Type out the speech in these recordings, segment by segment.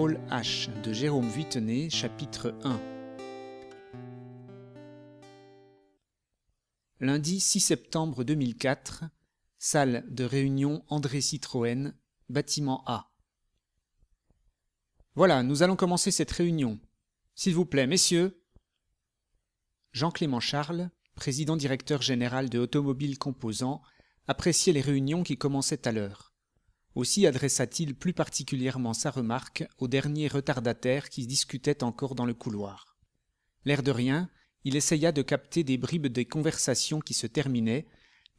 Paul H. de Jérôme Vuittenay, chapitre 1. Lundi 6 septembre 2004, salle de réunion André Citroën, bâtiment A. Voilà, nous allons commencer cette réunion. S'il vous plaît, messieurs. Jean-Clément Charles, président directeur général de Automobile Composants, appréciait les réunions qui commençaient à l'heure. Aussi adressa-t-il plus particulièrement sa remarque aux derniers retardataires qui discutaient encore dans le couloir. L'air de rien, il essaya de capter des bribes des conversations qui se terminaient,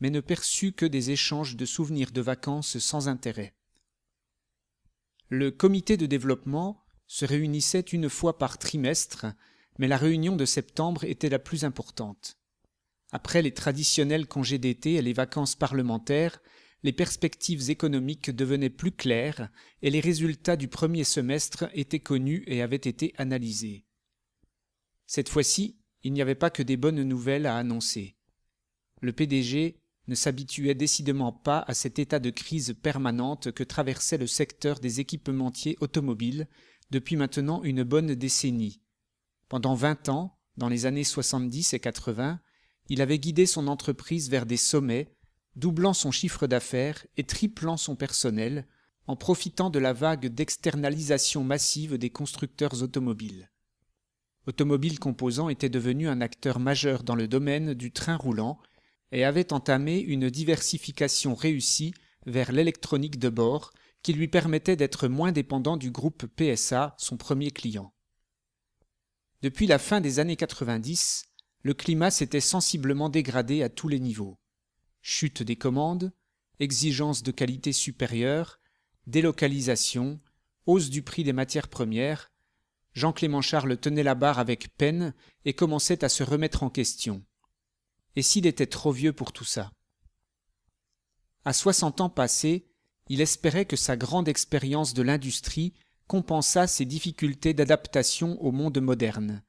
mais ne perçut que des échanges de souvenirs de vacances sans intérêt. Le comité de développement se réunissait une fois par trimestre, mais la réunion de septembre était la plus importante. Après les traditionnels congés d'été et les vacances parlementaires, les perspectives économiques devenaient plus claires et les résultats du premier semestre étaient connus et avaient été analysés. Cette fois-ci, il n'y avait pas que des bonnes nouvelles à annoncer. Le PDG ne s'habituait décidément pas à cet état de crise permanente que traversait le secteur des équipementiers automobiles depuis maintenant une bonne décennie. Pendant vingt ans, dans les années 70 et 80, il avait guidé son entreprise vers des sommets doublant son chiffre d'affaires et triplant son personnel en profitant de la vague d'externalisation massive des constructeurs automobiles. Automobile Composant était devenu un acteur majeur dans le domaine du train roulant et avait entamé une diversification réussie vers l'électronique de bord qui lui permettait d'être moins dépendant du groupe PSA, son premier client. Depuis la fin des années 90, le climat s'était sensiblement dégradé à tous les niveaux chute des commandes, exigences de qualité supérieure, délocalisation, hausse du prix des matières premières, Jean-Clément Charles tenait la barre avec peine et commençait à se remettre en question. Et s'il était trop vieux pour tout ça À soixante ans passés, il espérait que sa grande expérience de l'industrie compensât ses difficultés d'adaptation au monde moderne.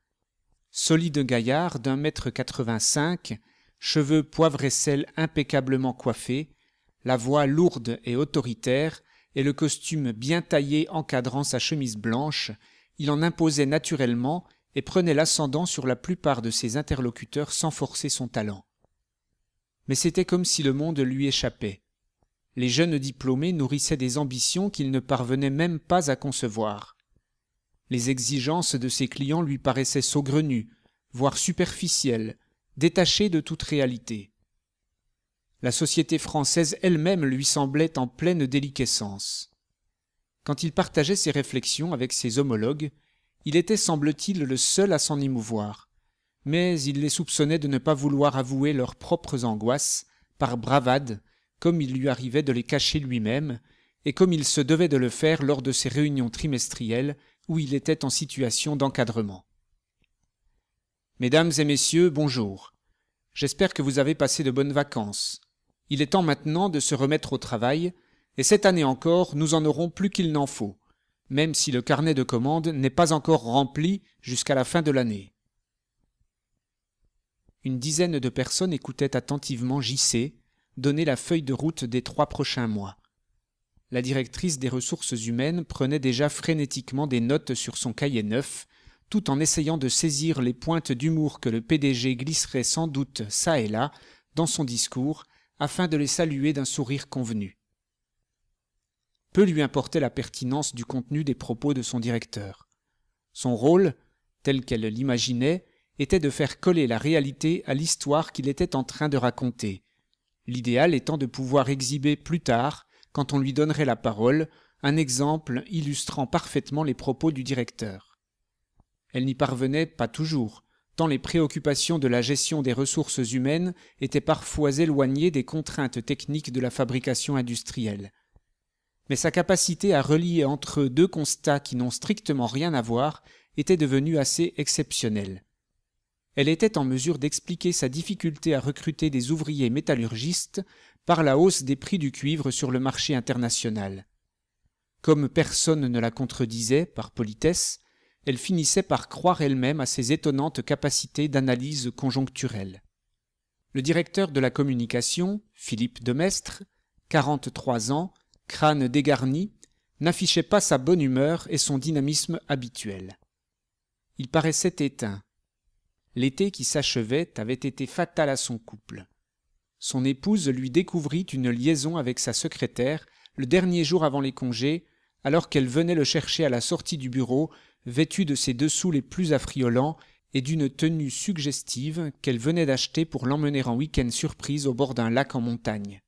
Solide gaillard d'un mètre quatre-vingt-cinq, cheveux poivre et sel impeccablement coiffés, la voix lourde et autoritaire, et le costume bien taillé encadrant sa chemise blanche, il en imposait naturellement et prenait l'ascendant sur la plupart de ses interlocuteurs sans forcer son talent. Mais c'était comme si le monde lui échappait. Les jeunes diplômés nourrissaient des ambitions qu'il ne parvenait même pas à concevoir. Les exigences de ses clients lui paraissaient saugrenues, voire superficielles, détaché de toute réalité. La société française elle-même lui semblait en pleine déliquescence. Quand il partageait ses réflexions avec ses homologues, il était, semble-t-il, le seul à s'en émouvoir, mais il les soupçonnait de ne pas vouloir avouer leurs propres angoisses, par bravade, comme il lui arrivait de les cacher lui-même, et comme il se devait de le faire lors de ses réunions trimestrielles où il était en situation d'encadrement. Mesdames et messieurs, bonjour. J'espère que vous avez passé de bonnes vacances. Il est temps maintenant de se remettre au travail, et cette année encore, nous en aurons plus qu'il n'en faut, même si le carnet de commandes n'est pas encore rempli jusqu'à la fin de l'année. Une dizaine de personnes écoutaient attentivement JC donner la feuille de route des trois prochains mois. La directrice des ressources humaines prenait déjà frénétiquement des notes sur son cahier neuf tout en essayant de saisir les pointes d'humour que le PDG glisserait sans doute ça et là dans son discours afin de les saluer d'un sourire convenu. Peu lui importait la pertinence du contenu des propos de son directeur. Son rôle, tel qu'elle l'imaginait, était de faire coller la réalité à l'histoire qu'il était en train de raconter, l'idéal étant de pouvoir exhiber plus tard, quand on lui donnerait la parole, un exemple illustrant parfaitement les propos du directeur. Elle n'y parvenait pas toujours, tant les préoccupations de la gestion des ressources humaines étaient parfois éloignées des contraintes techniques de la fabrication industrielle. Mais sa capacité à relier entre deux constats qui n'ont strictement rien à voir était devenue assez exceptionnelle. Elle était en mesure d'expliquer sa difficulté à recruter des ouvriers métallurgistes par la hausse des prix du cuivre sur le marché international. Comme personne ne la contredisait par politesse, elle finissait par croire elle-même à ses étonnantes capacités d'analyse conjoncturelle. Le directeur de la communication, Philippe Demestre, 43 ans, crâne dégarni, n'affichait pas sa bonne humeur et son dynamisme habituel. Il paraissait éteint. L'été qui s'achevait avait été fatal à son couple. Son épouse lui découvrit une liaison avec sa secrétaire le dernier jour avant les congés, alors qu'elle venait le chercher à la sortie du bureau vêtue de ses dessous les plus affriolants et d'une tenue suggestive qu'elle venait d'acheter pour l'emmener en week-end surprise au bord d'un lac en montagne.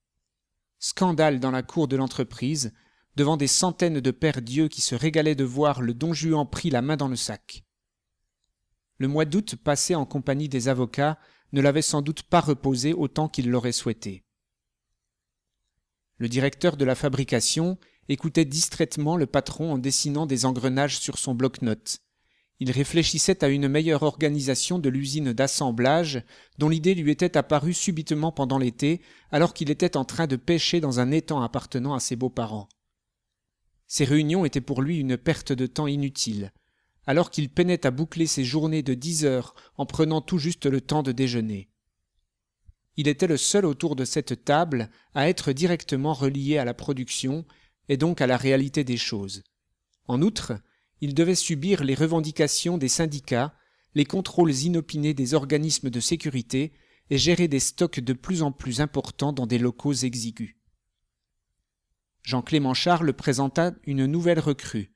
Scandale dans la cour de l'entreprise, devant des centaines de pères dieux qui se régalaient de voir le don Juan pris la main dans le sac. Le mois d'août passé en compagnie des avocats ne l'avait sans doute pas reposé autant qu'il l'aurait souhaité. Le directeur de la fabrication, écoutait distraitement le patron en dessinant des engrenages sur son bloc-notes. Il réfléchissait à une meilleure organisation de l'usine d'assemblage dont l'idée lui était apparue subitement pendant l'été alors qu'il était en train de pêcher dans un étang appartenant à ses beaux-parents. Ces réunions étaient pour lui une perte de temps inutile, alors qu'il peinait à boucler ses journées de dix heures en prenant tout juste le temps de déjeuner. Il était le seul autour de cette table à être directement relié à la production et donc à la réalité des choses. En outre, il devait subir les revendications des syndicats, les contrôles inopinés des organismes de sécurité et gérer des stocks de plus en plus importants dans des locaux exigus. Jean-Clément Charles présenta une nouvelle recrue,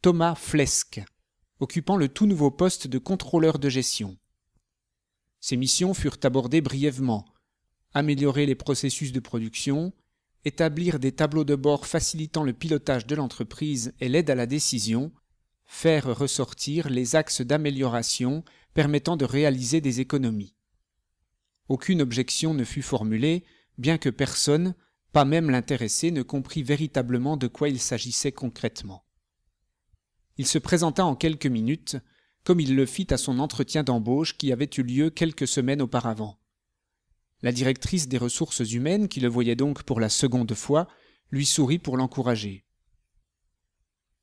Thomas Flesque, occupant le tout nouveau poste de contrôleur de gestion. Ses missions furent abordées brièvement améliorer les processus de production, établir des tableaux de bord facilitant le pilotage de l'entreprise et l'aide à la décision, faire ressortir les axes d'amélioration permettant de réaliser des économies. Aucune objection ne fut formulée, bien que personne, pas même l'intéressé, ne comprît véritablement de quoi il s'agissait concrètement. Il se présenta en quelques minutes, comme il le fit à son entretien d'embauche qui avait eu lieu quelques semaines auparavant. La directrice des ressources humaines, qui le voyait donc pour la seconde fois, lui sourit pour l'encourager.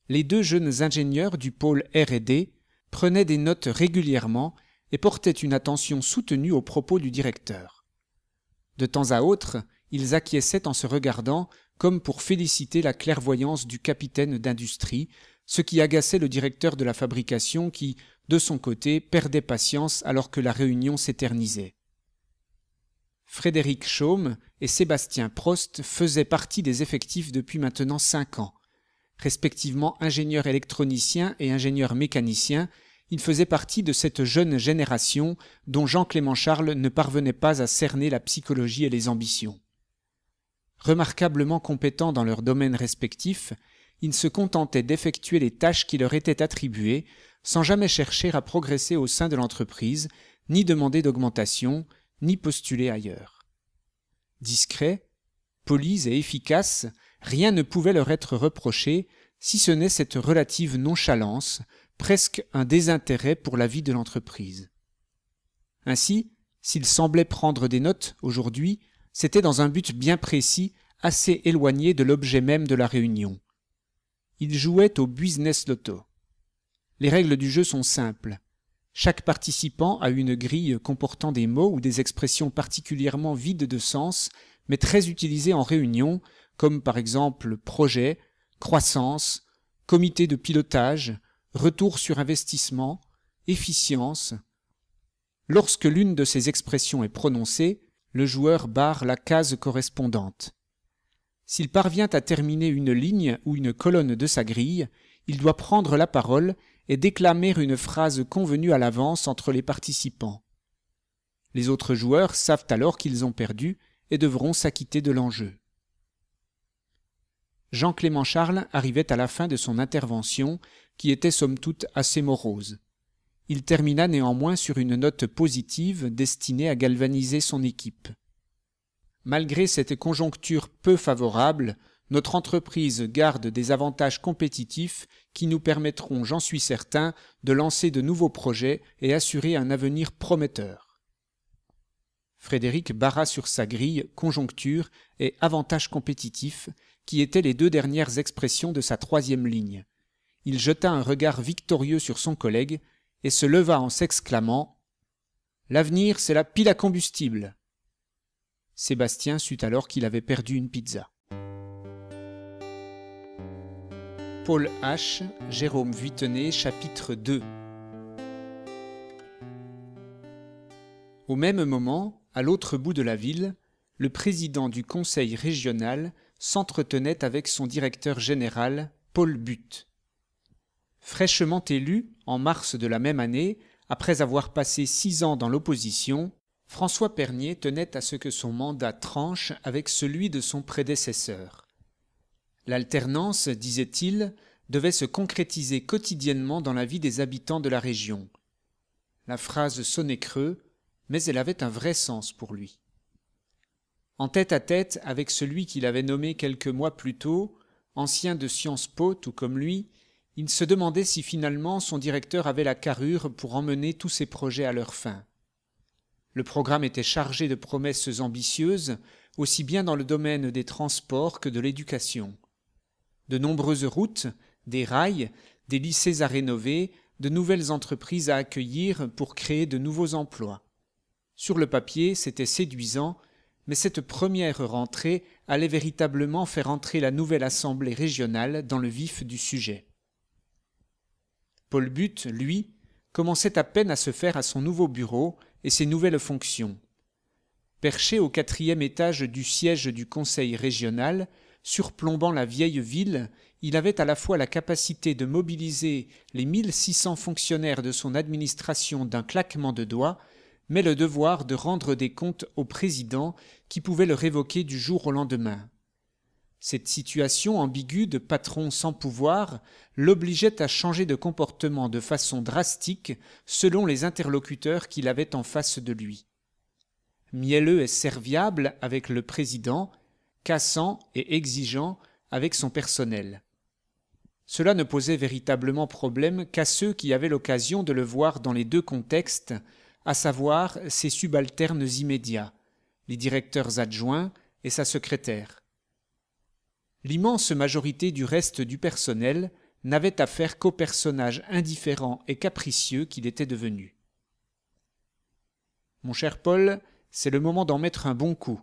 Les deux jeunes ingénieurs du pôle RD prenaient des notes régulièrement et portaient une attention soutenue aux propos du directeur. De temps à autre, ils acquiesçaient en se regardant comme pour féliciter la clairvoyance du capitaine d'industrie, ce qui agaçait le directeur de la fabrication qui, de son côté, perdait patience alors que la réunion s'éternisait. Frédéric Chaume et Sébastien Prost faisaient partie des effectifs depuis maintenant cinq ans. Respectivement ingénieurs électronicien et ingénieurs mécanicien, ils faisaient partie de cette jeune génération dont Jean-Clément Charles ne parvenait pas à cerner la psychologie et les ambitions. Remarquablement compétents dans leurs domaines respectifs, ils se contentaient d'effectuer les tâches qui leur étaient attribuées, sans jamais chercher à progresser au sein de l'entreprise, ni demander d'augmentation, ni postuler ailleurs. Discrets, polis et efficaces, rien ne pouvait leur être reproché, si ce n'est cette relative nonchalance, presque un désintérêt pour la vie de l'entreprise. Ainsi, s'ils semblaient prendre des notes aujourd'hui, c'était dans un but bien précis, assez éloigné de l'objet même de la réunion. Ils jouaient au business loto. Les règles du jeu sont simples. Chaque participant a une grille comportant des mots ou des expressions particulièrement vides de sens, mais très utilisées en réunion, comme par exemple projet, croissance, comité de pilotage, retour sur investissement, efficience. Lorsque l'une de ces expressions est prononcée, le joueur barre la case correspondante. S'il parvient à terminer une ligne ou une colonne de sa grille, il doit prendre la parole et déclamer une phrase convenue à l'avance entre les participants. Les autres joueurs savent alors qu'ils ont perdu et devront s'acquitter de l'enjeu. Jean-Clément Charles arrivait à la fin de son intervention, qui était somme toute assez morose. Il termina néanmoins sur une note positive destinée à galvaniser son équipe. Malgré cette conjoncture peu favorable, notre entreprise garde des avantages compétitifs qui nous permettront, j'en suis certain, de lancer de nouveaux projets et assurer un avenir prometteur. Frédéric barra sur sa grille conjoncture et avantages compétitifs, qui étaient les deux dernières expressions de sa troisième ligne. Il jeta un regard victorieux sur son collègue et se leva en s'exclamant L'avenir, c'est la pile à combustible. Sébastien sut alors qu'il avait perdu une pizza. Paul H., Jérôme Vuittonet, chapitre 2. Au même moment, à l'autre bout de la ville, le président du conseil régional s'entretenait avec son directeur général, Paul Butte. Fraîchement élu, en mars de la même année, après avoir passé six ans dans l'opposition, François Pernier tenait à ce que son mandat tranche avec celui de son prédécesseur. L'alternance, disait-il, devait se concrétiser quotidiennement dans la vie des habitants de la région. La phrase sonnait creux, mais elle avait un vrai sens pour lui. En tête à tête avec celui qu'il avait nommé quelques mois plus tôt, ancien de Sciences Po tout comme lui, il se demandait si finalement son directeur avait la carrure pour emmener tous ses projets à leur fin. Le programme était chargé de promesses ambitieuses, aussi bien dans le domaine des transports que de l'éducation de nombreuses routes, des rails, des lycées à rénover, de nouvelles entreprises à accueillir pour créer de nouveaux emplois. Sur le papier, c'était séduisant, mais cette première rentrée allait véritablement faire entrer la nouvelle Assemblée régionale dans le vif du sujet. Paul But, lui, commençait à peine à se faire à son nouveau bureau et ses nouvelles fonctions. Perché au quatrième étage du siège du Conseil régional, surplombant la vieille ville, il avait à la fois la capacité de mobiliser les 1600 fonctionnaires de son administration d'un claquement de doigts, mais le devoir de rendre des comptes au président qui pouvait le révoquer du jour au lendemain. Cette situation ambiguë de patron sans pouvoir l'obligeait à changer de comportement de façon drastique selon les interlocuteurs qu'il avait en face de lui. Mielleux et serviable avec le président, cassant et exigeant avec son personnel. Cela ne posait véritablement problème qu'à ceux qui avaient l'occasion de le voir dans les deux contextes, à savoir ses subalternes immédiats, les directeurs adjoints et sa secrétaire. L'immense majorité du reste du personnel n'avait affaire qu'au personnage indifférent et capricieux qu'il était devenu. Mon cher Paul, c'est le moment d'en mettre un bon coup,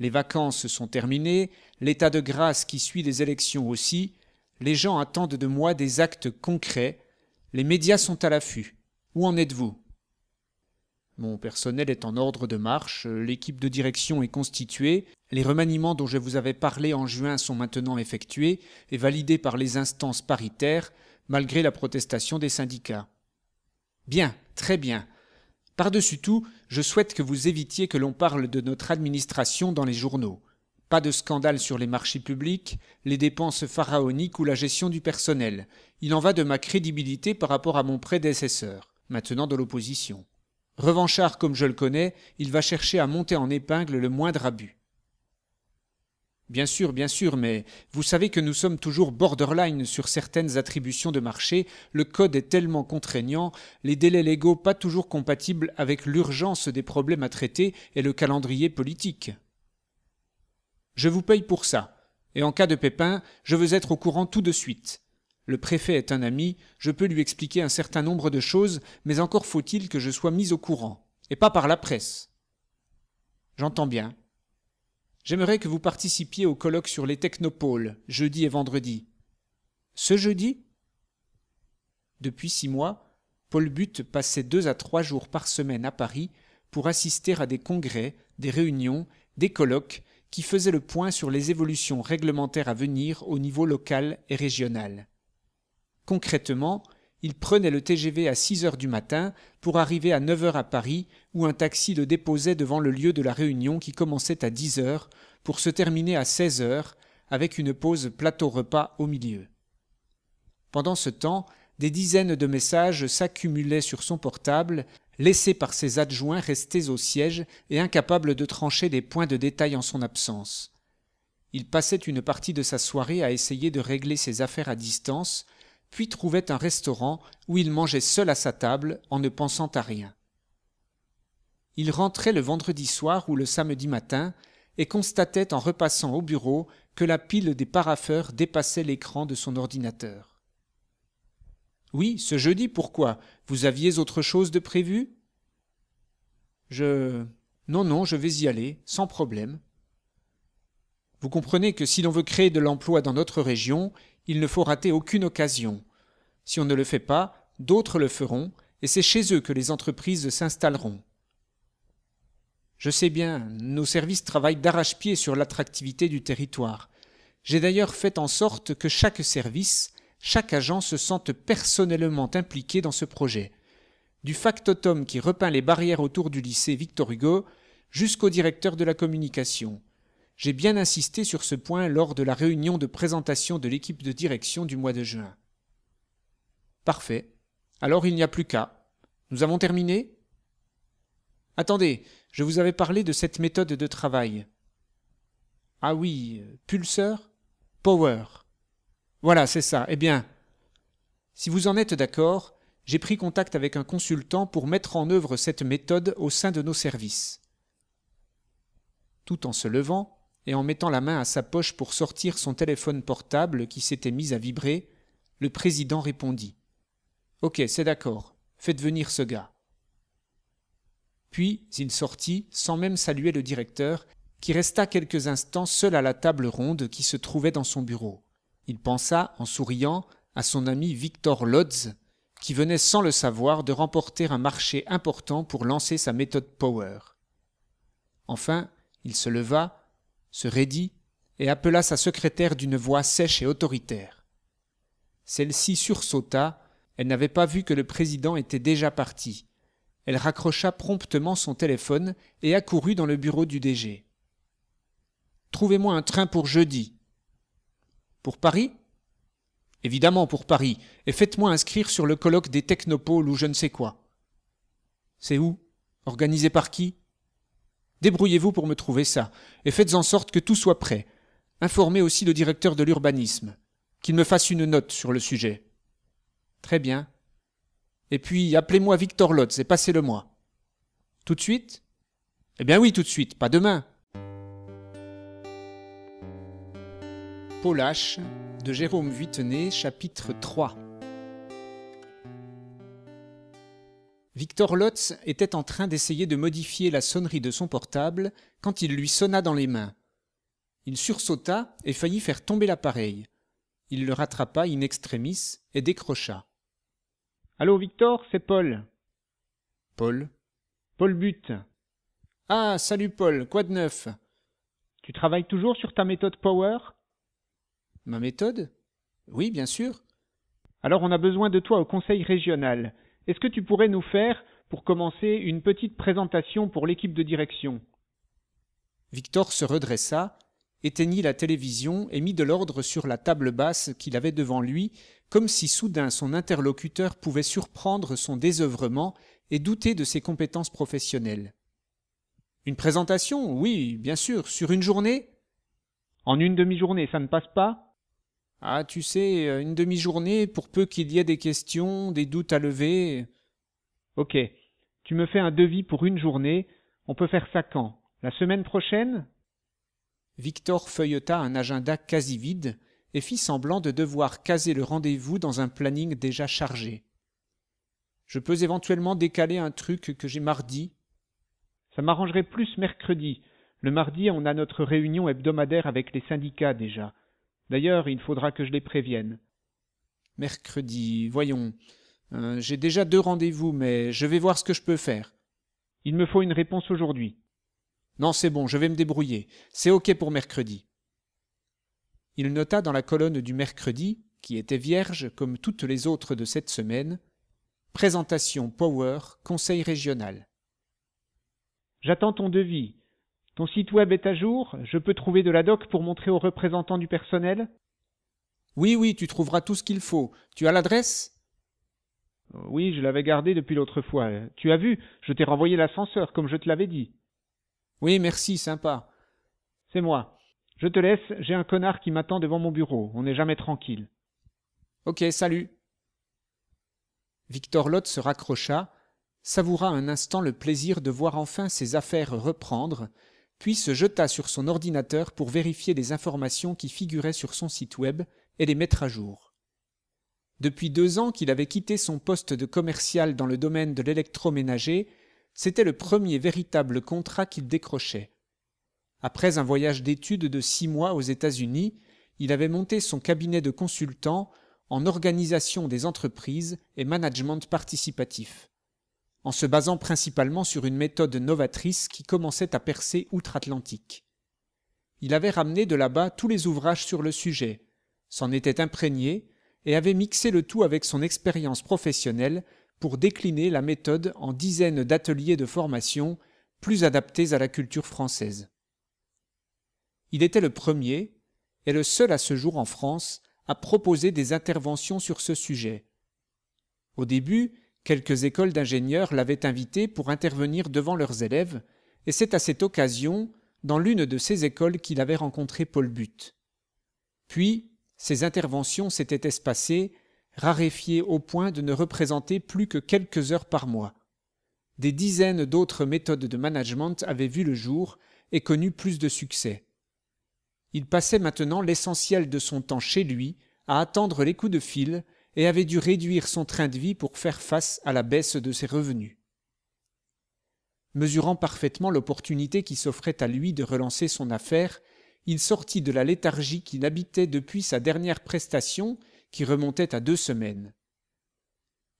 les vacances sont terminées, l'état de grâce qui suit les élections aussi, les gens attendent de moi des actes concrets, les médias sont à l'affût. Où en êtes-vous Mon personnel est en ordre de marche, l'équipe de direction est constituée, les remaniements dont je vous avais parlé en juin sont maintenant effectués et validés par les instances paritaires, malgré la protestation des syndicats. Bien, très bien. Par-dessus tout, je souhaite que vous évitiez que l'on parle de notre administration dans les journaux. Pas de scandale sur les marchés publics, les dépenses pharaoniques ou la gestion du personnel. Il en va de ma crédibilité par rapport à mon prédécesseur, maintenant de l'opposition. Revanchard comme je le connais, il va chercher à monter en épingle le moindre abus. Bien sûr, bien sûr, mais vous savez que nous sommes toujours borderline sur certaines attributions de marché, le code est tellement contraignant, les délais légaux pas toujours compatibles avec l'urgence des problèmes à traiter et le calendrier politique. Je vous paye pour ça, et en cas de pépin, je veux être au courant tout de suite. Le préfet est un ami, je peux lui expliquer un certain nombre de choses, mais encore faut-il que je sois mis au courant, et pas par la presse. J'entends bien. J'aimerais que vous participiez au colloque sur les technopôles, jeudi et vendredi. Ce jeudi Depuis six mois, Paul Butte passait deux à trois jours par semaine à Paris pour assister à des congrès, des réunions, des colloques qui faisaient le point sur les évolutions réglementaires à venir au niveau local et régional. Concrètement, il prenait le TGV à 6 heures du matin pour arriver à 9 heures à Paris, où un taxi le déposait devant le lieu de la réunion qui commençait à 10 heures pour se terminer à 16 heures, avec une pause plateau repas au milieu. Pendant ce temps, des dizaines de messages s'accumulaient sur son portable, laissés par ses adjoints restés au siège et incapables de trancher des points de détail en son absence. Il passait une partie de sa soirée à essayer de régler ses affaires à distance, puis trouvait un restaurant où il mangeait seul à sa table en ne pensant à rien. Il rentrait le vendredi soir ou le samedi matin et constatait en repassant au bureau que la pile des parafeurs dépassait l'écran de son ordinateur. Oui, ce jeudi, pourquoi Vous aviez autre chose de prévu Je. Non, non, je vais y aller, sans problème. Vous comprenez que si l'on veut créer de l'emploi dans notre région, il ne faut rater aucune occasion. Si on ne le fait pas, d'autres le feront, et c'est chez eux que les entreprises s'installeront. Je sais bien, nos services travaillent d'arrache-pied sur l'attractivité du territoire. J'ai d'ailleurs fait en sorte que chaque service, chaque agent se sente personnellement impliqué dans ce projet. Du factotum qui repeint les barrières autour du lycée Victor Hugo jusqu'au directeur de la communication, j'ai bien insisté sur ce point lors de la réunion de présentation de l'équipe de direction du mois de juin. Parfait. Alors il n'y a plus qu'à. Nous avons terminé Attendez, je vous avais parlé de cette méthode de travail. Ah oui, pulseur Power. Voilà, c'est ça. Eh bien, si vous en êtes d'accord, j'ai pris contact avec un consultant pour mettre en œuvre cette méthode au sein de nos services. Tout en se levant, et en mettant la main à sa poche pour sortir son téléphone portable qui s'était mis à vibrer, le président répondit. Ok, c'est d'accord, faites venir ce gars. Puis il sortit, sans même saluer le directeur, qui resta quelques instants seul à la table ronde qui se trouvait dans son bureau. Il pensa, en souriant, à son ami Victor Lodz, qui venait sans le savoir de remporter un marché important pour lancer sa méthode Power. Enfin, il se leva, se raidit et appela sa secrétaire d'une voix sèche et autoritaire. Celle-ci sursauta, elle n'avait pas vu que le président était déjà parti. Elle raccrocha promptement son téléphone et accourut dans le bureau du DG. Trouvez-moi un train pour jeudi. Pour Paris Évidemment pour Paris, et faites-moi inscrire sur le colloque des technopoles ou je ne sais quoi. C'est où Organisé par qui Débrouillez-vous pour me trouver ça, et faites en sorte que tout soit prêt. Informez aussi le directeur de l'urbanisme, qu'il me fasse une note sur le sujet. Très bien. Et puis, appelez-moi Victor Lotz et passez-le-moi. Tout de suite Eh bien oui, tout de suite, pas demain. Paul de Jérôme Vuitenay, chapitre 3. Victor Lotz était en train d'essayer de modifier la sonnerie de son portable quand il lui sonna dans les mains. Il sursauta et faillit faire tomber l'appareil. Il le rattrapa in extremis et décrocha. Allô, Victor, c'est Paul. Paul Paul Butte. Ah, salut Paul, quoi de neuf Tu travailles toujours sur ta méthode Power Ma méthode Oui, bien sûr. Alors on a besoin de toi au conseil régional. Est-ce que tu pourrais nous faire, pour commencer, une petite présentation pour l'équipe de direction Victor se redressa, éteignit la télévision et mit de l'ordre sur la table basse qu'il avait devant lui, comme si soudain son interlocuteur pouvait surprendre son désœuvrement et douter de ses compétences professionnelles. Une présentation, oui, bien sûr, sur une journée En une demi-journée, ça ne passe pas ah, tu sais, euh, une demi-journée pour peu qu'il y ait des questions, des doutes à lever. Ok. Tu me fais un devis pour une journée. On peut faire ça quand La semaine prochaine Victor feuilleta un agenda quasi vide et fit semblant de devoir caser le rendez-vous dans un planning déjà chargé. Je peux éventuellement décaler un truc que j'ai mardi. Ça m'arrangerait plus mercredi. Le mardi, on a notre réunion hebdomadaire avec les syndicats déjà. D'ailleurs, il faudra que je les prévienne. Mercredi, voyons. Euh, j'ai déjà deux rendez-vous, mais je vais voir ce que je peux faire. Il me faut une réponse aujourd'hui. Non, c'est bon, je vais me débrouiller. C'est OK pour mercredi. Il nota dans la colonne du mercredi, qui était vierge comme toutes les autres de cette semaine, Présentation Power, Conseil régional. J'attends ton devis, ton site web est à jour Je peux trouver de la doc pour montrer aux représentants du personnel Oui, oui, tu trouveras tout ce qu'il faut. Tu as l'adresse euh, Oui, je l'avais gardée depuis l'autre fois. Tu as vu, je t'ai renvoyé l'ascenseur, comme je te l'avais dit. Oui, merci, sympa. C'est moi. Je te laisse, j'ai un connard qui m'attend devant mon bureau. On n'est jamais tranquille. Ok, salut. Victor Lotte se raccrocha, savoura un instant le plaisir de voir enfin ses affaires reprendre, puis se jeta sur son ordinateur pour vérifier les informations qui figuraient sur son site web et les mettre à jour. Depuis deux ans qu'il avait quitté son poste de commercial dans le domaine de l'électroménager, c'était le premier véritable contrat qu'il décrochait. Après un voyage d'études de six mois aux États-Unis, il avait monté son cabinet de consultant en organisation des entreprises et management participatif en se basant principalement sur une méthode novatrice qui commençait à percer outre-Atlantique. Il avait ramené de là-bas tous les ouvrages sur le sujet, s'en était imprégné et avait mixé le tout avec son expérience professionnelle pour décliner la méthode en dizaines d'ateliers de formation plus adaptés à la culture française. Il était le premier et le seul à ce jour en France à proposer des interventions sur ce sujet. Au début, Quelques écoles d'ingénieurs l'avaient invité pour intervenir devant leurs élèves, et c'est à cette occasion, dans l'une de ces écoles, qu'il avait rencontré Paul Butte. Puis, ses interventions s'étaient espacées, raréfiées au point de ne représenter plus que quelques heures par mois. Des dizaines d'autres méthodes de management avaient vu le jour et connu plus de succès. Il passait maintenant l'essentiel de son temps chez lui à attendre les coups de fil et avait dû réduire son train de vie pour faire face à la baisse de ses revenus. Mesurant parfaitement l'opportunité qui s'offrait à lui de relancer son affaire, il sortit de la léthargie qui n'habitait depuis sa dernière prestation, qui remontait à deux semaines.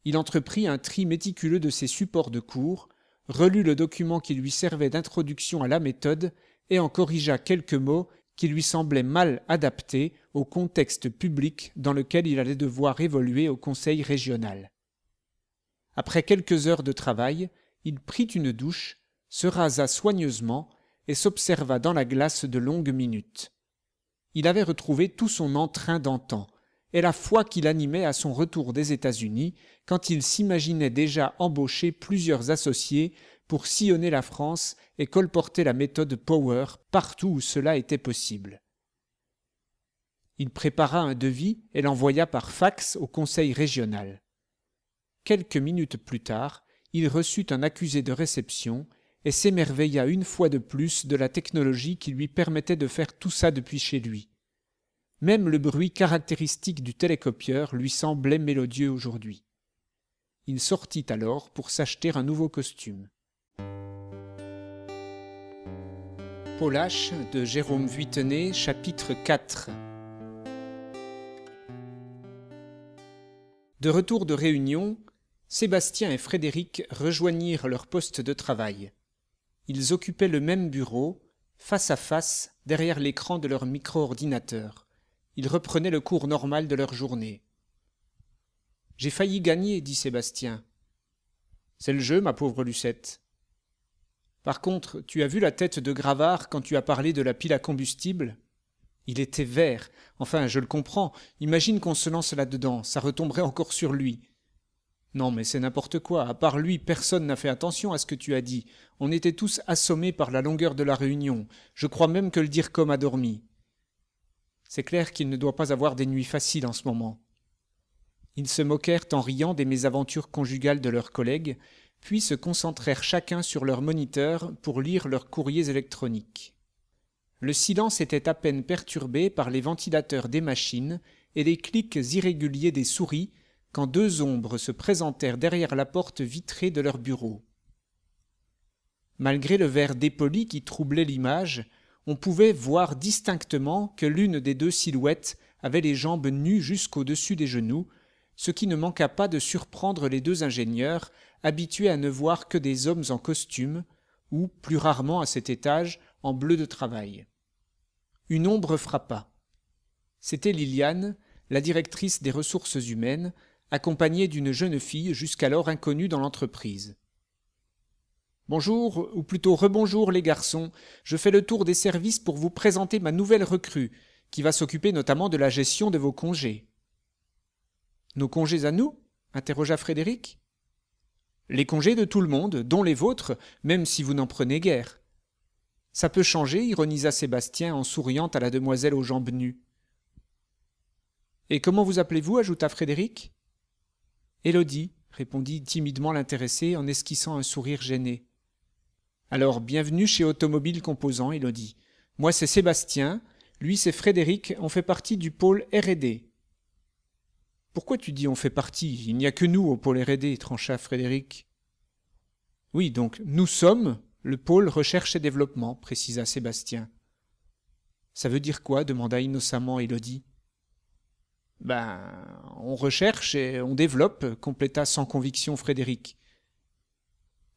Il entreprit un tri méticuleux de ses supports de cours, relut le document qui lui servait d'introduction à la méthode et en corrigea quelques mots qui lui semblaient mal adaptés au contexte public dans lequel il allait devoir évoluer au conseil régional. Après quelques heures de travail, il prit une douche, se rasa soigneusement et s'observa dans la glace de longues minutes. Il avait retrouvé tout son entrain d'antan et la foi qu'il animait à son retour des États-Unis quand il s'imaginait déjà embaucher plusieurs associés pour sillonner la France et colporter la méthode Power partout où cela était possible. Il prépara un devis et l'envoya par fax au conseil régional. Quelques minutes plus tard, il reçut un accusé de réception et s'émerveilla une fois de plus de la technologie qui lui permettait de faire tout ça depuis chez lui. Même le bruit caractéristique du télécopieur lui semblait mélodieux aujourd'hui. Il sortit alors pour s'acheter un nouveau costume. de Jérôme chapitre 4 De retour de réunion, Sébastien et Frédéric rejoignirent leur poste de travail. Ils occupaient le même bureau, face à face, derrière l'écran de leur micro-ordinateur. Ils reprenaient le cours normal de leur journée. J'ai failli gagner, dit Sébastien. C'est le jeu, ma pauvre Lucette. Par contre, tu as vu la tête de Gravard quand tu as parlé de la pile à combustible il était vert. Enfin, je le comprends. Imagine qu'on se lance là-dedans. Ça retomberait encore sur lui. Non, mais c'est n'importe quoi. À part lui, personne n'a fait attention à ce que tu as dit. On était tous assommés par la longueur de la réunion. Je crois même que le dire comme a dormi. C'est clair qu'il ne doit pas avoir des nuits faciles en ce moment. Ils se moquèrent en riant des mésaventures conjugales de leurs collègues, puis se concentrèrent chacun sur leur moniteur pour lire leurs courriers électroniques. Le silence était à peine perturbé par les ventilateurs des machines et les clics irréguliers des souris quand deux ombres se présentèrent derrière la porte vitrée de leur bureau. Malgré le verre dépoli qui troublait l'image, on pouvait voir distinctement que l'une des deux silhouettes avait les jambes nues jusqu'au-dessus des genoux, ce qui ne manqua pas de surprendre les deux ingénieurs, habitués à ne voir que des hommes en costume, ou plus rarement à cet étage, en bleu de travail une ombre frappa. C'était Liliane, la directrice des ressources humaines, accompagnée d'une jeune fille jusqu'alors inconnue dans l'entreprise. Bonjour, ou plutôt rebonjour les garçons, je fais le tour des services pour vous présenter ma nouvelle recrue, qui va s'occuper notamment de la gestion de vos congés. Nos congés à nous interrogea Frédéric. Les congés de tout le monde, dont les vôtres, même si vous n'en prenez guère. Ça peut changer, ironisa Sébastien en souriant à la demoiselle aux jambes nues. Et comment vous appelez-vous ajouta Frédéric. Élodie, répondit timidement l'intéressé en esquissant un sourire gêné. Alors, bienvenue chez Automobile Composant, Élodie. Moi, c'est Sébastien, lui, c'est Frédéric, on fait partie du pôle RD. Pourquoi tu dis on fait partie Il n'y a que nous au pôle RD, trancha Frédéric. Oui, donc nous sommes, le pôle recherche et développement, précisa Sébastien. Ça veut dire quoi demanda innocemment Élodie. Ben, on recherche et on développe, compléta sans conviction Frédéric.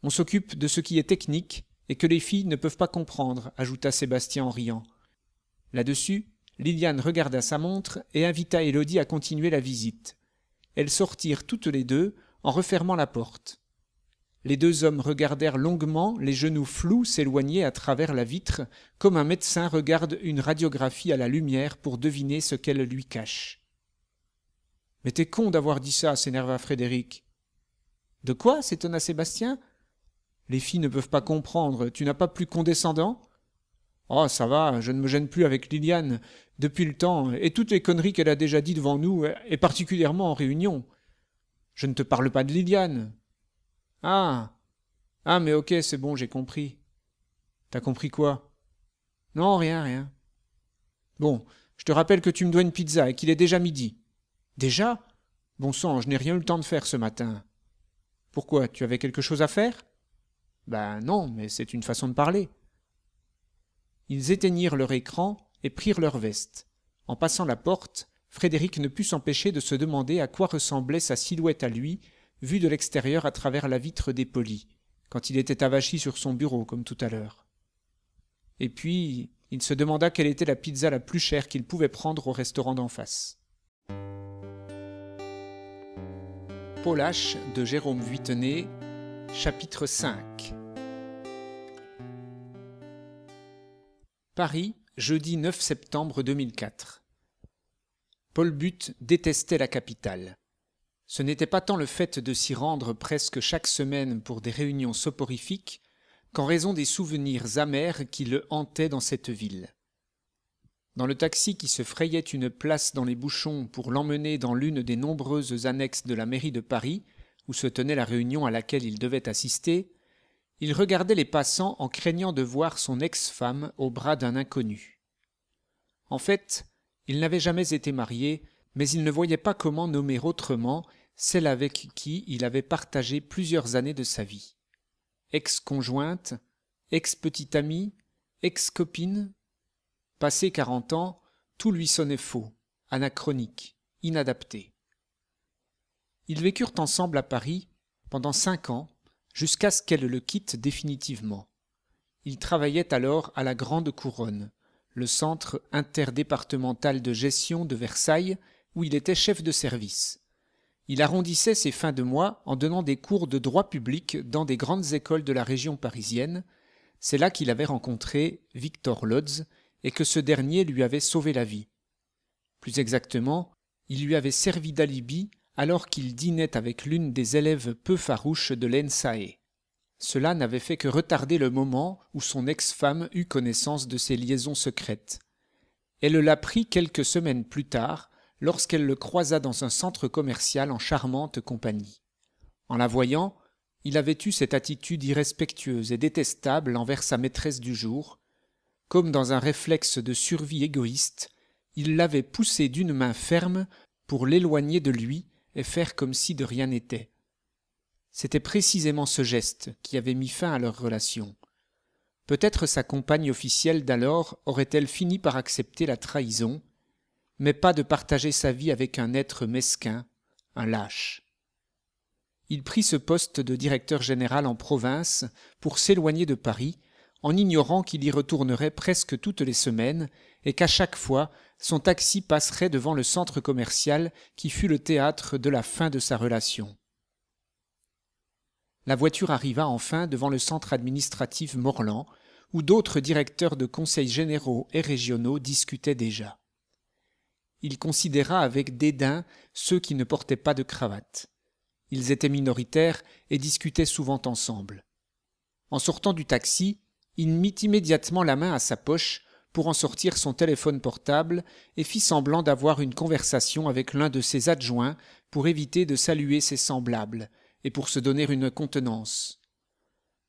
On s'occupe de ce qui est technique et que les filles ne peuvent pas comprendre, ajouta Sébastien en riant. Là-dessus, Liliane regarda sa montre et invita Élodie à continuer la visite. Elles sortirent toutes les deux en refermant la porte. Les deux hommes regardèrent longuement, les genoux flous s'éloigner à travers la vitre, comme un médecin regarde une radiographie à la lumière pour deviner ce qu'elle lui cache. Mais t'es con d'avoir dit ça, s'énerva Frédéric. De quoi s'étonna Sébastien. Les filles ne peuvent pas comprendre. Tu n'as pas plus condescendant Oh, ça va, je ne me gêne plus avec Liliane, depuis le temps, et toutes les conneries qu'elle a déjà dites devant nous, et particulièrement en réunion. Je ne te parle pas de Liliane, ah Ah, mais ok, c'est bon, j'ai compris. T'as compris quoi Non, rien, rien. Bon, je te rappelle que tu me dois une pizza et qu'il est déjà midi. Déjà Bon sang, je n'ai rien eu le temps de faire ce matin. Pourquoi Tu avais quelque chose à faire Ben non, mais c'est une façon de parler. Ils éteignirent leur écran et prirent leur veste. En passant la porte, Frédéric ne put s'empêcher de se demander à quoi ressemblait sa silhouette à lui vu de l'extérieur à travers la vitre des dépolie, quand il était avachi sur son bureau, comme tout à l'heure. Et puis, il se demanda quelle était la pizza la plus chère qu'il pouvait prendre au restaurant d'en face. Paul H. de Jérôme Vuittenay, chapitre 5 Paris, jeudi 9 septembre 2004. Paul Butte détestait la capitale ce n'était pas tant le fait de s'y rendre presque chaque semaine pour des réunions soporifiques qu'en raison des souvenirs amers qui le hantaient dans cette ville. Dans le taxi qui se frayait une place dans les bouchons pour l'emmener dans l'une des nombreuses annexes de la mairie de Paris, où se tenait la réunion à laquelle il devait assister, il regardait les passants en craignant de voir son ex-femme au bras d'un inconnu. En fait, il n'avait jamais été marié, mais il ne voyait pas comment nommer autrement celle avec qui il avait partagé plusieurs années de sa vie. Ex-conjointe, ex-petite amie, ex-copine, passé quarante ans, tout lui sonnait faux, anachronique, inadapté. Ils vécurent ensemble à Paris pendant cinq ans, jusqu'à ce qu'elle le quitte définitivement. Il travaillait alors à la Grande Couronne, le centre interdépartemental de gestion de Versailles, où il était chef de service. Il arrondissait ses fins de mois en donnant des cours de droit public dans des grandes écoles de la région parisienne. C'est là qu'il avait rencontré Victor Lodz et que ce dernier lui avait sauvé la vie. Plus exactement, il lui avait servi d'alibi alors qu'il dînait avec l'une des élèves peu farouches de l'ENSAE. Cela n'avait fait que retarder le moment où son ex-femme eut connaissance de ses liaisons secrètes. Elle l'apprit quelques semaines plus tard lorsqu'elle le croisa dans un centre commercial en charmante compagnie. En la voyant, il avait eu cette attitude irrespectueuse et détestable envers sa maîtresse du jour. Comme dans un réflexe de survie égoïste, il l'avait poussée d'une main ferme pour l'éloigner de lui et faire comme si de rien n'était. C'était précisément ce geste qui avait mis fin à leur relation. Peut-être sa compagne officielle d'alors aurait-elle fini par accepter la trahison, mais pas de partager sa vie avec un être mesquin, un lâche. Il prit ce poste de directeur général en province pour s'éloigner de Paris, en ignorant qu'il y retournerait presque toutes les semaines et qu'à chaque fois son taxi passerait devant le centre commercial qui fut le théâtre de la fin de sa relation. La voiture arriva enfin devant le centre administratif Morland, où d'autres directeurs de conseils généraux et régionaux discutaient déjà il considéra avec dédain ceux qui ne portaient pas de cravate. Ils étaient minoritaires et discutaient souvent ensemble. En sortant du taxi, il mit immédiatement la main à sa poche pour en sortir son téléphone portable et fit semblant d'avoir une conversation avec l'un de ses adjoints pour éviter de saluer ses semblables et pour se donner une contenance.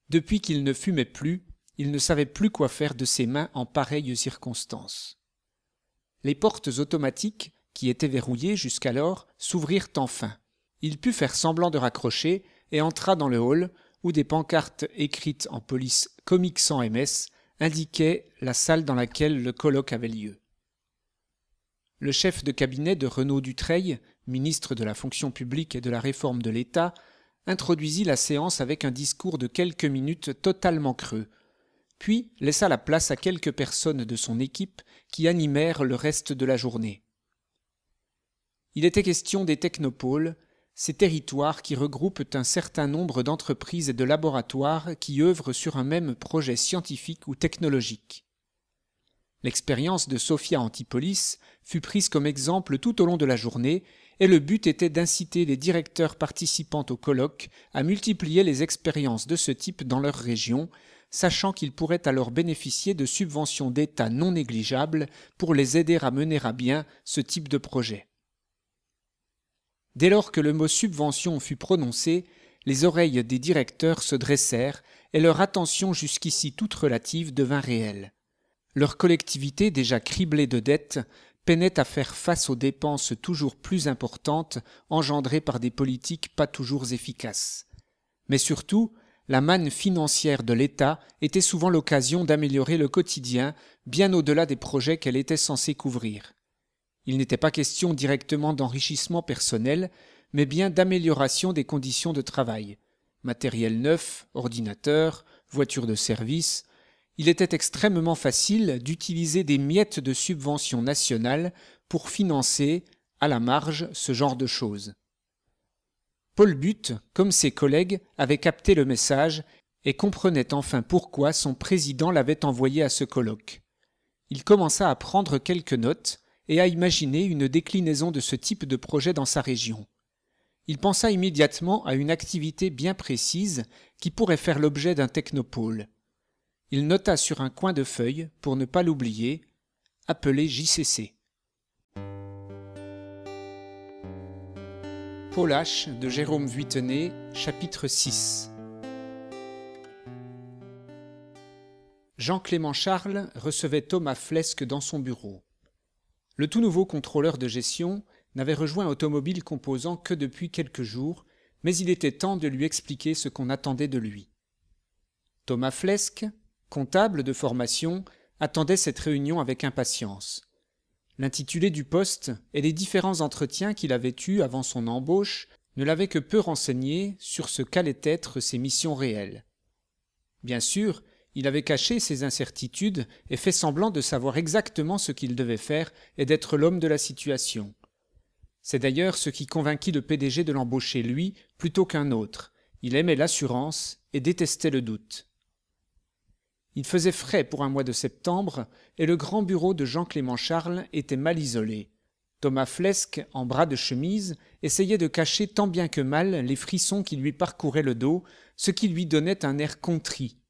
Depuis qu'il ne fumait plus, il ne savait plus quoi faire de ses mains en pareilles circonstances les portes automatiques, qui étaient verrouillées jusqu'alors, s'ouvrirent enfin. Il put faire semblant de raccrocher et entra dans le hall, où des pancartes écrites en police comique sans MS indiquaient la salle dans laquelle le colloque avait lieu. Le chef de cabinet de Renaud Dutreil, ministre de la fonction publique et de la réforme de l'État, introduisit la séance avec un discours de quelques minutes totalement creux, puis laissa la place à quelques personnes de son équipe qui animèrent le reste de la journée. Il était question des technopoles, ces territoires qui regroupent un certain nombre d'entreprises et de laboratoires qui œuvrent sur un même projet scientifique ou technologique. L'expérience de Sophia Antipolis fut prise comme exemple tout au long de la journée, et le but était d'inciter les directeurs participants au colloque à multiplier les expériences de ce type dans leur région, sachant qu'ils pourraient alors bénéficier de subventions d'État non négligeables pour les aider à mener à bien ce type de projet. Dès lors que le mot subvention fut prononcé, les oreilles des directeurs se dressèrent et leur attention jusqu'ici toute relative devint réelle. Leur collectivité, déjà criblée de dettes, peinait à faire face aux dépenses toujours plus importantes engendrées par des politiques pas toujours efficaces. Mais surtout, la manne financière de l'État était souvent l'occasion d'améliorer le quotidien bien au-delà des projets qu'elle était censée couvrir. Il n'était pas question directement d'enrichissement personnel, mais bien d'amélioration des conditions de travail. Matériel neuf, ordinateur, voiture de service, il était extrêmement facile d'utiliser des miettes de subventions nationales pour financer, à la marge, ce genre de choses. Paul Butte, comme ses collègues, avait capté le message et comprenait enfin pourquoi son président l'avait envoyé à ce colloque. Il commença à prendre quelques notes et à imaginer une déclinaison de ce type de projet dans sa région. Il pensa immédiatement à une activité bien précise qui pourrait faire l'objet d'un technopôle. Il nota sur un coin de feuille, pour ne pas l'oublier, appelé JCC. de Jérôme chapitre 6 Jean-Clément Charles recevait Thomas Flesque dans son bureau. Le tout nouveau contrôleur de gestion n'avait rejoint Automobile Composant que depuis quelques jours, mais il était temps de lui expliquer ce qu'on attendait de lui. Thomas Flesque, comptable de formation, attendait cette réunion avec impatience. L'intitulé du poste et les différents entretiens qu'il avait eus avant son embauche ne l'avaient que peu renseigné sur ce qu'allaient être ses missions réelles. Bien sûr, il avait caché ses incertitudes et fait semblant de savoir exactement ce qu'il devait faire et d'être l'homme de la situation. C'est d'ailleurs ce qui convainquit le PDG de l'embaucher lui plutôt qu'un autre. Il aimait l'assurance et détestait le doute. Il faisait frais pour un mois de septembre, et le grand bureau de Jean-Clément Charles était mal isolé. Thomas Flesque, en bras de chemise, essayait de cacher tant bien que mal les frissons qui lui parcouraient le dos, ce qui lui donnait un air contrit.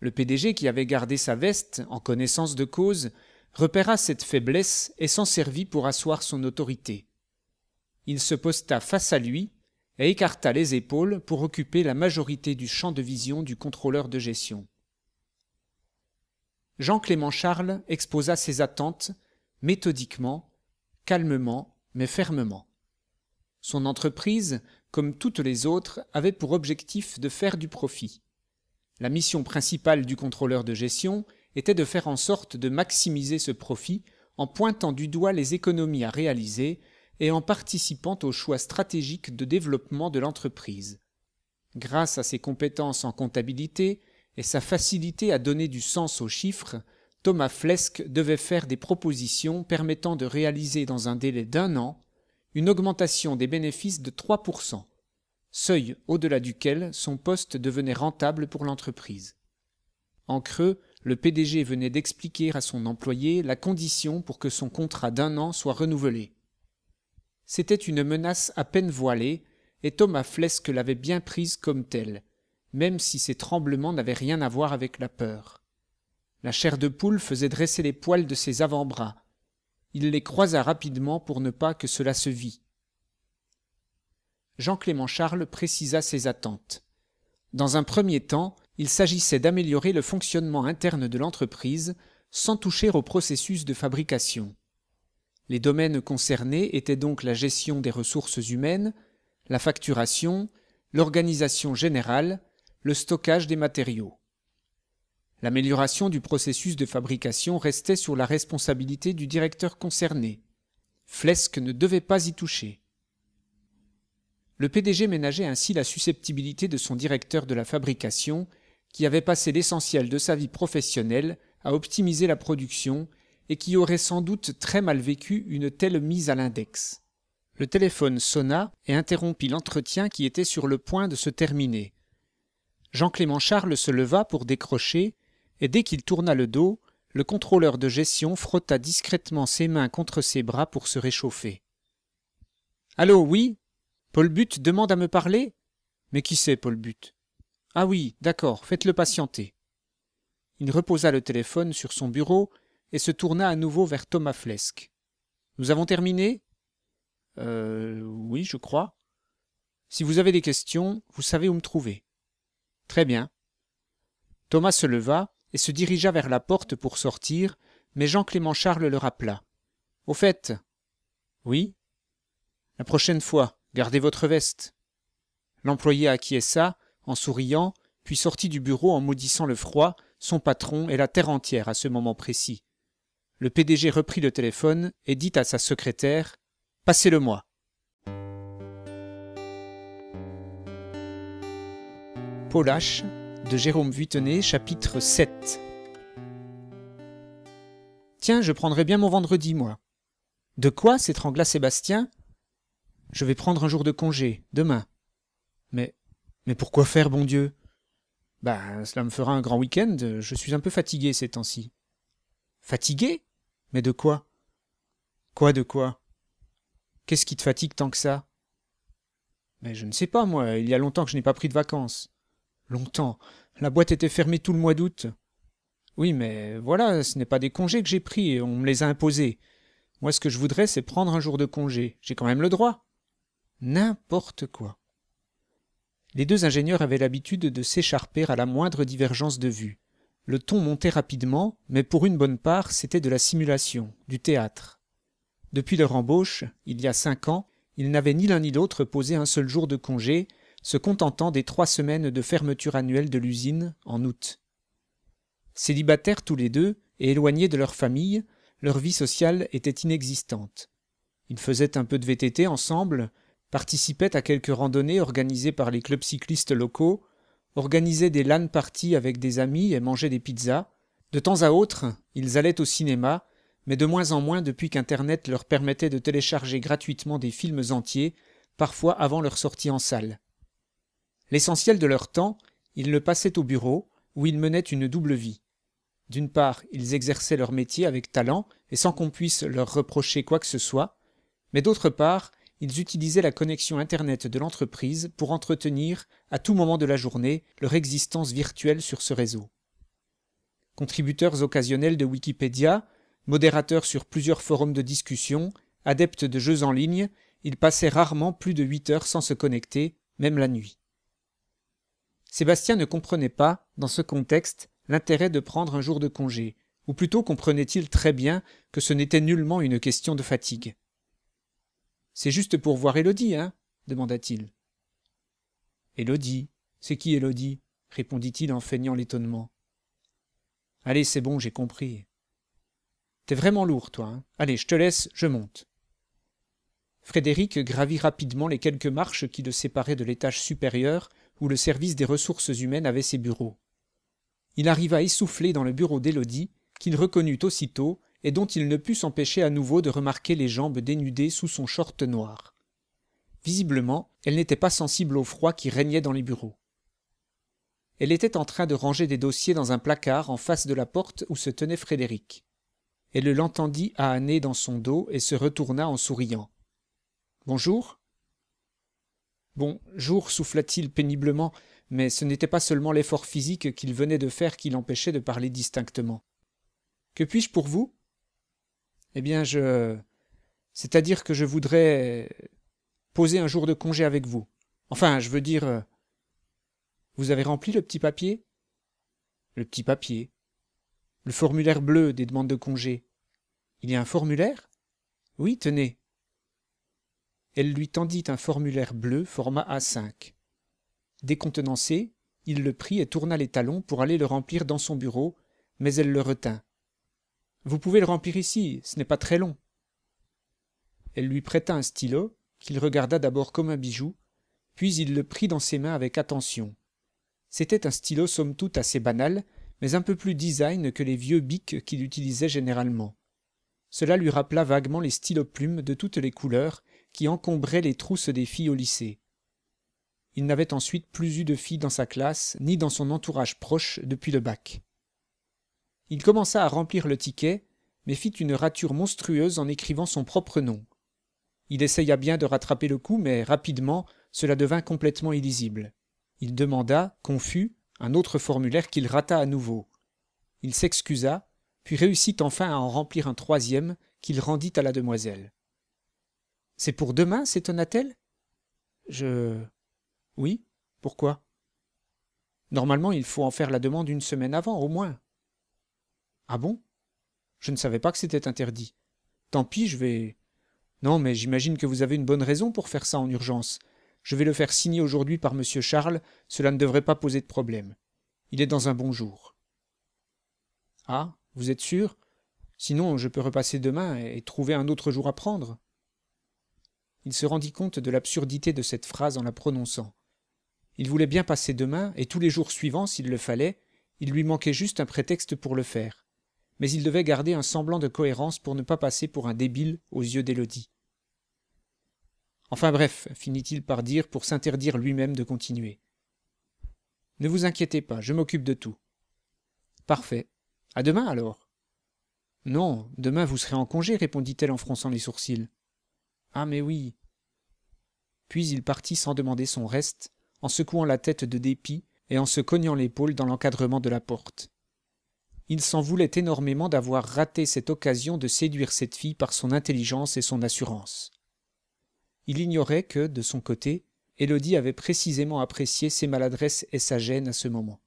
Le PDG, qui avait gardé sa veste en connaissance de cause, repéra cette faiblesse et s'en servit pour asseoir son autorité. Il se posta face à lui et écarta les épaules pour occuper la majorité du champ de vision du contrôleur de gestion. Jean-Clément Charles exposa ses attentes, méthodiquement, calmement, mais fermement. Son entreprise, comme toutes les autres, avait pour objectif de faire du profit. La mission principale du contrôleur de gestion était de faire en sorte de maximiser ce profit en pointant du doigt les économies à réaliser et en participant aux choix stratégiques de développement de l'entreprise. Grâce à ses compétences en comptabilité, et sa facilité à donner du sens aux chiffres, Thomas Flesk devait faire des propositions permettant de réaliser dans un délai d'un an une augmentation des bénéfices de 3%, seuil au-delà duquel son poste devenait rentable pour l'entreprise. En creux, le PDG venait d'expliquer à son employé la condition pour que son contrat d'un an soit renouvelé. C'était une menace à peine voilée, et Thomas Flesk l'avait bien prise comme telle, même si ces tremblements n'avaient rien à voir avec la peur. La chair de poule faisait dresser les poils de ses avant-bras. Il les croisa rapidement pour ne pas que cela se vît. Jean-Clément Charles précisa ses attentes. Dans un premier temps, il s'agissait d'améliorer le fonctionnement interne de l'entreprise sans toucher au processus de fabrication. Les domaines concernés étaient donc la gestion des ressources humaines, la facturation, l'organisation générale, le stockage des matériaux. L'amélioration du processus de fabrication restait sur la responsabilité du directeur concerné. Flesque ne devait pas y toucher. Le PDG ménageait ainsi la susceptibilité de son directeur de la fabrication, qui avait passé l'essentiel de sa vie professionnelle à optimiser la production et qui aurait sans doute très mal vécu une telle mise à l'index. Le téléphone sonna et interrompit l'entretien qui était sur le point de se terminer. Jean-Clément Charles se leva pour décrocher, et dès qu'il tourna le dos, le contrôleur de gestion frotta discrètement ses mains contre ses bras pour se réchauffer. Allô, oui Paul But demande à me parler Mais qui c'est, Paul But Ah oui, d'accord, faites-le patienter. Il reposa le téléphone sur son bureau et se tourna à nouveau vers Thomas Flesque. Nous avons terminé Euh. Oui, je crois. Si vous avez des questions, vous savez où me trouver. Très bien. Thomas se leva et se dirigea vers la porte pour sortir, mais Jean-Clément Charles le rappela. Au fait. Oui. La prochaine fois, gardez votre veste. L'employé acquiesça, en souriant, puis sortit du bureau en maudissant le froid, son patron et la terre entière à ce moment précis. Le PDG reprit le téléphone et dit à sa secrétaire Passez-le-moi. Polache de Jérôme Vuittenay, chapitre 7. Tiens, je prendrai bien mon vendredi, moi. De quoi s'étrangla Sébastien Je vais prendre un jour de congé, demain. Mais, mais pourquoi faire, bon Dieu Ben, cela me fera un grand week-end, je suis un peu fatigué ces temps-ci. Fatigué Mais de quoi Quoi de quoi Qu'est-ce qui te fatigue tant que ça mais je ne sais pas, moi, il y a longtemps que je n'ai pas pris de vacances longtemps la boîte était fermée tout le mois d'août oui mais voilà ce n'est pas des congés que j'ai pris on me les a imposés moi ce que je voudrais c'est prendre un jour de congé j'ai quand même le droit n'importe quoi les deux ingénieurs avaient l'habitude de s'écharper à la moindre divergence de vue le ton montait rapidement mais pour une bonne part c'était de la simulation du théâtre depuis leur embauche il y a cinq ans ils n'avaient ni l'un ni l'autre posé un seul jour de congé se contentant des trois semaines de fermeture annuelle de l'usine en août. Célibataires tous les deux et éloignés de leur famille, leur vie sociale était inexistante. Ils faisaient un peu de VTT ensemble, participaient à quelques randonnées organisées par les clubs cyclistes locaux, organisaient des LAN parties avec des amis et mangeaient des pizzas. De temps à autre, ils allaient au cinéma, mais de moins en moins depuis qu'Internet leur permettait de télécharger gratuitement des films entiers, parfois avant leur sortie en salle. L'essentiel de leur temps, ils le passaient au bureau, où ils menaient une double vie. D'une part, ils exerçaient leur métier avec talent et sans qu'on puisse leur reprocher quoi que ce soit, mais d'autre part, ils utilisaient la connexion Internet de l'entreprise pour entretenir, à tout moment de la journée, leur existence virtuelle sur ce réseau. Contributeurs occasionnels de Wikipédia, modérateurs sur plusieurs forums de discussion, adeptes de jeux en ligne, ils passaient rarement plus de huit heures sans se connecter, même la nuit. Sébastien ne comprenait pas, dans ce contexte, l'intérêt de prendre un jour de congé, ou plutôt comprenait-il très bien que ce n'était nullement une question de fatigue. C'est juste pour voir Élodie, hein demanda-t-il. Élodie C'est qui Élodie répondit-il en feignant l'étonnement. Allez, c'est bon, j'ai compris. T'es vraiment lourd, toi. Hein. Allez, je te laisse, je monte. Frédéric gravit rapidement les quelques marches qui le séparaient de l'étage supérieur où le service des ressources humaines avait ses bureaux. Il arriva essoufflé dans le bureau d'Élodie, qu'il reconnut aussitôt et dont il ne put s'empêcher à nouveau de remarquer les jambes dénudées sous son short noir. Visiblement, elle n'était pas sensible au froid qui régnait dans les bureaux. Elle était en train de ranger des dossiers dans un placard en face de la porte où se tenait Frédéric. Elle l'entendit ahanner dans son dos et se retourna en souriant. Bonjour bon jour souffla-t-il péniblement mais ce n'était pas seulement l'effort physique qu'il venait de faire qui l'empêchait de parler distinctement que puis-je pour vous eh bien je c'est-à-dire que je voudrais poser un jour de congé avec vous enfin je veux dire vous avez rempli le petit papier le petit papier le formulaire bleu des demandes de congé il y a un formulaire oui tenez elle lui tendit un formulaire bleu format A5. Décontenancé, il le prit et tourna les talons pour aller le remplir dans son bureau, mais elle le retint. Vous pouvez le remplir ici, ce n'est pas très long. Elle lui prêta un stylo, qu'il regarda d'abord comme un bijou, puis il le prit dans ses mains avec attention. C'était un stylo somme toute assez banal, mais un peu plus design que les vieux bics qu'il utilisait généralement. Cela lui rappela vaguement les stylos plumes de toutes les couleurs qui encombrait les trousses des filles au lycée. Il n'avait ensuite plus eu de filles dans sa classe ni dans son entourage proche depuis le bac. Il commença à remplir le ticket, mais fit une rature monstrueuse en écrivant son propre nom. Il essaya bien de rattraper le coup, mais rapidement cela devint complètement illisible. Il demanda, confus, un autre formulaire qu'il rata à nouveau. Il s'excusa, puis réussit enfin à en remplir un troisième qu'il rendit à la demoiselle. C'est pour demain, s'étonna-t-elle Je... Oui Pourquoi Normalement, il faut en faire la demande une semaine avant, au moins. Ah bon Je ne savais pas que c'était interdit. Tant pis, je vais... Non, mais j'imagine que vous avez une bonne raison pour faire ça en urgence. Je vais le faire signer aujourd'hui par M. Charles, cela ne devrait pas poser de problème. Il est dans un bon jour. Ah, vous êtes sûr Sinon, je peux repasser demain et trouver un autre jour à prendre. Il se rendit compte de l'absurdité de cette phrase en la prononçant. Il voulait bien passer demain et tous les jours suivants s'il le fallait, il lui manquait juste un prétexte pour le faire. Mais il devait garder un semblant de cohérence pour ne pas passer pour un débile aux yeux d'Élodie. Enfin bref, finit-il par dire pour s'interdire lui-même de continuer. Ne vous inquiétez pas, je m'occupe de tout. Parfait. À demain alors. Non, demain vous serez en congé, répondit-elle en fronçant les sourcils ah mais oui puis il partit sans demander son reste en secouant la tête de dépit et en se cognant l'épaule dans l'encadrement de la porte il s'en voulait énormément d'avoir raté cette occasion de séduire cette fille par son intelligence et son assurance il ignorait que de son côté Élodie avait précisément apprécié ses maladresses et sa gêne à ce moment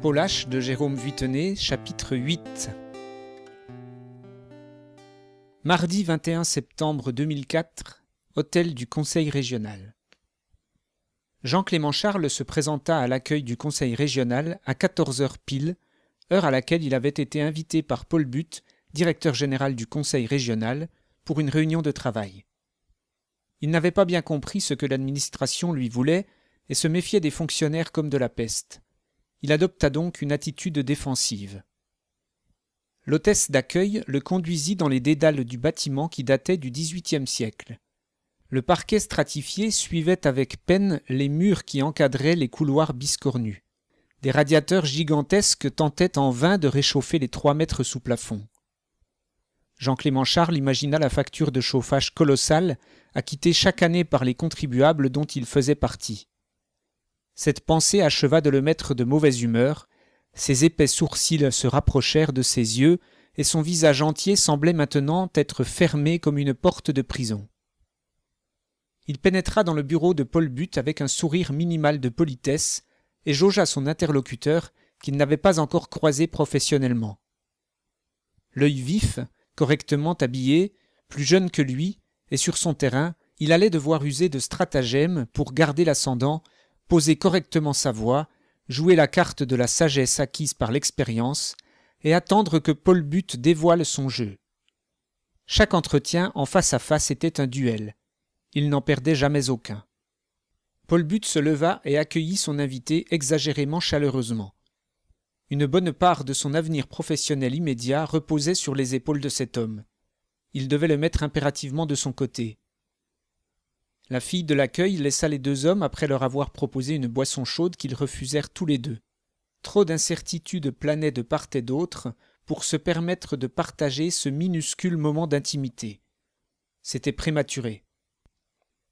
Paul de Jérôme chapitre 8 Mardi 21 septembre 2004, hôtel du Conseil régional. Jean-Clément Charles se présenta à l'accueil du Conseil régional à 14 heures pile, heure à laquelle il avait été invité par Paul Butte, directeur général du Conseil régional, pour une réunion de travail. Il n'avait pas bien compris ce que l'administration lui voulait et se méfiait des fonctionnaires comme de la peste. Il adopta donc une attitude défensive. L'hôtesse d'accueil le conduisit dans les dédales du bâtiment qui datait du XVIIIe siècle. Le parquet stratifié suivait avec peine les murs qui encadraient les couloirs biscornus. Des radiateurs gigantesques tentaient en vain de réchauffer les trois mètres sous plafond. Jean-Clément Charles imagina la facture de chauffage colossale acquittée chaque année par les contribuables dont il faisait partie. Cette pensée acheva de le mettre de mauvaise humeur, ses épais sourcils se rapprochèrent de ses yeux, et son visage entier semblait maintenant être fermé comme une porte de prison. Il pénétra dans le bureau de Paul But avec un sourire minimal de politesse et jaugea son interlocuteur qu'il n'avait pas encore croisé professionnellement. L'œil vif, correctement habillé, plus jeune que lui, et sur son terrain, il allait devoir user de stratagèmes pour garder l'ascendant, poser correctement sa voix jouer la carte de la sagesse acquise par l'expérience et attendre que Paul Butte dévoile son jeu. Chaque entretien en face à face était un duel. Il n'en perdait jamais aucun. Paul Butte se leva et accueillit son invité exagérément chaleureusement. Une bonne part de son avenir professionnel immédiat reposait sur les épaules de cet homme. Il devait le mettre impérativement de son côté. La fille de l'accueil laissa les deux hommes après leur avoir proposé une boisson chaude qu'ils refusèrent tous les deux. Trop d'incertitudes planaient de part et d'autre pour se permettre de partager ce minuscule moment d'intimité. C'était prématuré.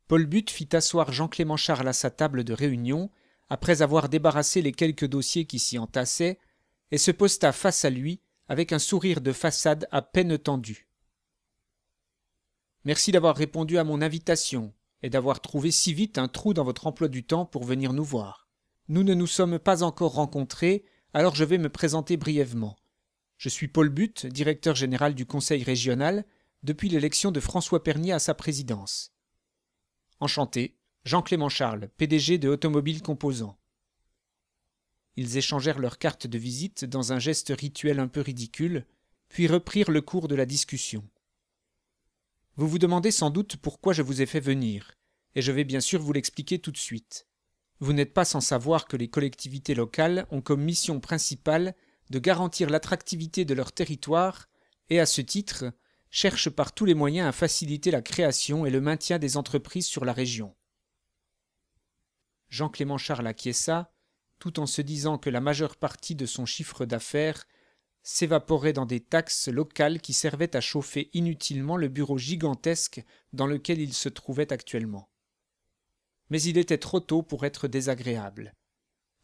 Paul Butte fit asseoir Jean-Clément Charles à sa table de réunion, après avoir débarrassé les quelques dossiers qui s'y entassaient, et se posta face à lui avec un sourire de façade à peine tendu. Merci d'avoir répondu à mon invitation, et d'avoir trouvé si vite un trou dans votre emploi du temps pour venir nous voir. Nous ne nous sommes pas encore rencontrés, alors je vais me présenter brièvement. Je suis Paul Butte, directeur général du Conseil régional, depuis l'élection de François Pernier à sa présidence. Enchanté, Jean-Clément Charles, PDG de Automobile Composant. Ils échangèrent leurs cartes de visite dans un geste rituel un peu ridicule, puis reprirent le cours de la discussion. Vous vous demandez sans doute pourquoi je vous ai fait venir, et je vais bien sûr vous l'expliquer tout de suite. Vous n'êtes pas sans savoir que les collectivités locales ont comme mission principale de garantir l'attractivité de leur territoire et à ce titre cherchent par tous les moyens à faciliter la création et le maintien des entreprises sur la région. Jean-Clément Charles acquiesça, tout en se disant que la majeure partie de son chiffre d'affaires s'évaporait dans des taxes locales qui servaient à chauffer inutilement le bureau gigantesque dans lequel il se trouvait actuellement. Mais il était trop tôt pour être désagréable.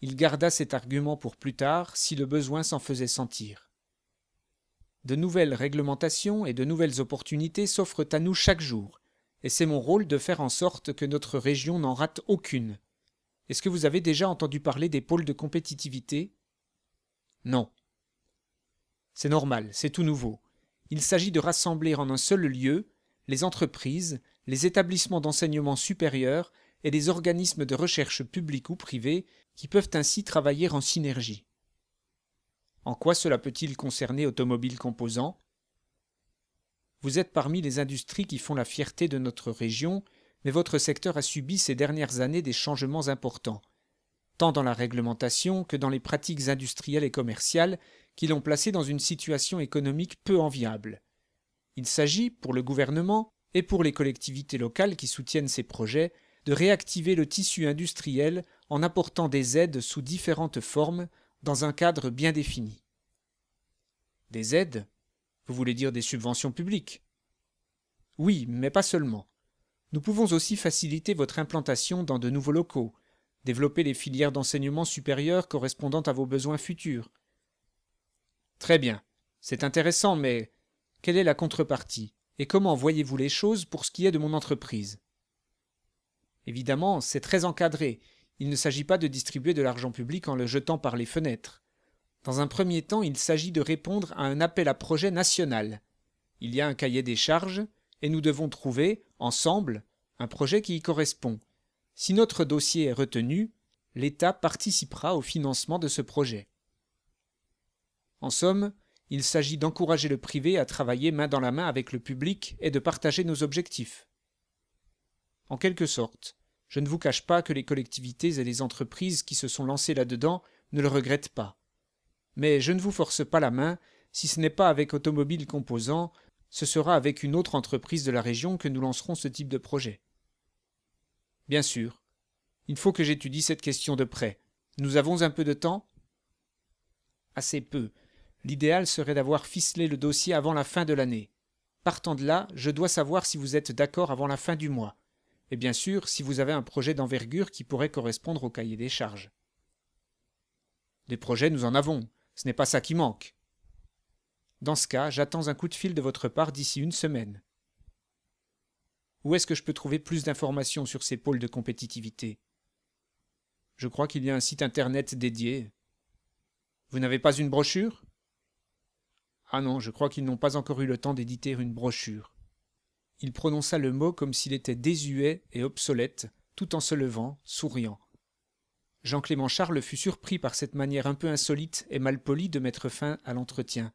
Il garda cet argument pour plus tard si le besoin s'en faisait sentir. De nouvelles réglementations et de nouvelles opportunités s'offrent à nous chaque jour, et c'est mon rôle de faire en sorte que notre région n'en rate aucune. Est-ce que vous avez déjà entendu parler des pôles de compétitivité Non, c'est normal, c'est tout nouveau. Il s'agit de rassembler en un seul lieu les entreprises, les établissements d'enseignement supérieur et les organismes de recherche publics ou privés qui peuvent ainsi travailler en synergie. En quoi cela peut-il concerner Automobile Composants Vous êtes parmi les industries qui font la fierté de notre région, mais votre secteur a subi ces dernières années des changements importants tant dans la réglementation que dans les pratiques industrielles et commerciales qui l'ont placé dans une situation économique peu enviable. Il s'agit, pour le gouvernement et pour les collectivités locales qui soutiennent ces projets, de réactiver le tissu industriel en apportant des aides sous différentes formes dans un cadre bien défini. Des aides Vous voulez dire des subventions publiques Oui, mais pas seulement. Nous pouvons aussi faciliter votre implantation dans de nouveaux locaux, développer les filières d'enseignement supérieur correspondant à vos besoins futurs. Très bien, c'est intéressant, mais quelle est la contrepartie et comment voyez-vous les choses pour ce qui est de mon entreprise Évidemment, c'est très encadré, il ne s'agit pas de distribuer de l'argent public en le jetant par les fenêtres. Dans un premier temps, il s'agit de répondre à un appel à projet national. Il y a un cahier des charges, et nous devons trouver, ensemble, un projet qui y correspond. Si notre dossier est retenu, l'État participera au financement de ce projet. En somme, il s'agit d'encourager le privé à travailler main dans la main avec le public et de partager nos objectifs. En quelque sorte, je ne vous cache pas que les collectivités et les entreprises qui se sont lancées là-dedans ne le regrettent pas. Mais je ne vous force pas la main, si ce n'est pas avec Automobile Composants, ce sera avec une autre entreprise de la région que nous lancerons ce type de projet. Bien sûr. Il faut que j'étudie cette question de près. Nous avons un peu de temps Assez peu. L'idéal serait d'avoir ficelé le dossier avant la fin de l'année. Partant de là, je dois savoir si vous êtes d'accord avant la fin du mois. Et bien sûr, si vous avez un projet d'envergure qui pourrait correspondre au cahier des charges. Des projets, nous en avons. Ce n'est pas ça qui manque. Dans ce cas, j'attends un coup de fil de votre part d'ici une semaine. Où est-ce que je peux trouver plus d'informations sur ces pôles de compétitivité Je crois qu'il y a un site internet dédié. Vous n'avez pas une brochure Ah non, je crois qu'ils n'ont pas encore eu le temps d'éditer une brochure. Il prononça le mot comme s'il était désuet et obsolète, tout en se levant, souriant. Jean-Clément Charles fut surpris par cette manière un peu insolite et malpolie de mettre fin à l'entretien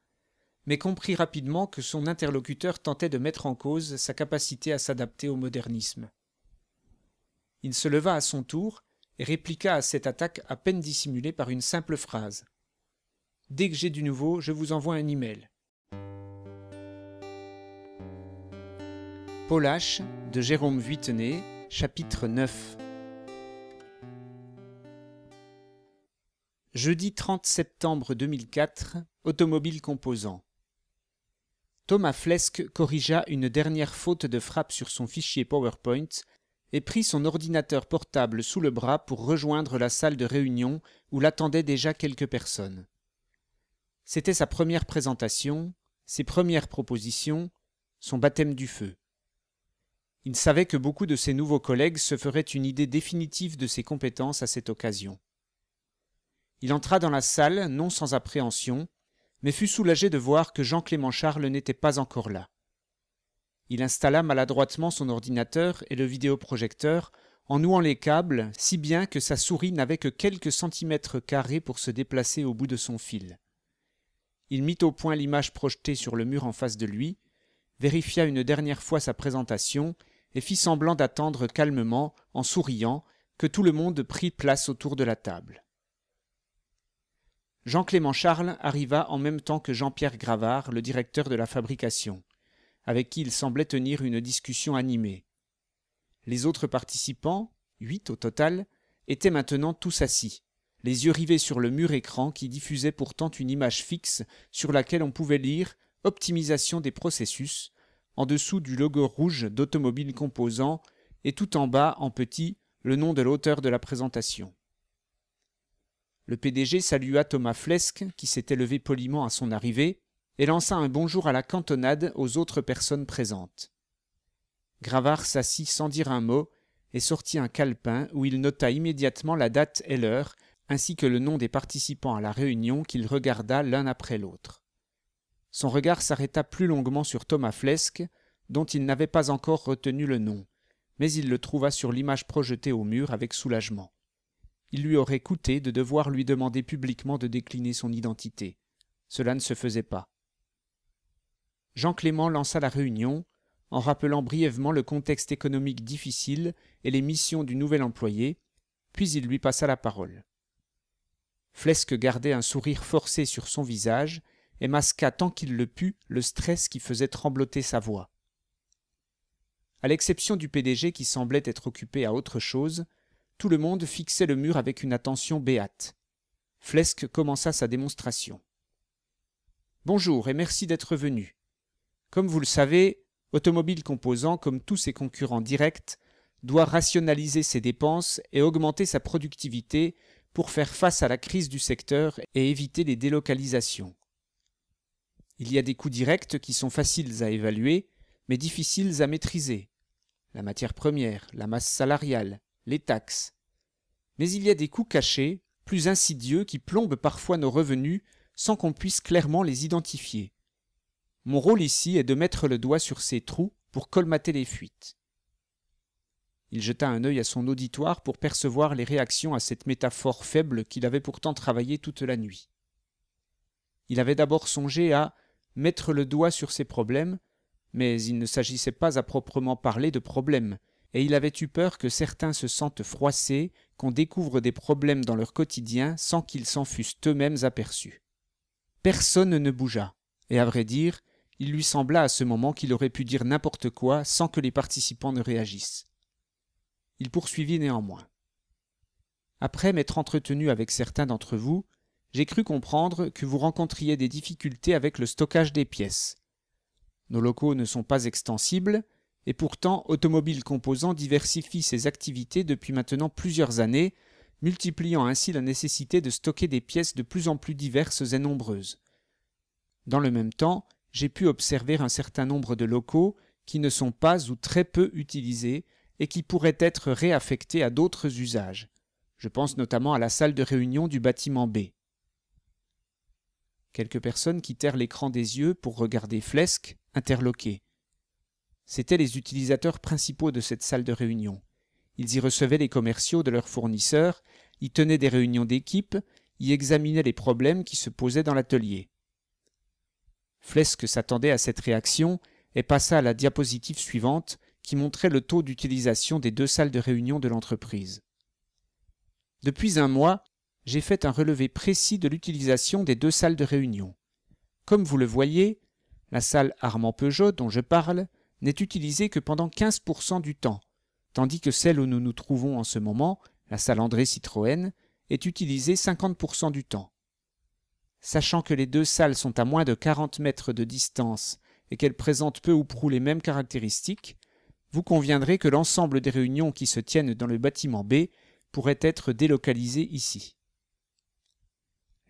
mais comprit rapidement que son interlocuteur tentait de mettre en cause sa capacité à s'adapter au modernisme. Il se leva à son tour et répliqua à cette attaque à peine dissimulée par une simple phrase. Dès que j'ai du nouveau, je vous envoie un email. Polache de Jérôme Vuittenay, chapitre 9. Jeudi 30 septembre 2004, Automobile Composant. Thomas Flesque corrigea une dernière faute de frappe sur son fichier PowerPoint et prit son ordinateur portable sous le bras pour rejoindre la salle de réunion où l'attendaient déjà quelques personnes. C'était sa première présentation, ses premières propositions, son baptême du feu. Il savait que beaucoup de ses nouveaux collègues se feraient une idée définitive de ses compétences à cette occasion. Il entra dans la salle non sans appréhension, mais fut soulagé de voir que Jean-Clément Charles n'était pas encore là. Il installa maladroitement son ordinateur et le vidéoprojecteur en nouant les câbles, si bien que sa souris n'avait que quelques centimètres carrés pour se déplacer au bout de son fil. Il mit au point l'image projetée sur le mur en face de lui, vérifia une dernière fois sa présentation et fit semblant d'attendre calmement, en souriant, que tout le monde prit place autour de la table. Jean-Clément Charles arriva en même temps que Jean-Pierre Gravard, le directeur de la fabrication, avec qui il semblait tenir une discussion animée. Les autres participants, huit au total, étaient maintenant tous assis, les yeux rivés sur le mur écran qui diffusait pourtant une image fixe sur laquelle on pouvait lire Optimisation des processus, en dessous du logo rouge d'automobile composant, et tout en bas, en petit, le nom de l'auteur de la présentation. Le PDG salua Thomas Flesque, qui s'était levé poliment à son arrivée, et lança un bonjour à la cantonade aux autres personnes présentes. Gravard s'assit sans dire un mot et sortit un calepin où il nota immédiatement la date et l'heure, ainsi que le nom des participants à la réunion qu'il regarda l'un après l'autre. Son regard s'arrêta plus longuement sur Thomas Flesque, dont il n'avait pas encore retenu le nom, mais il le trouva sur l'image projetée au mur avec soulagement il lui aurait coûté de devoir lui demander publiquement de décliner son identité. Cela ne se faisait pas. Jean Clément lança la réunion, en rappelant brièvement le contexte économique difficile et les missions du nouvel employé, puis il lui passa la parole. Flesque gardait un sourire forcé sur son visage et masqua tant qu'il le put le stress qui faisait trembloter sa voix. À l'exception du PDG qui semblait être occupé à autre chose, tout le monde fixait le mur avec une attention béate. Flesque commença sa démonstration. Bonjour et merci d'être venu. Comme vous le savez, Automobile Composant, comme tous ses concurrents directs, doit rationaliser ses dépenses et augmenter sa productivité pour faire face à la crise du secteur et éviter les délocalisations. Il y a des coûts directs qui sont faciles à évaluer, mais difficiles à maîtriser. La matière première, la masse salariale, les taxes. Mais il y a des coûts cachés, plus insidieux, qui plombent parfois nos revenus sans qu'on puisse clairement les identifier. Mon rôle ici est de mettre le doigt sur ces trous pour colmater les fuites. Il jeta un œil à son auditoire pour percevoir les réactions à cette métaphore faible qu'il avait pourtant travaillée toute la nuit. Il avait d'abord songé à mettre le doigt sur ces problèmes, mais il ne s'agissait pas à proprement parler de problèmes, et il avait eu peur que certains se sentent froissés, qu'on découvre des problèmes dans leur quotidien sans qu'ils s'en fussent eux-mêmes aperçus. Personne ne bougea, et à vrai dire, il lui sembla à ce moment qu'il aurait pu dire n'importe quoi sans que les participants ne réagissent. Il poursuivit néanmoins. Après m'être entretenu avec certains d'entre vous, j'ai cru comprendre que vous rencontriez des difficultés avec le stockage des pièces. Nos locaux ne sont pas extensibles, et pourtant, Automobile Composant diversifie ses activités depuis maintenant plusieurs années, multipliant ainsi la nécessité de stocker des pièces de plus en plus diverses et nombreuses. Dans le même temps, j'ai pu observer un certain nombre de locaux qui ne sont pas ou très peu utilisés et qui pourraient être réaffectés à d'autres usages. Je pense notamment à la salle de réunion du bâtiment B. Quelques personnes quittèrent l'écran des yeux pour regarder Flesque, interloquées. C'étaient les utilisateurs principaux de cette salle de réunion. Ils y recevaient les commerciaux de leurs fournisseurs, y tenaient des réunions d'équipe, y examinaient les problèmes qui se posaient dans l'atelier. Flesque s'attendait à cette réaction et passa à la diapositive suivante qui montrait le taux d'utilisation des deux salles de réunion de l'entreprise. Depuis un mois, j'ai fait un relevé précis de l'utilisation des deux salles de réunion. Comme vous le voyez, la salle Armand Peugeot dont je parle n'est utilisée que pendant 15% du temps, tandis que celle où nous nous trouvons en ce moment, la salle André Citroën, est utilisée 50% du temps. Sachant que les deux salles sont à moins de 40 mètres de distance et qu'elles présentent peu ou prou les mêmes caractéristiques, vous conviendrez que l'ensemble des réunions qui se tiennent dans le bâtiment B pourraient être délocalisées ici.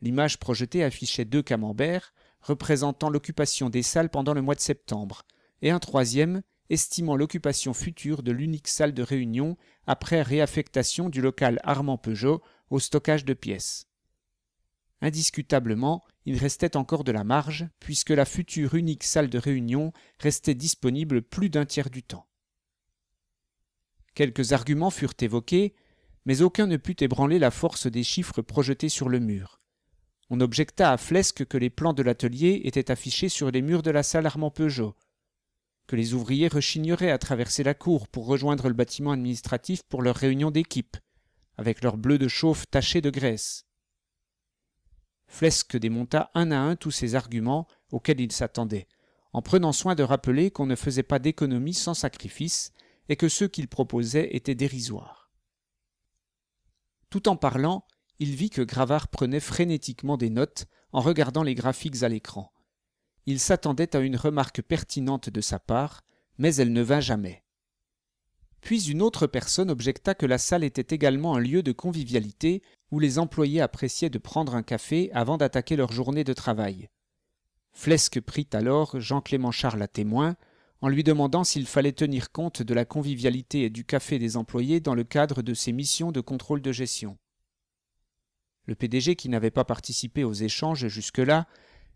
L'image projetée affichait deux camemberts représentant l'occupation des salles pendant le mois de septembre, et un troisième estimant l'occupation future de l'unique salle de réunion après réaffectation du local Armand Peugeot au stockage de pièces. Indiscutablement, il restait encore de la marge, puisque la future unique salle de réunion restait disponible plus d'un tiers du temps. Quelques arguments furent évoqués, mais aucun ne put ébranler la force des chiffres projetés sur le mur. On objecta à Flesque que les plans de l'atelier étaient affichés sur les murs de la salle Armand Peugeot, que les ouvriers rechigneraient à traverser la cour pour rejoindre le bâtiment administratif pour leur réunion d'équipe, avec leur bleu de chauffe taché de graisse. Flesque démonta un à un tous ces arguments auxquels il s'attendait, en prenant soin de rappeler qu'on ne faisait pas d'économie sans sacrifice et que ceux qu'il proposait étaient dérisoires. Tout en parlant, il vit que Gravard prenait frénétiquement des notes en regardant les graphiques à l'écran il s'attendait à une remarque pertinente de sa part, mais elle ne vint jamais. Puis une autre personne objecta que la salle était également un lieu de convivialité où les employés appréciaient de prendre un café avant d'attaquer leur journée de travail. Flesque prit alors Jean-Clément Charles à témoin en lui demandant s'il fallait tenir compte de la convivialité et du café des employés dans le cadre de ses missions de contrôle de gestion. Le PDG, qui n'avait pas participé aux échanges jusque-là,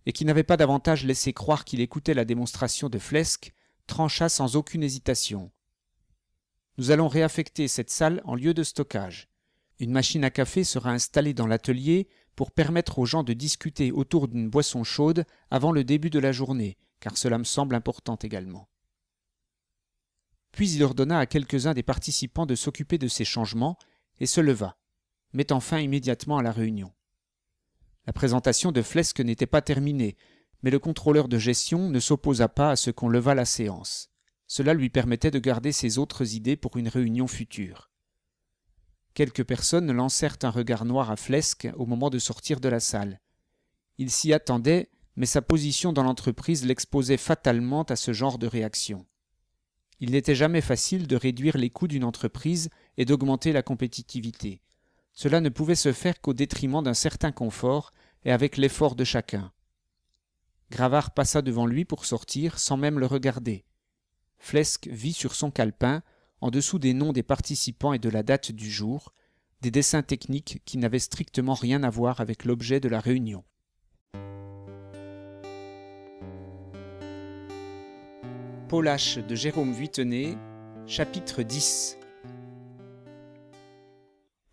et qui n'avait pas davantage laissé croire qu'il écoutait la démonstration de Flesque, trancha sans aucune hésitation. Nous allons réaffecter cette salle en lieu de stockage. Une machine à café sera installée dans l'atelier pour permettre aux gens de discuter autour d'une boisson chaude avant le début de la journée, car cela me semble important également. Puis il ordonna à quelques-uns des participants de s'occuper de ces changements et se leva, mettant fin immédiatement à la réunion. La présentation de Flesque n'était pas terminée, mais le contrôleur de gestion ne s'opposa pas à ce qu'on levât la séance. Cela lui permettait de garder ses autres idées pour une réunion future. Quelques personnes lancèrent un regard noir à Flesque au moment de sortir de la salle. Il s'y attendait, mais sa position dans l'entreprise l'exposait fatalement à ce genre de réaction. Il n'était jamais facile de réduire les coûts d'une entreprise et d'augmenter la compétitivité. Cela ne pouvait se faire qu'au détriment d'un certain confort et avec l'effort de chacun. Gravard passa devant lui pour sortir sans même le regarder. Flesque vit sur son calepin, en dessous des noms des participants et de la date du jour, des dessins techniques qui n'avaient strictement rien à voir avec l'objet de la réunion. Paul de Jérôme chapitre 10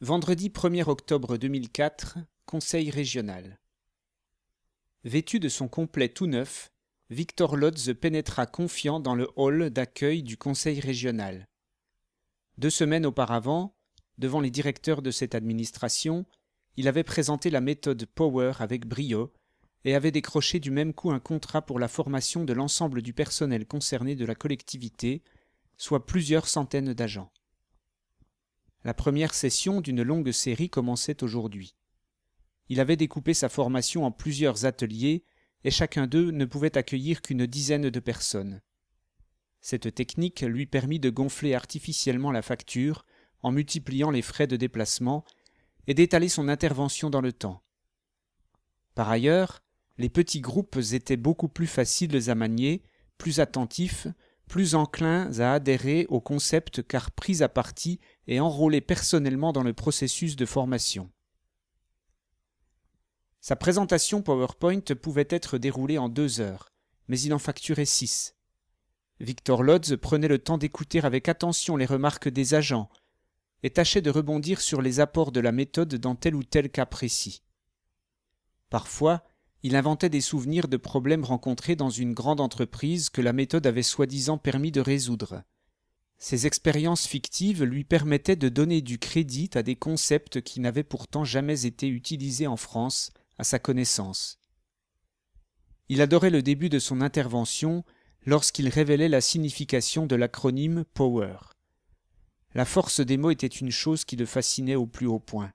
Vendredi 1er octobre 2004, Conseil régional. Vêtu de son complet tout neuf, Victor Lotz pénétra confiant dans le hall d'accueil du Conseil régional. Deux semaines auparavant, devant les directeurs de cette administration, il avait présenté la méthode Power avec brio et avait décroché du même coup un contrat pour la formation de l'ensemble du personnel concerné de la collectivité, soit plusieurs centaines d'agents. La première session d'une longue série commençait aujourd'hui. Il avait découpé sa formation en plusieurs ateliers, et chacun d'eux ne pouvait accueillir qu'une dizaine de personnes. Cette technique lui permit de gonfler artificiellement la facture en multipliant les frais de déplacement et d'étaler son intervention dans le temps. Par ailleurs, les petits groupes étaient beaucoup plus faciles à manier, plus attentifs, plus enclins à adhérer au concept car pris à partie et enrôlé personnellement dans le processus de formation. Sa présentation PowerPoint pouvait être déroulée en deux heures, mais il en facturait six. Victor Lodz prenait le temps d'écouter avec attention les remarques des agents et tâchait de rebondir sur les apports de la méthode dans tel ou tel cas précis. Parfois, il inventait des souvenirs de problèmes rencontrés dans une grande entreprise que la méthode avait soi-disant permis de résoudre. Ces expériences fictives lui permettaient de donner du crédit à des concepts qui n'avaient pourtant jamais été utilisés en France à sa connaissance. Il adorait le début de son intervention lorsqu'il révélait la signification de l'acronyme Power. La force des mots était une chose qui le fascinait au plus haut point.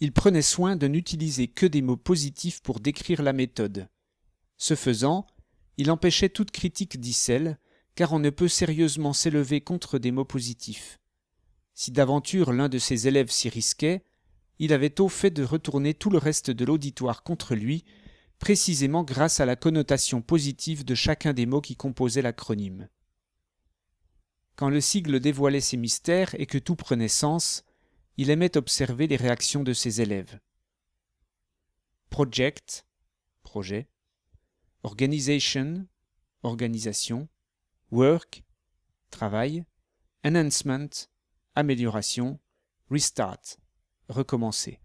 Il prenait soin de n'utiliser que des mots positifs pour décrire la méthode. Ce faisant, il empêchait toute critique d'Issel, car on ne peut sérieusement s'élever contre des mots positifs. Si d'aventure l'un de ses élèves s'y risquait, il avait au fait de retourner tout le reste de l'auditoire contre lui, précisément grâce à la connotation positive de chacun des mots qui composaient l'acronyme. Quand le sigle dévoilait ses mystères et que tout prenait sens, il aimait observer les réactions de ses élèves. Project, projet. Organization, organisation work, travail, enhancement, amélioration, restart, recommencer.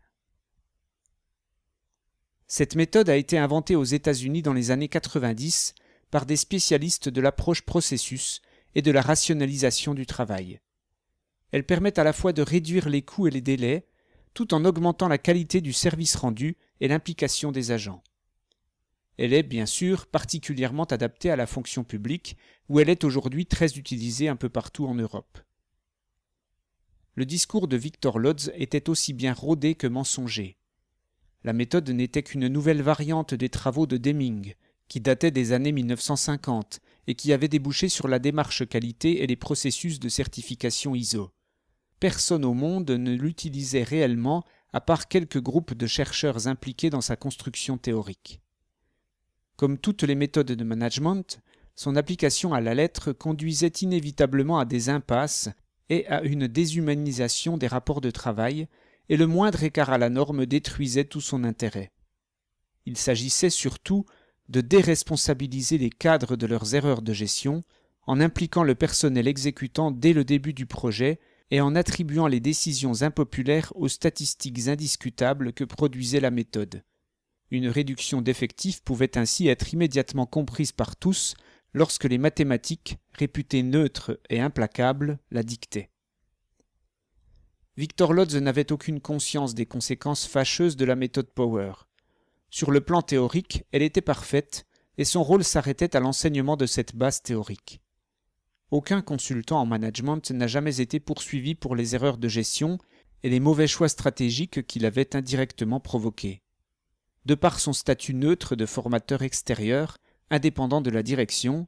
Cette méthode a été inventée aux États-Unis dans les années 90 par des spécialistes de l'approche processus et de la rationalisation du travail. Elle permet à la fois de réduire les coûts et les délais, tout en augmentant la qualité du service rendu et l'implication des agents. Elle est bien sûr particulièrement adaptée à la fonction publique, où elle est aujourd'hui très utilisée un peu partout en Europe. Le discours de Victor Lodz était aussi bien rodé que mensonger. La méthode n'était qu'une nouvelle variante des travaux de Deming, qui datait des années 1950 et qui avait débouché sur la démarche qualité et les processus de certification ISO. Personne au monde ne l'utilisait réellement à part quelques groupes de chercheurs impliqués dans sa construction théorique. Comme toutes les méthodes de management, son application à la lettre conduisait inévitablement à des impasses et à une déshumanisation des rapports de travail, et le moindre écart à la norme détruisait tout son intérêt. Il s'agissait surtout de déresponsabiliser les cadres de leurs erreurs de gestion en impliquant le personnel exécutant dès le début du projet et en attribuant les décisions impopulaires aux statistiques indiscutables que produisait la méthode. Une réduction d'effectifs pouvait ainsi être immédiatement comprise par tous lorsque les mathématiques, réputées neutres et implacables, la dictaient. Victor Lodz n'avait aucune conscience des conséquences fâcheuses de la méthode Power. Sur le plan théorique, elle était parfaite, et son rôle s'arrêtait à l'enseignement de cette base théorique. Aucun consultant en management n'a jamais été poursuivi pour les erreurs de gestion et les mauvais choix stratégiques qu'il avait indirectement provoqués de par son statut neutre de formateur extérieur, indépendant de la direction,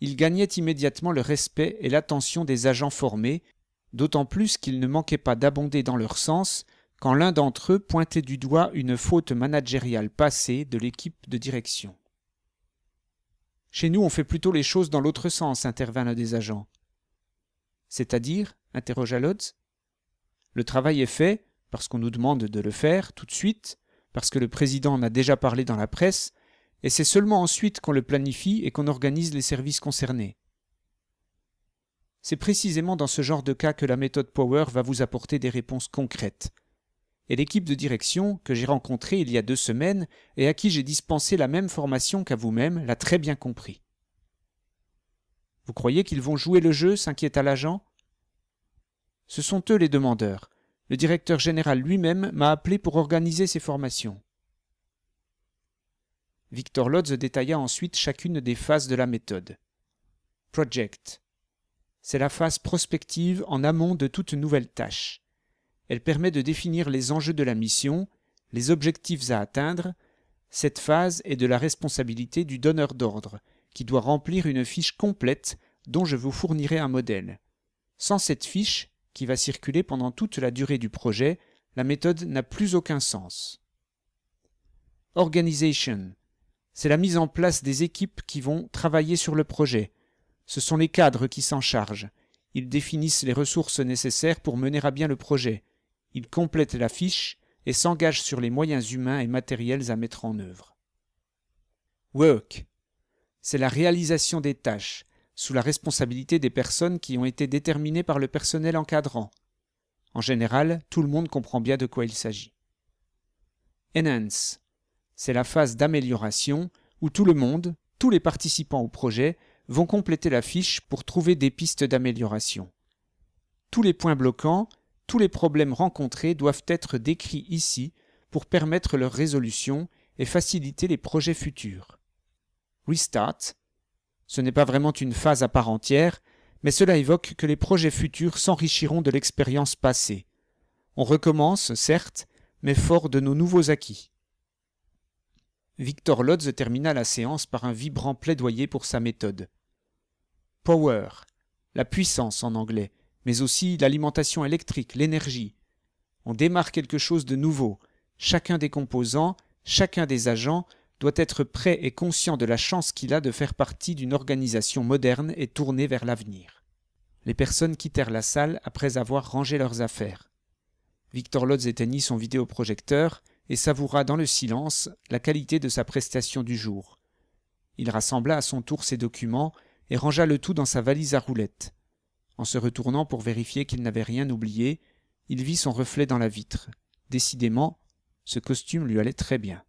il gagnait immédiatement le respect et l'attention des agents formés, d'autant plus qu'il ne manquait pas d'abonder dans leur sens quand l'un d'entre eux pointait du doigt une faute managériale passée de l'équipe de direction. Chez nous, on fait plutôt les choses dans l'autre sens, intervint l'un des agents. C'est-à-dire interrogea Lodz. Le travail est fait, parce qu'on nous demande de le faire, tout de suite, parce que le président en a déjà parlé dans la presse, et c'est seulement ensuite qu'on le planifie et qu'on organise les services concernés. C'est précisément dans ce genre de cas que la méthode Power va vous apporter des réponses concrètes. Et l'équipe de direction, que j'ai rencontrée il y a deux semaines et à qui j'ai dispensé la même formation qu'à vous-même, l'a très bien compris. Vous croyez qu'ils vont jouer le jeu s'inquiéta l'agent. Ce sont eux les demandeurs, le directeur général lui-même m'a appelé pour organiser ces formations. Victor Lodz détailla ensuite chacune des phases de la méthode. Project. C'est la phase prospective en amont de toute nouvelle tâche. Elle permet de définir les enjeux de la mission, les objectifs à atteindre. Cette phase est de la responsabilité du donneur d'ordre, qui doit remplir une fiche complète dont je vous fournirai un modèle. Sans cette fiche, qui va circuler pendant toute la durée du projet, la méthode n'a plus aucun sens. Organization. C'est la mise en place des équipes qui vont travailler sur le projet. Ce sont les cadres qui s'en chargent. Ils définissent les ressources nécessaires pour mener à bien le projet. Ils complètent la fiche et s'engagent sur les moyens humains et matériels à mettre en œuvre. Work. C'est la réalisation des tâches, sous la responsabilité des personnes qui ont été déterminées par le personnel encadrant. En général, tout le monde comprend bien de quoi il s'agit. Enhance, c'est la phase d'amélioration où tout le monde, tous les participants au projet, vont compléter la fiche pour trouver des pistes d'amélioration. Tous les points bloquants, tous les problèmes rencontrés doivent être décrits ici pour permettre leur résolution et faciliter les projets futurs. Restart, ce n'est pas vraiment une phase à part entière, mais cela évoque que les projets futurs s'enrichiront de l'expérience passée. On recommence, certes, mais fort de nos nouveaux acquis. Victor Lodz termina la séance par un vibrant plaidoyer pour sa méthode. Power, la puissance en anglais, mais aussi l'alimentation électrique, l'énergie. On démarre quelque chose de nouveau. Chacun des composants, chacun des agents doit être prêt et conscient de la chance qu'il a de faire partie d'une organisation moderne et tournée vers l'avenir. Les personnes quittèrent la salle après avoir rangé leurs affaires. Victor Lotz éteignit son vidéoprojecteur et savoura dans le silence la qualité de sa prestation du jour. Il rassembla à son tour ses documents et rangea le tout dans sa valise à roulettes. En se retournant pour vérifier qu'il n'avait rien oublié, il vit son reflet dans la vitre. Décidément, ce costume lui allait très bien.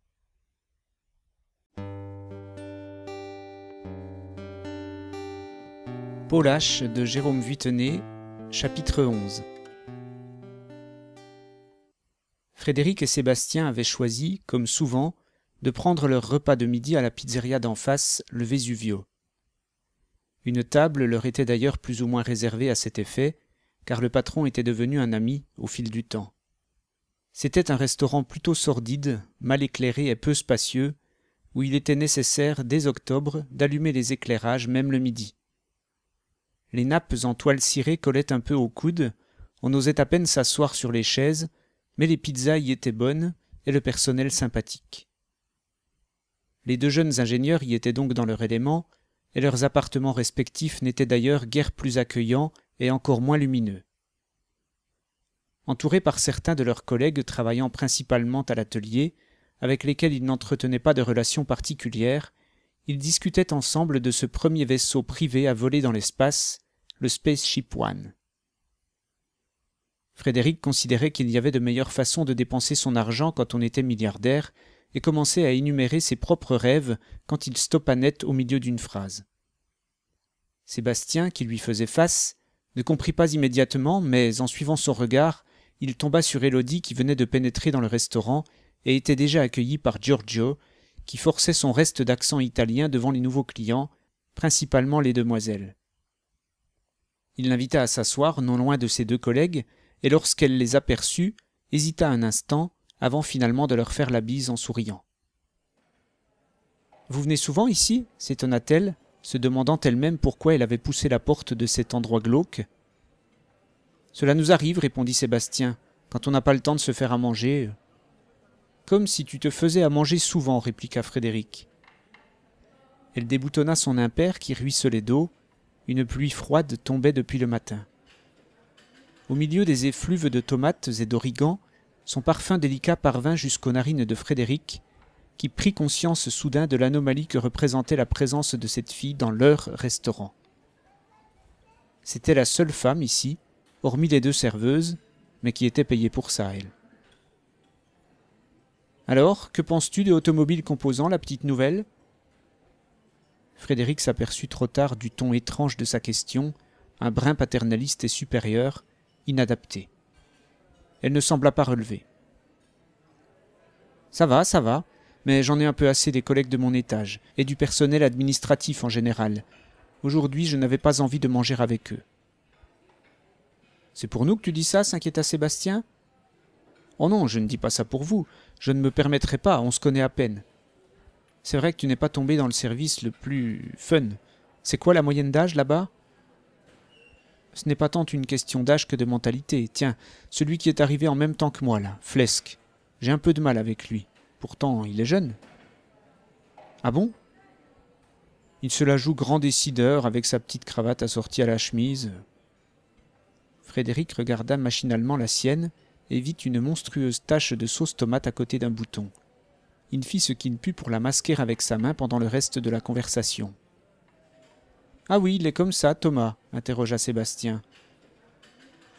Paulache de Jérôme Vuittenay, chapitre 11 Frédéric et Sébastien avaient choisi, comme souvent, de prendre leur repas de midi à la pizzeria d'en face, le Vésuvio. Une table leur était d'ailleurs plus ou moins réservée à cet effet, car le patron était devenu un ami au fil du temps. C'était un restaurant plutôt sordide, mal éclairé et peu spacieux, où il était nécessaire, dès octobre, d'allumer les éclairages même le midi les nappes en toile cirée collaient un peu aux coude. on osait à peine s'asseoir sur les chaises, mais les pizzas y étaient bonnes et le personnel sympathique. Les deux jeunes ingénieurs y étaient donc dans leur élément, et leurs appartements respectifs n'étaient d'ailleurs guère plus accueillants et encore moins lumineux. Entourés par certains de leurs collègues travaillant principalement à l'atelier, avec lesquels ils n'entretenaient pas de relations particulières, ils discutaient ensemble de ce premier vaisseau privé à voler dans l'espace, le Ship One. Frédéric considérait qu'il y avait de meilleures façons de dépenser son argent quand on était milliardaire et commençait à énumérer ses propres rêves quand il stoppa net au milieu d'une phrase. Sébastien, qui lui faisait face, ne comprit pas immédiatement, mais en suivant son regard, il tomba sur Élodie qui venait de pénétrer dans le restaurant et était déjà accueillie par Giorgio, qui forçait son reste d'accent italien devant les nouveaux clients, principalement les demoiselles. Il l'invita à s'asseoir non loin de ses deux collègues, et lorsqu'elle les aperçut, hésita un instant avant finalement de leur faire la bise en souriant. Vous venez souvent ici s'étonna-t-elle, se demandant elle-même pourquoi elle avait poussé la porte de cet endroit glauque. Cela nous arrive, répondit Sébastien. Quand on n'a pas le temps de se faire à manger, euh, comme si tu te faisais à manger souvent, répliqua Frédéric. Elle déboutonna son impère qui ruisselait d'eau. Une pluie froide tombait depuis le matin. Au milieu des effluves de tomates et d'origan, son parfum délicat parvint jusqu'aux narines de Frédéric, qui prit conscience soudain de l'anomalie que représentait la présence de cette fille dans leur restaurant. C'était la seule femme ici, hormis les deux serveuses, mais qui était payée pour ça, elle. Alors, que penses-tu des automobiles Composant, la petite nouvelle Frédéric s'aperçut trop tard du ton étrange de sa question, un brin paternaliste et supérieur, inadapté. Elle ne sembla pas relever. Ça va, ça va, mais j'en ai un peu assez des collègues de mon étage, et du personnel administratif en général. Aujourd'hui, je n'avais pas envie de manger avec eux. C'est pour nous que tu dis ça s'inquiéta Sébastien Oh non, je ne dis pas ça pour vous. Je ne me permettrai pas, on se connaît à peine. C'est vrai que tu n'es pas tombé dans le service le plus fun. C'est quoi la moyenne d'âge là-bas Ce n'est pas tant une question d'âge que de mentalité. Tiens, celui qui est arrivé en même temps que moi là, Flesque. J'ai un peu de mal avec lui. Pourtant, il est jeune. Ah bon Il se la joue grand décideur avec sa petite cravate assortie à la chemise. Frédéric regarda machinalement la sienne et vit une monstrueuse tache de sauce tomate à côté d'un bouton. Il fit ce qu'il put pour la masquer avec sa main pendant le reste de la conversation. Ah oui, il est comme ça, Thomas, interrogea Sébastien.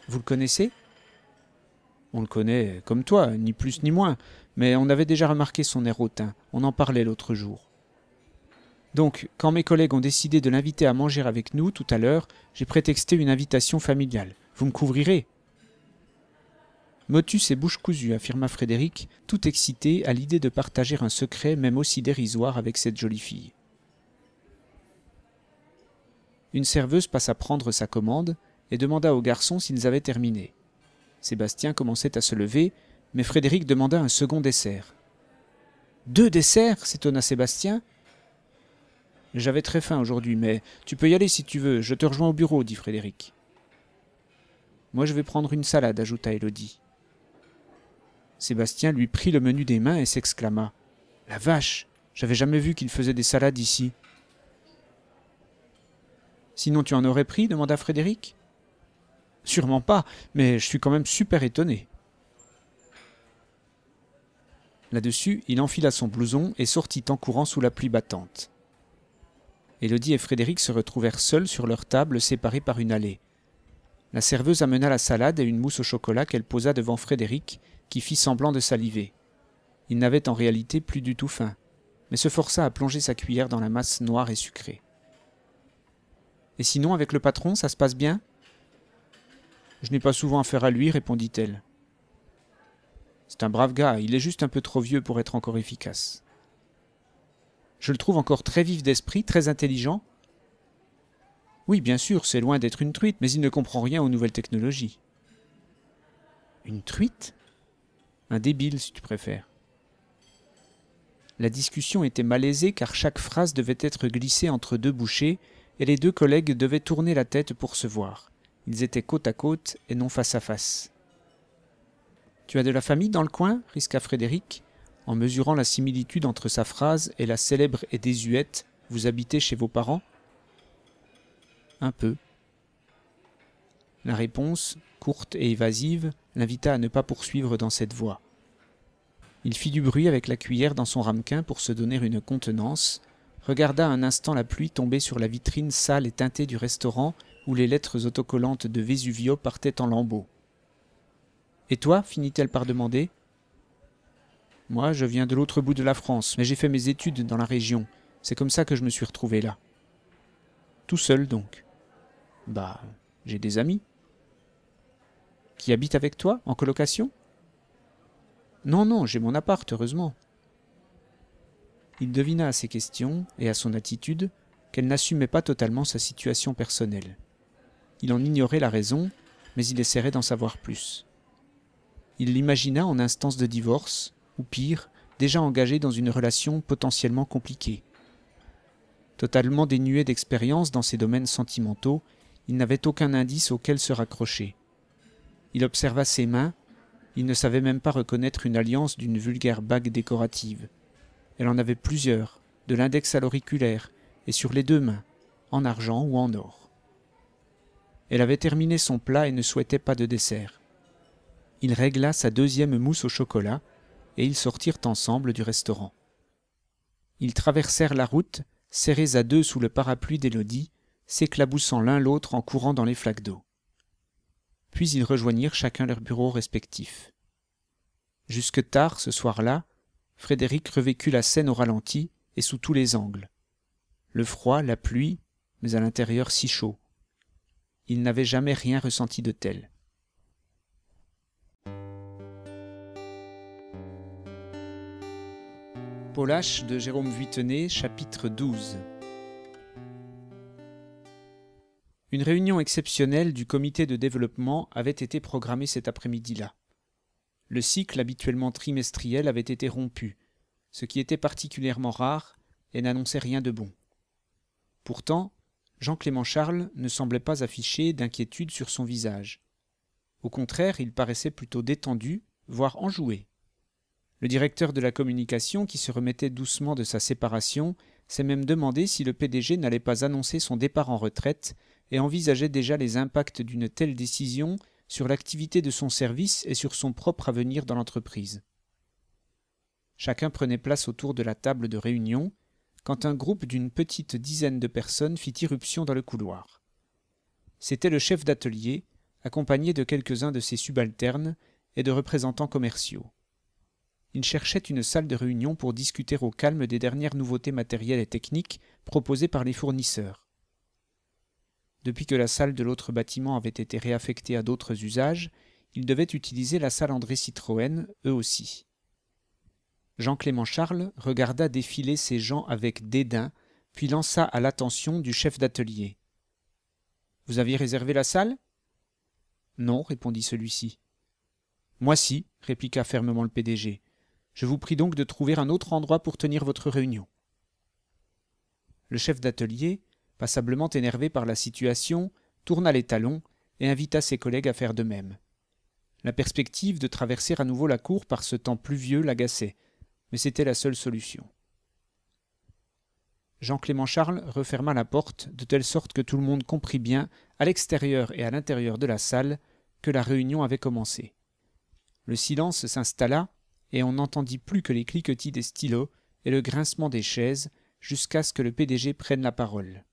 Vous le connaissez On le connaît comme toi, ni plus ni moins, mais on avait déjà remarqué son air hautain, on en parlait l'autre jour. Donc, quand mes collègues ont décidé de l'inviter à manger avec nous tout à l'heure, j'ai prétexté une invitation familiale. Vous me couvrirez Motus et bouche cousue, affirma Frédéric, tout excité à l'idée de partager un secret même aussi dérisoire avec cette jolie fille. Une serveuse passa prendre sa commande et demanda aux garçons s'ils avaient terminé. Sébastien commençait à se lever, mais Frédéric demanda un second dessert. Deux desserts s'étonna Sébastien. J'avais très faim aujourd'hui, mais tu peux y aller si tu veux, je te rejoins au bureau, dit Frédéric. Moi je vais prendre une salade, ajouta Élodie. Sébastien lui prit le menu des mains et s'exclama. La vache, j'avais jamais vu qu'il faisait des salades ici. Sinon tu en aurais pris demanda Frédéric. Sûrement pas, mais je suis quand même super étonné. Là-dessus, il enfila son blouson et sortit en courant sous la pluie battante. Élodie et Frédéric se retrouvèrent seuls sur leur table séparée par une allée. La serveuse amena la salade et une mousse au chocolat qu'elle posa devant Frédéric, qui fit semblant de saliver. Il n'avait en réalité plus du tout faim, mais se força à plonger sa cuillère dans la masse noire et sucrée. Et sinon, avec le patron, ça se passe bien Je n'ai pas souvent affaire à lui, répondit-elle. C'est un brave gars, il est juste un peu trop vieux pour être encore efficace. Je le trouve encore très vif d'esprit, très intelligent. Oui, bien sûr, c'est loin d'être une truite, mais il ne comprend rien aux nouvelles technologies. Une truite un débile si tu préfères. La discussion était malaisée car chaque phrase devait être glissée entre deux bouchées, et les deux collègues devaient tourner la tête pour se voir. Ils étaient côte à côte et non face à face. Tu as de la famille dans le coin risqua Frédéric, en mesurant la similitude entre sa phrase et la célèbre et désuète Vous habitez chez vos parents Un peu. La réponse, courte et évasive, l'invita à ne pas poursuivre dans cette voie. Il fit du bruit avec la cuillère dans son ramequin pour se donner une contenance, regarda un instant la pluie tomber sur la vitrine sale et teintée du restaurant où les lettres autocollantes de Vesuvio partaient en lambeaux. Et toi finit-elle par demander. Moi, je viens de l'autre bout de la France, mais j'ai fait mes études dans la région. C'est comme ça que je me suis retrouvé là. Tout seul donc. Bah, j'ai des amis qui habite avec toi en colocation Non, non, j'ai mon appart, heureusement. Il devina à ses questions et à son attitude qu'elle n'assumait pas totalement sa situation personnelle. Il en ignorait la raison, mais il essaierait d'en savoir plus. Il l'imagina en instance de divorce, ou pire, déjà engagée dans une relation potentiellement compliquée. Totalement dénué d'expérience dans ses domaines sentimentaux, il n'avait aucun indice auquel se raccrocher. Il observa ses mains. Il ne savait même pas reconnaître une alliance d'une vulgaire bague décorative. Elle en avait plusieurs, de l'index à l'auriculaire, et sur les deux mains, en argent ou en or. Elle avait terminé son plat et ne souhaitait pas de dessert. Il régla sa deuxième mousse au chocolat, et ils sortirent ensemble du restaurant. Ils traversèrent la route, serrés à deux sous le parapluie d'Élodie, s'éclaboussant l'un l'autre en courant dans les flaques d'eau puis ils rejoignirent chacun leur bureau respectif. Jusque tard, ce soir-là, Frédéric revécut la scène au ralenti et sous tous les angles. Le froid, la pluie, mais à l'intérieur si chaud. Il n'avait jamais rien ressenti de tel. Paulache de Jérôme chapitre 12 Une réunion exceptionnelle du comité de développement avait été programmée cet après-midi-là. Le cycle habituellement trimestriel avait été rompu, ce qui était particulièrement rare et n'annonçait rien de bon. Pourtant, Jean-Clément Charles ne semblait pas afficher d'inquiétude sur son visage. Au contraire, il paraissait plutôt détendu, voire enjoué. Le directeur de la communication, qui se remettait doucement de sa séparation, s'est même demandé si le PDG n'allait pas annoncer son départ en retraite et envisageait déjà les impacts d'une telle décision sur l'activité de son service et sur son propre avenir dans l'entreprise. Chacun prenait place autour de la table de réunion quand un groupe d'une petite dizaine de personnes fit irruption dans le couloir. C'était le chef d'atelier, accompagné de quelques-uns de ses subalternes et de représentants commerciaux. Il cherchait une salle de réunion pour discuter au calme des dernières nouveautés matérielles et techniques proposées par les fournisseurs. Depuis que la salle de l'autre bâtiment avait été réaffectée à d'autres usages, ils devaient utiliser la salle André Citroën, eux aussi. Jean-Clément Charles regarda défiler ces gens avec dédain, puis lança à l'attention du chef d'atelier. Vous aviez réservé la salle Non, répondit celui-ci. Moi si, répliqua fermement le PDG. Je vous prie donc de trouver un autre endroit pour tenir votre réunion. Le chef d'atelier, passablement énervé par la situation, tourna les talons et invita ses collègues à faire de même. La perspective de traverser à nouveau la cour par ce temps pluvieux l'agaçait, mais c'était la seule solution. Jean-Clément Charles referma la porte de telle sorte que tout le monde comprit bien, à l'extérieur et à l'intérieur de la salle, que la réunion avait commencé. Le silence s'installa, et on n'entendit plus que les cliquetis des stylos et le grincement des chaises jusqu'à ce que le PDG prenne la parole.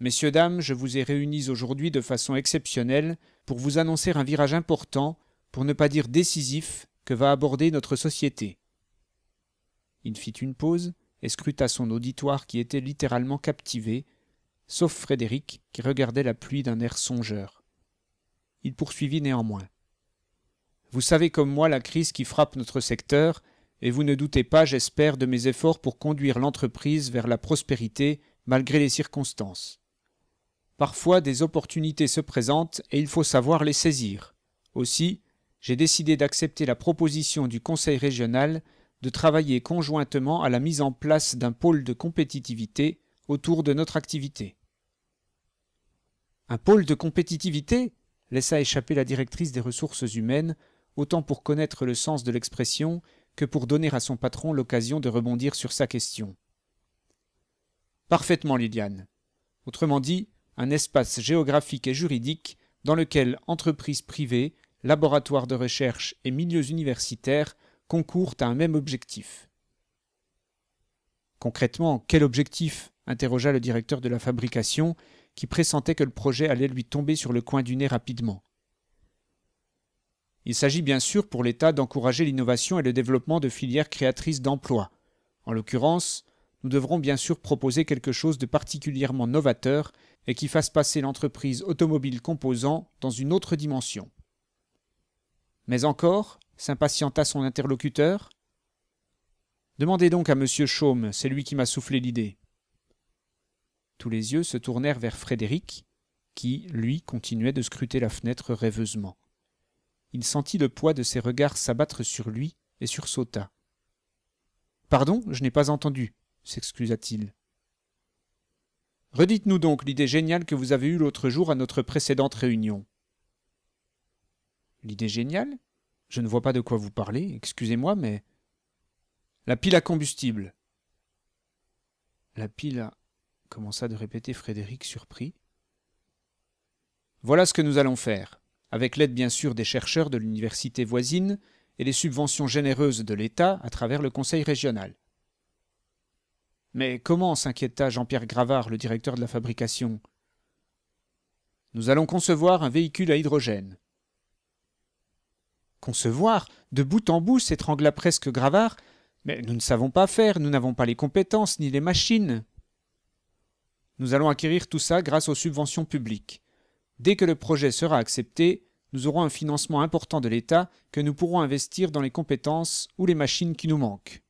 Messieurs, dames, je vous ai réunis aujourd'hui de façon exceptionnelle pour vous annoncer un virage important, pour ne pas dire décisif, que va aborder notre société. Il fit une pause et scruta son auditoire qui était littéralement captivé, sauf Frédéric qui regardait la pluie d'un air songeur. Il poursuivit néanmoins. Vous savez comme moi la crise qui frappe notre secteur, et vous ne doutez pas, j'espère, de mes efforts pour conduire l'entreprise vers la prospérité malgré les circonstances. Parfois des opportunités se présentent et il faut savoir les saisir. Aussi, j'ai décidé d'accepter la proposition du Conseil régional de travailler conjointement à la mise en place d'un pôle de compétitivité autour de notre activité. Un pôle de compétitivité laissa échapper la directrice des ressources humaines, autant pour connaître le sens de l'expression que pour donner à son patron l'occasion de rebondir sur sa question. Parfaitement, Liliane. Autrement dit, un espace géographique et juridique dans lequel entreprises privées, laboratoires de recherche et milieux universitaires concourent à un même objectif. Concrètement, quel objectif interrogea le directeur de la fabrication, qui pressentait que le projet allait lui tomber sur le coin du nez rapidement. Il s'agit bien sûr pour l'État d'encourager l'innovation et le développement de filières créatrices d'emplois. En l'occurrence, nous devrons bien sûr proposer quelque chose de particulièrement novateur et qui fasse passer l'entreprise automobile composant dans une autre dimension. Mais encore, s'impatienta son interlocuteur. Demandez donc à M. Chaume, c'est lui qui m'a soufflé l'idée. Tous les yeux se tournèrent vers Frédéric, qui, lui, continuait de scruter la fenêtre rêveusement. Il sentit le poids de ses regards s'abattre sur lui et sursauta. Pardon, je n'ai pas entendu, s'excusa-t-il. Redites-nous donc l'idée géniale que vous avez eue l'autre jour à notre précédente réunion. L'idée géniale Je ne vois pas de quoi vous parlez, excusez-moi, mais... La pile à combustible. La pile à... commença de répéter Frédéric surpris. Voilà ce que nous allons faire, avec l'aide bien sûr des chercheurs de l'université voisine et les subventions généreuses de l'État à travers le Conseil régional. Mais comment s'inquiéta Jean-Pierre Gravard, le directeur de la fabrication Nous allons concevoir un véhicule à hydrogène. Concevoir De bout en bout s'étrangla presque Gravard. Mais nous ne savons pas faire, nous n'avons pas les compétences ni les machines. Nous allons acquérir tout ça grâce aux subventions publiques. Dès que le projet sera accepté, nous aurons un financement important de l'État que nous pourrons investir dans les compétences ou les machines qui nous manquent.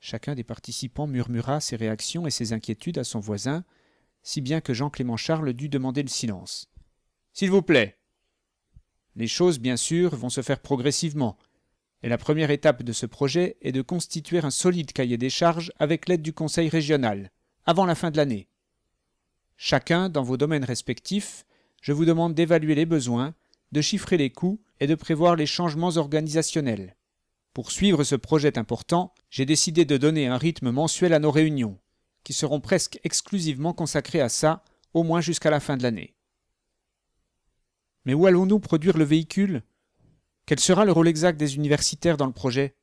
Chacun des participants murmura ses réactions et ses inquiétudes à son voisin, si bien que Jean-Clément Charles dut demander le silence. S'il vous plaît. Les choses, bien sûr, vont se faire progressivement, et la première étape de ce projet est de constituer un solide cahier des charges avec l'aide du Conseil régional, avant la fin de l'année. Chacun, dans vos domaines respectifs, je vous demande d'évaluer les besoins, de chiffrer les coûts et de prévoir les changements organisationnels. Pour suivre ce projet important, j'ai décidé de donner un rythme mensuel à nos réunions, qui seront presque exclusivement consacrées à ça, au moins jusqu'à la fin de l'année. Mais où allons-nous produire le véhicule Quel sera le rôle exact des universitaires dans le projet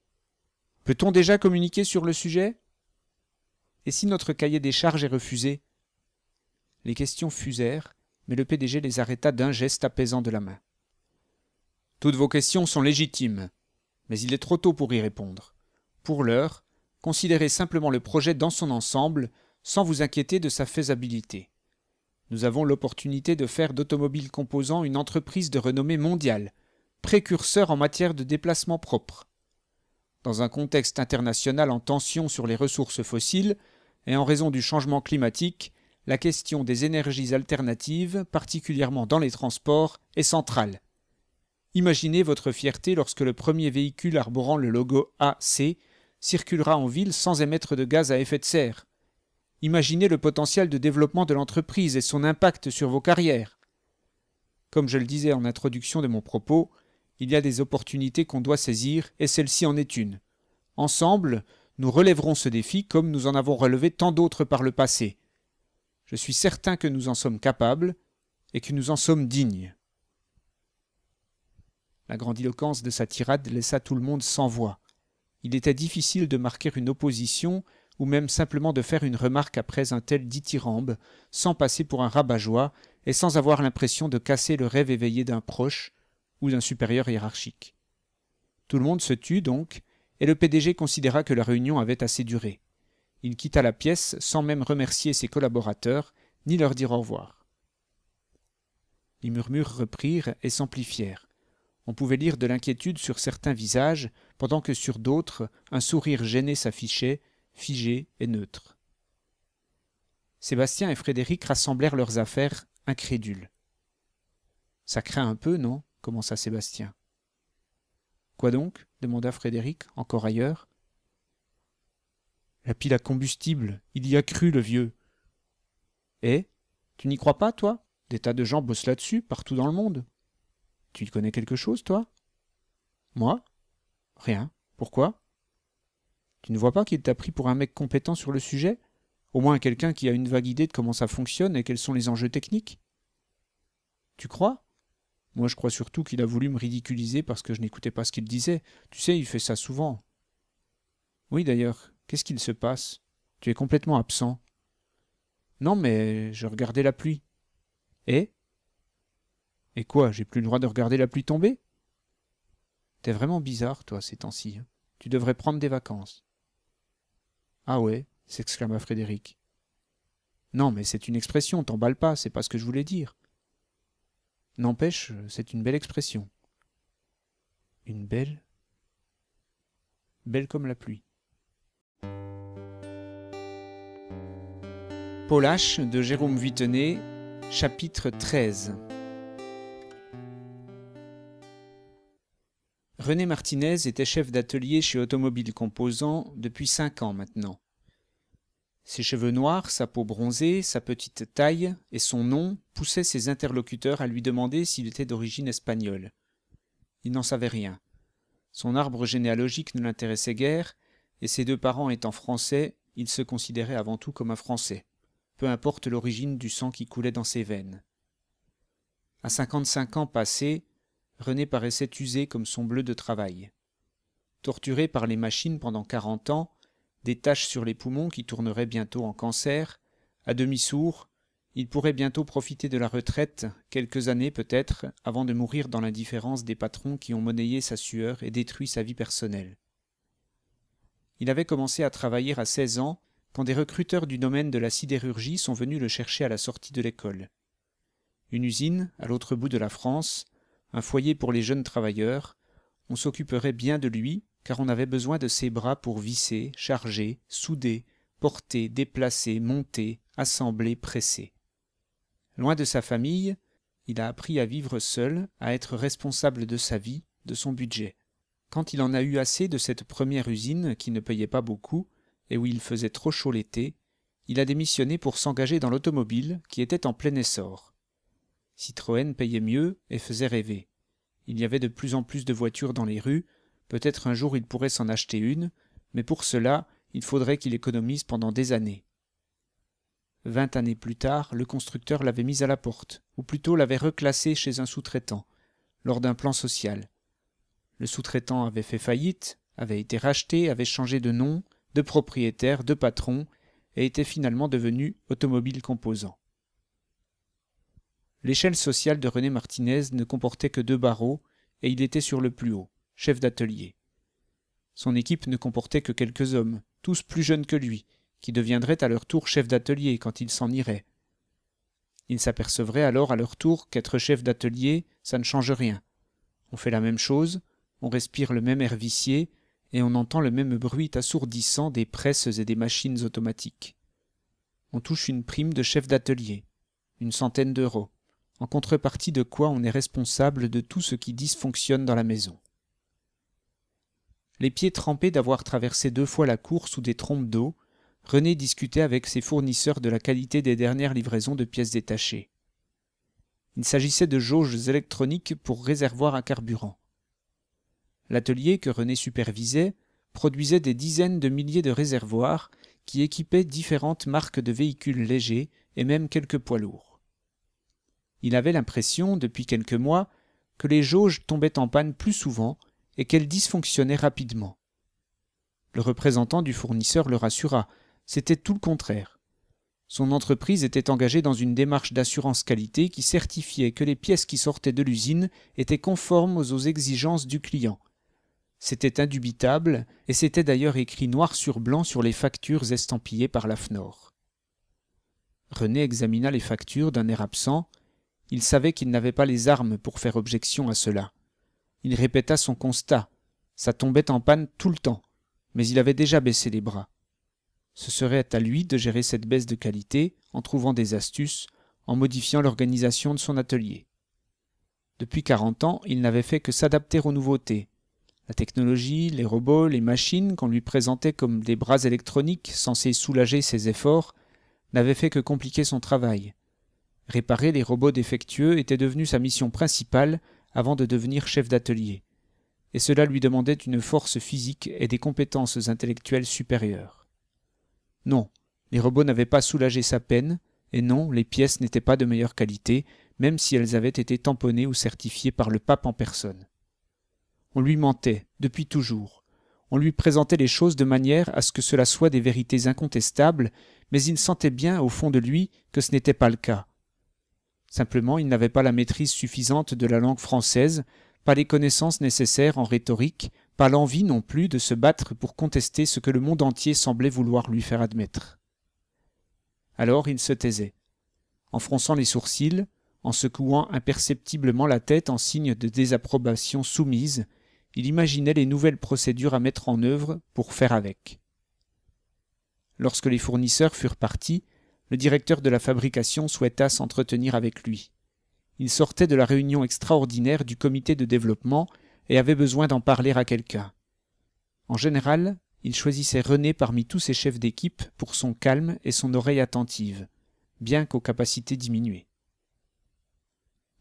Peut-on déjà communiquer sur le sujet Et si notre cahier des charges est refusé Les questions fusèrent, mais le PDG les arrêta d'un geste apaisant de la main. Toutes vos questions sont légitimes mais il est trop tôt pour y répondre. Pour l'heure, considérez simplement le projet dans son ensemble, sans vous inquiéter de sa faisabilité. Nous avons l'opportunité de faire d'automobiles Composant une entreprise de renommée mondiale, précurseur en matière de déplacement propre. Dans un contexte international en tension sur les ressources fossiles et en raison du changement climatique, la question des énergies alternatives, particulièrement dans les transports, est centrale Imaginez votre fierté lorsque le premier véhicule arborant le logo AC circulera en ville sans émettre de gaz à effet de serre. Imaginez le potentiel de développement de l'entreprise et son impact sur vos carrières. Comme je le disais en introduction de mon propos, il y a des opportunités qu'on doit saisir et celle-ci en est une. Ensemble, nous relèverons ce défi comme nous en avons relevé tant d'autres par le passé. Je suis certain que nous en sommes capables et que nous en sommes dignes. La grandiloquence de sa tirade laissa tout le monde sans voix. Il était difficile de marquer une opposition ou même simplement de faire une remarque après un tel dithyrambe, sans passer pour un rabat-joie et sans avoir l'impression de casser le rêve éveillé d'un proche ou d'un supérieur hiérarchique. Tout le monde se tut donc, et le PDG considéra que la réunion avait assez duré. Il quitta la pièce sans même remercier ses collaborateurs ni leur dire au revoir. Les murmures reprirent et s'amplifièrent. On pouvait lire de l'inquiétude sur certains visages, pendant que sur d'autres, un sourire gêné s'affichait, figé et neutre. Sébastien et Frédéric rassemblèrent leurs affaires, incrédules. Ça craint un peu, non commença Sébastien. Quoi donc demanda Frédéric, encore ailleurs. La pile à combustible, il y a cru, le vieux. Eh Tu n'y crois pas, toi Des tas de gens bossent là-dessus, partout dans le monde. Tu connais quelque chose, toi Moi Rien. Pourquoi Tu ne vois pas qu'il t'a pris pour un mec compétent sur le sujet Au moins quelqu'un qui a une vague idée de comment ça fonctionne et quels sont les enjeux techniques Tu crois Moi, je crois surtout qu'il a voulu me ridiculiser parce que je n'écoutais pas ce qu'il disait. Tu sais, il fait ça souvent. Oui, d'ailleurs, qu'est-ce qu'il se passe Tu es complètement absent. Non, mais je regardais la pluie. Et et quoi, j'ai plus le droit de regarder la pluie tomber T'es vraiment bizarre, toi, ces temps-ci. Tu devrais prendre des vacances. Ah ouais s'exclama Frédéric. Non, mais c'est une expression, t'emballe pas, c'est pas ce que je voulais dire. N'empêche, c'est une belle expression. Une belle Belle comme la pluie. Paul de Jérôme Vitenet, chapitre 13. René Martinez était chef d'atelier chez Automobile Composant depuis cinq ans maintenant. Ses cheveux noirs, sa peau bronzée, sa petite taille et son nom poussaient ses interlocuteurs à lui demander s'il était d'origine espagnole. Il n'en savait rien. Son arbre généalogique ne l'intéressait guère, et ses deux parents étant français, il se considérait avant tout comme un Français, peu importe l'origine du sang qui coulait dans ses veines. À cinquante-cinq ans passés, René paraissait usé comme son bleu de travail. Torturé par les machines pendant quarante ans, des taches sur les poumons qui tourneraient bientôt en cancer, à demi sourd, il pourrait bientôt profiter de la retraite, quelques années peut-être, avant de mourir dans l'indifférence des patrons qui ont monnayé sa sueur et détruit sa vie personnelle. Il avait commencé à travailler à seize ans quand des recruteurs du domaine de la sidérurgie sont venus le chercher à la sortie de l'école. Une usine, à l'autre bout de la France, un foyer pour les jeunes travailleurs, on s'occuperait bien de lui, car on avait besoin de ses bras pour visser, charger, souder, porter, déplacer, monter, assembler, presser. Loin de sa famille, il a appris à vivre seul, à être responsable de sa vie, de son budget. Quand il en a eu assez de cette première usine qui ne payait pas beaucoup et où il faisait trop chaud l'été, il a démissionné pour s'engager dans l'automobile qui était en plein essor. Citroën payait mieux et faisait rêver. Il y avait de plus en plus de voitures dans les rues, peut-être un jour il pourrait s'en acheter une, mais pour cela il faudrait qu'il économise pendant des années. Vingt années plus tard, le constructeur l'avait mise à la porte, ou plutôt l'avait reclassé chez un sous-traitant, lors d'un plan social. Le sous-traitant avait fait faillite, avait été racheté, avait changé de nom, de propriétaire, de patron, et était finalement devenu automobile composant. L'échelle sociale de René Martinez ne comportait que deux barreaux, et il était sur le plus haut, chef d'atelier. Son équipe ne comportait que quelques hommes, tous plus jeunes que lui, qui deviendraient à leur tour chefs d'atelier quand ils s'en iraient. Ils s'apercevraient alors à leur tour qu'être chef d'atelier, ça ne change rien. On fait la même chose, on respire le même air vicié, et on entend le même bruit assourdissant des presses et des machines automatiques. On touche une prime de chef d'atelier, une centaine d'euros en contrepartie de quoi on est responsable de tout ce qui dysfonctionne dans la maison. Les pieds trempés d'avoir traversé deux fois la cour sous des trompes d'eau, René discutait avec ses fournisseurs de la qualité des dernières livraisons de pièces détachées. Il s'agissait de jauges électroniques pour réservoir à carburant. L'atelier que René supervisait produisait des dizaines de milliers de réservoirs qui équipaient différentes marques de véhicules légers et même quelques poids lourds. Il avait l'impression, depuis quelques mois, que les jauges tombaient en panne plus souvent et qu'elles dysfonctionnaient rapidement. Le représentant du fournisseur le rassura, c'était tout le contraire. Son entreprise était engagée dans une démarche d'assurance qualité qui certifiait que les pièces qui sortaient de l'usine étaient conformes aux exigences du client. C'était indubitable, et c'était d'ailleurs écrit noir sur blanc sur les factures estampillées par la René examina les factures d'un air absent, il savait qu'il n'avait pas les armes pour faire objection à cela. Il répéta son constat. Ça tombait en panne tout le temps, mais il avait déjà baissé les bras. Ce serait à lui de gérer cette baisse de qualité en trouvant des astuces, en modifiant l'organisation de son atelier. Depuis quarante ans, il n'avait fait que s'adapter aux nouveautés. La technologie, les robots, les machines qu'on lui présentait comme des bras électroniques censés soulager ses efforts n'avaient fait que compliquer son travail. Réparer les robots défectueux était devenu sa mission principale avant de devenir chef d'atelier, et cela lui demandait une force physique et des compétences intellectuelles supérieures. Non, les robots n'avaient pas soulagé sa peine, et non, les pièces n'étaient pas de meilleure qualité, même si elles avaient été tamponnées ou certifiées par le pape en personne. On lui mentait, depuis toujours. On lui présentait les choses de manière à ce que cela soit des vérités incontestables, mais il sentait bien au fond de lui que ce n'était pas le cas, Simplement, il n'avait pas la maîtrise suffisante de la langue française, pas les connaissances nécessaires en rhétorique, pas l'envie non plus de se battre pour contester ce que le monde entier semblait vouloir lui faire admettre. Alors il se taisait, en fronçant les sourcils, en secouant imperceptiblement la tête en signe de désapprobation soumise, il imaginait les nouvelles procédures à mettre en œuvre pour faire avec. Lorsque les fournisseurs furent partis, le directeur de la fabrication souhaita s'entretenir avec lui. Il sortait de la réunion extraordinaire du comité de développement et avait besoin d'en parler à quelqu'un. En général, il choisissait René parmi tous ses chefs d'équipe pour son calme et son oreille attentive, bien qu'aux capacités diminuées.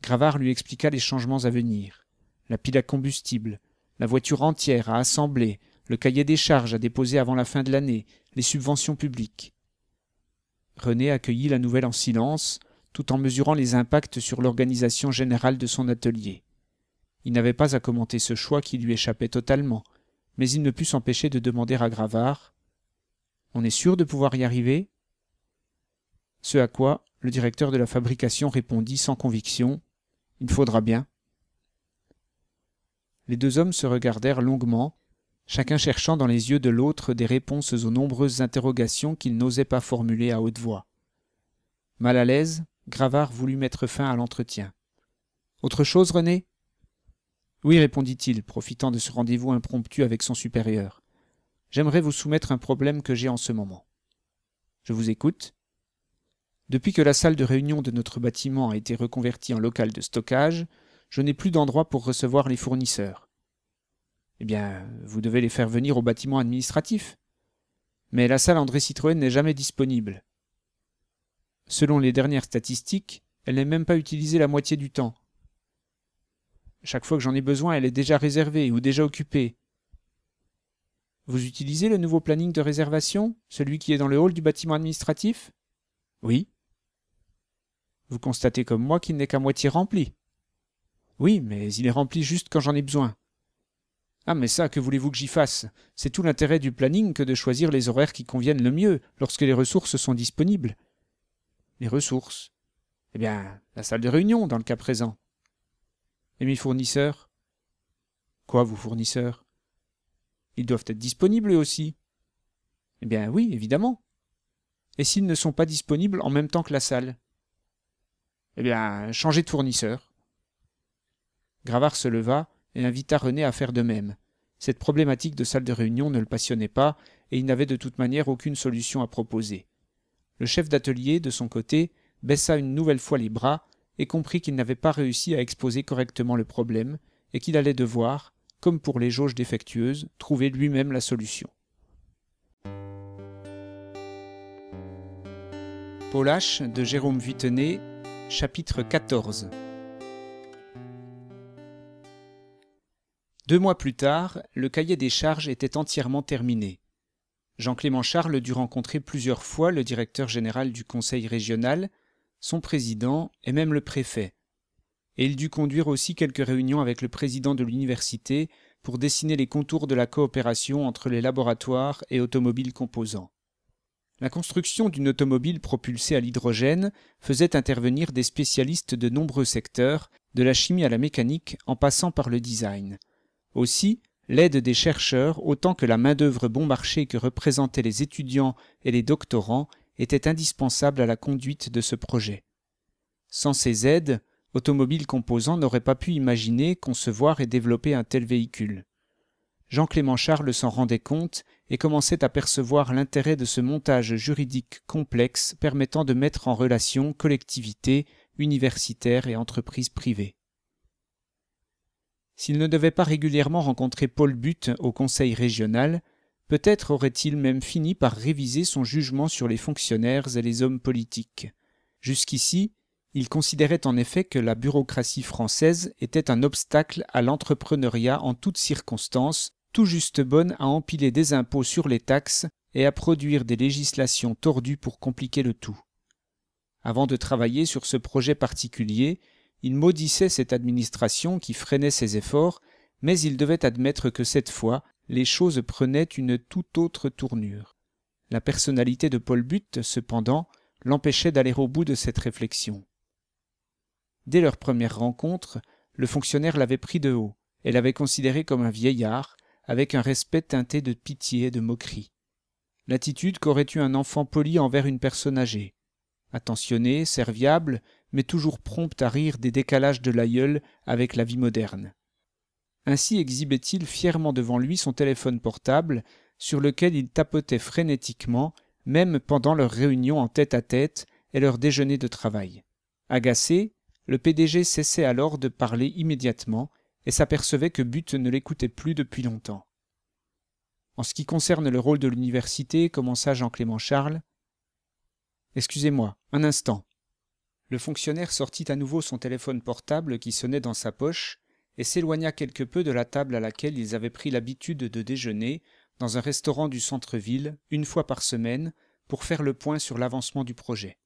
Gravard lui expliqua les changements à venir. La pile à combustible, la voiture entière à assembler, le cahier des charges à déposer avant la fin de l'année, les subventions publiques. René accueillit la nouvelle en silence, tout en mesurant les impacts sur l'organisation générale de son atelier. Il n'avait pas à commenter ce choix qui lui échappait totalement, mais il ne put s'empêcher de demander à Gravard On est sûr de pouvoir y arriver Ce à quoi le directeur de la fabrication répondit sans conviction Il faudra bien. Les deux hommes se regardèrent longuement, chacun cherchant dans les yeux de l'autre des réponses aux nombreuses interrogations qu'il n'osait pas formuler à haute voix. Mal à l'aise, Gravard voulut mettre fin à l'entretien. Autre chose, René Oui, répondit-il, profitant de ce rendez-vous impromptu avec son supérieur. J'aimerais vous soumettre un problème que j'ai en ce moment. Je vous écoute. Depuis que la salle de réunion de notre bâtiment a été reconvertie en local de stockage, je n'ai plus d'endroit pour recevoir les fournisseurs eh bien, vous devez les faire venir au bâtiment administratif. Mais la salle André Citroën n'est jamais disponible. Selon les dernières statistiques, elle n'est même pas utilisée la moitié du temps. Chaque fois que j'en ai besoin, elle est déjà réservée ou déjà occupée. Vous utilisez le nouveau planning de réservation, celui qui est dans le hall du bâtiment administratif Oui. Vous constatez comme moi qu'il n'est qu'à moitié rempli. Oui, mais il est rempli juste quand j'en ai besoin. Ah mais ça, que voulez-vous que j'y fasse C'est tout l'intérêt du planning que de choisir les horaires qui conviennent le mieux lorsque les ressources sont disponibles. Les ressources Eh bien, la salle de réunion dans le cas présent. Et mes fournisseurs Quoi, vos fournisseurs Ils doivent être disponibles eux aussi. Eh bien oui, évidemment. Et s'ils ne sont pas disponibles en même temps que la salle Eh bien, changez de fournisseur. Gravard se leva et invita René à faire de même. Cette problématique de salle de réunion ne le passionnait pas, et il n'avait de toute manière aucune solution à proposer. Le chef d'atelier, de son côté, baissa une nouvelle fois les bras, et comprit qu'il n'avait pas réussi à exposer correctement le problème, et qu'il allait devoir, comme pour les jauges défectueuses, trouver lui-même la solution. Paul de Jérôme Vitenet, chapitre 14 Deux mois plus tard, le cahier des charges était entièrement terminé. Jean-Clément Charles dut rencontrer plusieurs fois le directeur général du conseil régional, son président et même le préfet. Et il dut conduire aussi quelques réunions avec le président de l'université pour dessiner les contours de la coopération entre les laboratoires et automobiles composants. La construction d'une automobile propulsée à l'hydrogène faisait intervenir des spécialistes de nombreux secteurs, de la chimie à la mécanique en passant par le design. Aussi, l'aide des chercheurs autant que la main-d'œuvre bon marché que représentaient les étudiants et les doctorants était indispensable à la conduite de ce projet. Sans ces aides, Automobile Composant n'aurait pas pu imaginer, concevoir et développer un tel véhicule. Jean-Clément Charles s'en rendait compte et commençait à percevoir l'intérêt de ce montage juridique complexe permettant de mettre en relation collectivités, universitaires et entreprises privées. S'il ne devait pas régulièrement rencontrer Paul Butte au Conseil régional, peut-être aurait-il même fini par réviser son jugement sur les fonctionnaires et les hommes politiques. Jusqu'ici, il considérait en effet que la bureaucratie française était un obstacle à l'entrepreneuriat en toutes circonstances, tout juste bonne à empiler des impôts sur les taxes et à produire des législations tordues pour compliquer le tout. Avant de travailler sur ce projet particulier, il maudissait cette administration qui freinait ses efforts, mais il devait admettre que cette fois, les choses prenaient une tout autre tournure. La personnalité de Paul Butte, cependant, l'empêchait d'aller au bout de cette réflexion. Dès leur première rencontre, le fonctionnaire l'avait pris de haut et l'avait considéré comme un vieillard, avec un respect teinté de pitié et de moquerie. L'attitude qu'aurait eu un enfant poli envers une personne âgée. Attentionné, serviable, mais toujours prompt à rire des décalages de l'aïeul avec la vie moderne. Ainsi exhibait-il fièrement devant lui son téléphone portable, sur lequel il tapotait frénétiquement, même pendant leur réunion en tête-à-tête et leur déjeuner de travail. Agacé, le PDG cessait alors de parler immédiatement et s'apercevait que Butte ne l'écoutait plus depuis longtemps. En ce qui concerne le rôle de l'université, commença Jean-Clément Charles. Excusez-moi, un instant le fonctionnaire sortit à nouveau son téléphone portable qui sonnait dans sa poche et s'éloigna quelque peu de la table à laquelle ils avaient pris l'habitude de déjeuner dans un restaurant du centre-ville une fois par semaine pour faire le point sur l'avancement du projet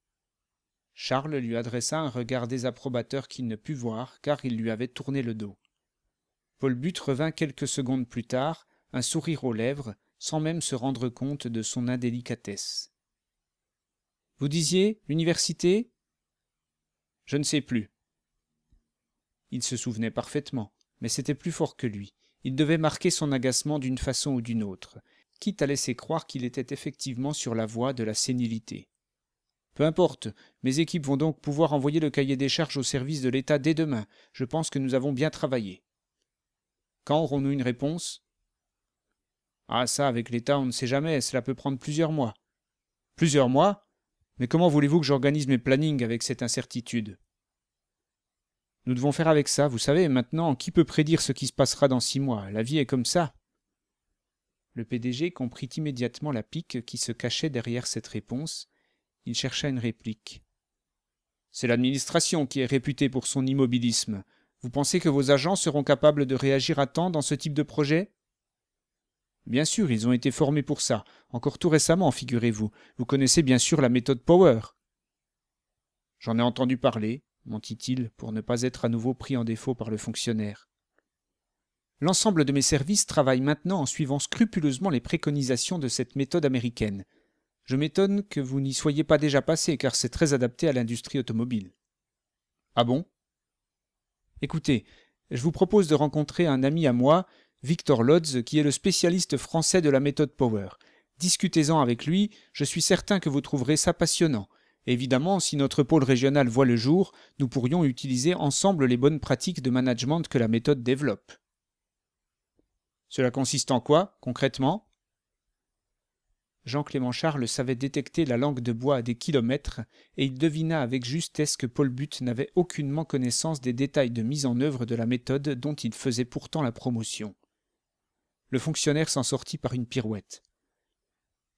charles lui adressa un regard désapprobateur qu'il ne put voir car il lui avait tourné le dos paul but revint quelques secondes plus tard un sourire aux lèvres sans même se rendre compte de son indélicatesse vous disiez l'université je ne sais plus il se souvenait parfaitement mais c'était plus fort que lui il devait marquer son agacement d'une façon ou d'une autre quitte à laisser croire qu'il était effectivement sur la voie de la sénilité peu importe mes équipes vont donc pouvoir envoyer le cahier des charges au service de l'état dès demain je pense que nous avons bien travaillé quand aurons-nous une réponse ah ça avec l'état on ne sait jamais cela peut prendre plusieurs mois plusieurs mois mais comment voulez-vous que j'organise mes plannings avec cette incertitude Nous devons faire avec ça, vous savez, maintenant, qui peut prédire ce qui se passera dans six mois La vie est comme ça. Le PDG comprit immédiatement la pique qui se cachait derrière cette réponse. Il chercha une réplique. C'est l'administration qui est réputée pour son immobilisme. Vous pensez que vos agents seront capables de réagir à temps dans ce type de projet Bien sûr, ils ont été formés pour ça. Encore tout récemment, figurez-vous. Vous connaissez bien sûr la méthode Power. J'en ai entendu parler, mentit-il, pour ne pas être à nouveau pris en défaut par le fonctionnaire. L'ensemble de mes services travaille maintenant en suivant scrupuleusement les préconisations de cette méthode américaine. Je m'étonne que vous n'y soyez pas déjà passé, car c'est très adapté à l'industrie automobile. Ah bon Écoutez, je vous propose de rencontrer un ami à moi Victor Lodz, qui est le spécialiste français de la méthode Power. Discutez-en avec lui, je suis certain que vous trouverez ça passionnant. Évidemment, si notre pôle régional voit le jour, nous pourrions utiliser ensemble les bonnes pratiques de management que la méthode développe. Cela consiste en quoi, concrètement Jean-Clément Charles savait détecter la langue de bois à des kilomètres, et il devina avec justesse que Paul Butte n'avait aucunement connaissance des détails de mise en œuvre de la méthode dont il faisait pourtant la promotion le fonctionnaire s'en sortit par une pirouette.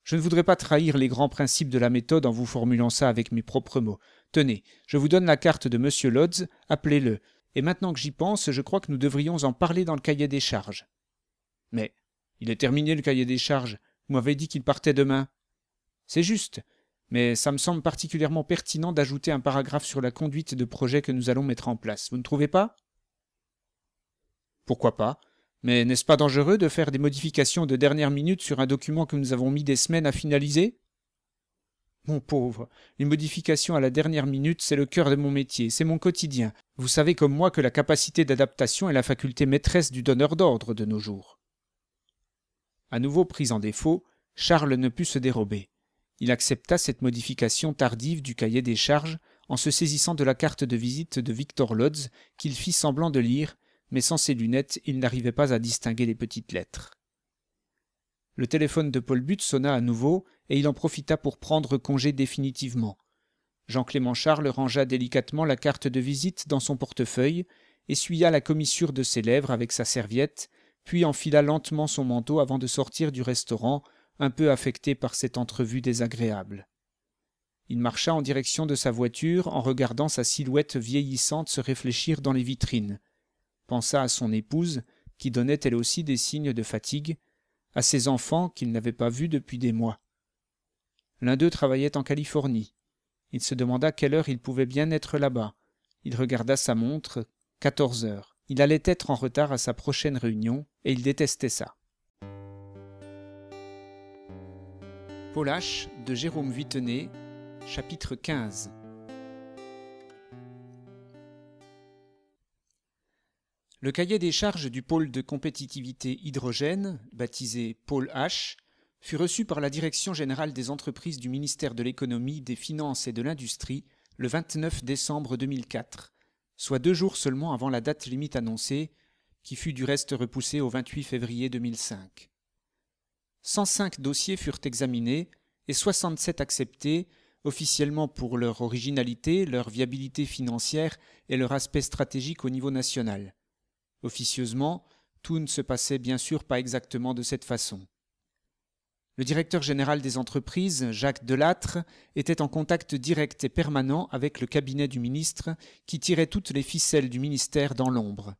Je ne voudrais pas trahir les grands principes de la méthode en vous formulant ça avec mes propres mots. Tenez, je vous donne la carte de M. Lodz, appelez-le. Et maintenant que j'y pense, je crois que nous devrions en parler dans le cahier des charges. Mais il est terminé le cahier des charges. Vous m'avez dit qu'il partait demain. C'est juste, mais ça me semble particulièrement pertinent d'ajouter un paragraphe sur la conduite de projet que nous allons mettre en place. Vous ne trouvez pas Pourquoi pas mais n'est-ce pas dangereux de faire des modifications de dernière minute sur un document que nous avons mis des semaines à finaliser Mon pauvre, les modifications à la dernière minute, c'est le cœur de mon métier, c'est mon quotidien. Vous savez comme moi que la capacité d'adaptation est la faculté maîtresse du donneur d'ordre de nos jours. À nouveau pris en défaut, Charles ne put se dérober. Il accepta cette modification tardive du cahier des charges en se saisissant de la carte de visite de Victor Lodz qu'il fit semblant de lire mais sans ses lunettes, il n'arrivait pas à distinguer les petites lettres. Le téléphone de Paul Butte sonna à nouveau, et il en profita pour prendre congé définitivement. Jean-Clément Charles rangea délicatement la carte de visite dans son portefeuille, essuya la commissure de ses lèvres avec sa serviette, puis enfila lentement son manteau avant de sortir du restaurant, un peu affecté par cette entrevue désagréable. Il marcha en direction de sa voiture en regardant sa silhouette vieillissante se réfléchir dans les vitrines pensa à son épouse, qui donnait elle aussi des signes de fatigue, à ses enfants qu'il n'avait pas vus depuis des mois. L'un d'eux travaillait en Californie. Il se demanda quelle heure il pouvait bien être là-bas. Il regarda sa montre, quatorze heures. Il allait être en retard à sa prochaine réunion, et il détestait ça. de Jérôme chapitre 15 Le cahier des charges du pôle de compétitivité hydrogène, baptisé pôle H, fut reçu par la Direction générale des entreprises du ministère de l'économie, des finances et de l'industrie le 29 décembre 2004, soit deux jours seulement avant la date limite annoncée, qui fut du reste repoussée au 28 février 2005. 105 dossiers furent examinés et 67 acceptés, officiellement pour leur originalité, leur viabilité financière et leur aspect stratégique au niveau national. Officieusement, tout ne se passait bien sûr pas exactement de cette façon. Le directeur général des entreprises, Jacques Delattre, était en contact direct et permanent avec le cabinet du ministre qui tirait toutes les ficelles du ministère dans l'ombre.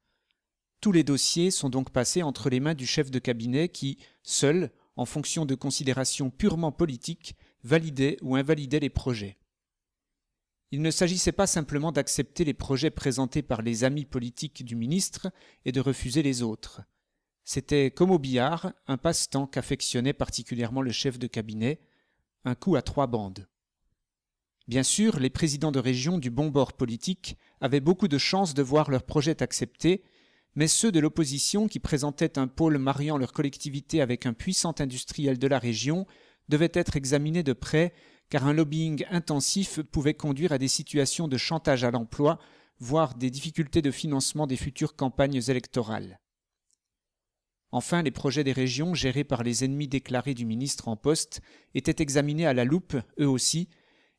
Tous les dossiers sont donc passés entre les mains du chef de cabinet qui, seul, en fonction de considérations purement politiques, validait ou invalidait les projets. Il ne s'agissait pas simplement d'accepter les projets présentés par les amis politiques du ministre et de refuser les autres. C'était, comme au billard, un passe-temps qu'affectionnait particulièrement le chef de cabinet, un coup à trois bandes. Bien sûr, les présidents de région du bon bord politique avaient beaucoup de chances de voir leurs projets acceptés, mais ceux de l'opposition qui présentaient un pôle mariant leur collectivité avec un puissant industriel de la région devaient être examinés de près car un lobbying intensif pouvait conduire à des situations de chantage à l'emploi, voire des difficultés de financement des futures campagnes électorales. Enfin, les projets des régions, gérés par les ennemis déclarés du ministre en poste, étaient examinés à la loupe, eux aussi,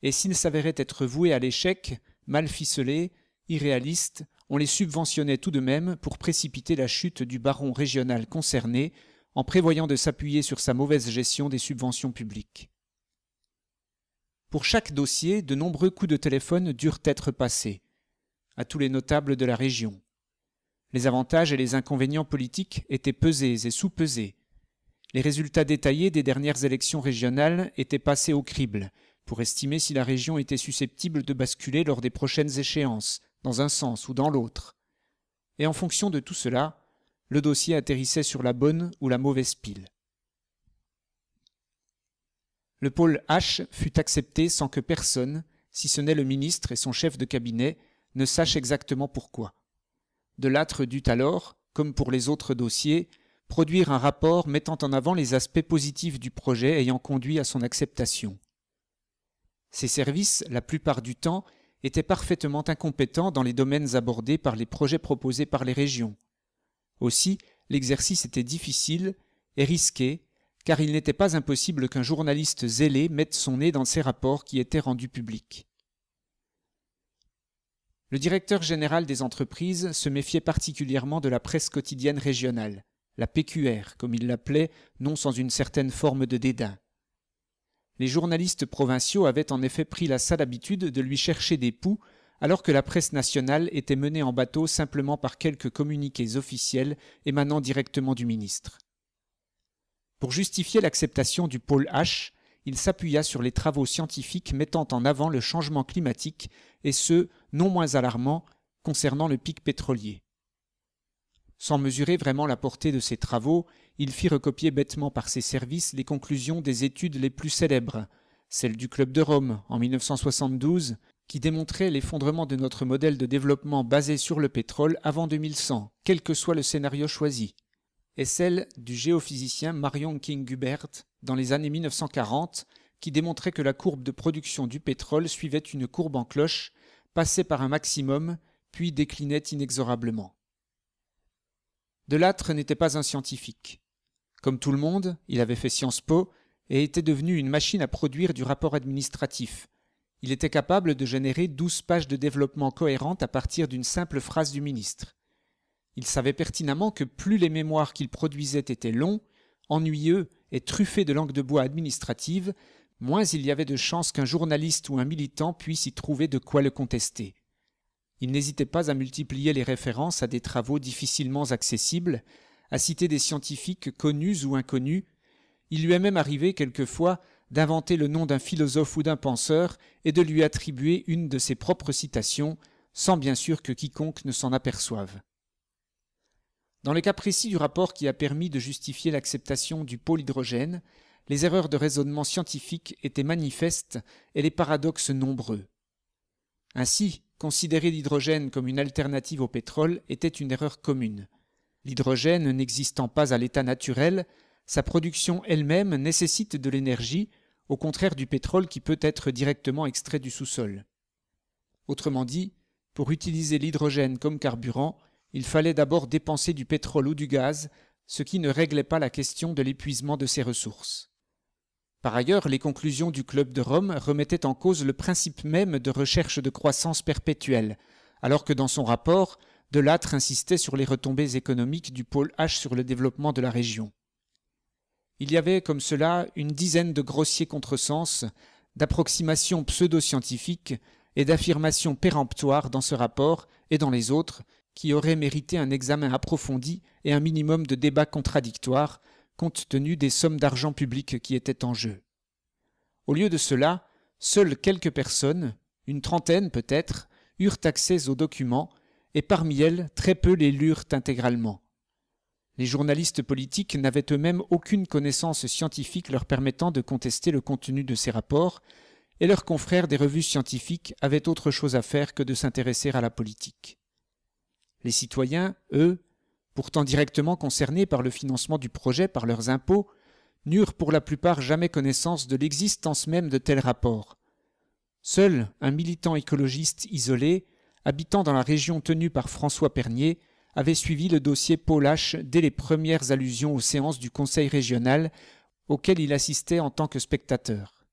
et s'ils s'avéraient être voués à l'échec, mal ficelés, irréalistes, on les subventionnait tout de même pour précipiter la chute du baron régional concerné, en prévoyant de s'appuyer sur sa mauvaise gestion des subventions publiques. Pour chaque dossier, de nombreux coups de téléphone durent être passés à tous les notables de la région. Les avantages et les inconvénients politiques étaient pesés et sous-pesés. Les résultats détaillés des dernières élections régionales étaient passés au crible pour estimer si la région était susceptible de basculer lors des prochaines échéances, dans un sens ou dans l'autre. Et en fonction de tout cela, le dossier atterrissait sur la bonne ou la mauvaise pile le pôle H fut accepté sans que personne, si ce n'est le ministre et son chef de cabinet, ne sache exactement pourquoi. l'âtre dut alors, comme pour les autres dossiers, produire un rapport mettant en avant les aspects positifs du projet ayant conduit à son acceptation. Ces services, la plupart du temps, étaient parfaitement incompétents dans les domaines abordés par les projets proposés par les régions. Aussi, l'exercice était difficile et risqué car il n'était pas impossible qu'un journaliste zélé mette son nez dans ces rapports qui étaient rendus publics. Le directeur général des entreprises se méfiait particulièrement de la presse quotidienne régionale, la PQR, comme il l'appelait, non sans une certaine forme de dédain. Les journalistes provinciaux avaient en effet pris la sale habitude de lui chercher des poux, alors que la presse nationale était menée en bateau simplement par quelques communiqués officiels émanant directement du ministre. Pour justifier l'acceptation du pôle H, il s'appuya sur les travaux scientifiques mettant en avant le changement climatique, et ce, non moins alarmant, concernant le pic pétrolier. Sans mesurer vraiment la portée de ses travaux, il fit recopier bêtement par ses services les conclusions des études les plus célèbres, celles du Club de Rome en 1972, qui démontrait l'effondrement de notre modèle de développement basé sur le pétrole avant 2100, quel que soit le scénario choisi et celle du géophysicien Marion King Hubert dans les années 1940, qui démontrait que la courbe de production du pétrole suivait une courbe en cloche, passait par un maximum, puis déclinait inexorablement. Delattre n'était pas un scientifique. Comme tout le monde, il avait fait Sciences Po et était devenu une machine à produire du rapport administratif. Il était capable de générer douze pages de développement cohérentes à partir d'une simple phrase du ministre. Il savait pertinemment que plus les mémoires qu'il produisait étaient longs, ennuyeux et truffés de langues de bois administratives, moins il y avait de chances qu'un journaliste ou un militant puisse y trouver de quoi le contester. Il n'hésitait pas à multiplier les références à des travaux difficilement accessibles, à citer des scientifiques connus ou inconnus. Il lui est même arrivé quelquefois d'inventer le nom d'un philosophe ou d'un penseur et de lui attribuer une de ses propres citations, sans bien sûr que quiconque ne s'en aperçoive. Dans le cas précis du rapport qui a permis de justifier l'acceptation du pôle hydrogène, les erreurs de raisonnement scientifique étaient manifestes et les paradoxes nombreux. Ainsi, considérer l'hydrogène comme une alternative au pétrole était une erreur commune. L'hydrogène n'existant pas à l'état naturel, sa production elle-même nécessite de l'énergie, au contraire du pétrole qui peut être directement extrait du sous-sol. Autrement dit, pour utiliser l'hydrogène comme carburant, il fallait d'abord dépenser du pétrole ou du gaz, ce qui ne réglait pas la question de l'épuisement de ses ressources. Par ailleurs, les conclusions du Club de Rome remettaient en cause le principe même de recherche de croissance perpétuelle, alors que dans son rapport, Delattre insistait sur les retombées économiques du pôle H sur le développement de la région. Il y avait comme cela une dizaine de grossiers contresens, d'approximations pseudo-scientifiques et d'affirmations péremptoires dans ce rapport et dans les autres qui aurait mérité un examen approfondi et un minimum de débats contradictoires, compte tenu des sommes d'argent public qui étaient en jeu. Au lieu de cela, seules quelques personnes, une trentaine peut-être, eurent accès aux documents, et parmi elles très peu les lurent intégralement. Les journalistes politiques n'avaient eux-mêmes aucune connaissance scientifique leur permettant de contester le contenu de ces rapports, et leurs confrères des revues scientifiques avaient autre chose à faire que de s'intéresser à la politique. Les citoyens, eux, pourtant directement concernés par le financement du projet par leurs impôts, n'eurent pour la plupart jamais connaissance de l'existence même de tels rapports. Seul un militant écologiste isolé, habitant dans la région tenue par François Pernier, avait suivi le dossier H dès les premières allusions aux séances du Conseil régional auquel il assistait en tant que spectateur.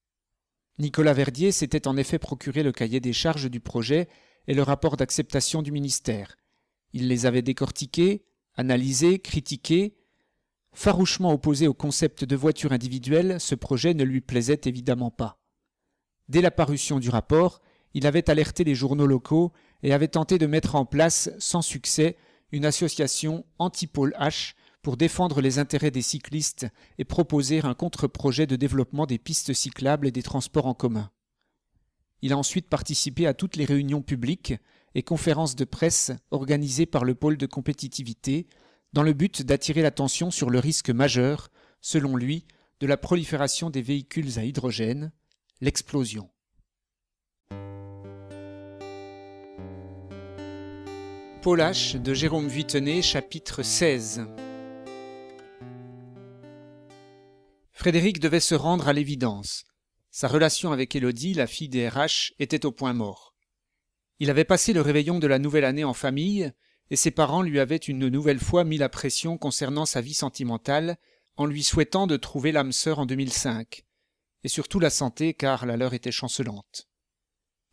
Nicolas Verdier s'était en effet procuré le cahier des charges du projet et le rapport d'acceptation du ministère, il les avait décortiqués, analysés, critiqués. Farouchement opposé au concept de voiture individuelle, ce projet ne lui plaisait évidemment pas. Dès la parution du rapport, il avait alerté les journaux locaux et avait tenté de mettre en place, sans succès, une association anti-pôle H pour défendre les intérêts des cyclistes et proposer un contre-projet de développement des pistes cyclables et des transports en commun. Il a ensuite participé à toutes les réunions publiques, et conférences de presse organisées par le pôle de compétitivité dans le but d'attirer l'attention sur le risque majeur, selon lui, de la prolifération des véhicules à hydrogène, l'explosion. Paul H. de Jérôme Vuittenay, chapitre 16. Frédéric devait se rendre à l'évidence. Sa relation avec Élodie, la fille des RH, était au point mort. Il avait passé le réveillon de la nouvelle année en famille, et ses parents lui avaient une nouvelle fois mis la pression concernant sa vie sentimentale, en lui souhaitant de trouver l'âme sœur en 2005, et surtout la santé car la leur était chancelante.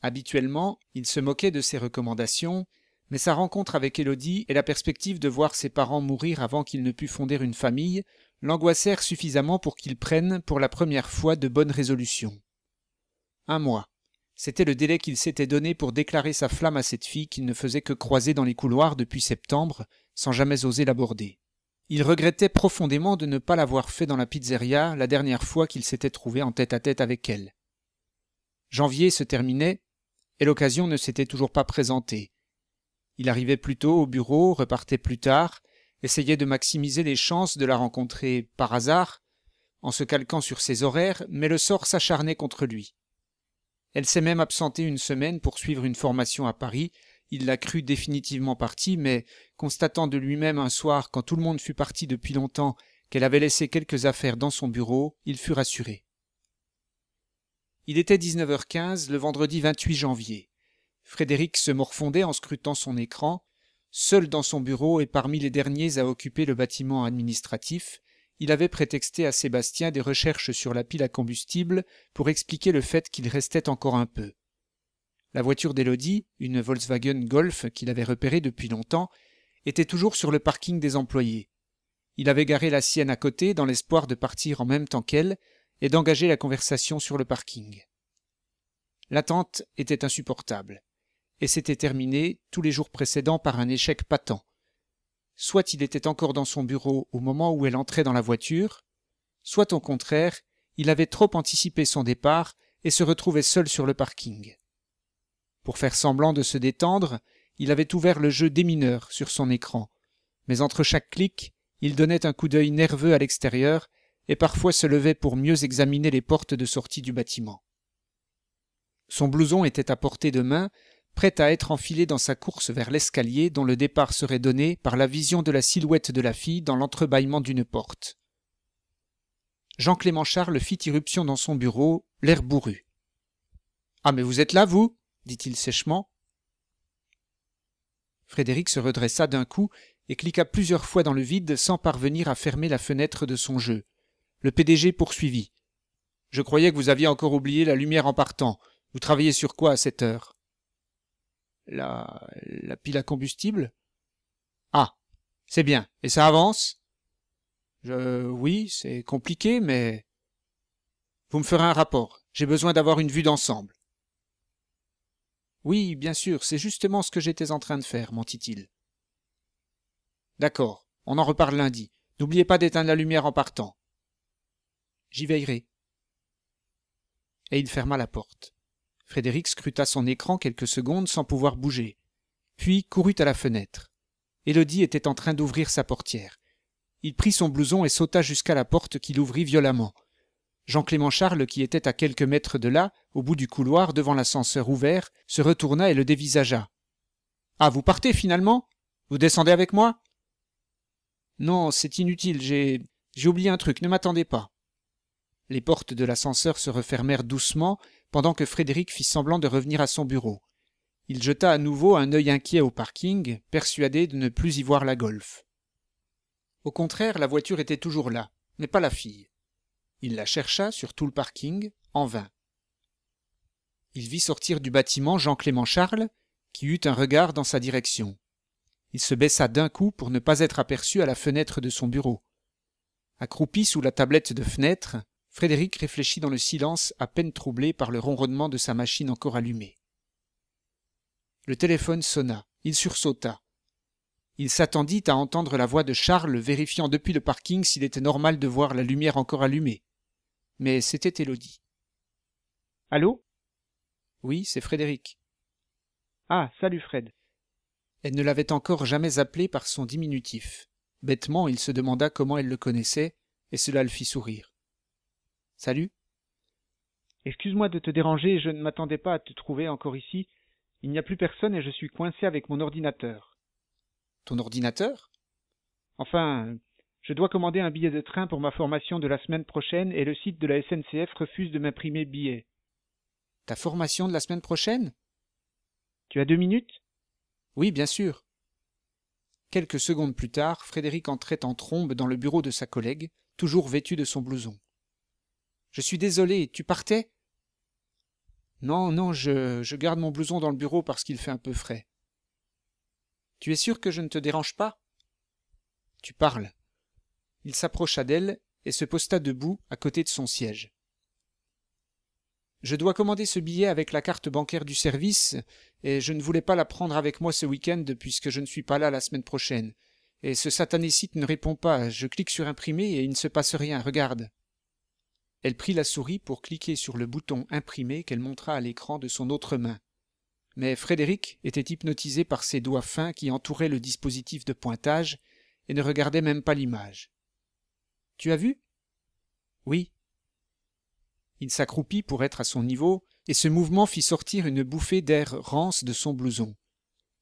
Habituellement, il se moquait de ses recommandations, mais sa rencontre avec Élodie et la perspective de voir ses parents mourir avant qu'il ne pût fonder une famille l'angoissèrent suffisamment pour qu'il prenne, pour la première fois, de bonnes résolutions. Un mois. C'était le délai qu'il s'était donné pour déclarer sa flamme à cette fille qu'il ne faisait que croiser dans les couloirs depuis septembre, sans jamais oser l'aborder. Il regrettait profondément de ne pas l'avoir fait dans la pizzeria la dernière fois qu'il s'était trouvé en tête-à-tête avec elle. Janvier se terminait, et l'occasion ne s'était toujours pas présentée. Il arrivait plus tôt au bureau, repartait plus tard, essayait de maximiser les chances de la rencontrer par hasard, en se calquant sur ses horaires, mais le sort s'acharnait contre lui. Elle s'est même absentée une semaine pour suivre une formation à Paris. Il l'a crut définitivement partie, mais, constatant de lui-même un soir, quand tout le monde fut parti depuis longtemps, qu'elle avait laissé quelques affaires dans son bureau, il fut rassuré. Il était 19h15, le vendredi 28 janvier. Frédéric se morfondait en scrutant son écran, seul dans son bureau et parmi les derniers à occuper le bâtiment administratif, il avait prétexté à Sébastien des recherches sur la pile à combustible pour expliquer le fait qu'il restait encore un peu. La voiture d'Elodie, une Volkswagen Golf qu'il avait repérée depuis longtemps, était toujours sur le parking des employés. Il avait garé la sienne à côté dans l'espoir de partir en même temps qu'elle et d'engager la conversation sur le parking. L'attente était insupportable, et s'était terminée tous les jours précédents par un échec patent, soit il était encore dans son bureau au moment où elle entrait dans la voiture, soit au contraire, il avait trop anticipé son départ et se retrouvait seul sur le parking. Pour faire semblant de se détendre, il avait ouvert le jeu des mineurs sur son écran, mais entre chaque clic, il donnait un coup d'œil nerveux à l'extérieur et parfois se levait pour mieux examiner les portes de sortie du bâtiment. Son blouson était à portée de main, prêt à être enfilé dans sa course vers l'escalier dont le départ serait donné par la vision de la silhouette de la fille dans l'entrebâillement d'une porte. Jean-Clément Charles fit irruption dans son bureau, l'air bourru. Ah, mais vous êtes là, vous dit-il sèchement. Frédéric se redressa d'un coup et cliqua plusieurs fois dans le vide sans parvenir à fermer la fenêtre de son jeu. Le PDG poursuivit. Je croyais que vous aviez encore oublié la lumière en partant. Vous travaillez sur quoi à cette heure la, la pile à combustible. Ah, c'est bien. Et ça avance Je, Oui, c'est compliqué, mais... Vous me ferez un rapport. J'ai besoin d'avoir une vue d'ensemble. Oui, bien sûr, c'est justement ce que j'étais en train de faire, mentit-il. D'accord, on en reparle lundi. N'oubliez pas d'éteindre la lumière en partant. J'y veillerai. Et il ferma la porte. Frédéric scruta son écran quelques secondes sans pouvoir bouger, puis courut à la fenêtre. Élodie était en train d'ouvrir sa portière. Il prit son blouson et sauta jusqu'à la porte qu'il ouvrit violemment. Jean-Clément Charles, qui était à quelques mètres de là, au bout du couloir, devant l'ascenseur ouvert, se retourna et le dévisagea. Ah, vous partez finalement Vous descendez avec moi Non, c'est inutile, j'ai. j'ai oublié un truc, ne m'attendez pas. Les portes de l'ascenseur se refermèrent doucement, pendant que Frédéric fit semblant de revenir à son bureau. Il jeta à nouveau un œil inquiet au parking, persuadé de ne plus y voir la golf. Au contraire, la voiture était toujours là, mais pas la fille. Il la chercha sur tout le parking, en vain. Il vit sortir du bâtiment Jean-Clément Charles, qui eut un regard dans sa direction. Il se baissa d'un coup pour ne pas être aperçu à la fenêtre de son bureau. Accroupi sous la tablette de fenêtre, Frédéric réfléchit dans le silence à peine troublé par le ronronnement de sa machine encore allumée. Le téléphone sonna. Il sursauta. Il s'attendit à entendre la voix de Charles vérifiant depuis le parking s'il était normal de voir la lumière encore allumée. Mais c'était Élodie. Allô Oui, c'est Frédéric. Ah, salut Fred. Elle ne l'avait encore jamais appelé par son diminutif. Bêtement, il se demanda comment elle le connaissait, et cela le fit sourire. Salut. Excuse-moi de te déranger, je ne m'attendais pas à te trouver encore ici. Il n'y a plus personne et je suis coincé avec mon ordinateur. Ton ordinateur Enfin, je dois commander un billet de train pour ma formation de la semaine prochaine et le site de la SNCF refuse de m'imprimer billet. Ta formation de la semaine prochaine Tu as deux minutes Oui, bien sûr. Quelques secondes plus tard, Frédéric entrait en trombe dans le bureau de sa collègue, toujours vêtu de son blouson. Je suis désolé, tu partais Non, non, je, je garde mon blouson dans le bureau parce qu'il fait un peu frais. Tu es sûr que je ne te dérange pas Tu parles. Il s'approcha d'elle et se posta debout à côté de son siège. Je dois commander ce billet avec la carte bancaire du service, et je ne voulais pas la prendre avec moi ce week-end puisque je ne suis pas là la semaine prochaine. Et ce satané site ne répond pas. Je clique sur imprimer et il ne se passe rien. Regarde. Elle prit la souris pour cliquer sur le bouton imprimé qu'elle montra à l'écran de son autre main. Mais Frédéric était hypnotisé par ses doigts fins qui entouraient le dispositif de pointage et ne regardait même pas l'image. Tu as vu Oui. Il s'accroupit pour être à son niveau, et ce mouvement fit sortir une bouffée d'air rance de son blouson.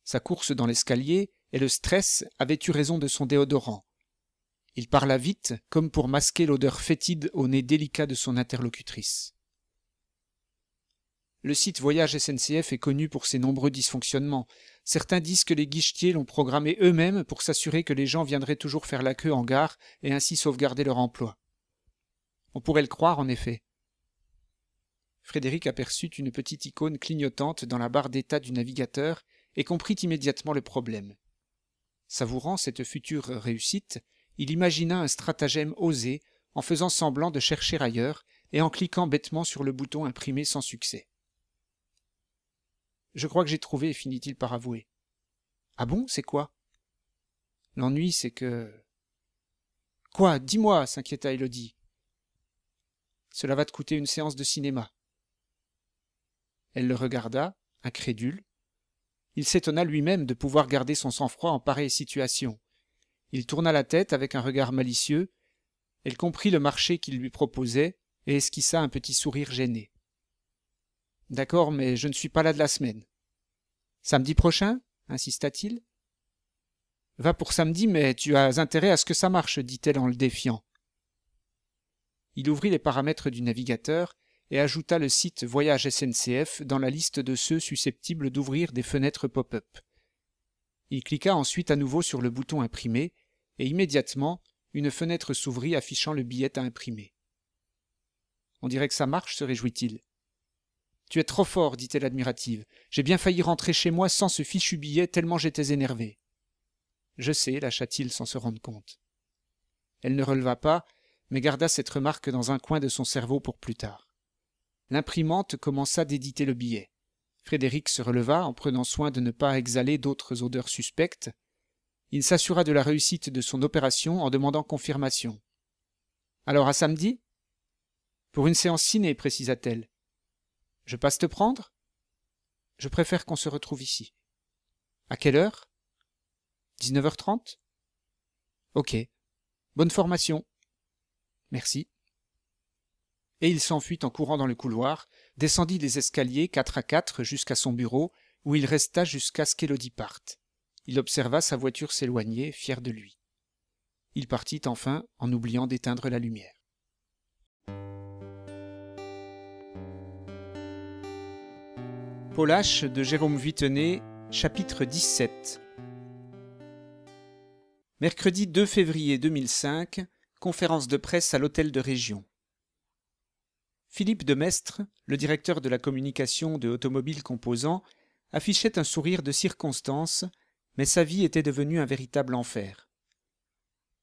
Sa course dans l'escalier et le stress avaient eu raison de son déodorant. Il parla vite, comme pour masquer l'odeur fétide au nez délicat de son interlocutrice. Le site Voyage SNCF est connu pour ses nombreux dysfonctionnements. Certains disent que les guichetiers l'ont programmé eux-mêmes pour s'assurer que les gens viendraient toujours faire la queue en gare et ainsi sauvegarder leur emploi. On pourrait le croire en effet. Frédéric aperçut une petite icône clignotante dans la barre d'état du navigateur et comprit immédiatement le problème. Savourant cette future réussite, il imagina un stratagème osé en faisant semblant de chercher ailleurs et en cliquant bêtement sur le bouton imprimé sans succès. Je crois que j'ai trouvé, finit-il par avouer. Ah bon, c'est quoi L'ennui, c'est que. Quoi Dis-moi, s'inquiéta Elodie. Cela va te coûter une séance de cinéma. Elle le regarda, incrédule. Il s'étonna lui-même de pouvoir garder son sang-froid en pareille situation. Il tourna la tête avec un regard malicieux. Elle comprit le marché qu'il lui proposait et esquissa un petit sourire gêné. D'accord, mais je ne suis pas là de la semaine. Samedi prochain insista-t-il. Va pour samedi, mais tu as intérêt à ce que ça marche, dit-elle en le défiant. Il ouvrit les paramètres du navigateur et ajouta le site Voyage SNCF dans la liste de ceux susceptibles d'ouvrir des fenêtres pop-up. Il cliqua ensuite à nouveau sur le bouton imprimé et immédiatement une fenêtre s'ouvrit affichant le billet à imprimer. On dirait que ça marche, se réjouit-il. Tu es trop fort, dit-elle admirative. J'ai bien failli rentrer chez moi sans ce fichu billet tellement j'étais énervé. Je sais, lâcha-t-il sans se rendre compte. Elle ne releva pas, mais garda cette remarque dans un coin de son cerveau pour plus tard. L'imprimante commença d'éditer le billet. Frédéric se releva en prenant soin de ne pas exhaler d'autres odeurs suspectes, il s'assura de la réussite de son opération en demandant confirmation. Alors à samedi Pour une séance ciné, précisa-t-elle. Je passe te prendre Je préfère qu'on se retrouve ici. À quelle heure 19h30 Ok. Bonne formation. Merci. Et il s'enfuit en courant dans le couloir, descendit les escaliers quatre à quatre jusqu'à son bureau, où il resta jusqu'à ce qu'Elodie parte. Il observa sa voiture s'éloigner, fier de lui. Il partit enfin en oubliant d'éteindre la lumière. Polache de Jérôme chapitre 17 Mercredi 2 février 2005, conférence de presse à l'hôtel de région. Philippe de Mestre, le directeur de la communication de Automobiles Composants, affichait un sourire de circonstance mais sa vie était devenue un véritable enfer.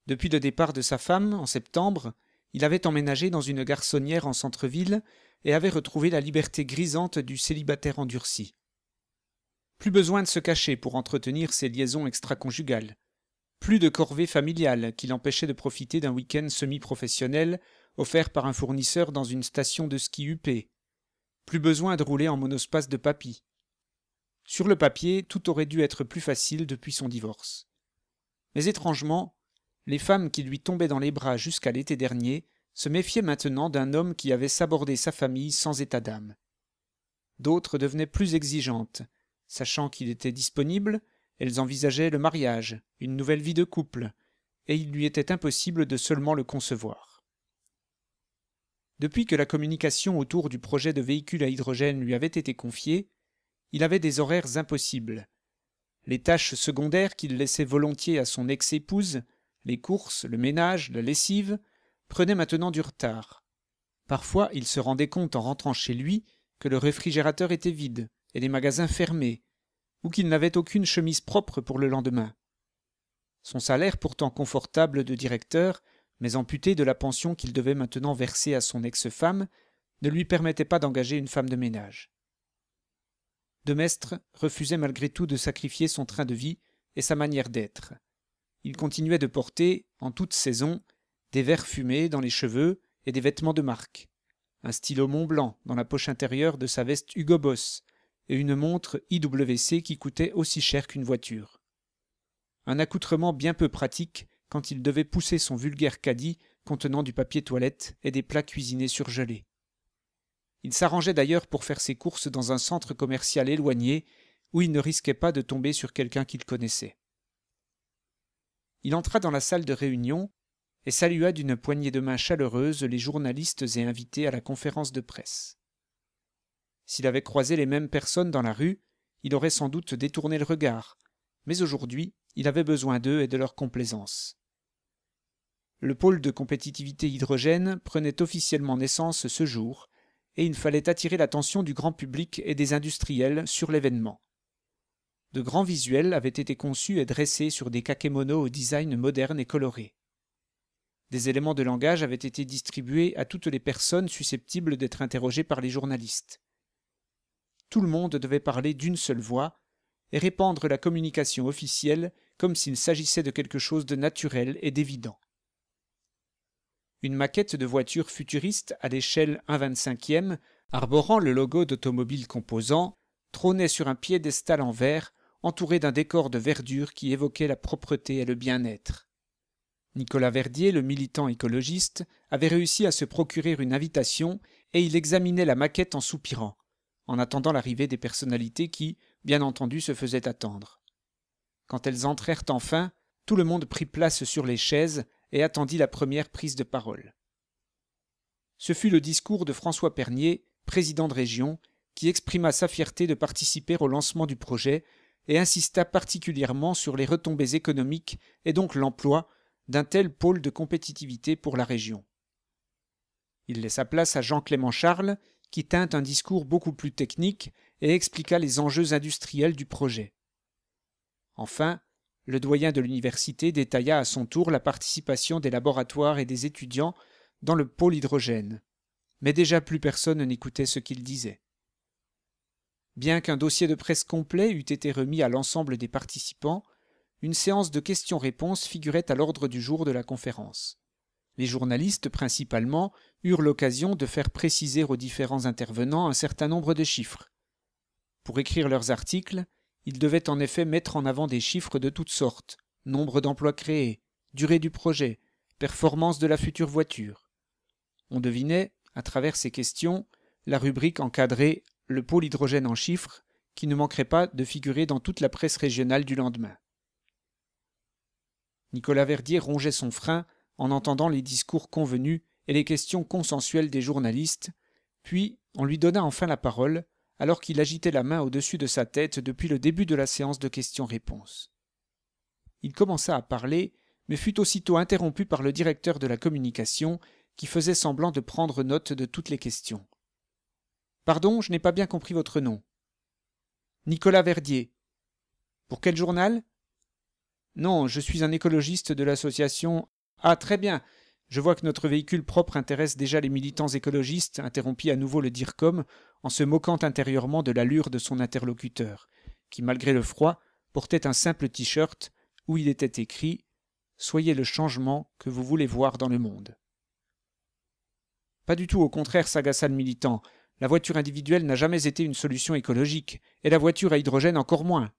Depuis le départ de sa femme, en septembre, il avait emménagé dans une garçonnière en centre-ville et avait retrouvé la liberté grisante du célibataire endurci. Plus besoin de se cacher pour entretenir ses liaisons extraconjugales. Plus de corvée familiale qui l'empêchait de profiter d'un week-end semi-professionnel offert par un fournisseur dans une station de ski huppé. Plus besoin de rouler en monospace de papy. Sur le papier, tout aurait dû être plus facile depuis son divorce. Mais étrangement, les femmes qui lui tombaient dans les bras jusqu'à l'été dernier se méfiaient maintenant d'un homme qui avait sabordé sa famille sans état d'âme. D'autres devenaient plus exigeantes. Sachant qu'il était disponible, elles envisageaient le mariage, une nouvelle vie de couple, et il lui était impossible de seulement le concevoir. Depuis que la communication autour du projet de véhicule à hydrogène lui avait été confiée, il avait des horaires impossibles. Les tâches secondaires qu'il laissait volontiers à son ex-épouse, les courses, le ménage, la lessive, prenaient maintenant du retard. Parfois, il se rendait compte en rentrant chez lui que le réfrigérateur était vide et les magasins fermés, ou qu'il n'avait aucune chemise propre pour le lendemain. Son salaire pourtant confortable de directeur, mais amputé de la pension qu'il devait maintenant verser à son ex-femme, ne lui permettait pas d'engager une femme de ménage. Demestre refusait malgré tout de sacrifier son train de vie et sa manière d'être. Il continuait de porter, en toute saison, des verres fumés dans les cheveux et des vêtements de marque, un stylo Mont-Blanc dans la poche intérieure de sa veste Hugo Boss et une montre IWC qui coûtait aussi cher qu'une voiture. Un accoutrement bien peu pratique quand il devait pousser son vulgaire caddie contenant du papier toilette et des plats cuisinés surgelés. Il s'arrangeait d'ailleurs pour faire ses courses dans un centre commercial éloigné où il ne risquait pas de tomber sur quelqu'un qu'il connaissait. Il entra dans la salle de réunion et salua d'une poignée de main chaleureuse les journalistes et invités à la conférence de presse. S'il avait croisé les mêmes personnes dans la rue, il aurait sans doute détourné le regard, mais aujourd'hui il avait besoin d'eux et de leur complaisance. Le pôle de compétitivité hydrogène prenait officiellement naissance ce jour, et il fallait attirer l'attention du grand public et des industriels sur l'événement. De grands visuels avaient été conçus et dressés sur des kakémonos au design moderne et coloré. Des éléments de langage avaient été distribués à toutes les personnes susceptibles d'être interrogées par les journalistes. Tout le monde devait parler d'une seule voix et répandre la communication officielle comme s'il s'agissait de quelque chose de naturel et d'évident une maquette de voiture futuriste à l'échelle 1/25e, arborant le logo d'Automobile Composant, trônait sur un piédestal en verre, entouré d'un décor de verdure qui évoquait la propreté et le bien-être. Nicolas Verdier, le militant écologiste, avait réussi à se procurer une invitation et il examinait la maquette en soupirant, en attendant l'arrivée des personnalités qui, bien entendu, se faisaient attendre. Quand elles entrèrent enfin, tout le monde prit place sur les chaises, et attendit la première prise de parole. Ce fut le discours de François Pernier, président de région, qui exprima sa fierté de participer au lancement du projet et insista particulièrement sur les retombées économiques et donc l'emploi d'un tel pôle de compétitivité pour la région. Il laissa place à Jean-Clément Charles, qui tint un discours beaucoup plus technique et expliqua les enjeux industriels du projet. Enfin, le doyen de l'université détailla à son tour la participation des laboratoires et des étudiants dans le pôle hydrogène. Mais déjà plus personne n'écoutait ce qu'il disait. Bien qu'un dossier de presse complet eût été remis à l'ensemble des participants, une séance de questions-réponses figurait à l'ordre du jour de la conférence. Les journalistes, principalement, eurent l'occasion de faire préciser aux différents intervenants un certain nombre de chiffres. Pour écrire leurs articles, il devait en effet mettre en avant des chiffres de toutes sortes, nombre d'emplois créés, durée du projet, performance de la future voiture. On devinait, à travers ces questions, la rubrique encadrée Le pôle hydrogène en chiffres, qui ne manquerait pas de figurer dans toute la presse régionale du lendemain. Nicolas Verdier rongeait son frein en entendant les discours convenus et les questions consensuelles des journalistes, puis on lui donna enfin la parole alors qu'il agitait la main au-dessus de sa tête depuis le début de la séance de questions-réponses. Il commença à parler, mais fut aussitôt interrompu par le directeur de la communication, qui faisait semblant de prendre note de toutes les questions. Pardon, je n'ai pas bien compris votre nom. Nicolas Verdier. Pour quel journal Non, je suis un écologiste de l'association. Ah, très bien. Je vois que notre véhicule propre intéresse déjà les militants écologistes, interrompit à nouveau le DIRCOM, en se moquant intérieurement de l'allure de son interlocuteur, qui malgré le froid portait un simple t-shirt où il était écrit Soyez le changement que vous voulez voir dans le monde. Pas du tout, au contraire, s'agaça le militant. La voiture individuelle n'a jamais été une solution écologique, et la voiture à hydrogène encore moins.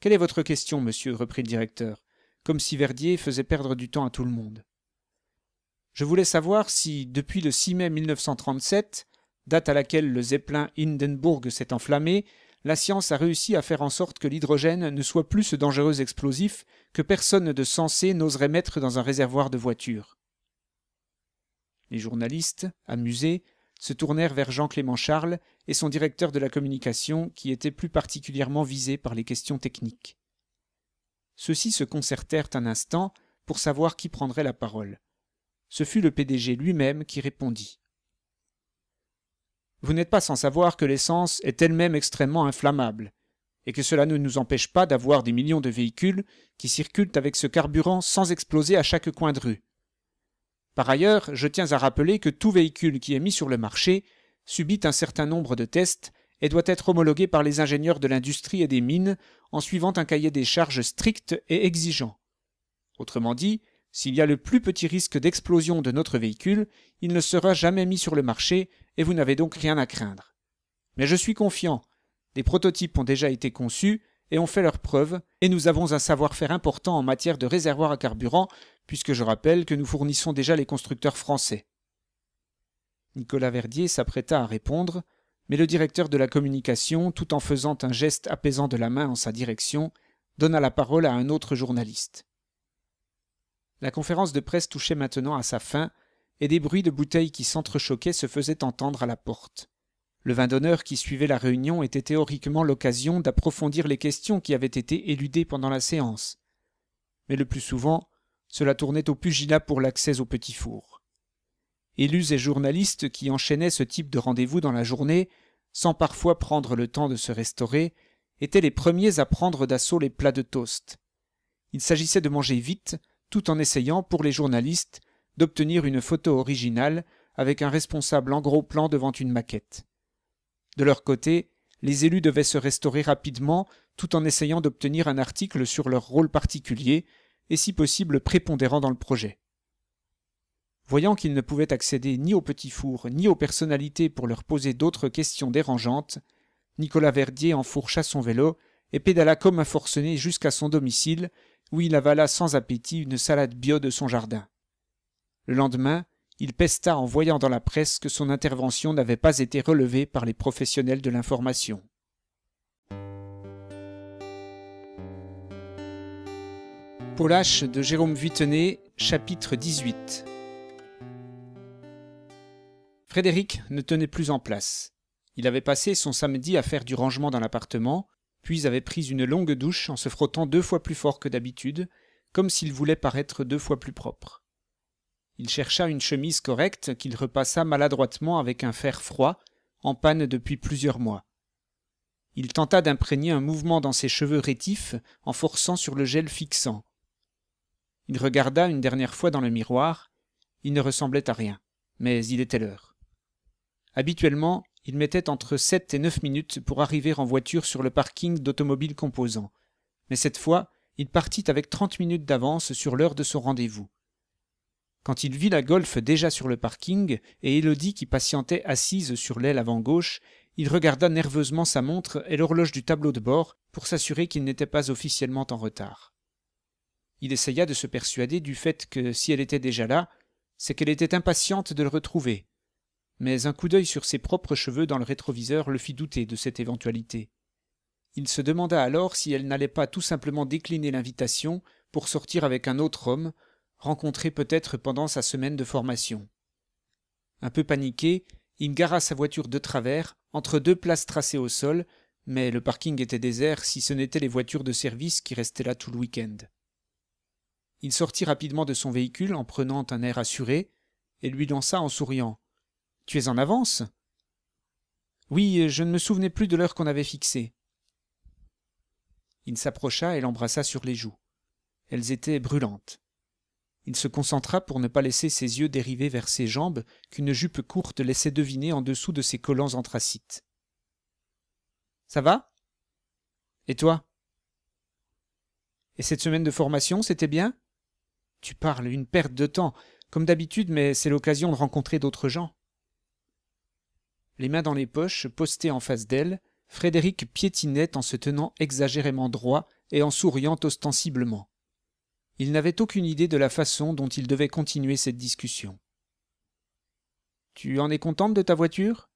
Quelle est votre question, monsieur reprit le directeur, comme si Verdier faisait perdre du temps à tout le monde. Je voulais savoir si, depuis le 6 mai 1937, date à laquelle le Zeppelin Hindenburg s'est enflammé, la science a réussi à faire en sorte que l'hydrogène ne soit plus ce dangereux explosif que personne de sensé n'oserait mettre dans un réservoir de voiture. Les journalistes, amusés, se tournèrent vers Jean-Clément Charles et son directeur de la communication qui était plus particulièrement visé par les questions techniques. Ceux-ci se concertèrent un instant pour savoir qui prendrait la parole. Ce fut le PDG lui-même qui répondit vous n'êtes pas sans savoir que l'essence est elle-même extrêmement inflammable, et que cela ne nous empêche pas d'avoir des millions de véhicules qui circulent avec ce carburant sans exploser à chaque coin de rue. Par ailleurs, je tiens à rappeler que tout véhicule qui est mis sur le marché subit un certain nombre de tests et doit être homologué par les ingénieurs de l'industrie et des mines en suivant un cahier des charges strict et exigeant. Autrement dit, s'il y a le plus petit risque d'explosion de notre véhicule, il ne sera jamais mis sur le marché et vous n'avez donc rien à craindre. Mais je suis confiant. Des prototypes ont déjà été conçus et ont fait leurs preuves, et nous avons un savoir-faire important en matière de réservoir à carburant, puisque je rappelle que nous fournissons déjà les constructeurs français. Nicolas Verdier s'apprêta à répondre, mais le directeur de la communication, tout en faisant un geste apaisant de la main en sa direction, donna la parole à un autre journaliste. La conférence de presse touchait maintenant à sa fin, et des bruits de bouteilles qui s'entrechoquaient se faisaient entendre à la porte. Le vin d'honneur qui suivait la réunion était théoriquement l'occasion d'approfondir les questions qui avaient été éludées pendant la séance. Mais le plus souvent, cela tournait au pugilat pour l'accès au petit four. Élus et journalistes qui enchaînaient ce type de rendez-vous dans la journée, sans parfois prendre le temps de se restaurer, étaient les premiers à prendre d'assaut les plats de toast. Il s'agissait de manger vite, tout en essayant, pour les journalistes, d'obtenir une photo originale avec un responsable en gros plan devant une maquette. De leur côté, les élus devaient se restaurer rapidement tout en essayant d'obtenir un article sur leur rôle particulier et si possible prépondérant dans le projet. Voyant qu'ils ne pouvaient accéder ni au petit four ni aux personnalités pour leur poser d'autres questions dérangeantes, Nicolas Verdier enfourcha son vélo et pédala comme un forcené jusqu'à son domicile où il avala sans appétit une salade bio de son jardin. Le lendemain, il pesta en voyant dans la presse que son intervention n'avait pas été relevée par les professionnels de l'information. de Jérôme chapitre 18 Frédéric ne tenait plus en place. Il avait passé son samedi à faire du rangement dans l'appartement puis avait pris une longue douche en se frottant deux fois plus fort que d'habitude, comme s'il voulait paraître deux fois plus propre. Il chercha une chemise correcte qu'il repassa maladroitement avec un fer froid, en panne depuis plusieurs mois. Il tenta d'imprégner un mouvement dans ses cheveux rétifs en forçant sur le gel fixant. Il regarda une dernière fois dans le miroir. Il ne ressemblait à rien, mais il était l'heure. Habituellement, il mettait entre sept et neuf minutes pour arriver en voiture sur le parking d'automobiles composants. Mais cette fois, il partit avec trente minutes d'avance sur l'heure de son rendez-vous. Quand il vit la Golf déjà sur le parking et Élodie qui patientait assise sur l'aile avant gauche, il regarda nerveusement sa montre et l'horloge du tableau de bord pour s'assurer qu'il n'était pas officiellement en retard. Il essaya de se persuader du fait que si elle était déjà là, c'est qu'elle était impatiente de le retrouver, mais un coup d'œil sur ses propres cheveux dans le rétroviseur le fit douter de cette éventualité. Il se demanda alors si elle n'allait pas tout simplement décliner l'invitation pour sortir avec un autre homme, rencontré peut-être pendant sa semaine de formation. Un peu paniqué, il gara sa voiture de travers, entre deux places tracées au sol, mais le parking était désert si ce n'étaient les voitures de service qui restaient là tout le week-end. Il sortit rapidement de son véhicule en prenant un air assuré, et lui lança en souriant tu es en avance Oui, euh, je ne me souvenais plus de l'heure qu'on avait fixée. Il s'approcha et l'embrassa sur les joues. Elles étaient brûlantes. Il se concentra pour ne pas laisser ses yeux dériver vers ses jambes qu'une jupe courte laissait deviner en dessous de ses collants anthracites. Ça va Et toi Et cette semaine de formation, c'était bien Tu parles, une perte de temps, comme d'habitude, mais c'est l'occasion de rencontrer d'autres gens les mains dans les poches, postées en face d'elle, Frédéric piétinait en se tenant exagérément droit et en souriant ostensiblement. Il n'avait aucune idée de la façon dont il devait continuer cette discussion. Tu en es contente de ta voiture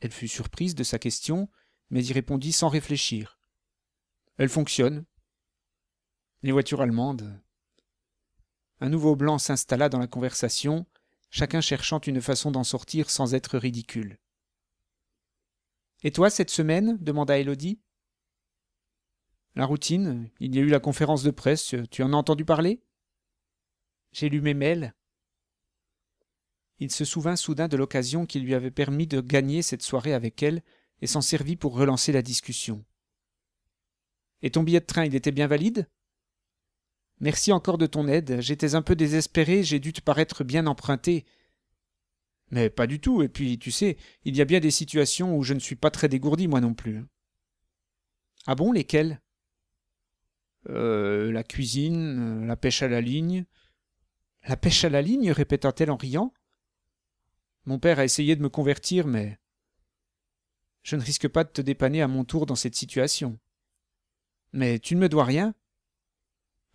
Elle fut surprise de sa question, mais y répondit sans réfléchir. Elle fonctionne. Les voitures allemandes. Un nouveau blanc s'installa dans la conversation, chacun cherchant une façon d'en sortir sans être ridicule. Et toi, cette semaine demanda Elodie. La routine, il y a eu la conférence de presse, tu en as entendu parler J'ai lu mes mails. Il se souvint soudain de l'occasion qui lui avait permis de gagner cette soirée avec elle et s'en servit pour relancer la discussion. Et ton billet de train, il était bien valide Merci encore de ton aide. J'étais un peu désespéré, j'ai dû te paraître bien emprunté. Mais pas du tout, et puis tu sais, il y a bien des situations où je ne suis pas très dégourdi moi non plus. Ah bon, lesquelles euh, La cuisine, euh, la pêche à la ligne. La pêche à la ligne répéta-t-elle en riant. Mon père a essayé de me convertir, mais. Je ne risque pas de te dépanner à mon tour dans cette situation. Mais tu ne me dois rien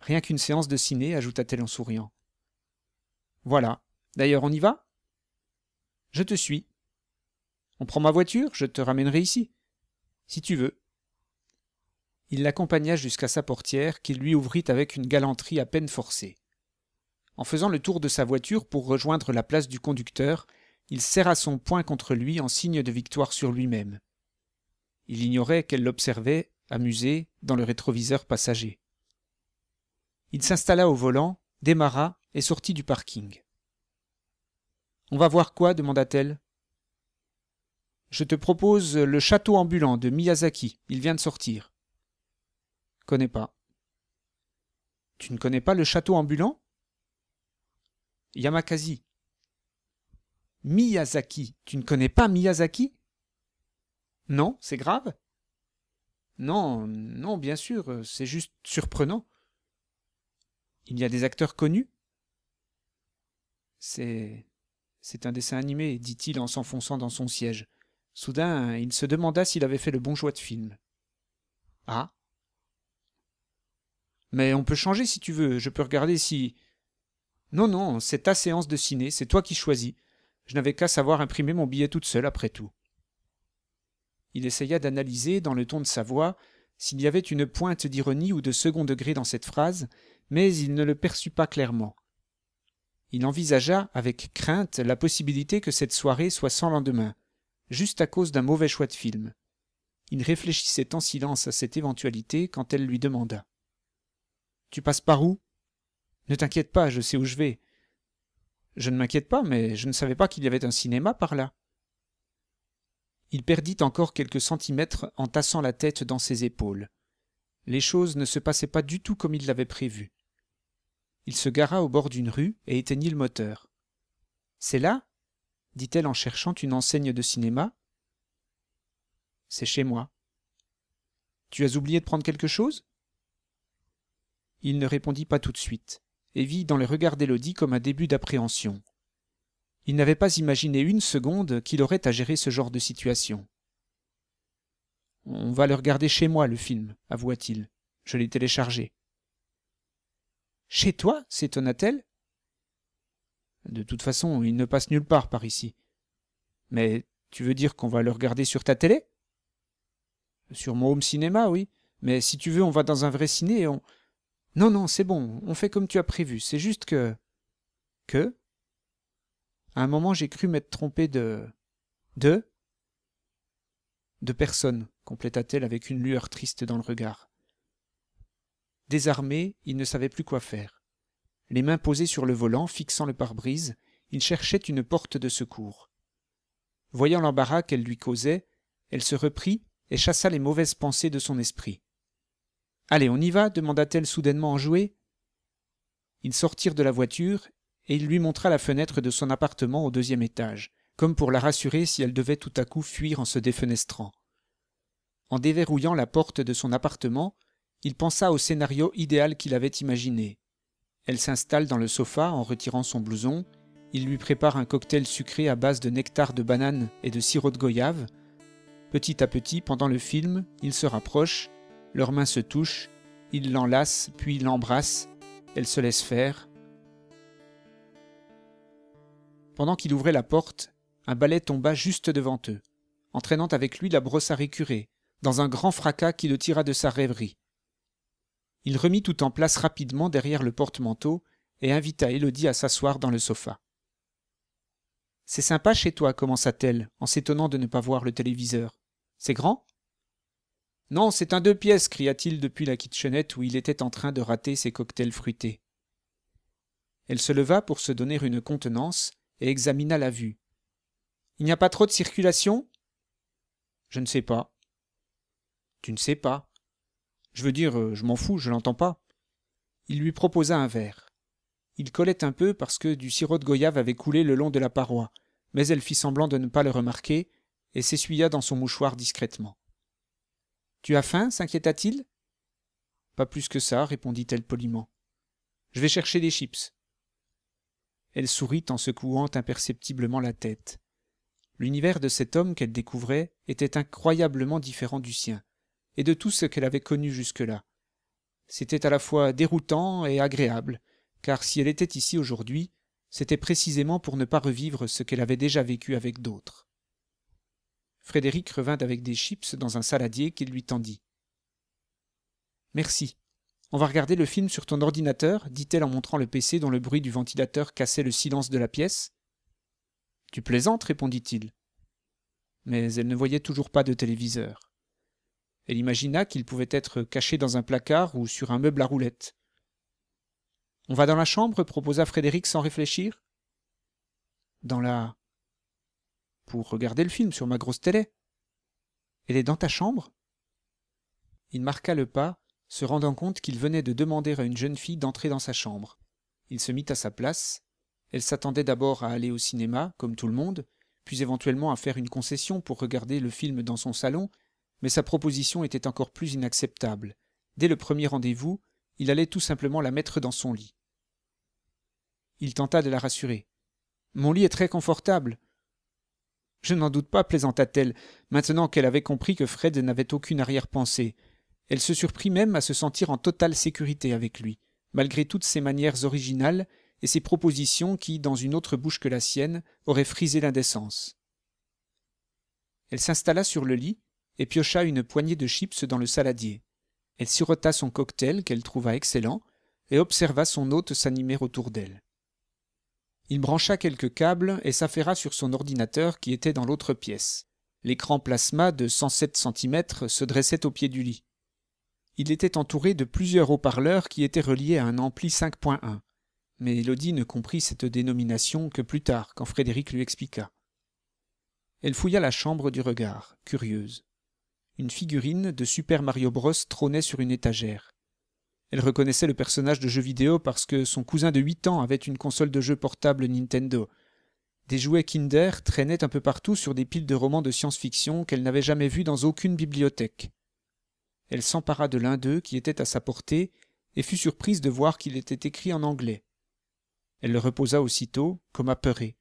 Rien qu'une séance de ciné, ajouta-t-elle en souriant. Voilà. D'ailleurs, on y va Je te suis. On prend ma voiture, je te ramènerai ici. Si tu veux. Il l'accompagna jusqu'à sa portière, qu'il lui ouvrit avec une galanterie à peine forcée. En faisant le tour de sa voiture pour rejoindre la place du conducteur, il serra son poing contre lui en signe de victoire sur lui-même. Il ignorait qu'elle l'observait, amusée, dans le rétroviseur passager. Il s'installa au volant, démarra et sortit du parking. On va voir quoi demanda-t-elle. Je te propose le château ambulant de Miyazaki. Il vient de sortir. Connais pas. Tu ne connais pas le château ambulant Yamakasi. Miyazaki. Tu ne connais pas Miyazaki Non, c'est grave Non, non, bien sûr, c'est juste surprenant. Il y a des acteurs connus C'est. C'est un dessin animé, dit-il en s'enfonçant dans son siège. Soudain, il se demanda s'il avait fait le bon choix de film. Ah Mais on peut changer si tu veux, je peux regarder si. Non, non, c'est ta séance de ciné, c'est toi qui choisis. Je n'avais qu'à savoir imprimer mon billet toute seule après tout. Il essaya d'analyser, dans le ton de sa voix, s'il y avait une pointe d'ironie ou de second degré dans cette phrase, mais il ne le perçut pas clairement. Il envisagea avec crainte la possibilité que cette soirée soit sans lendemain, juste à cause d'un mauvais choix de film. Il réfléchissait en silence à cette éventualité quand elle lui demanda. Tu passes par où Ne t'inquiète pas, je sais où je vais. Je ne m'inquiète pas, mais je ne savais pas qu'il y avait un cinéma par là. Il perdit encore quelques centimètres en tassant la tête dans ses épaules. Les choses ne se passaient pas du tout comme il l'avait prévu. Il se gara au bord d'une rue et éteignit le moteur. C'est là dit-elle en cherchant une enseigne de cinéma. C'est chez moi. Tu as oublié de prendre quelque chose Il ne répondit pas tout de suite, et vit dans les regard d'Élodie comme un début d'appréhension. Il n'avait pas imaginé une seconde qu'il aurait à gérer ce genre de situation. On va le regarder chez moi, le film, avoua-t-il. Je l'ai téléchargé. Chez toi s'étonna-t-elle. De toute façon, il ne passe nulle part par ici. Mais tu veux dire qu'on va le regarder sur ta télé Sur mon home cinéma, oui. Mais si tu veux, on va dans un vrai ciné et on. Non, non, c'est bon, on fait comme tu as prévu. C'est juste que. Que à un moment, j'ai cru m'être trompé de... De De personne, compléta-t-elle avec une lueur triste dans le regard. Désarmé, il ne savait plus quoi faire. Les mains posées sur le volant, fixant le pare-brise, il cherchait une porte de secours. Voyant l'embarras qu'elle lui causait, elle se reprit et chassa les mauvaises pensées de son esprit. Allez, on y va demanda-t-elle soudainement enjouée. Ils sortirent de la voiture et il lui montra la fenêtre de son appartement au deuxième étage, comme pour la rassurer si elle devait tout à coup fuir en se défenestrant. En déverrouillant la porte de son appartement, il pensa au scénario idéal qu'il avait imaginé. Elle s'installe dans le sofa en retirant son blouson, il lui prépare un cocktail sucré à base de nectar de banane et de sirop de goyave. Petit à petit, pendant le film, ils se rapprochent, leurs mains se touchent, il l'enlace, puis l'embrasse, elle se laisse faire, Pendant qu'il ouvrait la porte, un balai tomba juste devant eux, entraînant avec lui la brosse à récurer, dans un grand fracas qui le tira de sa rêverie. Il remit tout en place rapidement derrière le porte-manteau et invita Élodie à s'asseoir dans le sofa. C'est sympa chez toi, commença-t-elle, en s'étonnant de ne pas voir le téléviseur. C'est grand Non, c'est un deux pièces, cria-t-il depuis la kitchenette où il était en train de rater ses cocktails fruités. Elle se leva pour se donner une contenance et examina la vue. Il n'y a pas trop de circulation Je ne sais pas. Tu ne sais pas. Je veux dire, euh, je m'en fous, je l'entends pas. Il lui proposa un verre. Il collait un peu parce que du sirop de goyave avait coulé le long de la paroi, mais elle fit semblant de ne pas le remarquer et s'essuya dans son mouchoir discrètement. Tu as faim s'inquiéta-t-il. Pas plus que ça, répondit-elle poliment. Je vais chercher des chips elle sourit en secouant imperceptiblement la tête. L'univers de cet homme qu'elle découvrait était incroyablement différent du sien, et de tout ce qu'elle avait connu jusque-là. C'était à la fois déroutant et agréable, car si elle était ici aujourd'hui, c'était précisément pour ne pas revivre ce qu'elle avait déjà vécu avec d'autres. Frédéric revint avec des chips dans un saladier qu'il lui tendit. Merci, on va regarder le film sur ton ordinateur, dit-elle en montrant le PC dont le bruit du ventilateur cassait le silence de la pièce. Tu plaisantes, répondit-il. Mais elle ne voyait toujours pas de téléviseur. Elle imagina qu'il pouvait être caché dans un placard ou sur un meuble à roulettes. On va dans la chambre proposa Frédéric sans réfléchir. Dans la. Pour regarder le film sur ma grosse télé. Elle est dans ta chambre Il marqua le pas, se rendant compte qu'il venait de demander à une jeune fille d'entrer dans sa chambre. Il se mit à sa place. Elle s'attendait d'abord à aller au cinéma, comme tout le monde, puis éventuellement à faire une concession pour regarder le film dans son salon, mais sa proposition était encore plus inacceptable. Dès le premier rendez-vous, il allait tout simplement la mettre dans son lit. Il tenta de la rassurer. Mon lit est très confortable. Je n'en doute pas, plaisanta-t-elle, maintenant qu'elle avait compris que Fred n'avait aucune arrière-pensée. Elle se surprit même à se sentir en totale sécurité avec lui, malgré toutes ses manières originales et ses propositions qui, dans une autre bouche que la sienne, auraient frisé l'indécence. Elle s'installa sur le lit et piocha une poignée de chips dans le saladier. Elle sirota son cocktail qu'elle trouva excellent et observa son hôte s'animer autour d'elle. Il brancha quelques câbles et s'affaira sur son ordinateur qui était dans l'autre pièce. L'écran plasma de 107 cm se dressait au pied du lit. Il était entouré de plusieurs haut-parleurs qui étaient reliés à un ampli 5.1. Mais Elodie ne comprit cette dénomination que plus tard, quand Frédéric lui expliqua. Elle fouilla la chambre du regard, curieuse. Une figurine de Super Mario Bros trônait sur une étagère. Elle reconnaissait le personnage de jeu vidéo parce que son cousin de 8 ans avait une console de jeu portable Nintendo. Des jouets Kinder traînaient un peu partout sur des piles de romans de science-fiction qu'elle n'avait jamais vus dans aucune bibliothèque. Elle s'empara de l'un d'eux qui était à sa portée et fut surprise de voir qu'il était écrit en anglais. Elle le reposa aussitôt, comme apeurée.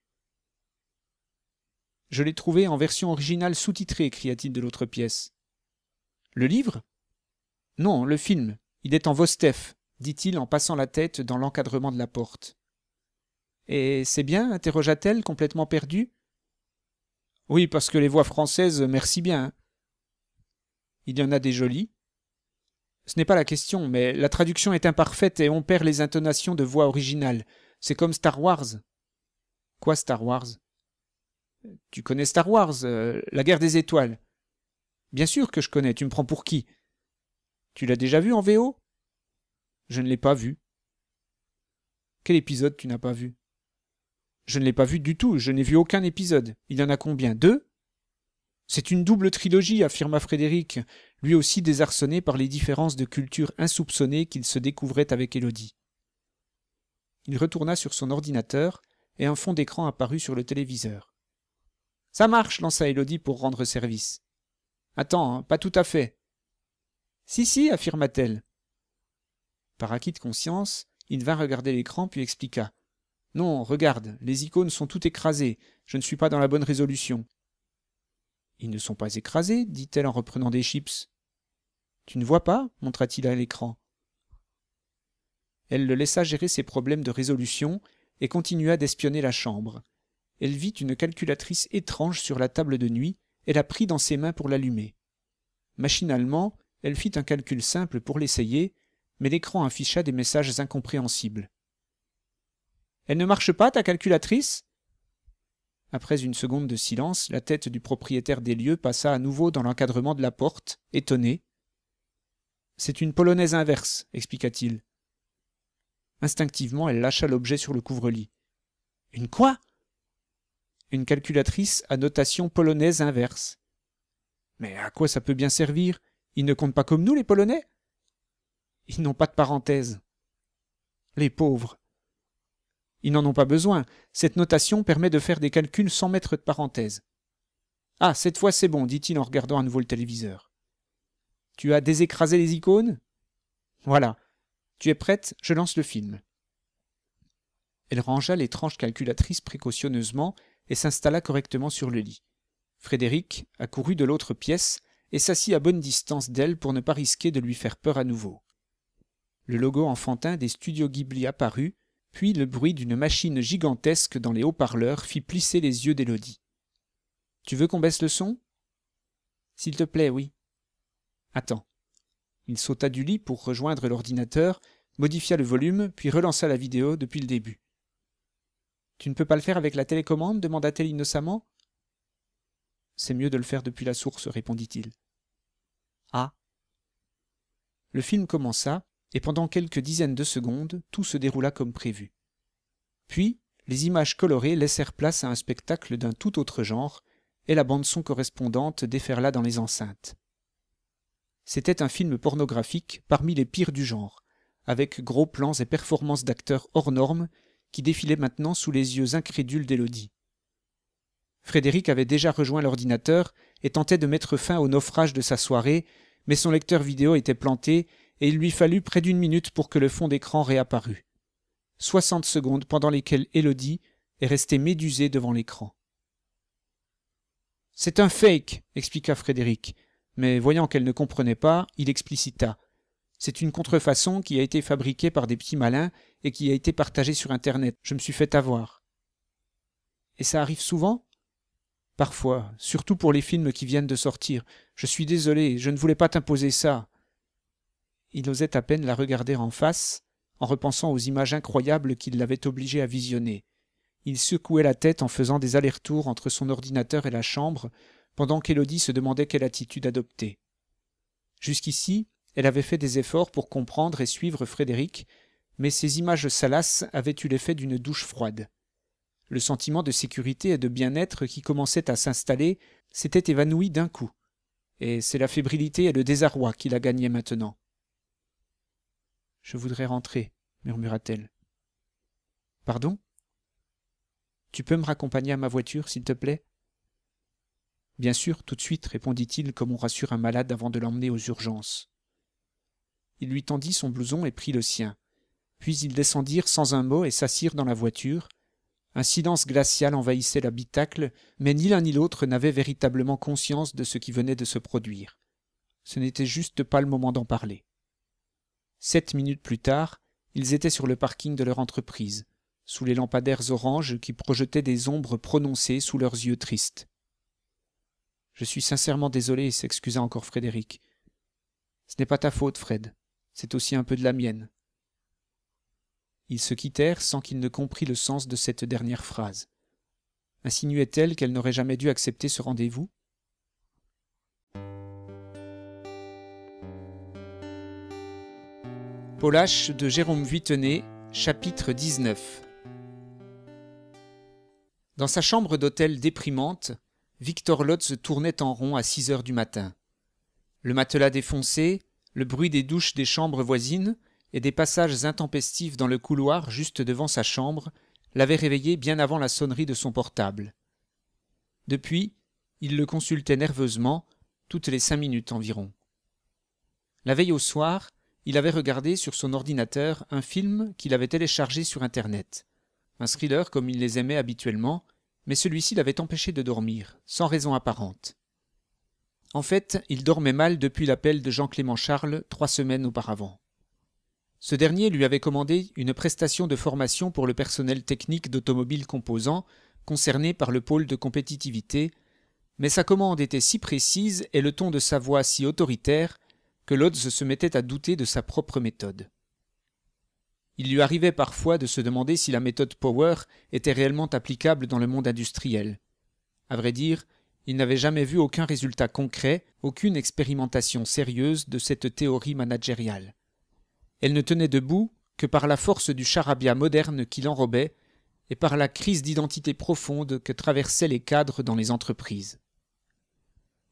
Je l'ai trouvé en version originale sous-titrée, cria-t-il de l'autre pièce. Le livre Non, le film. Il est en Vostef, dit-il en passant la tête dans l'encadrement de la porte. Et c'est bien interrogea-t-elle, complètement perdue. Oui, parce que les voix françaises, merci bien. Hein. Il y en a des jolies. Ce n'est pas la question, mais la traduction est imparfaite et on perd les intonations de voix originale. C'est comme Star Wars. Quoi Star Wars Tu connais Star Wars, euh, la guerre des étoiles. Bien sûr que je connais, tu me prends pour qui Tu l'as déjà vu en VO Je ne l'ai pas vu. Quel épisode tu n'as pas vu Je ne l'ai pas vu du tout, je n'ai vu aucun épisode. Il y en a combien Deux c'est une double trilogie, affirma Frédéric lui aussi désarçonné par les différences de culture insoupçonnées qu'il se découvrait avec Élodie. Il retourna sur son ordinateur, et un fond d'écran apparut sur le téléviseur. Ça marche, lança Élodie pour rendre service. Attends, hein, pas tout à fait. Si, si, affirma-t-elle. Par acquis de conscience, il vint regarder l'écran puis expliqua. Non, regarde, les icônes sont toutes écrasées, je ne suis pas dans la bonne résolution. Ils ne sont pas écrasés, dit-elle en reprenant des chips. Tu ne vois pas montra-t-il à l'écran. Elle le laissa gérer ses problèmes de résolution et continua d'espionner la chambre. Elle vit une calculatrice étrange sur la table de nuit et la prit dans ses mains pour l'allumer. Machinalement, elle fit un calcul simple pour l'essayer, mais l'écran afficha des messages incompréhensibles. Elle ne marche pas, ta calculatrice Après une seconde de silence, la tête du propriétaire des lieux passa à nouveau dans l'encadrement de la porte, étonnée, c'est une polonaise inverse, expliqua-t-il. Instinctivement, elle lâcha l'objet sur le couvre-lit. Une quoi Une calculatrice à notation polonaise inverse. Mais à quoi ça peut bien servir Ils ne comptent pas comme nous, les Polonais Ils n'ont pas de parenthèse. Les pauvres. Ils n'en ont pas besoin. Cette notation permet de faire des calculs sans mettre de parenthèse. Ah, cette fois c'est bon, dit-il en regardant à nouveau le téléviseur. Tu as désécrasé les icônes Voilà. Tu es prête Je lance le film. Elle rangea l'étrange calculatrice précautionneusement et s'installa correctement sur le lit. Frédéric accourut de l'autre pièce et s'assit à bonne distance d'elle pour ne pas risquer de lui faire peur à nouveau. Le logo enfantin des studios Ghibli apparut, puis le bruit d'une machine gigantesque dans les haut-parleurs fit plisser les yeux d'Élodie. Tu veux qu'on baisse le son S'il te plaît, oui. Attends. Il sauta du lit pour rejoindre l'ordinateur, modifia le volume, puis relança la vidéo depuis le début. Tu ne peux pas le faire avec la télécommande demanda-t-elle innocemment. C'est mieux de le faire depuis la source, répondit-il. Ah. Le film commença, et pendant quelques dizaines de secondes, tout se déroula comme prévu. Puis, les images colorées laissèrent place à un spectacle d'un tout autre genre, et la bande son correspondante déferla dans les enceintes. C'était un film pornographique parmi les pires du genre, avec gros plans et performances d'acteurs hors normes qui défilaient maintenant sous les yeux incrédules d'Élodie. Frédéric avait déjà rejoint l'ordinateur et tentait de mettre fin au naufrage de sa soirée, mais son lecteur vidéo était planté et il lui fallut près d'une minute pour que le fond d'écran réapparût. Soixante secondes pendant lesquelles Elodie est restée médusée devant l'écran. C'est un fake, expliqua Frédéric mais voyant qu'elle ne comprenait pas, il explicita. C'est une contrefaçon qui a été fabriquée par des petits malins et qui a été partagée sur Internet. Je me suis fait avoir. Et ça arrive souvent Parfois, surtout pour les films qui viennent de sortir. Je suis désolé, je ne voulais pas t'imposer ça. Il osait à peine la regarder en face, en repensant aux images incroyables qu'il l'avait obligée à visionner. Il secouait la tête en faisant des allers-retours entre son ordinateur et la chambre, pendant qu'Élodie se demandait quelle attitude adopter. Jusqu'ici, elle avait fait des efforts pour comprendre et suivre Frédéric, mais ces images salaces avaient eu l'effet d'une douche froide. Le sentiment de sécurité et de bien-être qui commençait à s'installer s'était évanoui d'un coup, et c'est la fébrilité et le désarroi qui la gagnaient maintenant. Je voudrais rentrer, murmura-t-elle. Pardon Tu peux me raccompagner à ma voiture, s'il te plaît bien sûr tout de suite répondit-il comme on rassure un malade avant de l'emmener aux urgences il lui tendit son blouson et prit le sien puis ils descendirent sans un mot et s'assirent dans la voiture un silence glacial envahissait l'habitacle mais ni l'un ni l'autre n'avait véritablement conscience de ce qui venait de se produire ce n'était juste pas le moment d'en parler sept minutes plus tard ils étaient sur le parking de leur entreprise sous les lampadaires oranges qui projetaient des ombres prononcées sous leurs yeux tristes je suis sincèrement désolé, s'excusa encore Frédéric. Ce n'est pas ta faute, Fred. C'est aussi un peu de la mienne. Ils se quittèrent sans qu'il ne comprît le sens de cette dernière phrase. Insinuait-elle qu'elle n'aurait jamais dû accepter ce rendez-vous Polache de Jérôme chapitre 19 Dans sa chambre d'hôtel déprimante, Victor Lotz se tournait en rond à six heures du matin. Le matelas défoncé, le bruit des douches des chambres voisines et des passages intempestifs dans le couloir juste devant sa chambre l'avaient réveillé bien avant la sonnerie de son portable. Depuis, il le consultait nerveusement, toutes les cinq minutes environ. La veille au soir, il avait regardé sur son ordinateur un film qu'il avait téléchargé sur Internet. Un thriller comme il les aimait habituellement, mais celui-ci l'avait empêché de dormir, sans raison apparente. En fait, il dormait mal depuis l'appel de Jean-Clément Charles trois semaines auparavant. Ce dernier lui avait commandé une prestation de formation pour le personnel technique d'automobiles composants concerné par le pôle de compétitivité, mais sa commande était si précise et le ton de sa voix si autoritaire que Lodz se mettait à douter de sa propre méthode. Il lui arrivait parfois de se demander si la méthode Power était réellement applicable dans le monde industriel. À vrai dire, il n'avait jamais vu aucun résultat concret, aucune expérimentation sérieuse de cette théorie managériale. Elle ne tenait debout que par la force du charabia moderne qui l'enrobait et par la crise d'identité profonde que traversaient les cadres dans les entreprises.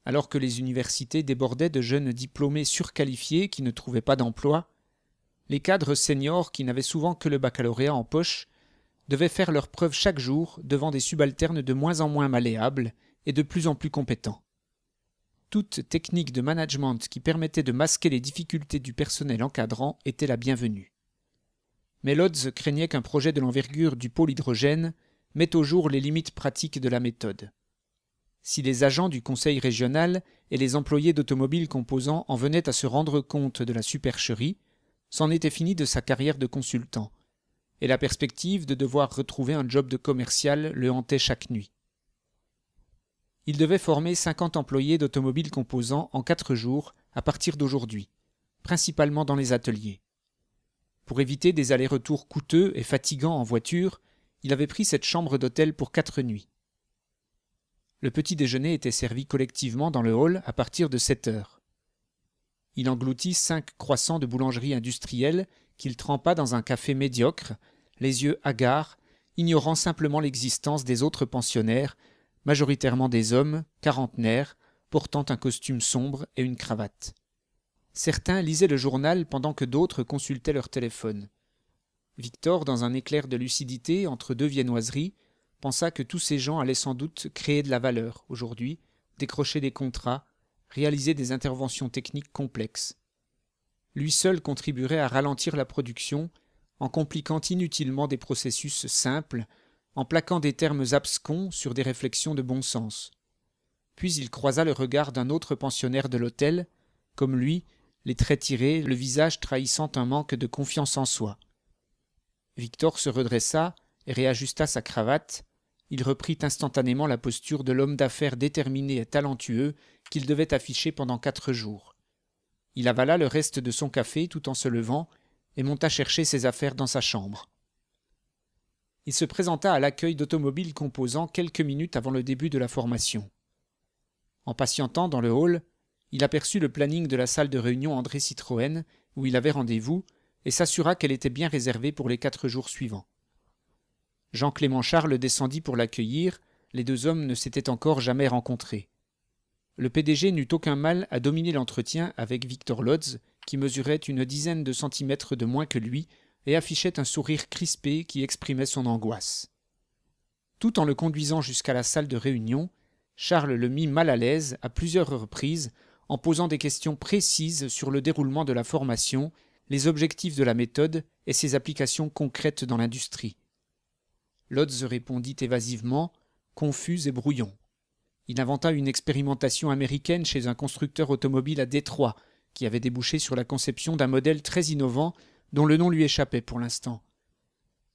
Alors que les universités débordaient de jeunes diplômés surqualifiés qui ne trouvaient pas d'emploi, les cadres seniors, qui n'avaient souvent que le baccalauréat en poche, devaient faire leurs preuves chaque jour devant des subalternes de moins en moins malléables et de plus en plus compétents. Toute technique de management qui permettait de masquer les difficultés du personnel encadrant était la bienvenue. Mais Lodz craignait qu'un projet de l'envergure du pôle hydrogène mette au jour les limites pratiques de la méthode. Si les agents du conseil régional et les employés d'automobiles composants en venaient à se rendre compte de la supercherie, S'en était fini de sa carrière de consultant, et la perspective de devoir retrouver un job de commercial le hantait chaque nuit. Il devait former 50 employés d'automobiles composants en quatre jours à partir d'aujourd'hui, principalement dans les ateliers. Pour éviter des allers-retours coûteux et fatigants en voiture, il avait pris cette chambre d'hôtel pour quatre nuits. Le petit déjeuner était servi collectivement dans le hall à partir de 7 heures il engloutit cinq croissants de boulangerie industrielle qu'il trempa dans un café médiocre, les yeux hagards, ignorant simplement l'existence des autres pensionnaires, majoritairement des hommes, quarantenaires, portant un costume sombre et une cravate. Certains lisaient le journal pendant que d'autres consultaient leur téléphone. Victor, dans un éclair de lucidité entre deux viennoiseries, pensa que tous ces gens allaient sans doute créer de la valeur aujourd'hui, décrocher des contrats, réaliser des interventions techniques complexes. Lui seul contribuerait à ralentir la production en compliquant inutilement des processus simples, en plaquant des termes abscons sur des réflexions de bon sens. Puis il croisa le regard d'un autre pensionnaire de l'hôtel, comme lui, les traits tirés, le visage trahissant un manque de confiance en soi. Victor se redressa et réajusta sa cravate, il reprit instantanément la posture de l'homme d'affaires déterminé et talentueux qu'il devait afficher pendant quatre jours. Il avala le reste de son café tout en se levant et monta chercher ses affaires dans sa chambre. Il se présenta à l'accueil d'automobiles composants quelques minutes avant le début de la formation. En patientant dans le hall, il aperçut le planning de la salle de réunion André Citroën où il avait rendez-vous et s'assura qu'elle était bien réservée pour les quatre jours suivants. Jean-Clément Charles descendit pour l'accueillir, les deux hommes ne s'étaient encore jamais rencontrés. Le PDG n'eut aucun mal à dominer l'entretien avec Victor Lodz qui mesurait une dizaine de centimètres de moins que lui et affichait un sourire crispé qui exprimait son angoisse. Tout en le conduisant jusqu'à la salle de réunion, Charles le mit mal à l'aise à plusieurs reprises en posant des questions précises sur le déroulement de la formation, les objectifs de la méthode et ses applications concrètes dans l'industrie. Lodz répondit évasivement, confus et brouillon. Il inventa une expérimentation américaine chez un constructeur automobile à Détroit, qui avait débouché sur la conception d'un modèle très innovant dont le nom lui échappait pour l'instant.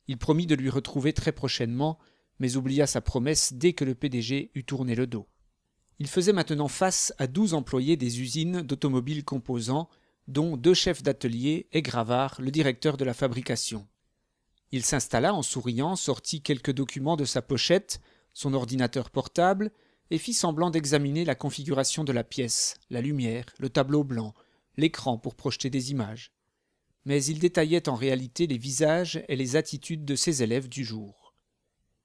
Il promit de lui retrouver très prochainement, mais oublia sa promesse dès que le PDG eut tourné le dos. Il faisait maintenant face à douze employés des usines d'automobiles composants, dont deux chefs d'atelier et Gravard, le directeur de la fabrication. Il s'installa en souriant, sortit quelques documents de sa pochette, son ordinateur portable, et fit semblant d'examiner la configuration de la pièce, la lumière, le tableau blanc, l'écran pour projeter des images. Mais il détaillait en réalité les visages et les attitudes de ses élèves du jour.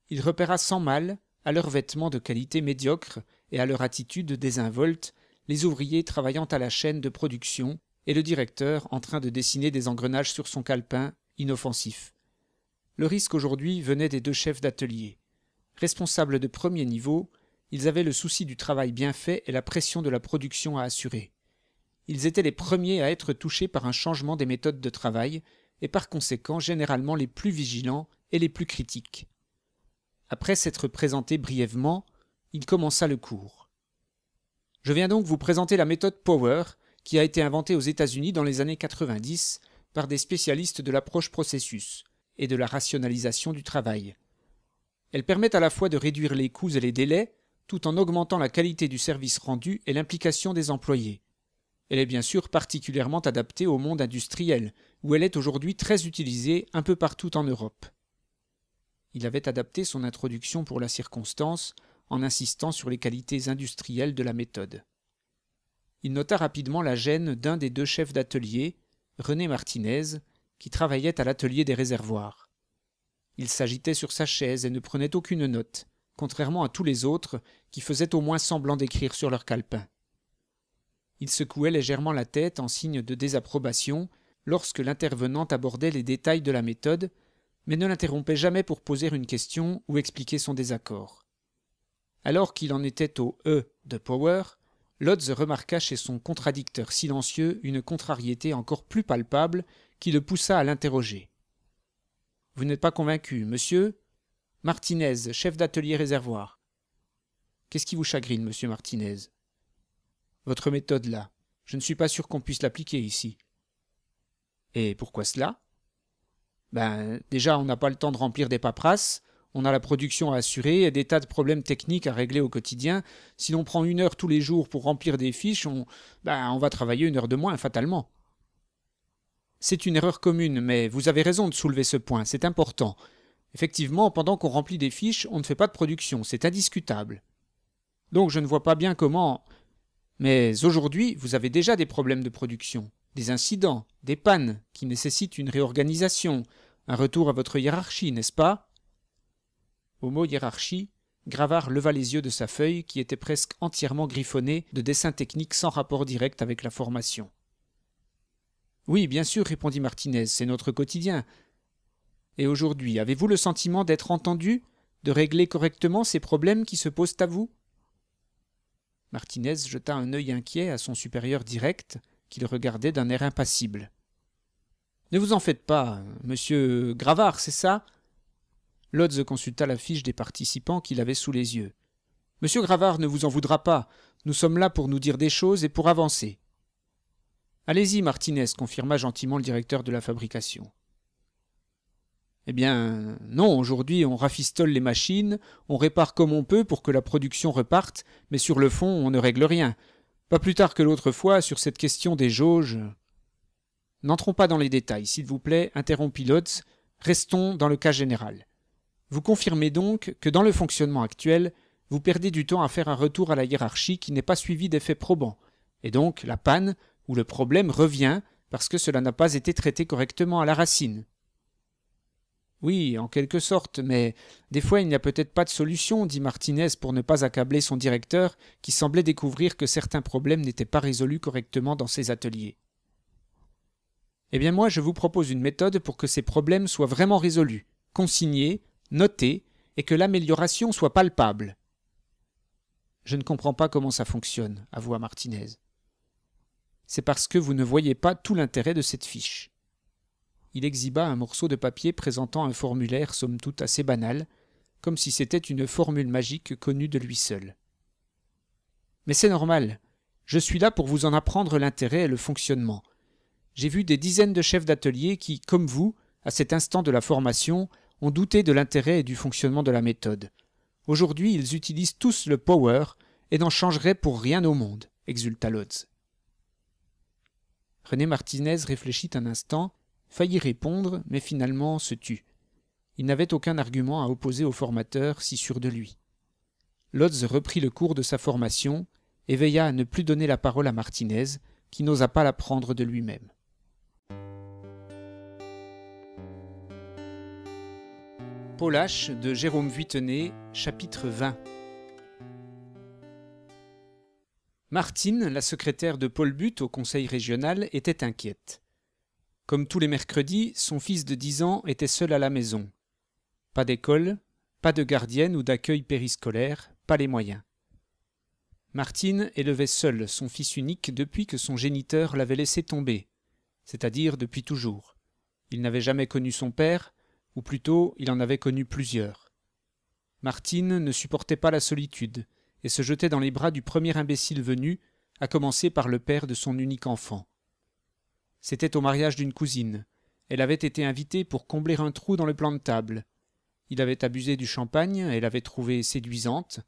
Il repéra sans mal, à leurs vêtements de qualité médiocre et à leur attitude désinvolte, les ouvriers travaillant à la chaîne de production et le directeur en train de dessiner des engrenages sur son calepin, inoffensif, le risque aujourd'hui venait des deux chefs d'atelier. Responsables de premier niveau, ils avaient le souci du travail bien fait et la pression de la production à assurer. Ils étaient les premiers à être touchés par un changement des méthodes de travail et par conséquent généralement les plus vigilants et les plus critiques. Après s'être présenté brièvement, il commença le cours. Je viens donc vous présenter la méthode Power, qui a été inventée aux États-Unis dans les années 90 par des spécialistes de l'approche processus, et de la rationalisation du travail. Elle permet à la fois de réduire les coûts et les délais, tout en augmentant la qualité du service rendu et l'implication des employés. Elle est bien sûr particulièrement adaptée au monde industriel, où elle est aujourd'hui très utilisée un peu partout en Europe. Il avait adapté son introduction pour la circonstance en insistant sur les qualités industrielles de la méthode. Il nota rapidement la gêne d'un des deux chefs d'atelier, René Martinez, qui travaillait à l'atelier des réservoirs. Il s'agitait sur sa chaise et ne prenait aucune note, contrairement à tous les autres qui faisaient au moins semblant d'écrire sur leur calepin. Il secouait légèrement la tête en signe de désapprobation lorsque l'intervenant abordait les détails de la méthode, mais ne l'interrompait jamais pour poser une question ou expliquer son désaccord. Alors qu'il en était au E de Power, Lodz remarqua chez son contradicteur silencieux une contrariété encore plus palpable qui le poussa à l'interroger. Vous n'êtes pas convaincu, monsieur Martinez, chef d'atelier réservoir. Qu'est-ce qui vous chagrine, monsieur Martinez Votre méthode là. Je ne suis pas sûr qu'on puisse l'appliquer ici. Et pourquoi cela Ben, déjà, on n'a pas le temps de remplir des paperasses, on a la production à assurer et des tas de problèmes techniques à régler au quotidien. Si l'on prend une heure tous les jours pour remplir des fiches, on, ben, on va travailler une heure de moins, fatalement. C'est une erreur commune, mais vous avez raison de soulever ce point, c'est important. Effectivement, pendant qu'on remplit des fiches, on ne fait pas de production, c'est indiscutable. Donc je ne vois pas bien comment... Mais aujourd'hui, vous avez déjà des problèmes de production, des incidents, des pannes, qui nécessitent une réorganisation, un retour à votre hiérarchie, n'est-ce pas Au mot hiérarchie, Gravard leva les yeux de sa feuille qui était presque entièrement griffonnée de dessins techniques sans rapport direct avec la formation. Oui, bien sûr, répondit Martinez, c'est notre quotidien. Et aujourd'hui, avez-vous le sentiment d'être entendu, de régler correctement ces problèmes qui se posent à vous Martinez jeta un œil inquiet à son supérieur direct, qu'il regardait d'un air impassible. Ne vous en faites pas, monsieur Gravard, c'est ça Lodz consulta la fiche des participants qu'il avait sous les yeux. Monsieur Gravard ne vous en voudra pas. Nous sommes là pour nous dire des choses et pour avancer. Allez-y, Martinez, confirma gentiment le directeur de la fabrication. Eh bien, non, aujourd'hui on rafistole les machines, on répare comme on peut pour que la production reparte, mais sur le fond on ne règle rien. Pas plus tard que l'autre fois, sur cette question des jauges. N'entrons pas dans les détails, s'il vous plaît, interrompit Lotz, restons dans le cas général. Vous confirmez donc que dans le fonctionnement actuel, vous perdez du temps à faire un retour à la hiérarchie qui n'est pas suivi d'effets probants, et donc la panne, où le problème revient parce que cela n'a pas été traité correctement à la racine. Oui, en quelque sorte, mais des fois il n'y a peut-être pas de solution, dit Martinez pour ne pas accabler son directeur, qui semblait découvrir que certains problèmes n'étaient pas résolus correctement dans ses ateliers. Eh bien moi je vous propose une méthode pour que ces problèmes soient vraiment résolus, consignés, notés, et que l'amélioration soit palpable. Je ne comprends pas comment ça fonctionne, avoua Martinez c'est parce que vous ne voyez pas tout l'intérêt de cette fiche. Il exhiba un morceau de papier présentant un formulaire somme toute assez banal, comme si c'était une formule magique connue de lui seul. Mais c'est normal. Je suis là pour vous en apprendre l'intérêt et le fonctionnement. J'ai vu des dizaines de chefs d'atelier qui, comme vous, à cet instant de la formation, ont douté de l'intérêt et du fonctionnement de la méthode. Aujourd'hui, ils utilisent tous le power et n'en changeraient pour rien au monde, exulta Lodz. René Martinez réfléchit un instant, faillit répondre, mais finalement se tut. Il n'avait aucun argument à opposer au formateur si sûr de lui. Lotz reprit le cours de sa formation, et veilla à ne plus donner la parole à Martinez, qui n'osa pas la prendre de lui-même. Paul de Jérôme chapitre 20 Martine, la secrétaire de Paul Butte au conseil régional, était inquiète. Comme tous les mercredis, son fils de dix ans était seul à la maison. Pas d'école, pas de gardienne ou d'accueil périscolaire, pas les moyens. Martine élevait seule son fils unique depuis que son géniteur l'avait laissé tomber, c'est-à-dire depuis toujours. Il n'avait jamais connu son père, ou plutôt il en avait connu plusieurs. Martine ne supportait pas la solitude, et se jetait dans les bras du premier imbécile venu, à commencer par le père de son unique enfant. C'était au mariage d'une cousine. Elle avait été invitée pour combler un trou dans le plan de table. Il avait abusé du champagne, elle l'avait trouvée séduisante.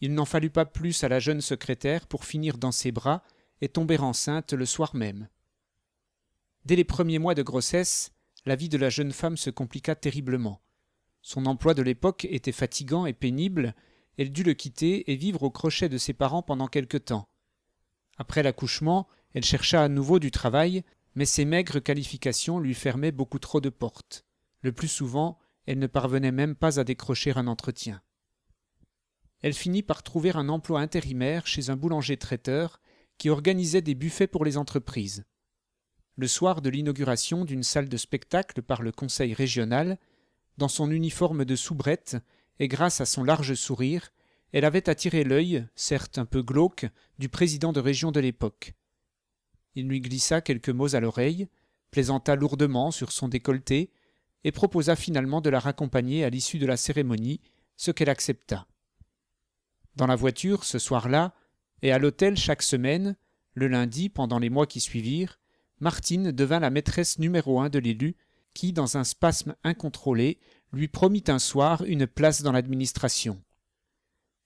Il n'en fallut pas plus à la jeune secrétaire pour finir dans ses bras et tomber enceinte le soir même. Dès les premiers mois de grossesse, la vie de la jeune femme se compliqua terriblement. Son emploi de l'époque était fatigant et pénible, elle dut le quitter et vivre au crochet de ses parents pendant quelque temps. Après l'accouchement, elle chercha à nouveau du travail, mais ses maigres qualifications lui fermaient beaucoup trop de portes. Le plus souvent, elle ne parvenait même pas à décrocher un entretien. Elle finit par trouver un emploi intérimaire chez un boulanger-traiteur qui organisait des buffets pour les entreprises. Le soir de l'inauguration d'une salle de spectacle par le conseil régional, dans son uniforme de soubrette, et grâce à son large sourire, elle avait attiré l'œil, certes un peu glauque, du président de région de l'époque. Il lui glissa quelques mots à l'oreille, plaisanta lourdement sur son décolleté, et proposa finalement de la raccompagner à l'issue de la cérémonie, ce qu'elle accepta. Dans la voiture, ce soir-là, et à l'hôtel chaque semaine, le lundi, pendant les mois qui suivirent, Martine devint la maîtresse numéro un de l'élu, qui, dans un spasme incontrôlé, lui promit un soir une place dans l'administration.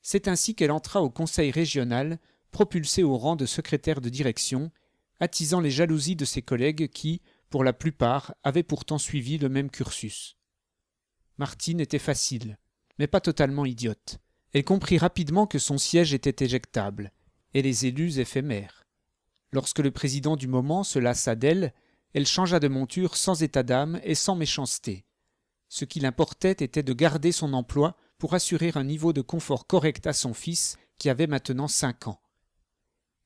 C'est ainsi qu'elle entra au conseil régional, propulsée au rang de secrétaire de direction, attisant les jalousies de ses collègues qui, pour la plupart, avaient pourtant suivi le même cursus. Martine était facile, mais pas totalement idiote. Elle comprit rapidement que son siège était éjectable, et les élus éphémères. Lorsque le président du moment se lassa d'elle, elle changea de monture sans état d'âme et sans méchanceté. Ce qu'il importait était de garder son emploi pour assurer un niveau de confort correct à son fils, qui avait maintenant cinq ans.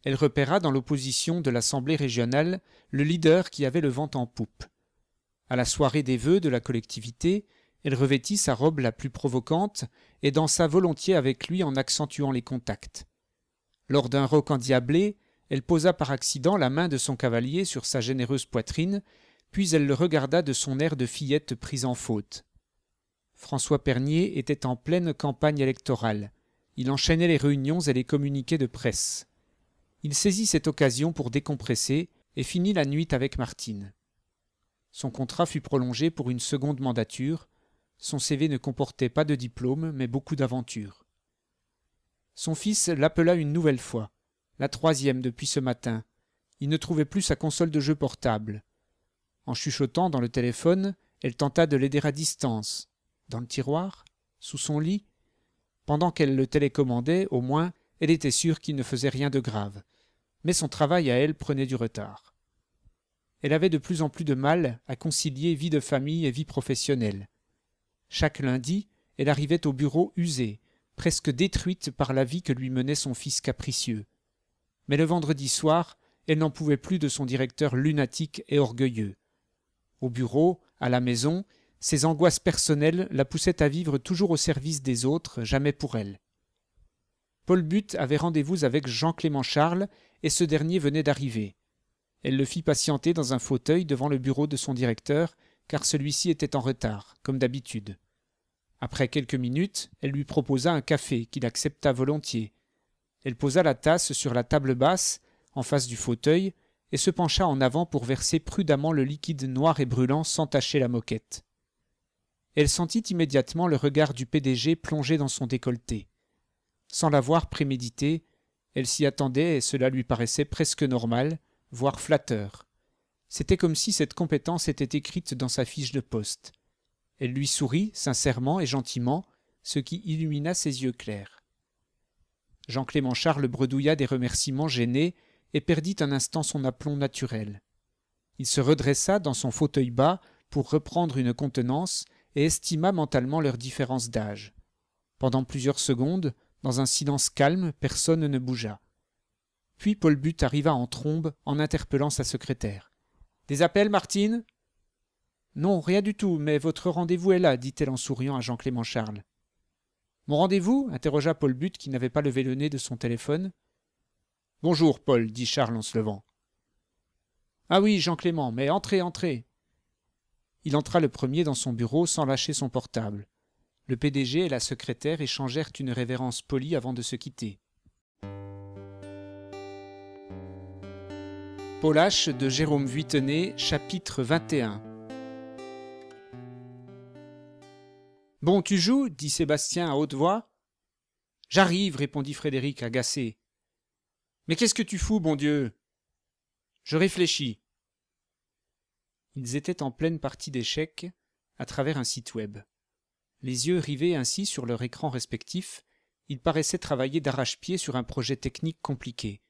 Elle repéra dans l'opposition de l'Assemblée régionale le leader qui avait le vent en poupe. À la soirée des vœux de la collectivité, elle revêtit sa robe la plus provocante et dansa volontiers avec lui en accentuant les contacts. Lors d'un roc endiablé, elle posa par accident la main de son cavalier sur sa généreuse poitrine puis elle le regarda de son air de fillette prise en faute. François Pernier était en pleine campagne électorale. Il enchaînait les réunions et les communiqués de presse. Il saisit cette occasion pour décompresser et finit la nuit avec Martine. Son contrat fut prolongé pour une seconde mandature. Son CV ne comportait pas de diplôme, mais beaucoup d'aventures. Son fils l'appela une nouvelle fois, la troisième depuis ce matin. Il ne trouvait plus sa console de jeu portable. En chuchotant dans le téléphone, elle tenta de l'aider à distance. Dans le tiroir Sous son lit Pendant qu'elle le télécommandait, au moins, elle était sûre qu'il ne faisait rien de grave. Mais son travail à elle prenait du retard. Elle avait de plus en plus de mal à concilier vie de famille et vie professionnelle. Chaque lundi, elle arrivait au bureau usée, presque détruite par la vie que lui menait son fils capricieux. Mais le vendredi soir, elle n'en pouvait plus de son directeur lunatique et orgueilleux. Au bureau, à la maison, ses angoisses personnelles la poussaient à vivre toujours au service des autres, jamais pour elle. Paul Butte avait rendez-vous avec Jean-Clément Charles et ce dernier venait d'arriver. Elle le fit patienter dans un fauteuil devant le bureau de son directeur, car celui-ci était en retard, comme d'habitude. Après quelques minutes, elle lui proposa un café qu'il accepta volontiers. Elle posa la tasse sur la table basse, en face du fauteuil, et se pencha en avant pour verser prudemment le liquide noir et brûlant sans tacher la moquette. Elle sentit immédiatement le regard du PDG plonger dans son décolleté. Sans l'avoir prémédité, elle s'y attendait et cela lui paraissait presque normal, voire flatteur. C'était comme si cette compétence était écrite dans sa fiche de poste. Elle lui sourit, sincèrement et gentiment, ce qui illumina ses yeux clairs. Jean-Clément Charles bredouilla des remerciements gênés et perdit un instant son aplomb naturel. Il se redressa dans son fauteuil bas pour reprendre une contenance et estima mentalement leur différence d'âge. Pendant plusieurs secondes, dans un silence calme, personne ne bougea. Puis Paul Butte arriva en trombe en interpellant sa secrétaire. Des appels, Martine Non, rien du tout, mais votre rendez-vous est là, dit-elle en souriant à Jean-Clément Charles. Mon rendez-vous interrogea Paul Butte qui n'avait pas levé le nez de son téléphone. Bonjour, Paul, dit Charles en se levant. Ah oui, Jean Clément, mais entrez, entrez. Il entra le premier dans son bureau sans lâcher son portable. Le PDG et la secrétaire échangèrent une révérence polie avant de se quitter. Paul H. de Jérôme Vuittenay, chapitre 21 Bon, tu joues dit Sébastien à haute voix. J'arrive, répondit Frédéric, agacé. Mais qu'est-ce que tu fous, bon Dieu Je réfléchis. Ils étaient en pleine partie d'échecs à travers un site web. Les yeux rivés ainsi sur leur écran respectif, ils paraissaient travailler d'arrache-pied sur un projet technique compliqué.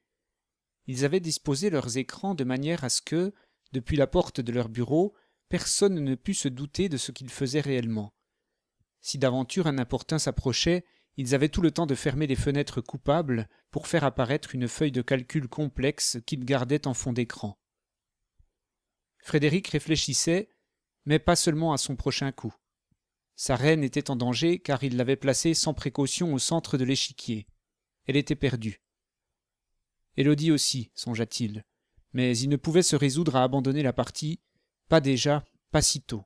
Ils avaient disposé leurs écrans de manière à ce que, depuis la porte de leur bureau, personne ne pût se douter de ce qu'ils faisaient réellement. Si d'aventure un importun s'approchait, ils avaient tout le temps de fermer les fenêtres coupables pour faire apparaître une feuille de calcul complexe qu'ils gardaient en fond d'écran. Frédéric réfléchissait, mais pas seulement à son prochain coup. Sa reine était en danger car il l'avait placée sans précaution au centre de l'échiquier. Elle était perdue. Élodie aussi, songea-t-il, mais il ne pouvait se résoudre à abandonner la partie, pas déjà, pas si tôt.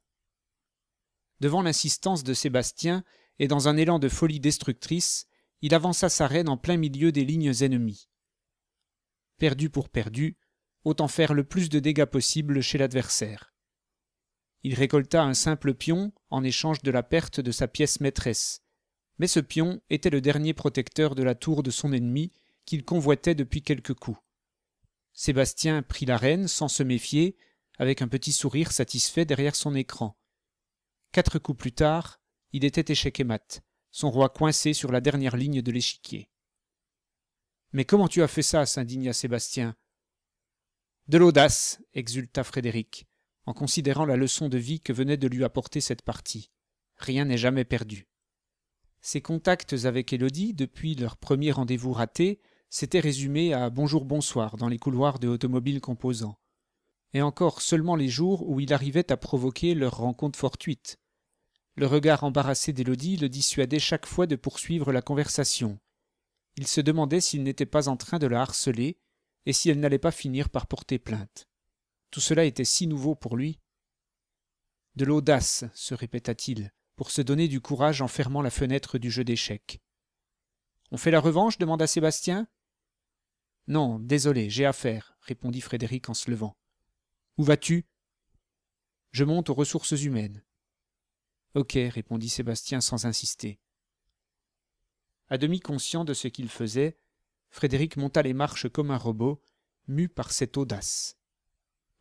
Devant l'insistance de Sébastien, et dans un élan de folie destructrice, il avança sa reine en plein milieu des lignes ennemies. Perdu pour perdu, autant faire le plus de dégâts possible chez l'adversaire. Il récolta un simple pion en échange de la perte de sa pièce maîtresse, mais ce pion était le dernier protecteur de la tour de son ennemi qu'il convoitait depuis quelques coups. Sébastien prit la reine sans se méfier, avec un petit sourire satisfait derrière son écran. Quatre coups plus tard, il était échec et mat, son roi coincé sur la dernière ligne de l'échiquier. Mais comment tu as fait ça s'indigna Sébastien. De l'audace, exulta Frédéric, en considérant la leçon de vie que venait de lui apporter cette partie. Rien n'est jamais perdu. Ses contacts avec Élodie, depuis leur premier rendez-vous raté, s'étaient résumés à bonjour bonsoir dans les couloirs de automobiles composants, et encore seulement les jours où il arrivait à provoquer leur rencontre fortuite, le regard embarrassé d'Élodie le dissuadait chaque fois de poursuivre la conversation. Il se demandait s'il n'était pas en train de la harceler et si elle n'allait pas finir par porter plainte. Tout cela était si nouveau pour lui. De l'audace, se répéta-t-il, pour se donner du courage en fermant la fenêtre du jeu d'échecs. On fait la revanche demanda Sébastien. Non, désolé, j'ai affaire, répondit Frédéric en se levant. Où vas-tu Je monte aux ressources humaines. Ok, répondit Sébastien sans insister. À demi conscient de ce qu'il faisait, Frédéric monta les marches comme un robot, mu par cette audace.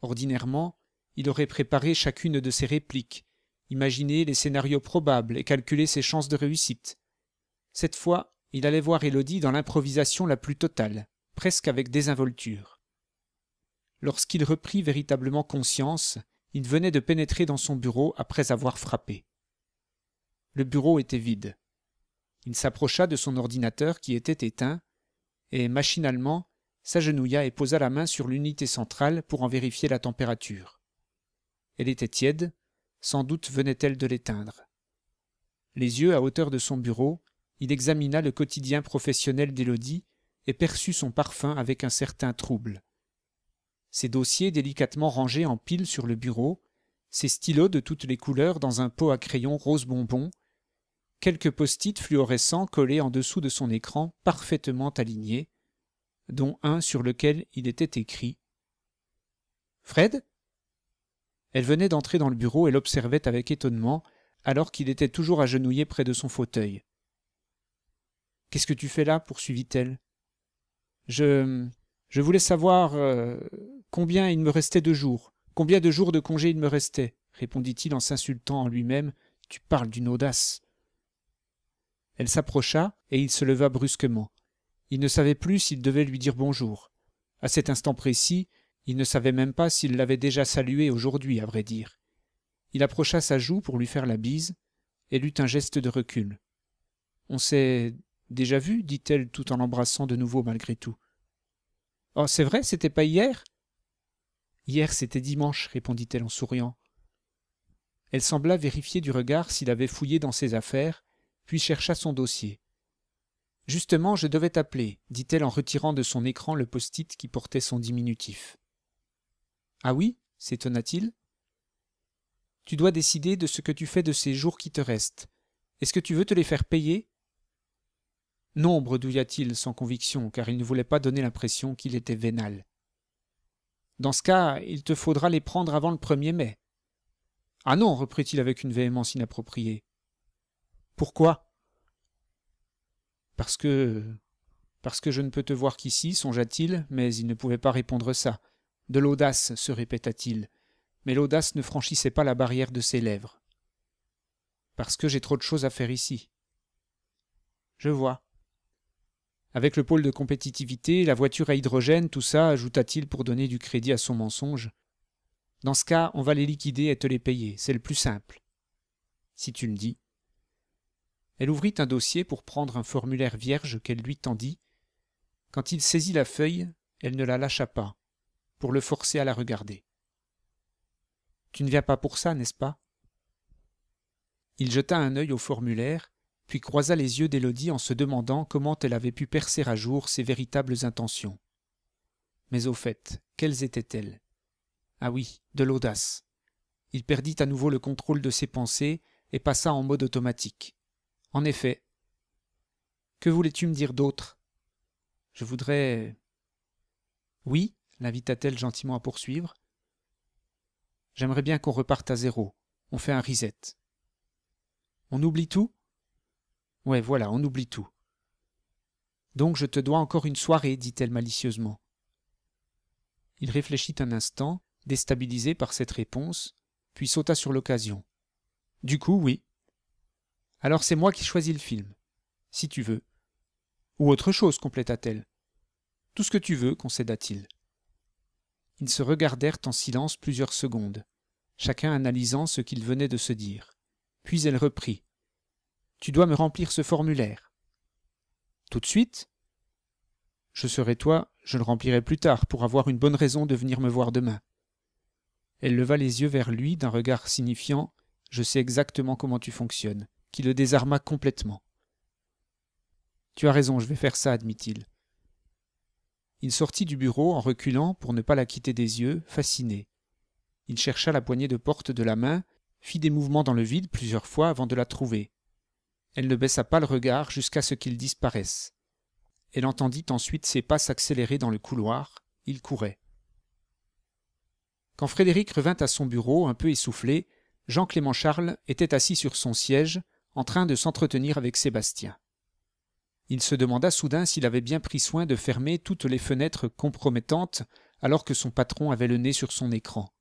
Ordinairement, il aurait préparé chacune de ses répliques, imaginé les scénarios probables et calculé ses chances de réussite. Cette fois, il allait voir Élodie dans l'improvisation la plus totale, presque avec désinvolture. Lorsqu'il reprit véritablement conscience, il venait de pénétrer dans son bureau après avoir frappé. Le bureau était vide. Il s'approcha de son ordinateur qui était éteint, et machinalement s'agenouilla et posa la main sur l'unité centrale pour en vérifier la température. Elle était tiède, sans doute venait-elle de l'éteindre. Les yeux à hauteur de son bureau, il examina le quotidien professionnel d'Élodie et perçut son parfum avec un certain trouble. Ses dossiers délicatement rangés en piles sur le bureau, ses stylos de toutes les couleurs dans un pot à crayon rose bonbon, quelques post-it fluorescents collés en dessous de son écran parfaitement alignés, dont un sur lequel il était écrit Fred Elle venait d'entrer dans le bureau et l'observait avec étonnement, alors qu'il était toujours agenouillé près de son fauteuil. Qu'est-ce que tu fais là poursuivit-elle. Je. Je voulais savoir euh, combien il me restait de jours, combien de jours de congé il me restait, répondit-il en s'insultant en lui-même. Tu parles d'une audace elle s'approcha et il se leva brusquement il ne savait plus s'il devait lui dire bonjour à cet instant précis il ne savait même pas s'il l'avait déjà saluée aujourd'hui à vrai dire il approcha sa joue pour lui faire la bise elle eut un geste de recul on s'est déjà vu dit-elle tout en l'embrassant de nouveau malgré tout oh c'est vrai c'était pas hier hier c'était dimanche répondit-elle en souriant elle sembla vérifier du regard s'il avait fouillé dans ses affaires puis chercha son dossier. Justement, je devais t'appeler, dit-elle en retirant de son écran le post-it qui portait son diminutif. Ah oui s'étonna-t-il. Tu dois décider de ce que tu fais de ces jours qui te restent. Est-ce que tu veux te les faire payer Non, bredouilla-t-il sans conviction, car il ne voulait pas donner l'impression qu'il était vénal. Dans ce cas, il te faudra les prendre avant le 1er mai. Ah non, reprit-il avec une véhémence inappropriée. Pourquoi Parce que. Parce que je ne peux te voir qu'ici, songea-t-il, mais il ne pouvait pas répondre ça. De l'audace, se répéta-t-il, mais l'audace ne franchissait pas la barrière de ses lèvres. Parce que j'ai trop de choses à faire ici. Je vois. Avec le pôle de compétitivité, la voiture à hydrogène, tout ça, ajouta-t-il pour donner du crédit à son mensonge. Dans ce cas, on va les liquider et te les payer, c'est le plus simple. Si tu le dis. Elle ouvrit un dossier pour prendre un formulaire vierge qu'elle lui tendit. Quand il saisit la feuille, elle ne la lâcha pas, pour le forcer à la regarder. Tu ne viens pas pour ça, n'est-ce pas Il jeta un œil au formulaire, puis croisa les yeux d'Élodie en se demandant comment elle avait pu percer à jour ses véritables intentions. Mais au fait, quelles étaient-elles Ah oui, de l'audace. Il perdit à nouveau le contrôle de ses pensées et passa en mode automatique. En effet. Que voulais-tu me dire d'autre Je voudrais. Oui, l'invita-t-elle gentiment à poursuivre. J'aimerais bien qu'on reparte à zéro. On fait un reset. On oublie tout Ouais, voilà, on oublie tout. Donc je te dois encore une soirée, dit-elle malicieusement. Il réfléchit un instant, déstabilisé par cette réponse, puis sauta sur l'occasion. Du coup, oui, alors c'est moi qui choisis le film, si tu veux. Ou autre chose, compléta-t-elle. Tout ce que tu veux, concéda-t-il. Ils se regardèrent en silence plusieurs secondes, chacun analysant ce qu'il venait de se dire. Puis elle reprit. Tu dois me remplir ce formulaire. Tout de suite Je serai toi, je le remplirai plus tard pour avoir une bonne raison de venir me voir demain. Elle leva les yeux vers lui d'un regard signifiant Je sais exactement comment tu fonctionnes qui le désarma complètement. Tu as raison, je vais faire ça, admit-il. Il sortit du bureau en reculant pour ne pas la quitter des yeux, fasciné. Il chercha la poignée de porte de la main, fit des mouvements dans le vide plusieurs fois avant de la trouver. Elle ne baissa pas le regard jusqu'à ce qu'il disparaisse. Elle entendit ensuite ses pas s'accélérer dans le couloir. Il courait. Quand Frédéric revint à son bureau, un peu essoufflé, Jean-Clément Charles était assis sur son siège, en train de s'entretenir avec Sébastien. Il se demanda soudain s'il avait bien pris soin de fermer toutes les fenêtres compromettantes alors que son patron avait le nez sur son écran.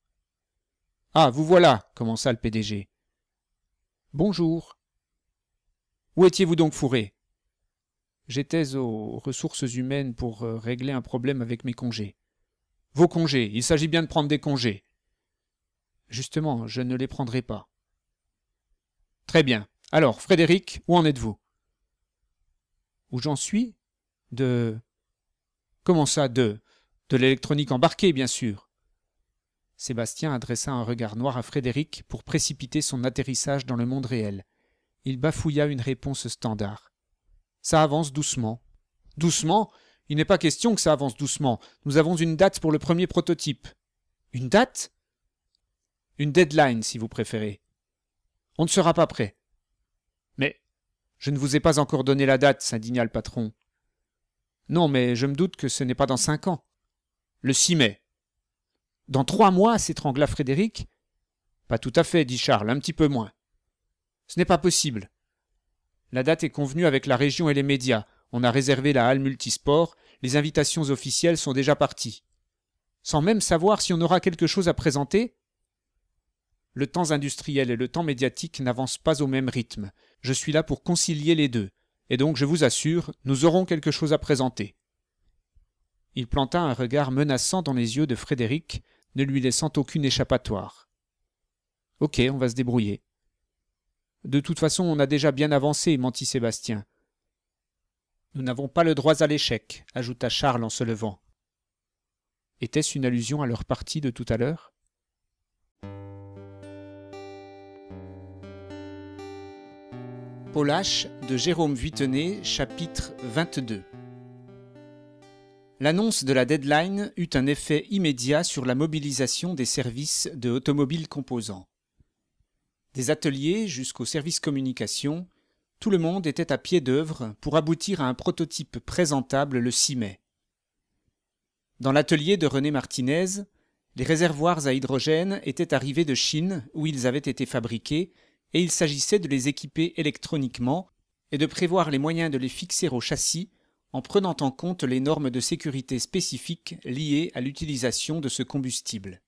Ah, vous voilà, commença le PDG. Bonjour. Où étiez-vous donc fourré J'étais aux ressources humaines pour euh, régler un problème avec mes congés. Vos congés, il s'agit bien de prendre des congés. Justement, je ne les prendrai pas. Très bien. Alors, Frédéric, où en êtes-vous Où j'en suis De. Comment ça, de De l'électronique embarquée, bien sûr. Sébastien adressa un regard noir à Frédéric pour précipiter son atterrissage dans le monde réel. Il bafouilla une réponse standard. Ça avance doucement. Doucement Il n'est pas question que ça avance doucement. Nous avons une date pour le premier prototype. Une date Une deadline, si vous préférez. On ne sera pas prêt. Je ne vous ai pas encore donné la date, s'indigna le patron. Non, mais je me doute que ce n'est pas dans cinq ans. Le 6 mai. Dans trois mois, s'étrangla Frédéric. Pas tout à fait, dit Charles, un petit peu moins. Ce n'est pas possible. La date est convenue avec la région et les médias. On a réservé la halle multisport, les invitations officielles sont déjà parties. Sans même savoir si on aura quelque chose à présenter Le temps industriel et le temps médiatique n'avancent pas au même rythme. Je suis là pour concilier les deux, et donc je vous assure, nous aurons quelque chose à présenter. Il planta un regard menaçant dans les yeux de Frédéric, ne lui laissant aucune échappatoire. Ok, on va se débrouiller. De toute façon, on a déjà bien avancé, mentit Sébastien. Nous n'avons pas le droit à l'échec, ajouta Charles en se levant. Était-ce une allusion à leur partie de tout à l'heure de Jérôme chapitre 22. L'annonce de la deadline eut un effet immédiat sur la mobilisation des services de automobiles composants. Des ateliers jusqu'aux services communication, tout le monde était à pied d'œuvre pour aboutir à un prototype présentable le 6 mai. Dans l'atelier de René Martinez, les réservoirs à hydrogène étaient arrivés de Chine où ils avaient été fabriqués et il s'agissait de les équiper électroniquement et de prévoir les moyens de les fixer au châssis en prenant en compte les normes de sécurité spécifiques liées à l'utilisation de ce combustible.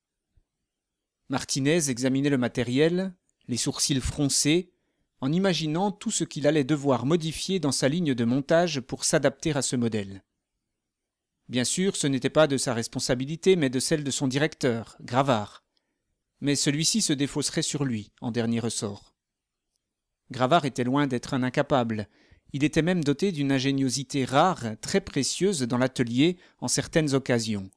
Martinez examinait le matériel, les sourcils froncés, en imaginant tout ce qu'il allait devoir modifier dans sa ligne de montage pour s'adapter à ce modèle. Bien sûr, ce n'était pas de sa responsabilité, mais de celle de son directeur, Gravard, mais celui-ci se défausserait sur lui, en dernier ressort. Gravard était loin d'être un incapable. Il était même doté d'une ingéniosité rare, très précieuse dans l'atelier en certaines occasions.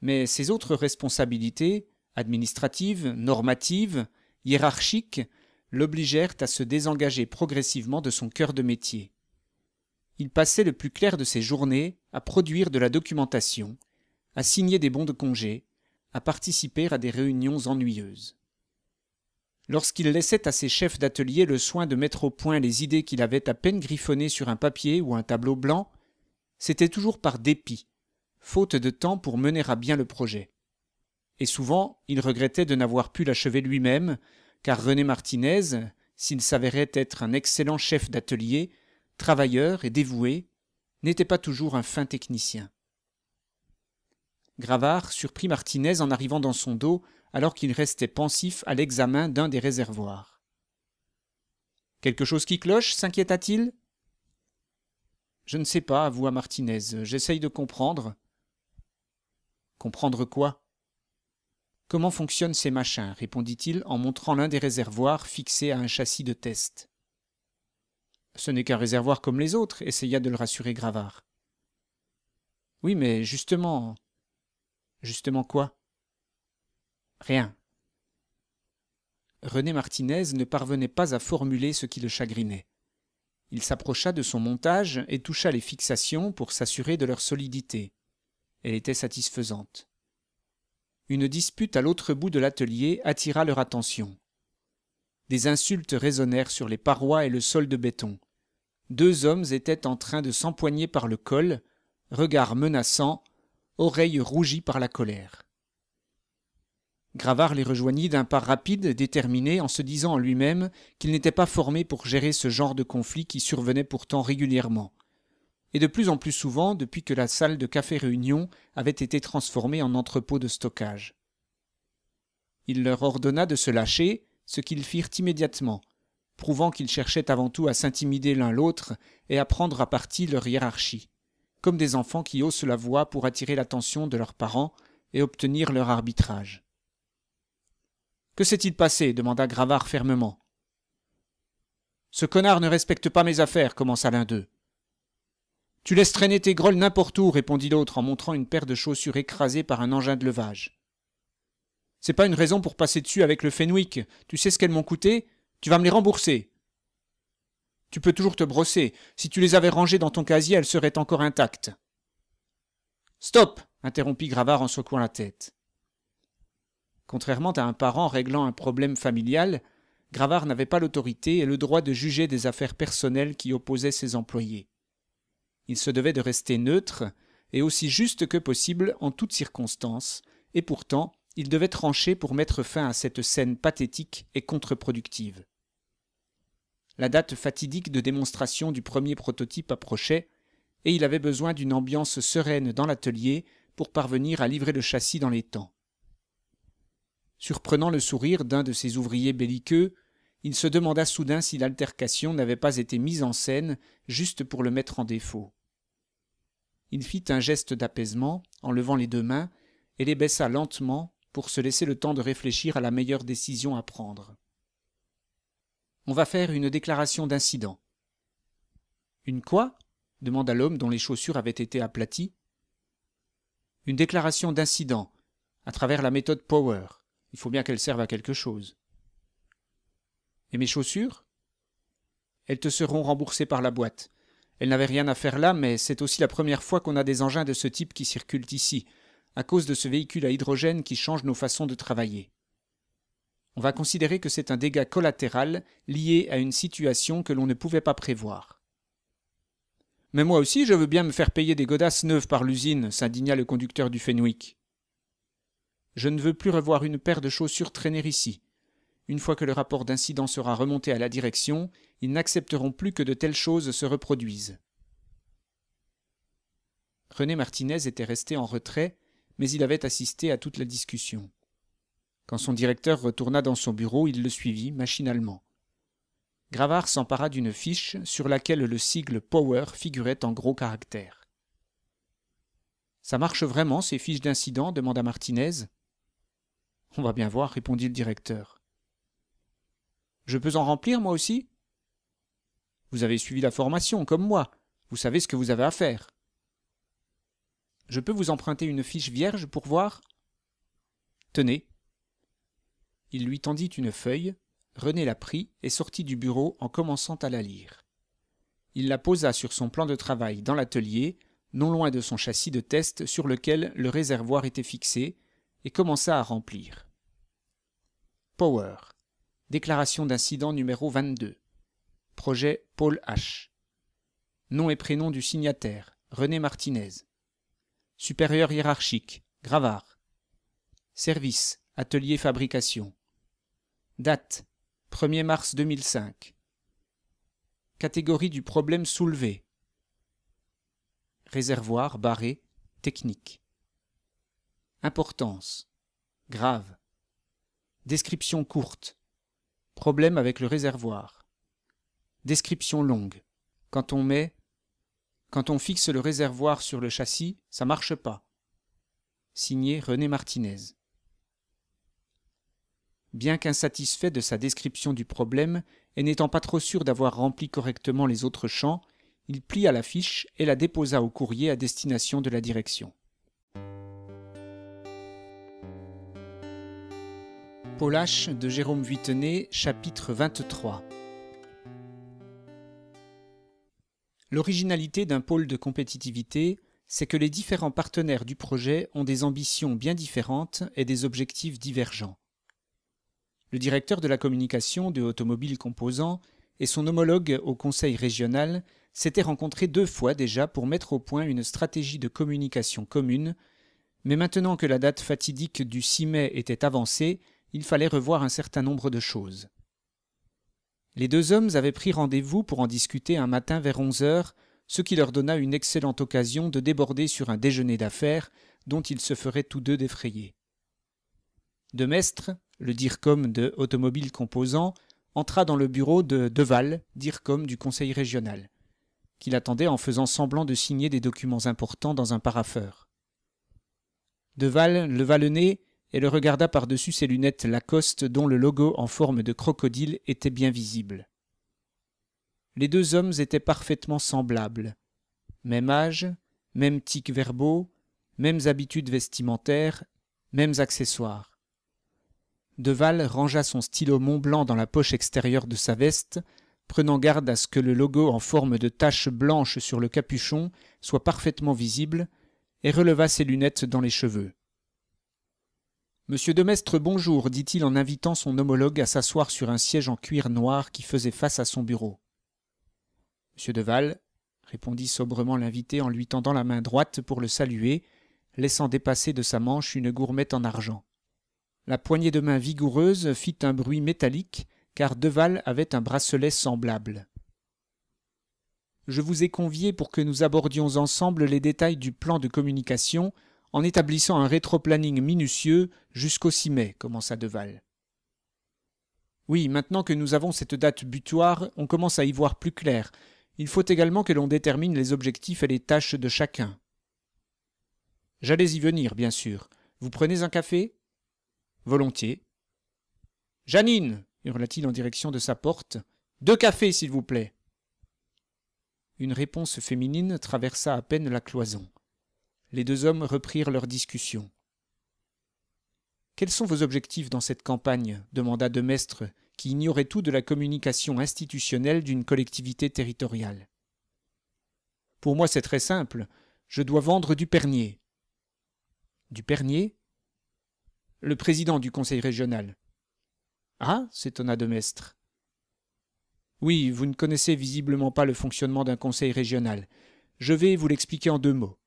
Mais ses autres responsabilités, administratives, normatives, hiérarchiques, l'obligèrent à se désengager progressivement de son cœur de métier. Il passait le plus clair de ses journées à produire de la documentation, à signer des bons de congé, à participer à des réunions ennuyeuses. Lorsqu'il laissait à ses chefs d'atelier le soin de mettre au point les idées qu'il avait à peine griffonnées sur un papier ou un tableau blanc, c'était toujours par dépit, faute de temps pour mener à bien le projet. Et souvent, il regrettait de n'avoir pu l'achever lui-même, car René Martinez, s'il s'avérait être un excellent chef d'atelier, travailleur et dévoué, n'était pas toujours un fin technicien. Gravard surprit Martinez en arrivant dans son dos alors qu'il restait pensif à l'examen d'un des réservoirs. Quelque chose qui cloche s'inquiéta-t-il Je ne sais pas, avoua Martinez. J'essaye de comprendre. Comprendre quoi Comment fonctionnent ces machins répondit-il en montrant l'un des réservoirs fixés à un châssis de test. Ce n'est qu'un réservoir comme les autres, essaya de le rassurer Gravard. Oui, mais justement, Justement quoi Rien. René Martinez ne parvenait pas à formuler ce qui le chagrinait. Il s'approcha de son montage et toucha les fixations pour s'assurer de leur solidité. Elle était satisfaisante. Une dispute à l'autre bout de l'atelier attira leur attention. Des insultes résonnèrent sur les parois et le sol de béton. Deux hommes étaient en train de s'empoigner par le col, regards menaçants, oreilles rougies par la colère. Gravard les rejoignit d'un pas rapide, déterminé, en se disant en lui-même qu'il n'était pas formé pour gérer ce genre de conflit qui survenait pourtant régulièrement, et de plus en plus souvent depuis que la salle de café Réunion avait été transformée en entrepôt de stockage. Il leur ordonna de se lâcher, ce qu'ils firent immédiatement, prouvant qu'ils cherchaient avant tout à s'intimider l'un l'autre et à prendre à partie leur hiérarchie comme des enfants qui haussent la voix pour attirer l'attention de leurs parents et obtenir leur arbitrage. Que s'est-il passé demanda Gravard fermement. Ce connard ne respecte pas mes affaires, commença l'un d'eux. Tu laisses traîner tes grolles n'importe où, répondit l'autre en montrant une paire de chaussures écrasées par un engin de levage. C'est pas une raison pour passer dessus avec le Fenwick. Tu sais ce qu'elles m'ont coûté Tu vas me les rembourser. Tu peux toujours te brosser. Si tu les avais rangées dans ton casier, elles seraient encore intactes. Stop interrompit Gravard en secouant la tête. Contrairement à un parent réglant un problème familial, Gravard n'avait pas l'autorité et le droit de juger des affaires personnelles qui opposaient ses employés. Il se devait de rester neutre et aussi juste que possible en toutes circonstances, et pourtant il devait trancher pour mettre fin à cette scène pathétique et contre-productive. La date fatidique de démonstration du premier prototype approchait, et il avait besoin d'une ambiance sereine dans l'atelier pour parvenir à livrer le châssis dans les temps. Surprenant le sourire d'un de ses ouvriers belliqueux, il se demanda soudain si l'altercation n'avait pas été mise en scène juste pour le mettre en défaut. Il fit un geste d'apaisement en levant les deux mains et les baissa lentement pour se laisser le temps de réfléchir à la meilleure décision à prendre on va faire une déclaration d'incident. Une quoi demanda l'homme dont les chaussures avaient été aplaties. Une déclaration d'incident, à travers la méthode Power. Il faut bien qu'elle serve à quelque chose. Et mes chaussures Elles te seront remboursées par la boîte. Elles n'avaient rien à faire là, mais c'est aussi la première fois qu'on a des engins de ce type qui circulent ici, à cause de ce véhicule à hydrogène qui change nos façons de travailler on va considérer que c'est un dégât collatéral lié à une situation que l'on ne pouvait pas prévoir. Mais moi aussi, je veux bien me faire payer des godasses neuves par l'usine, s'indigna le conducteur du Fenwick. Je ne veux plus revoir une paire de chaussures traîner ici. Une fois que le rapport d'incident sera remonté à la direction, ils n'accepteront plus que de telles choses se reproduisent. René Martinez était resté en retrait, mais il avait assisté à toute la discussion. Quand son directeur retourna dans son bureau, il le suivit machinalement. Gravard s'empara d'une fiche sur laquelle le sigle Power figurait en gros caractères. Ça marche vraiment, ces fiches d'incident ?» demanda Martinez. On va bien voir, répondit le directeur. Je peux en remplir, moi aussi Vous avez suivi la formation, comme moi. Vous savez ce que vous avez à faire. Je peux vous emprunter une fiche vierge pour voir Tenez, il lui tendit une feuille rené la prit et sortit du bureau en commençant à la lire il la posa sur son plan de travail dans l'atelier non loin de son châssis de test sur lequel le réservoir était fixé et commença à remplir power déclaration d'incident numéro 22. projet paul h nom et prénom du signataire rené martinez supérieur hiérarchique gravard service Atelier fabrication. Date 1er mars 2005. Catégorie du problème soulevé. Réservoir barré technique. Importance grave. Description courte. Problème avec le réservoir. Description longue. Quand on met quand on fixe le réservoir sur le châssis, ça marche pas. Signé René Martinez bien qu'insatisfait de sa description du problème et n'étant pas trop sûr d'avoir rempli correctement les autres champs, il plia la fiche et la déposa au courrier à destination de la direction. Polache de Jérôme chapitre 23 L'originalité d'un pôle de compétitivité, c'est que les différents partenaires du projet ont des ambitions bien différentes et des objectifs divergents. Le directeur de la communication de Automobile Composant et son homologue au Conseil régional s'étaient rencontrés deux fois déjà pour mettre au point une stratégie de communication commune, mais maintenant que la date fatidique du 6 mai était avancée, il fallait revoir un certain nombre de choses. Les deux hommes avaient pris rendez-vous pour en discuter un matin vers onze heures, ce qui leur donna une excellente occasion de déborder sur un déjeuner d'affaires dont ils se feraient tous deux défrayer. De Mestre, le DIRCOM de Automobile Composants entra dans le bureau de Deval, DIRCOM du Conseil régional, qui l'attendait en faisant semblant de signer des documents importants dans un paraffeur. Deval leva le nez et le regarda par-dessus ses lunettes Lacoste dont le logo en forme de crocodile était bien visible. Les deux hommes étaient parfaitement semblables. Même âge, même tics verbaux, mêmes habitudes vestimentaires, mêmes accessoires. Deval rangea son stylo Mont-Blanc dans la poche extérieure de sa veste, prenant garde à ce que le logo en forme de tache blanche sur le capuchon soit parfaitement visible, et releva ses lunettes dans les cheveux. Monsieur de bonjour, dit-il en invitant son homologue à s'asseoir sur un siège en cuir noir qui faisait face à son bureau. Monsieur Deval, répondit sobrement l'invité en lui tendant la main droite pour le saluer, laissant dépasser de sa manche une gourmette en argent. La poignée de main vigoureuse fit un bruit métallique, car Deval avait un bracelet semblable. Je vous ai convié pour que nous abordions ensemble les détails du plan de communication, en établissant un rétroplanning minutieux jusqu'au 6 mai, commença Deval. Oui, maintenant que nous avons cette date butoir, on commence à y voir plus clair. Il faut également que l'on détermine les objectifs et les tâches de chacun. J'allais y venir, bien sûr. Vous prenez un café volontiers. Janine, hurla-t-il en direction de sa porte, deux cafés, s'il vous plaît. Une réponse féminine traversa à peine la cloison. Les deux hommes reprirent leur discussion. Quels sont vos objectifs dans cette campagne demanda Demestre, qui ignorait tout de la communication institutionnelle d'une collectivité territoriale. Pour moi, c'est très simple. Je dois vendre du pernier. Du pernier le président du conseil régional. Ah s'étonna de Mestre. Oui, vous ne connaissez visiblement pas le fonctionnement d'un conseil régional. Je vais vous l'expliquer en deux mots.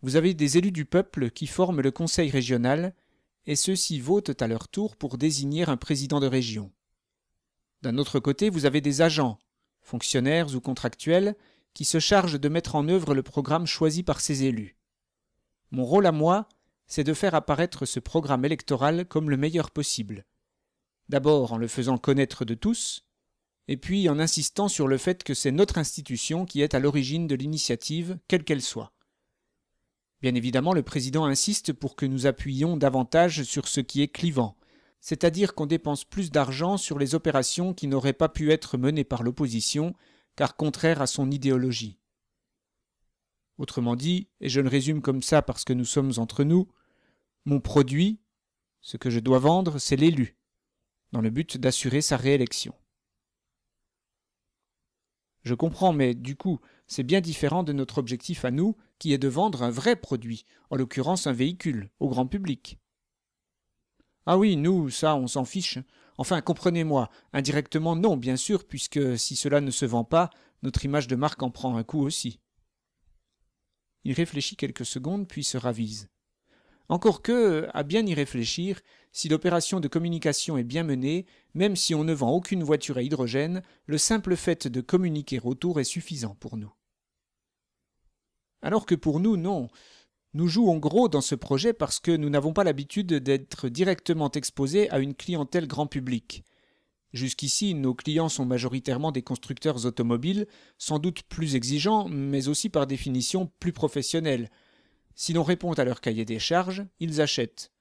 Vous avez des élus du peuple qui forment le conseil régional, et ceux-ci votent à leur tour pour désigner un président de région. D'un autre côté, vous avez des agents, fonctionnaires ou contractuels, qui se chargent de mettre en œuvre le programme choisi par ces élus. Mon rôle à moi c'est de faire apparaître ce programme électoral comme le meilleur possible. D'abord en le faisant connaître de tous, et puis en insistant sur le fait que c'est notre institution qui est à l'origine de l'initiative, quelle qu'elle soit. Bien évidemment, le président insiste pour que nous appuyions davantage sur ce qui est clivant, c'est-à-dire qu'on dépense plus d'argent sur les opérations qui n'auraient pas pu être menées par l'opposition, car contraires à son idéologie. Autrement dit, et je le résume comme ça parce que nous sommes entre nous, mon produit, ce que je dois vendre, c'est l'élu, dans le but d'assurer sa réélection. Je comprends, mais du coup, c'est bien différent de notre objectif à nous, qui est de vendre un vrai produit, en l'occurrence un véhicule, au grand public. Ah oui, nous, ça, on s'en fiche. Enfin, comprenez-moi, indirectement non, bien sûr, puisque si cela ne se vend pas, notre image de marque en prend un coup aussi. Il réfléchit quelques secondes, puis se ravise. Encore que, à bien y réfléchir, si l'opération de communication est bien menée, même si on ne vend aucune voiture à hydrogène, le simple fait de communiquer autour est suffisant pour nous. Alors que pour nous, non. Nous jouons gros dans ce projet parce que nous n'avons pas l'habitude d'être directement exposés à une clientèle grand public. Jusqu'ici, nos clients sont majoritairement des constructeurs automobiles, sans doute plus exigeants, mais aussi par définition plus professionnels, si l'on répond à leur cahier des charges, ils achètent.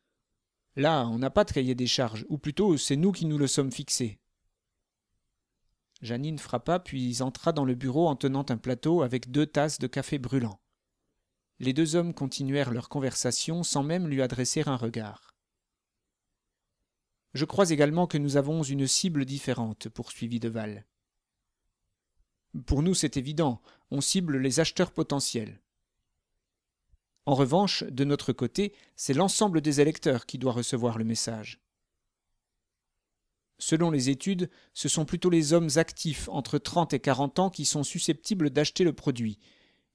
Là, on n'a pas de cahier des charges, ou plutôt c'est nous qui nous le sommes fixés. Janine frappa puis entra dans le bureau en tenant un plateau avec deux tasses de café brûlant. Les deux hommes continuèrent leur conversation sans même lui adresser un regard. Je crois également que nous avons une cible différente, poursuivit Deval. Pour nous, c'est évident, on cible les acheteurs potentiels. En revanche, de notre côté, c'est l'ensemble des électeurs qui doit recevoir le message. Selon les études, ce sont plutôt les hommes actifs entre 30 et 40 ans qui sont susceptibles d'acheter le produit.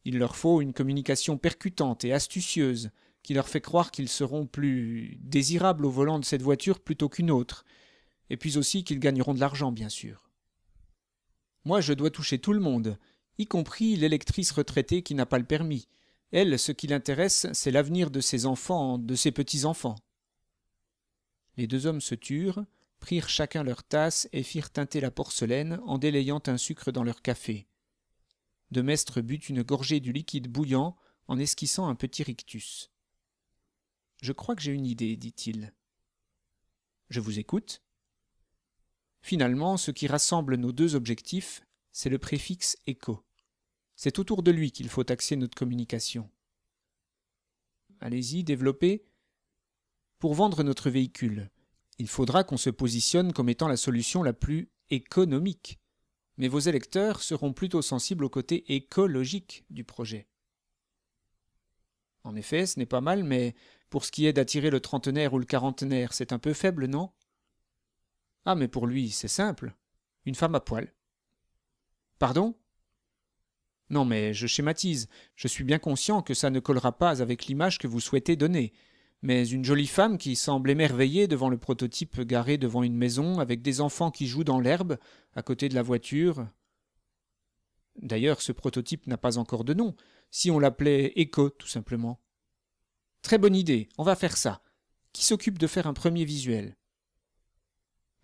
Il leur faut une communication percutante et astucieuse qui leur fait croire qu'ils seront plus désirables au volant de cette voiture plutôt qu'une autre, et puis aussi qu'ils gagneront de l'argent, bien sûr. Moi, je dois toucher tout le monde, y compris l'électrice retraitée qui n'a pas le permis, elle, ce qui l'intéresse, c'est l'avenir de ses enfants, de ses petits-enfants. Les deux hommes se turent, prirent chacun leur tasse et firent teinter la porcelaine en délayant un sucre dans leur café. De but une gorgée du liquide bouillant en esquissant un petit rictus. Je crois que j'ai une idée, dit-il. Je vous écoute. Finalement, ce qui rassemble nos deux objectifs, c'est le préfixe écho. C'est autour de lui qu'il faut axer notre communication. Allez-y, développez. Pour vendre notre véhicule, il faudra qu'on se positionne comme étant la solution la plus économique. Mais vos électeurs seront plutôt sensibles au côté écologique du projet. En effet, ce n'est pas mal, mais pour ce qui est d'attirer le trentenaire ou le quarantenaire, c'est un peu faible, non Ah, mais pour lui, c'est simple. Une femme à poil. Pardon non mais je schématise, je suis bien conscient que ça ne collera pas avec l'image que vous souhaitez donner. Mais une jolie femme qui semble émerveillée devant le prototype garé devant une maison, avec des enfants qui jouent dans l'herbe, à côté de la voiture. D'ailleurs, ce prototype n'a pas encore de nom, si on l'appelait Echo, tout simplement. Très bonne idée, on va faire ça. Qui s'occupe de faire un premier visuel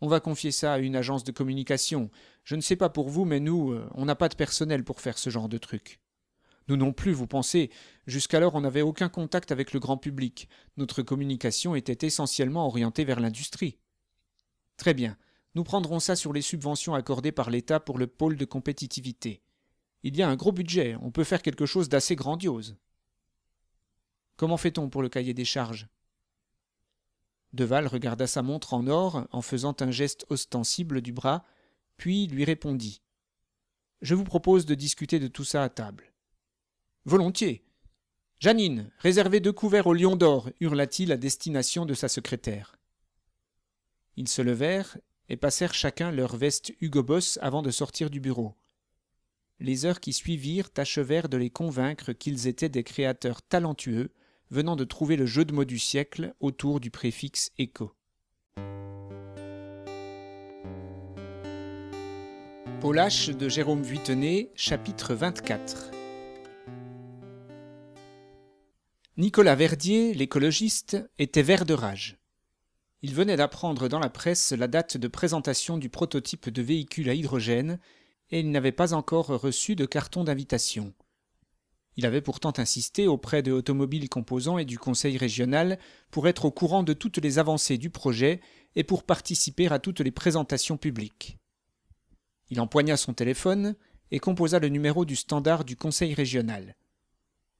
on va confier ça à une agence de communication. Je ne sais pas pour vous, mais nous, euh, on n'a pas de personnel pour faire ce genre de truc. Nous non plus, vous pensez. Jusqu'alors, on n'avait aucun contact avec le grand public. Notre communication était essentiellement orientée vers l'industrie. Très bien. Nous prendrons ça sur les subventions accordées par l'État pour le pôle de compétitivité. Il y a un gros budget, on peut faire quelque chose d'assez grandiose. Comment fait-on pour le cahier des charges Deval regarda sa montre en or en faisant un geste ostensible du bras, puis lui répondit. Je vous propose de discuter de tout ça à table. Volontiers. Janine, réservez deux couverts au lion d'or, hurla-t-il à destination de sa secrétaire. Ils se levèrent et passèrent chacun leur veste Hugo Boss avant de sortir du bureau. Les heures qui suivirent achevèrent de les convaincre qu'ils étaient des créateurs talentueux venant de trouver le jeu de mots du siècle autour du préfixe écho. de Jérôme chapitre 24. Nicolas Verdier, l'écologiste, était vert de rage. Il venait d'apprendre dans la presse la date de présentation du prototype de véhicule à hydrogène et il n'avait pas encore reçu de carton d'invitation. Il avait pourtant insisté auprès de Automobiles Composants et du Conseil régional pour être au courant de toutes les avancées du projet et pour participer à toutes les présentations publiques. Il empoigna son téléphone et composa le numéro du standard du Conseil régional.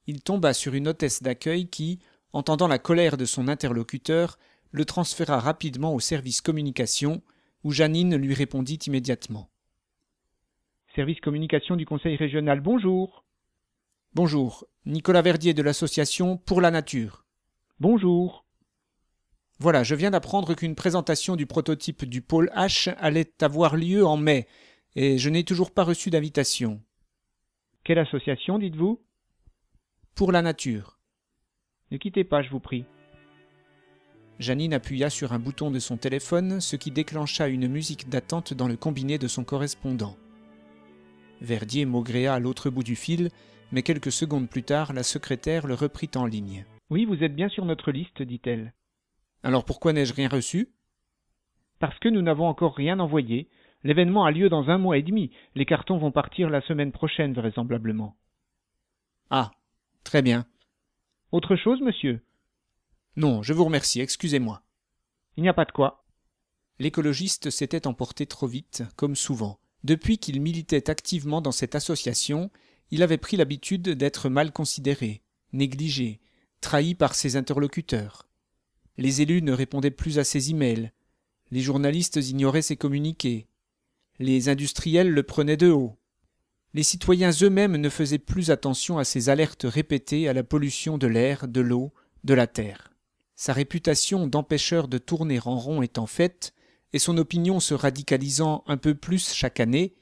Il tomba sur une hôtesse d'accueil qui, entendant la colère de son interlocuteur, le transféra rapidement au service communication, où Janine lui répondit immédiatement. Service communication du Conseil régional, bonjour. Bonjour, Nicolas Verdier de l'association Pour la Nature. Bonjour. Voilà, je viens d'apprendre qu'une présentation du prototype du pôle H allait avoir lieu en mai, et je n'ai toujours pas reçu d'invitation. Quelle association, dites-vous Pour la Nature. Ne quittez pas, je vous prie. Janine appuya sur un bouton de son téléphone, ce qui déclencha une musique d'attente dans le combiné de son correspondant. Verdier maugréa à l'autre bout du fil, mais quelques secondes plus tard, la secrétaire le reprit en ligne. Oui, vous êtes bien sur notre liste, dit-elle. Alors pourquoi n'ai-je rien reçu Parce que nous n'avons encore rien envoyé. L'événement a lieu dans un mois et demi. Les cartons vont partir la semaine prochaine, vraisemblablement. Ah, très bien. Autre chose, monsieur Non, je vous remercie, excusez-moi. Il n'y a pas de quoi. L'écologiste s'était emporté trop vite, comme souvent. Depuis qu'il militait activement dans cette association, il avait pris l'habitude d'être mal considéré, négligé, trahi par ses interlocuteurs. Les élus ne répondaient plus à ses emails, les journalistes ignoraient ses communiqués, les industriels le prenaient de haut. Les citoyens eux-mêmes ne faisaient plus attention à ses alertes répétées à la pollution de l'air, de l'eau, de la terre. Sa réputation d'empêcheur de tourner en rond étant faite, et son opinion se radicalisant un peu plus chaque année,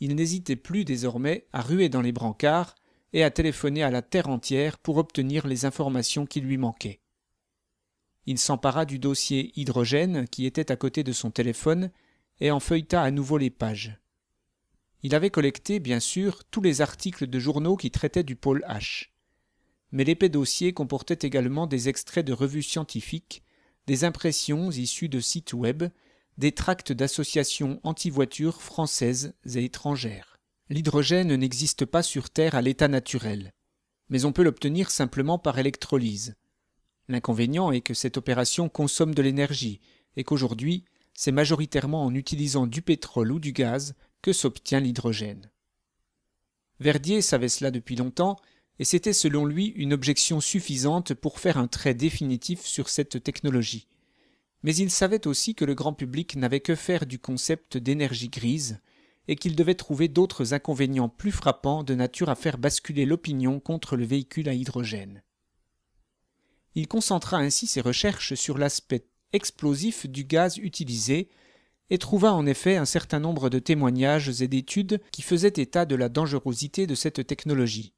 il n'hésitait plus désormais à ruer dans les brancards et à téléphoner à la terre entière pour obtenir les informations qui lui manquaient. Il s'empara du dossier hydrogène qui était à côté de son téléphone et en feuilleta à nouveau les pages. Il avait collecté, bien sûr, tous les articles de journaux qui traitaient du pôle H. Mais l'épais dossier comportait également des extraits de revues scientifiques, des impressions issues de sites web des tracts d'associations anti-voitures françaises et étrangères. L'hydrogène n'existe pas sur Terre à l'état naturel, mais on peut l'obtenir simplement par électrolyse. L'inconvénient est que cette opération consomme de l'énergie et qu'aujourd'hui, c'est majoritairement en utilisant du pétrole ou du gaz que s'obtient l'hydrogène. Verdier savait cela depuis longtemps, et c'était selon lui une objection suffisante pour faire un trait définitif sur cette technologie mais il savait aussi que le grand public n'avait que faire du concept d'énergie grise et qu'il devait trouver d'autres inconvénients plus frappants de nature à faire basculer l'opinion contre le véhicule à hydrogène. Il concentra ainsi ses recherches sur l'aspect explosif du gaz utilisé et trouva en effet un certain nombre de témoignages et d'études qui faisaient état de la dangerosité de cette technologie.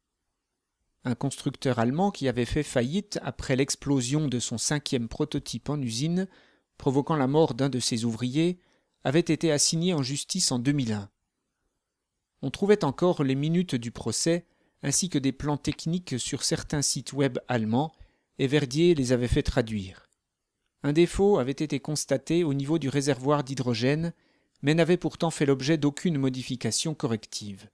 Un constructeur allemand qui avait fait faillite après l'explosion de son cinquième prototype en usine provoquant la mort d'un de ses ouvriers, avait été assigné en justice en 2001. On trouvait encore les minutes du procès ainsi que des plans techniques sur certains sites web allemands et Verdier les avait fait traduire. Un défaut avait été constaté au niveau du réservoir d'hydrogène, mais n'avait pourtant fait l'objet d'aucune modification corrective.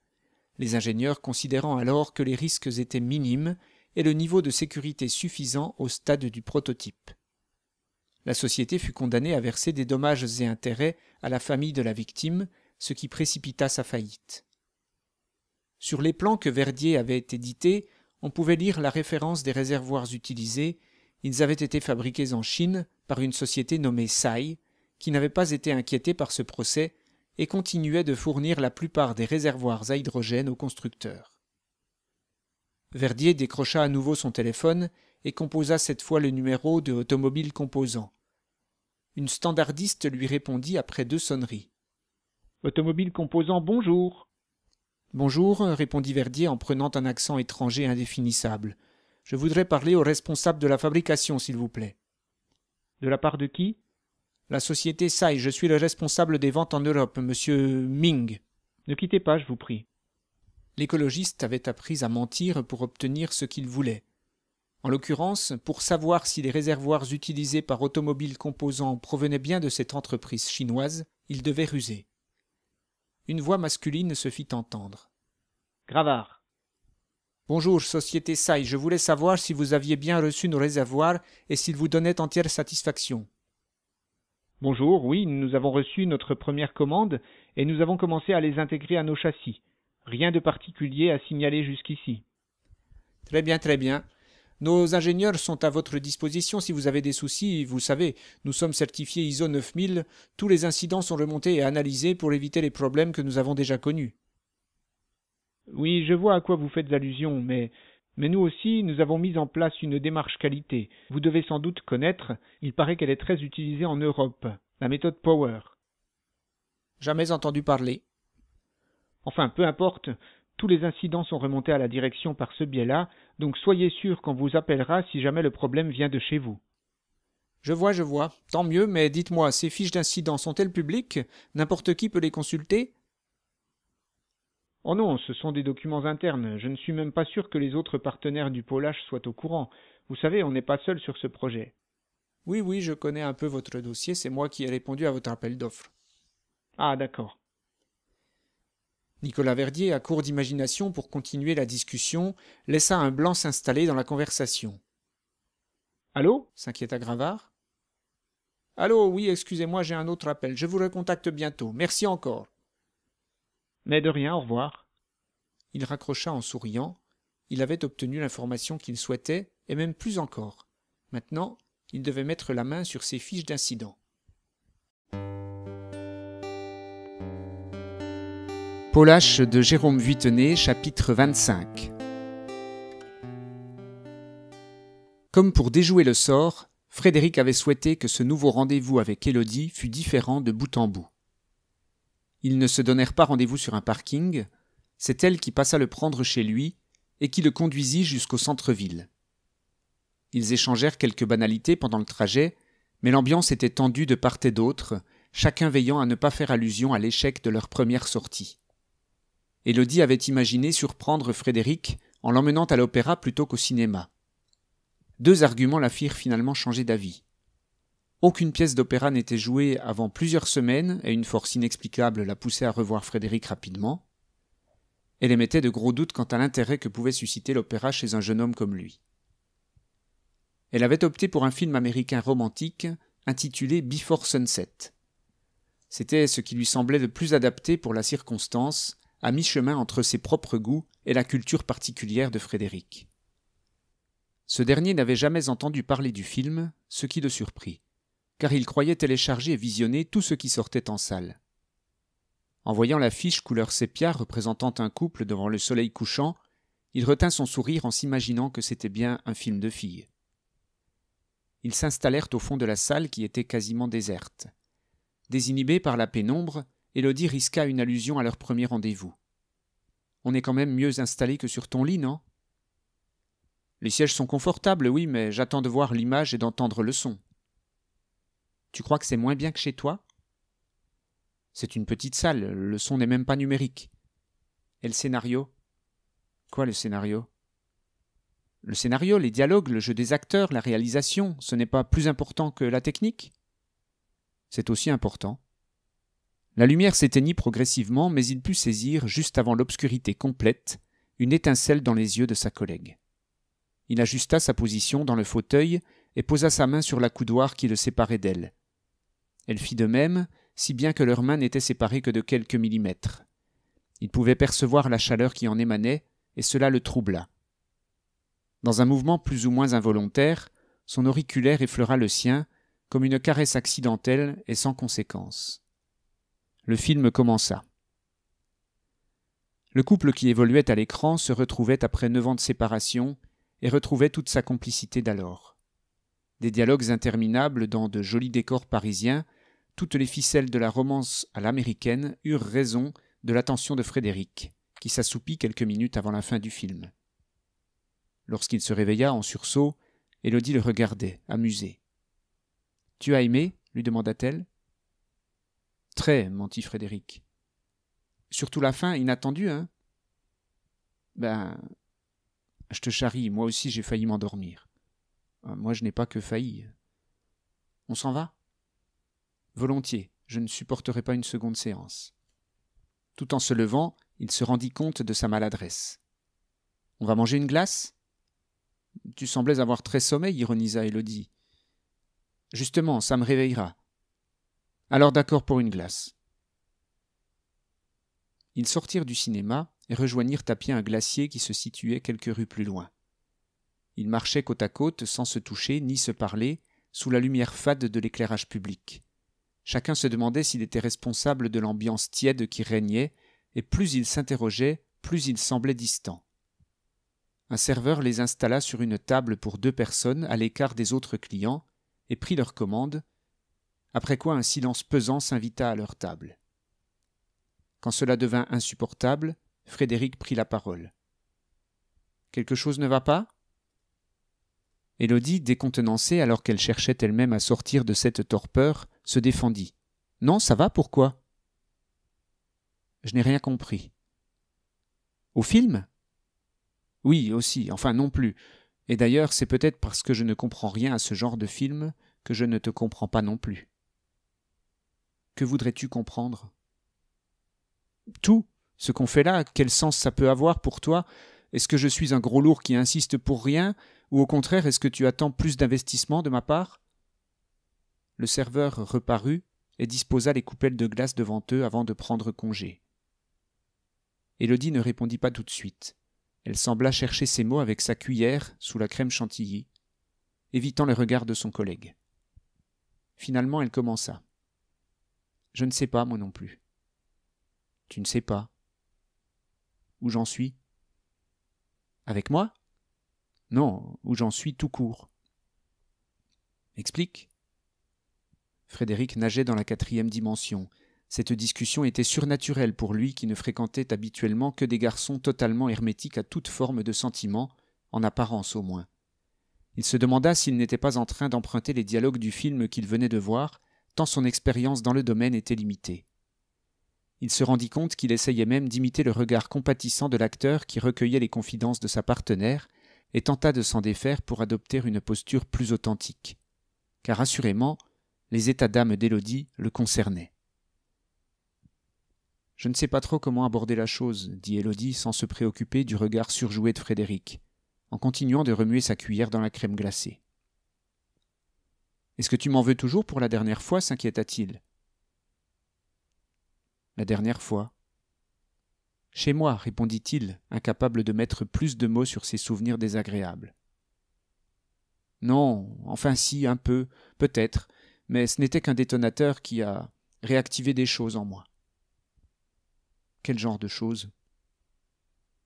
Les ingénieurs considérant alors que les risques étaient minimes et le niveau de sécurité suffisant au stade du prototype la société fut condamnée à verser des dommages et intérêts à la famille de la victime, ce qui précipita sa faillite. Sur les plans que Verdier avait édités, on pouvait lire la référence des réservoirs utilisés. Ils avaient été fabriqués en Chine par une société nommée Sai, qui n'avait pas été inquiétée par ce procès et continuait de fournir la plupart des réservoirs à hydrogène aux constructeurs. Verdier décrocha à nouveau son téléphone et composa cette fois le numéro de Automobile Composant, une standardiste lui répondit après deux sonneries. Automobile composant bonjour. Bonjour, répondit Verdier en prenant un accent étranger indéfinissable. Je voudrais parler au responsable de la fabrication, s'il vous plaît. De la part de qui La société SAI, je suis le responsable des ventes en Europe, monsieur Ming. Ne quittez pas, je vous prie. L'écologiste avait appris à mentir pour obtenir ce qu'il voulait. En l'occurrence, pour savoir si les réservoirs utilisés par Automobile Composants provenaient bien de cette entreprise chinoise, il devait ruser. Une voix masculine se fit entendre. Gravard. Bonjour, Société Sai, je voulais savoir si vous aviez bien reçu nos réservoirs et s'ils vous donnaient entière satisfaction. Bonjour, oui, nous avons reçu notre première commande et nous avons commencé à les intégrer à nos châssis. Rien de particulier à signaler jusqu'ici. Très bien, très bien. Nos ingénieurs sont à votre disposition si vous avez des soucis, vous savez, nous sommes certifiés ISO 9000, tous les incidents sont remontés et analysés pour éviter les problèmes que nous avons déjà connus. Oui, je vois à quoi vous faites allusion, mais mais nous aussi, nous avons mis en place une démarche qualité. Vous devez sans doute connaître, il paraît qu'elle est très utilisée en Europe, la méthode Power. Jamais entendu parler. Enfin, peu importe, tous les incidents sont remontés à la direction par ce biais-là, donc soyez sûr qu'on vous appellera si jamais le problème vient de chez vous. Je vois, je vois. Tant mieux, mais dites-moi, ces fiches d'incidents sont-elles publiques N'importe qui peut les consulter Oh non, ce sont des documents internes. Je ne suis même pas sûr que les autres partenaires du Polage soient au courant. Vous savez, on n'est pas seul sur ce projet. Oui, oui, je connais un peu votre dossier, c'est moi qui ai répondu à votre appel d'offres. Ah, d'accord. Nicolas Verdier, à court d'imagination pour continuer la discussion, laissa un blanc s'installer dans la conversation. Allô s'inquiéta Gravard. Allô, oui, excusez-moi, j'ai un autre appel. Je vous recontacte bientôt. Merci encore. Mais de rien, au revoir. Il raccrocha en souriant. Il avait obtenu l'information qu'il souhaitait, et même plus encore. Maintenant, il devait mettre la main sur ses fiches d'incident. de Jérôme Vuitenay, chapitre 25. Comme pour déjouer le sort, Frédéric avait souhaité que ce nouveau rendez-vous avec Élodie fût différent de bout en bout. Ils ne se donnèrent pas rendez-vous sur un parking, c'est elle qui passa le prendre chez lui et qui le conduisit jusqu'au centre-ville. Ils échangèrent quelques banalités pendant le trajet, mais l'ambiance était tendue de part et d'autre, chacun veillant à ne pas faire allusion à l'échec de leur première sortie. Elodie avait imaginé surprendre Frédéric en l'emmenant à l'opéra plutôt qu'au cinéma. Deux arguments la firent finalement changer d'avis. Aucune pièce d'opéra n'était jouée avant plusieurs semaines et une force inexplicable la poussait à revoir Frédéric rapidement. Elle émettait de gros doutes quant à l'intérêt que pouvait susciter l'opéra chez un jeune homme comme lui. Elle avait opté pour un film américain romantique intitulé Before Sunset. C'était ce qui lui semblait le plus adapté pour la circonstance à mi-chemin entre ses propres goûts et la culture particulière de Frédéric. Ce dernier n'avait jamais entendu parler du film, ce qui le surprit, car il croyait télécharger et visionner tout ce qui sortait en salle. En voyant l'affiche couleur sépia représentant un couple devant le soleil couchant, il retint son sourire en s'imaginant que c'était bien un film de filles. Ils s'installèrent au fond de la salle qui était quasiment déserte. Désinhibés par la pénombre, Elodie risqua une allusion à leur premier rendez-vous. On est quand même mieux installé que sur ton lit, non Les sièges sont confortables, oui, mais j'attends de voir l'image et d'entendre le son. Tu crois que c'est moins bien que chez toi C'est une petite salle, le son n'est même pas numérique. Et le scénario Quoi le scénario Le scénario, les dialogues, le jeu des acteurs, la réalisation, ce n'est pas plus important que la technique C'est aussi important. La lumière s'éteignit progressivement, mais il put saisir, juste avant l'obscurité complète, une étincelle dans les yeux de sa collègue. Il ajusta sa position dans le fauteuil et posa sa main sur la coudoir qui le séparait d'elle. Elle fit de même, si bien que leurs mains n'étaient séparées que de quelques millimètres. Il pouvait percevoir la chaleur qui en émanait, et cela le troubla. Dans un mouvement plus ou moins involontaire, son auriculaire effleura le sien, comme une caresse accidentelle et sans conséquence le film commença. Le couple qui évoluait à l'écran se retrouvait après neuf ans de séparation et retrouvait toute sa complicité d'alors. Des dialogues interminables dans de jolis décors parisiens, toutes les ficelles de la romance à l'américaine eurent raison de l'attention de Frédéric, qui s'assoupit quelques minutes avant la fin du film. Lorsqu'il se réveilla en sursaut, Élodie le regardait, amusée. Tu as aimé lui demanda-t-elle. Très, mentit Frédéric. Surtout la fin, inattendue, hein Ben. Je te charrie, moi aussi j'ai failli m'endormir. Euh, moi je n'ai pas que failli. On s'en va Volontiers, je ne supporterai pas une seconde séance. Tout en se levant, il se rendit compte de sa maladresse. On va manger une glace Tu semblais avoir très sommeil, ironisa Élodie. Justement, ça me réveillera. Alors d'accord pour une glace. Ils sortirent du cinéma et rejoignirent à pied un glacier qui se situait quelques rues plus loin. Ils marchaient côte à côte sans se toucher ni se parler, sous la lumière fade de l'éclairage public. Chacun se demandait s'il était responsable de l'ambiance tiède qui régnait, et plus ils s'interrogeaient, plus ils semblaient distants. Un serveur les installa sur une table pour deux personnes à l'écart des autres clients et prit leur commande, après quoi un silence pesant s'invita à leur table. Quand cela devint insupportable, Frédéric prit la parole. Quelque chose ne va pas Élodie, décontenancée alors qu'elle cherchait elle-même à sortir de cette torpeur, se défendit. Non, ça va, pourquoi Je n'ai rien compris. Au film Oui, aussi, enfin non plus. Et d'ailleurs, c'est peut-être parce que je ne comprends rien à ce genre de film que je ne te comprends pas non plus que voudrais-tu comprendre Tout ce qu'on fait là, quel sens ça peut avoir pour toi Est-ce que je suis un gros lourd qui insiste pour rien Ou au contraire, est-ce que tu attends plus d'investissement de ma part Le serveur reparut et disposa les coupelles de glace devant eux avant de prendre congé. Élodie ne répondit pas tout de suite. Elle sembla chercher ses mots avec sa cuillère sous la crème chantilly, évitant les regards de son collègue. Finalement, elle commença. Je ne sais pas, moi non plus. Tu ne sais pas. Où j'en suis Avec moi Non, où j'en suis tout court. Explique. Frédéric nageait dans la quatrième dimension. Cette discussion était surnaturelle pour lui qui ne fréquentait habituellement que des garçons totalement hermétiques à toute forme de sentiment, en apparence au moins. Il se demanda s'il n'était pas en train d'emprunter les dialogues du film qu'il venait de voir, son expérience dans le domaine était limitée. Il se rendit compte qu'il essayait même d'imiter le regard compatissant de l'acteur qui recueillait les confidences de sa partenaire, et tenta de s'en défaire pour adopter une posture plus authentique. Car assurément, les états d'âme d'Élodie le concernaient. Je ne sais pas trop comment aborder la chose, dit Élodie sans se préoccuper du regard surjoué de Frédéric, en continuant de remuer sa cuillère dans la crème glacée. Est-ce que tu m'en veux toujours pour la dernière fois s'inquiéta-t-il. La dernière fois. Chez moi, répondit-il, incapable de mettre plus de mots sur ses souvenirs désagréables. Non, enfin si, un peu, peut-être, mais ce n'était qu'un détonateur qui a réactivé des choses en moi. Quel genre de choses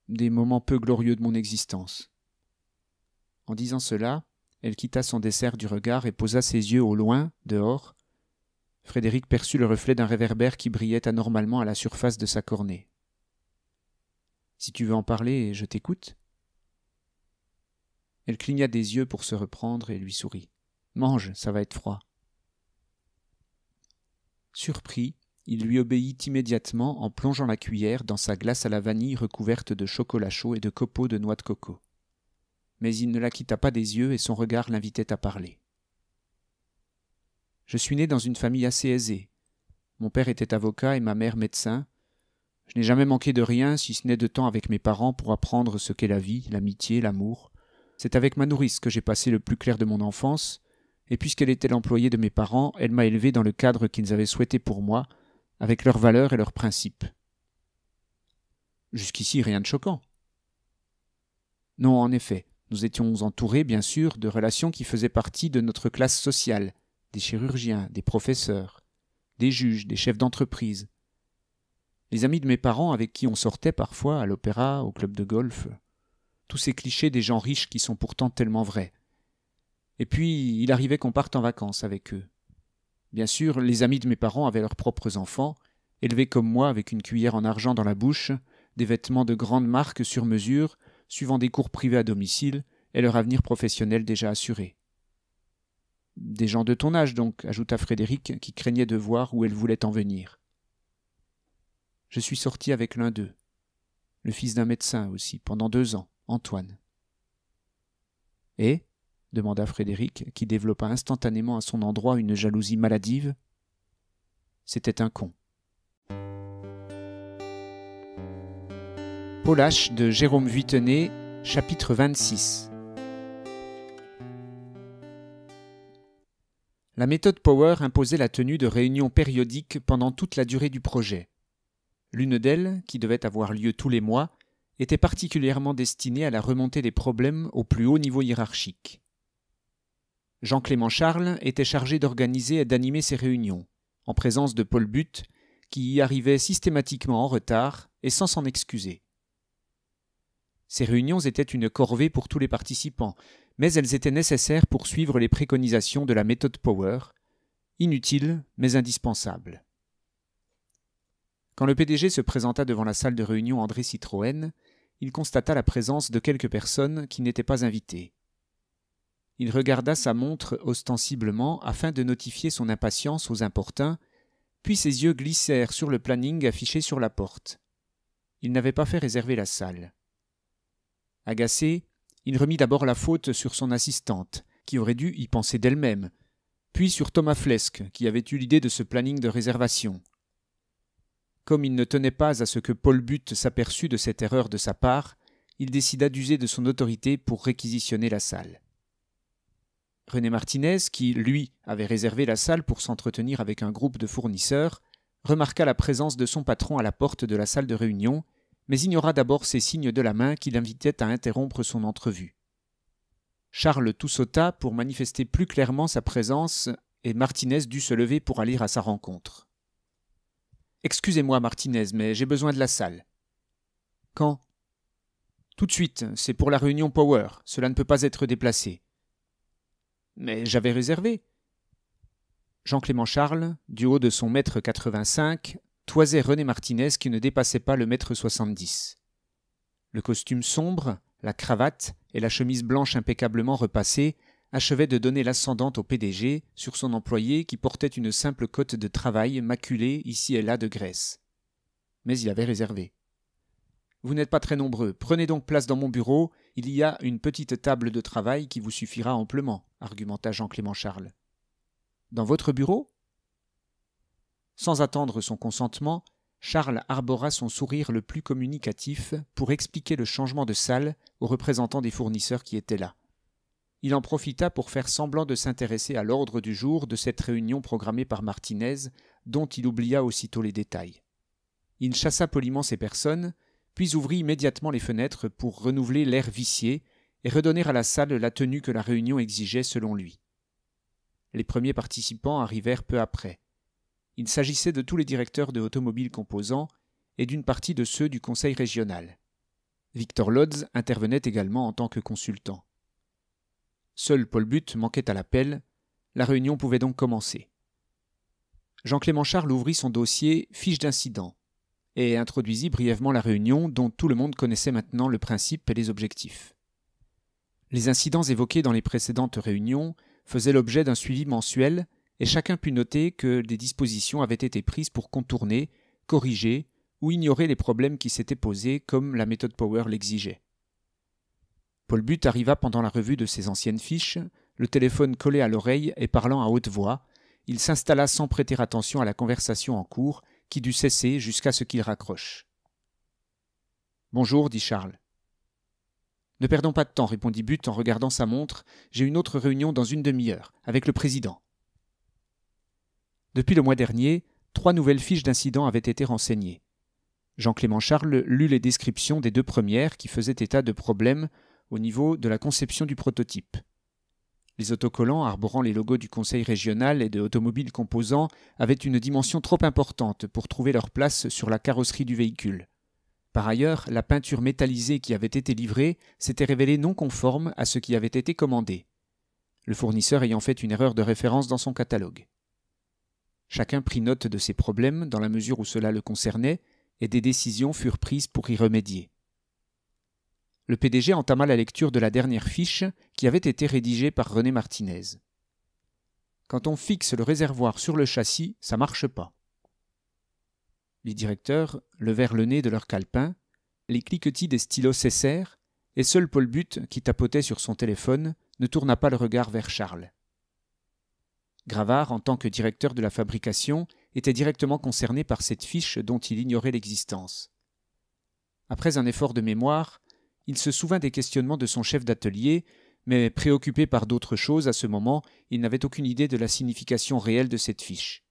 Des moments peu glorieux de mon existence. En disant cela, elle quitta son dessert du regard et posa ses yeux au loin, dehors. Frédéric perçut le reflet d'un réverbère qui brillait anormalement à la surface de sa cornée. Si tu veux en parler, je t'écoute. Elle cligna des yeux pour se reprendre et lui sourit. Mange, ça va être froid. Surpris, il lui obéit immédiatement en plongeant la cuillère dans sa glace à la vanille recouverte de chocolat chaud et de copeaux de noix de coco mais il ne la quitta pas des yeux et son regard l'invitait à parler. Je suis né dans une famille assez aisée. Mon père était avocat et ma mère médecin. Je n'ai jamais manqué de rien, si ce n'est de temps avec mes parents pour apprendre ce qu'est la vie, l'amitié, l'amour. C'est avec ma nourrice que j'ai passé le plus clair de mon enfance, et puisqu'elle était l'employée de mes parents, elle m'a élevé dans le cadre qu'ils avaient souhaité pour moi, avec leurs valeurs et leurs principes. Jusqu'ici rien de choquant. Non, en effet, nous étions entourés, bien sûr, de relations qui faisaient partie de notre classe sociale, des chirurgiens, des professeurs, des juges, des chefs d'entreprise. Les amis de mes parents avec qui on sortait parfois à l'opéra, au club de golf. Tous ces clichés des gens riches qui sont pourtant tellement vrais. Et puis, il arrivait qu'on parte en vacances avec eux. Bien sûr, les amis de mes parents avaient leurs propres enfants, élevés comme moi avec une cuillère en argent dans la bouche, des vêtements de grande marques sur mesure, suivant des cours privés à domicile et leur avenir professionnel déjà assuré. Des gens de ton âge donc, ajouta Frédéric, qui craignait de voir où elle voulait en venir. Je suis sorti avec l'un d'eux, le fils d'un médecin aussi, pendant deux ans, Antoine. Et demanda Frédéric, qui développa instantanément à son endroit une jalousie maladive. C'était un con. H. de Jérôme Vuittenay, chapitre 26. La méthode Power imposait la tenue de réunions périodiques pendant toute la durée du projet. L'une d'elles, qui devait avoir lieu tous les mois, était particulièrement destinée à la remontée des problèmes au plus haut niveau hiérarchique. Jean-Clément Charles était chargé d'organiser et d'animer ces réunions, en présence de Paul Butte, qui y arrivait systématiquement en retard et sans s'en excuser. Ces réunions étaient une corvée pour tous les participants, mais elles étaient nécessaires pour suivre les préconisations de la méthode Power, inutiles mais indispensables. Quand le PDG se présenta devant la salle de réunion André Citroën, il constata la présence de quelques personnes qui n'étaient pas invitées. Il regarda sa montre ostensiblement afin de notifier son impatience aux importuns, puis ses yeux glissèrent sur le planning affiché sur la porte. Il n'avait pas fait réserver la salle. Agacé, il remit d'abord la faute sur son assistante, qui aurait dû y penser d'elle-même, puis sur Thomas Flesque, qui avait eu l'idée de ce planning de réservation. Comme il ne tenait pas à ce que Paul Butte s'aperçût de cette erreur de sa part, il décida d'user de son autorité pour réquisitionner la salle. René Martinez, qui, lui, avait réservé la salle pour s'entretenir avec un groupe de fournisseurs, remarqua la présence de son patron à la porte de la salle de réunion mais ignora d'abord ces signes de la main qui l'invitaient à interrompre son entrevue. Charles tout sauta pour manifester plus clairement sa présence et Martinez dut se lever pour aller à sa rencontre. Excusez-moi, Martinez, mais j'ai besoin de la salle. Quand Tout de suite, c'est pour la réunion Power, cela ne peut pas être déplacé. Mais j'avais réservé. Jean-Clément Charles, du haut de son mètre 85, toisait René Martinez qui ne dépassait pas le mètre soixante-dix. Le costume sombre, la cravate et la chemise blanche impeccablement repassée achevaient de donner l'ascendante au PDG sur son employé qui portait une simple cote de travail maculée ici et là de graisse. Mais il avait réservé. Vous n'êtes pas très nombreux, prenez donc place dans mon bureau, il y a une petite table de travail qui vous suffira amplement, argumenta Jean-Clément Charles. Dans votre bureau sans attendre son consentement, Charles arbora son sourire le plus communicatif pour expliquer le changement de salle aux représentants des fournisseurs qui étaient là. Il en profita pour faire semblant de s'intéresser à l'ordre du jour de cette réunion programmée par Martinez, dont il oublia aussitôt les détails. Il chassa poliment ces personnes, puis ouvrit immédiatement les fenêtres pour renouveler l'air vicié et redonner à la salle la tenue que la réunion exigeait selon lui. Les premiers participants arrivèrent peu après. Il s'agissait de tous les directeurs de automobiles composants et d'une partie de ceux du Conseil régional. Victor Lodz intervenait également en tant que consultant. Seul Paul Butte manquait à l'appel, la réunion pouvait donc commencer. Jean-Clément Charles ouvrit son dossier Fiche d'incident et introduisit brièvement la réunion dont tout le monde connaissait maintenant le principe et les objectifs. Les incidents évoqués dans les précédentes réunions faisaient l'objet d'un suivi mensuel et chacun put noter que des dispositions avaient été prises pour contourner, corriger ou ignorer les problèmes qui s'étaient posés comme la méthode Power l'exigeait. Paul But arriva pendant la revue de ses anciennes fiches, le téléphone collé à l'oreille et parlant à haute voix, il s'installa sans prêter attention à la conversation en cours, qui dut cesser jusqu'à ce qu'il raccroche. Bonjour, dit Charles. Ne perdons pas de temps, répondit But en regardant sa montre, j'ai une autre réunion dans une demi-heure, avec le président. Depuis le mois dernier, trois nouvelles fiches d'incidents avaient été renseignées. Jean-Clément Charles lut les descriptions des deux premières qui faisaient état de problèmes au niveau de la conception du prototype. Les autocollants arborant les logos du Conseil régional et de Automobiles Composants avaient une dimension trop importante pour trouver leur place sur la carrosserie du véhicule. Par ailleurs, la peinture métallisée qui avait été livrée s'était révélée non conforme à ce qui avait été commandé, le fournisseur ayant fait une erreur de référence dans son catalogue. Chacun prit note de ses problèmes dans la mesure où cela le concernait, et des décisions furent prises pour y remédier. Le PDG entama la lecture de la dernière fiche qui avait été rédigée par René Martinez. Quand on fixe le réservoir sur le châssis, ça marche pas. Les directeurs levèrent le nez de leur calepin, les cliquetis des stylos cessèrent, et seul Paul Butte, qui tapotait sur son téléphone, ne tourna pas le regard vers Charles. Gravard, en tant que directeur de la fabrication, était directement concerné par cette fiche dont il ignorait l'existence. Après un effort de mémoire, il se souvint des questionnements de son chef d'atelier, mais préoccupé par d'autres choses à ce moment, il n'avait aucune idée de la signification réelle de cette fiche.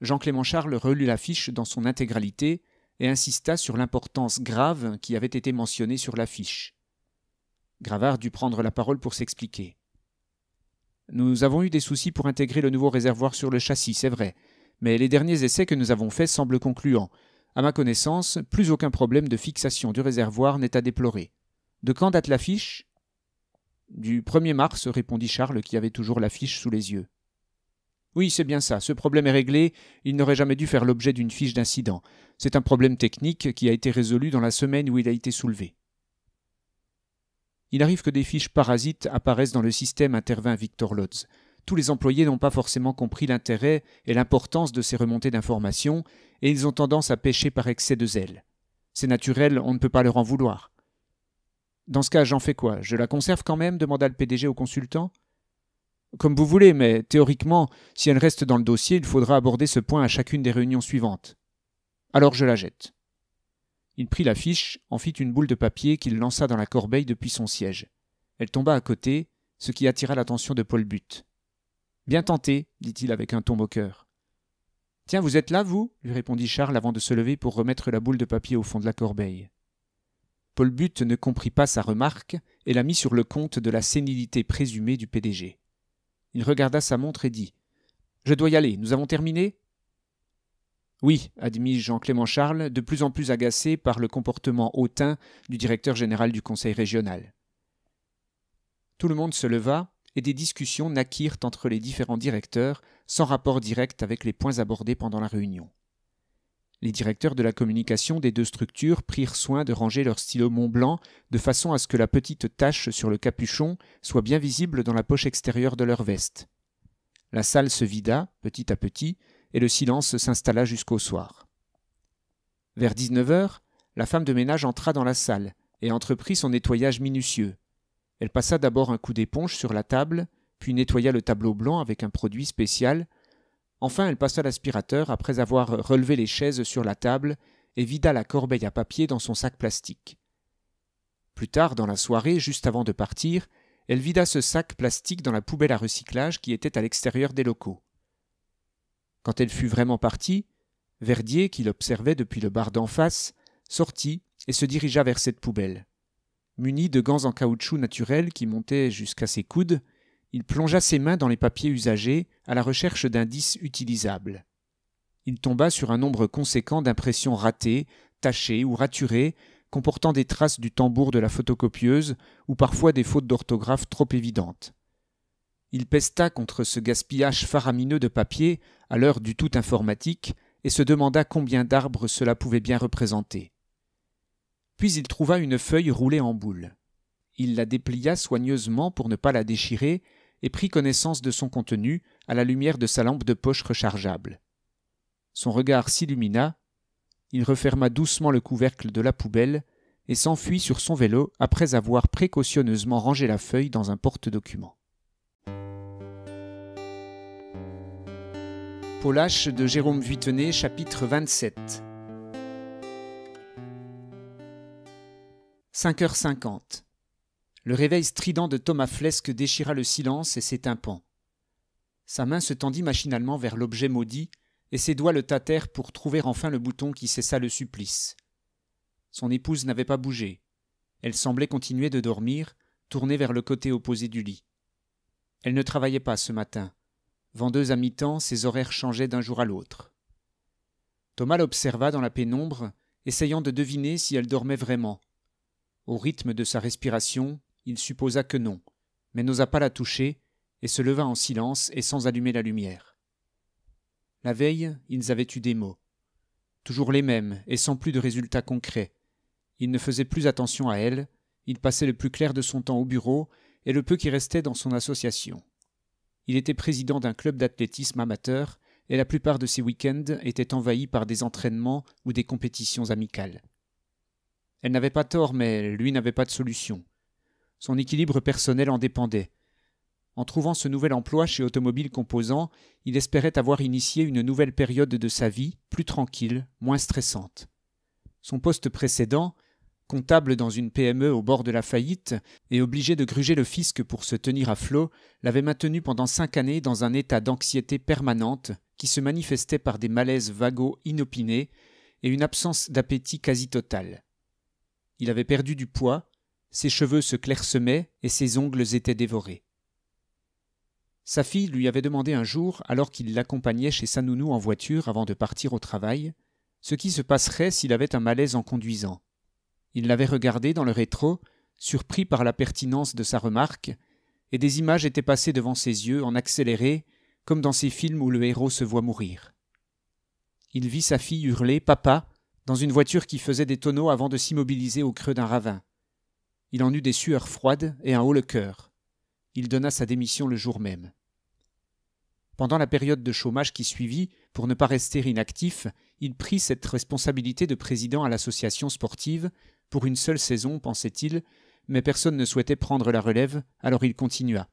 Jean-Clément Charles relut la fiche dans son intégralité et insista sur l'importance grave qui avait été mentionnée sur la fiche. Gravard dut prendre la parole pour s'expliquer. Nous avons eu des soucis pour intégrer le nouveau réservoir sur le châssis, c'est vrai, mais les derniers essais que nous avons faits semblent concluants. À ma connaissance, plus aucun problème de fixation du réservoir n'est à déplorer. De quand date l'affiche Du 1er mars, répondit Charles qui avait toujours l'affiche sous les yeux. Oui, c'est bien ça, ce problème est réglé, il n'aurait jamais dû faire l'objet d'une fiche d'incident. C'est un problème technique qui a été résolu dans la semaine où il a été soulevé. Il arrive que des fiches parasites apparaissent dans le système, intervint Victor Lodz. Tous les employés n'ont pas forcément compris l'intérêt et l'importance de ces remontées d'informations, et ils ont tendance à pêcher par excès de zèle. C'est naturel, on ne peut pas leur en vouloir. Dans ce cas, j'en fais quoi Je la conserve quand même demanda le PDG au consultant. Comme vous voulez, mais théoriquement, si elle reste dans le dossier, il faudra aborder ce point à chacune des réunions suivantes. Alors je la jette. Il prit l'affiche, en fit une boule de papier qu'il lança dans la corbeille depuis son siège. Elle tomba à côté, ce qui attira l'attention de Paul Butte. Bien tenté, dit-il avec un ton moqueur. Tiens, vous êtes là, vous lui répondit Charles avant de se lever pour remettre la boule de papier au fond de la corbeille. Paul Butte ne comprit pas sa remarque et la mit sur le compte de la sénilité présumée du PDG. Il regarda sa montre et dit Je dois y aller, nous avons terminé oui, admit Jean-Clément Charles, de plus en plus agacé par le comportement hautain du directeur général du conseil régional. Tout le monde se leva, et des discussions naquirent entre les différents directeurs, sans rapport direct avec les points abordés pendant la réunion. Les directeurs de la communication des deux structures prirent soin de ranger leur stylo Mont Blanc de façon à ce que la petite tache sur le capuchon soit bien visible dans la poche extérieure de leur veste. La salle se vida, petit à petit, et le silence s'installa jusqu'au soir. Vers 19 heures, la femme de ménage entra dans la salle et entreprit son nettoyage minutieux. Elle passa d'abord un coup d'éponge sur la table, puis nettoya le tableau blanc avec un produit spécial. Enfin, elle passa l'aspirateur après avoir relevé les chaises sur la table et vida la corbeille à papier dans son sac plastique. Plus tard, dans la soirée, juste avant de partir, elle vida ce sac plastique dans la poubelle à recyclage qui était à l'extérieur des locaux. Quand elle fut vraiment partie, Verdier, qui l'observait depuis le bar d'en face, sortit et se dirigea vers cette poubelle. Muni de gants en caoutchouc naturel qui montaient jusqu'à ses coudes, il plongea ses mains dans les papiers usagés à la recherche d'indices utilisables. Il tomba sur un nombre conséquent d'impressions ratées, tachées ou raturées, comportant des traces du tambour de la photocopieuse ou parfois des fautes d'orthographe trop évidentes. Il pesta contre ce gaspillage faramineux de papier, à l'heure du tout informatique, et se demanda combien d'arbres cela pouvait bien représenter. Puis il trouva une feuille roulée en boule. Il la déplia soigneusement pour ne pas la déchirer, et prit connaissance de son contenu à la lumière de sa lampe de poche rechargeable. Son regard s'illumina, il referma doucement le couvercle de la poubelle, et s'enfuit sur son vélo après avoir précautionneusement rangé la feuille dans un porte-document. lâche de Jérôme chapitre 27. 5h50. Le réveil strident de Thomas Flesque déchira le silence et ses tympans. Sa main se tendit machinalement vers l'objet maudit, et ses doigts le tâtèrent pour trouver enfin le bouton qui cessa le supplice. Son épouse n'avait pas bougé. Elle semblait continuer de dormir, tournée vers le côté opposé du lit. Elle ne travaillait pas ce matin. Vendeuse à mi-temps, ses horaires changeaient d'un jour à l'autre. Thomas l'observa dans la pénombre, essayant de deviner si elle dormait vraiment. Au rythme de sa respiration, il supposa que non, mais n'osa pas la toucher, et se leva en silence et sans allumer la lumière. La veille, ils avaient eu des mots. Toujours les mêmes, et sans plus de résultats concrets. Il ne faisait plus attention à elle, il passait le plus clair de son temps au bureau, et le peu qui restait dans son association. Il était président d'un club d'athlétisme amateur et la plupart de ses week-ends étaient envahis par des entraînements ou des compétitions amicales. Elle n'avait pas tort, mais lui n'avait pas de solution. Son équilibre personnel en dépendait. En trouvant ce nouvel emploi chez Automobile Composant, il espérait avoir initié une nouvelle période de sa vie, plus tranquille, moins stressante. Son poste précédent, comptable dans une PME au bord de la faillite et obligé de gruger le fisc pour se tenir à flot, l'avait maintenu pendant cinq années dans un état d'anxiété permanente qui se manifestait par des malaises vagos inopinés et une absence d'appétit quasi totale. Il avait perdu du poids, ses cheveux se clairsemaient et ses ongles étaient dévorés. Sa fille lui avait demandé un jour, alors qu'il l'accompagnait chez sa en voiture avant de partir au travail, ce qui se passerait s'il avait un malaise en conduisant. Il l'avait regardé dans le rétro, surpris par la pertinence de sa remarque, et des images étaient passées devant ses yeux en accéléré, comme dans ces films où le héros se voit mourir. Il vit sa fille hurler Papa dans une voiture qui faisait des tonneaux avant de s'immobiliser au creux d'un ravin. Il en eut des sueurs froides et un haut le cœur. Il donna sa démission le jour même. Pendant la période de chômage qui suivit, pour ne pas rester inactif, il prit cette responsabilité de président à l'association sportive pour une seule saison, pensait-il, mais personne ne souhaitait prendre la relève, alors il continua.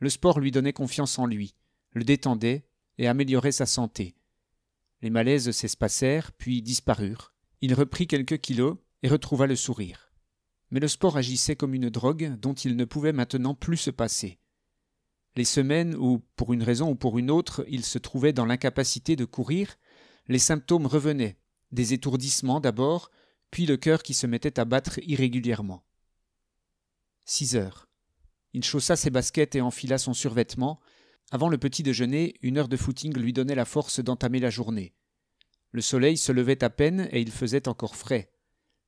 Le sport lui donnait confiance en lui, le détendait et améliorait sa santé. Les malaises s'espacèrent, puis disparurent. Il reprit quelques kilos et retrouva le sourire. Mais le sport agissait comme une drogue dont il ne pouvait maintenant plus se passer. Les semaines où, pour une raison ou pour une autre, il se trouvait dans l'incapacité de courir, les symptômes revenaient, des étourdissements d'abord, puis le cœur qui se mettait à battre irrégulièrement. Six heures. Il chaussa ses baskets et enfila son survêtement. Avant le petit déjeuner, une heure de footing lui donnait la force d'entamer la journée. Le soleil se levait à peine et il faisait encore frais.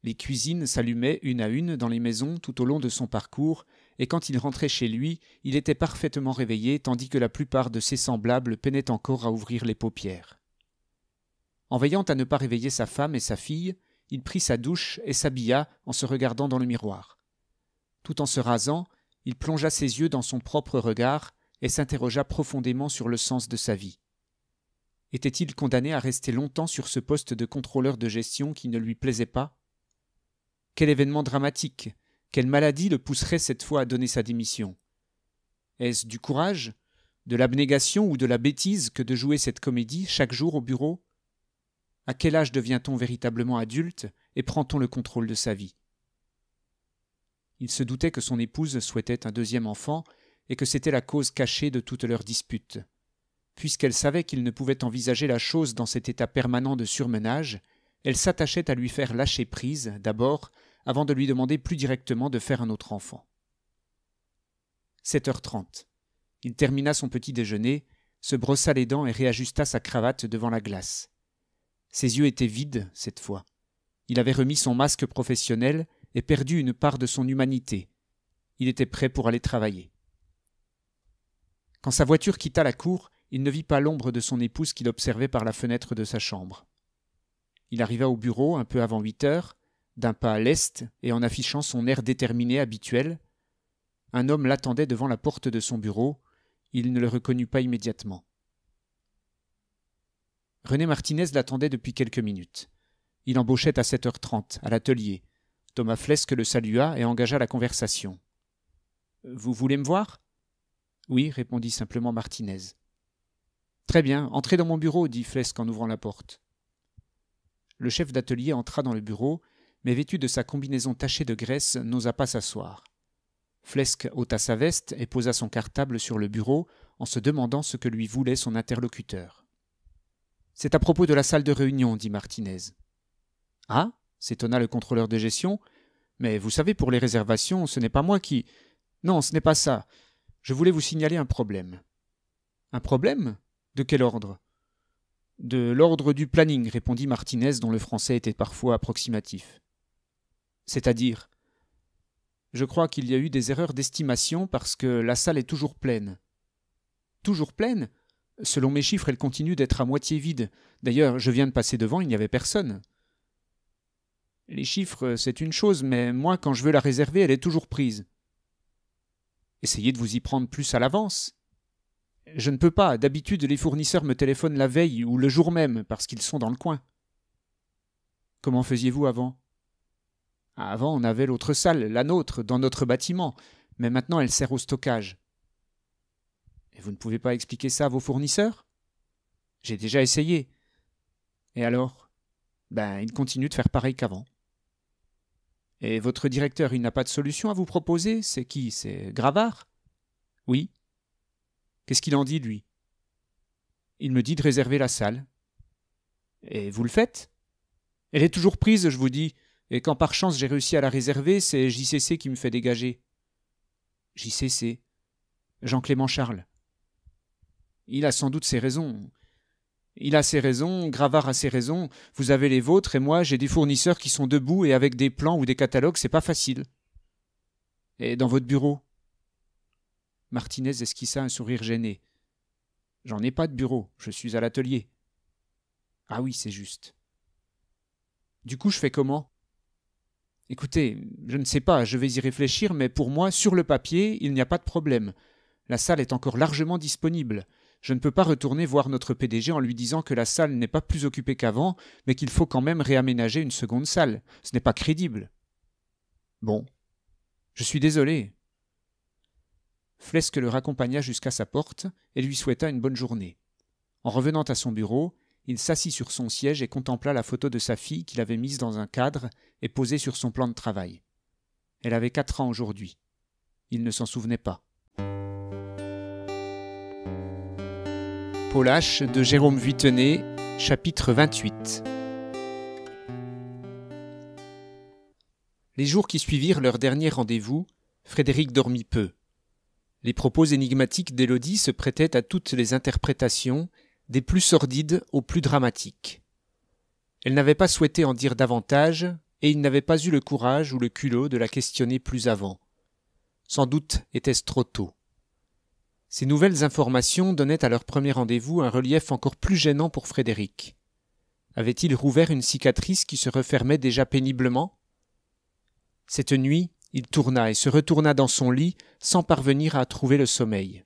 Les cuisines s'allumaient une à une dans les maisons tout au long de son parcours, et quand il rentrait chez lui, il était parfaitement réveillé, tandis que la plupart de ses semblables peinaient encore à ouvrir les paupières. En veillant à ne pas réveiller sa femme et sa fille, il prit sa douche et s'habilla en se regardant dans le miroir. Tout en se rasant, il plongea ses yeux dans son propre regard et s'interrogea profondément sur le sens de sa vie. Était-il condamné à rester longtemps sur ce poste de contrôleur de gestion qui ne lui plaisait pas Quel événement dramatique, quelle maladie le pousserait cette fois à donner sa démission Est-ce du courage, de l'abnégation ou de la bêtise que de jouer cette comédie chaque jour au bureau à quel âge devient-on véritablement adulte et prend-on le contrôle de sa vie Il se doutait que son épouse souhaitait un deuxième enfant et que c'était la cause cachée de toutes leurs disputes. Puisqu'elle savait qu'il ne pouvait envisager la chose dans cet état permanent de surmenage, elle s'attachait à lui faire lâcher prise, d'abord, avant de lui demander plus directement de faire un autre enfant. 7h30. Il termina son petit déjeuner, se brossa les dents et réajusta sa cravate devant la glace. Ses yeux étaient vides cette fois. Il avait remis son masque professionnel et perdu une part de son humanité. Il était prêt pour aller travailler. Quand sa voiture quitta la cour, il ne vit pas l'ombre de son épouse qu'il observait par la fenêtre de sa chambre. Il arriva au bureau un peu avant huit heures, d'un pas à l'est et en affichant son air déterminé habituel. Un homme l'attendait devant la porte de son bureau. Il ne le reconnut pas immédiatement. René Martinez l'attendait depuis quelques minutes. Il embauchait à 7h30, à l'atelier. Thomas Flesque le salua et engagea la conversation. Vous voulez me voir Oui, répondit simplement Martinez. Très bien, entrez dans mon bureau, dit Flesque en ouvrant la porte. Le chef d'atelier entra dans le bureau, mais vêtu de sa combinaison tachée de graisse, n'osa pas s'asseoir. Flesque ôta sa veste et posa son cartable sur le bureau en se demandant ce que lui voulait son interlocuteur. C'est à propos de la salle de réunion, dit Martinez. Ah s'étonna le contrôleur de gestion. Mais vous savez, pour les réservations, ce n'est pas moi qui. Non, ce n'est pas ça. Je voulais vous signaler un problème. Un problème De quel ordre De l'ordre du planning, répondit Martinez, dont le français était parfois approximatif. C'est-à-dire Je crois qu'il y a eu des erreurs d'estimation parce que la salle est toujours pleine. Toujours pleine Selon mes chiffres, elle continue d'être à moitié vide. D'ailleurs, je viens de passer devant, il n'y avait personne. Les chiffres, c'est une chose, mais moi, quand je veux la réserver, elle est toujours prise. Essayez de vous y prendre plus à l'avance. Je ne peux pas. D'habitude, les fournisseurs me téléphonent la veille ou le jour même, parce qu'ils sont dans le coin. Comment faisiez-vous avant ah, Avant, on avait l'autre salle, la nôtre, dans notre bâtiment, mais maintenant elle sert au stockage vous ne pouvez pas expliquer ça à vos fournisseurs J'ai déjà essayé. Et alors Ben, il continue de faire pareil qu'avant. Et votre directeur, il n'a pas de solution à vous proposer C'est qui C'est Gravard Oui. Qu'est-ce qu'il en dit, lui Il me dit de réserver la salle. Et vous le faites Elle est toujours prise, je vous dis. Et quand par chance j'ai réussi à la réserver, c'est JCC qui me fait dégager. JCC. Jean-Clément Charles. Il a sans doute ses raisons. Il a ses raisons, Gravard a ses raisons, vous avez les vôtres, et moi j'ai des fournisseurs qui sont debout et avec des plans ou des catalogues, c'est pas facile. Et dans votre bureau Martinez esquissa un sourire gêné. J'en ai pas de bureau, je suis à l'atelier. Ah oui, c'est juste. Du coup, je fais comment Écoutez, je ne sais pas, je vais y réfléchir, mais pour moi, sur le papier, il n'y a pas de problème. La salle est encore largement disponible. Je ne peux pas retourner voir notre PDG en lui disant que la salle n'est pas plus occupée qu'avant, mais qu'il faut quand même réaménager une seconde salle. Ce n'est pas crédible. Bon. Je suis désolé. Flesque le raccompagna jusqu'à sa porte et lui souhaita une bonne journée. En revenant à son bureau, il s'assit sur son siège et contempla la photo de sa fille qu'il avait mise dans un cadre et posée sur son plan de travail. Elle avait quatre ans aujourd'hui. Il ne s'en souvenait pas. Polache de Jérôme chapitre 28. Les jours qui suivirent leur dernier rendez-vous, Frédéric dormit peu. Les propos énigmatiques d'Élodie se prêtaient à toutes les interprétations, des plus sordides aux plus dramatiques. Elle n'avait pas souhaité en dire davantage, et il n'avait pas eu le courage ou le culot de la questionner plus avant. Sans doute était-ce trop tôt. Ces nouvelles informations donnaient à leur premier rendez-vous un relief encore plus gênant pour Frédéric. Avait-il rouvert une cicatrice qui se refermait déjà péniblement Cette nuit, il tourna et se retourna dans son lit sans parvenir à trouver le sommeil.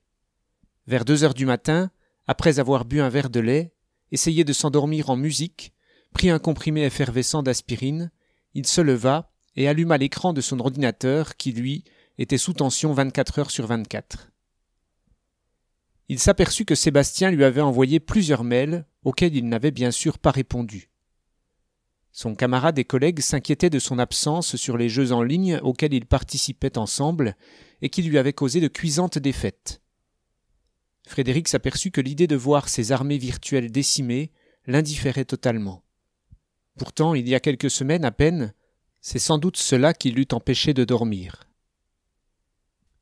Vers deux heures du matin, après avoir bu un verre de lait, essayé de s'endormir en musique, prit un comprimé effervescent d'aspirine, il se leva et alluma l'écran de son ordinateur qui, lui, était sous tension 24 heures sur 24 il s'aperçut que Sébastien lui avait envoyé plusieurs mails auxquels il n'avait bien sûr pas répondu. Son camarade et collègue s'inquiétaient de son absence sur les jeux en ligne auxquels ils participaient ensemble et qui lui avaient causé de cuisantes défaites. Frédéric s'aperçut que l'idée de voir ses armées virtuelles décimées l'indifférait totalement. Pourtant, il y a quelques semaines à peine, c'est sans doute cela qui l'eût empêché de dormir.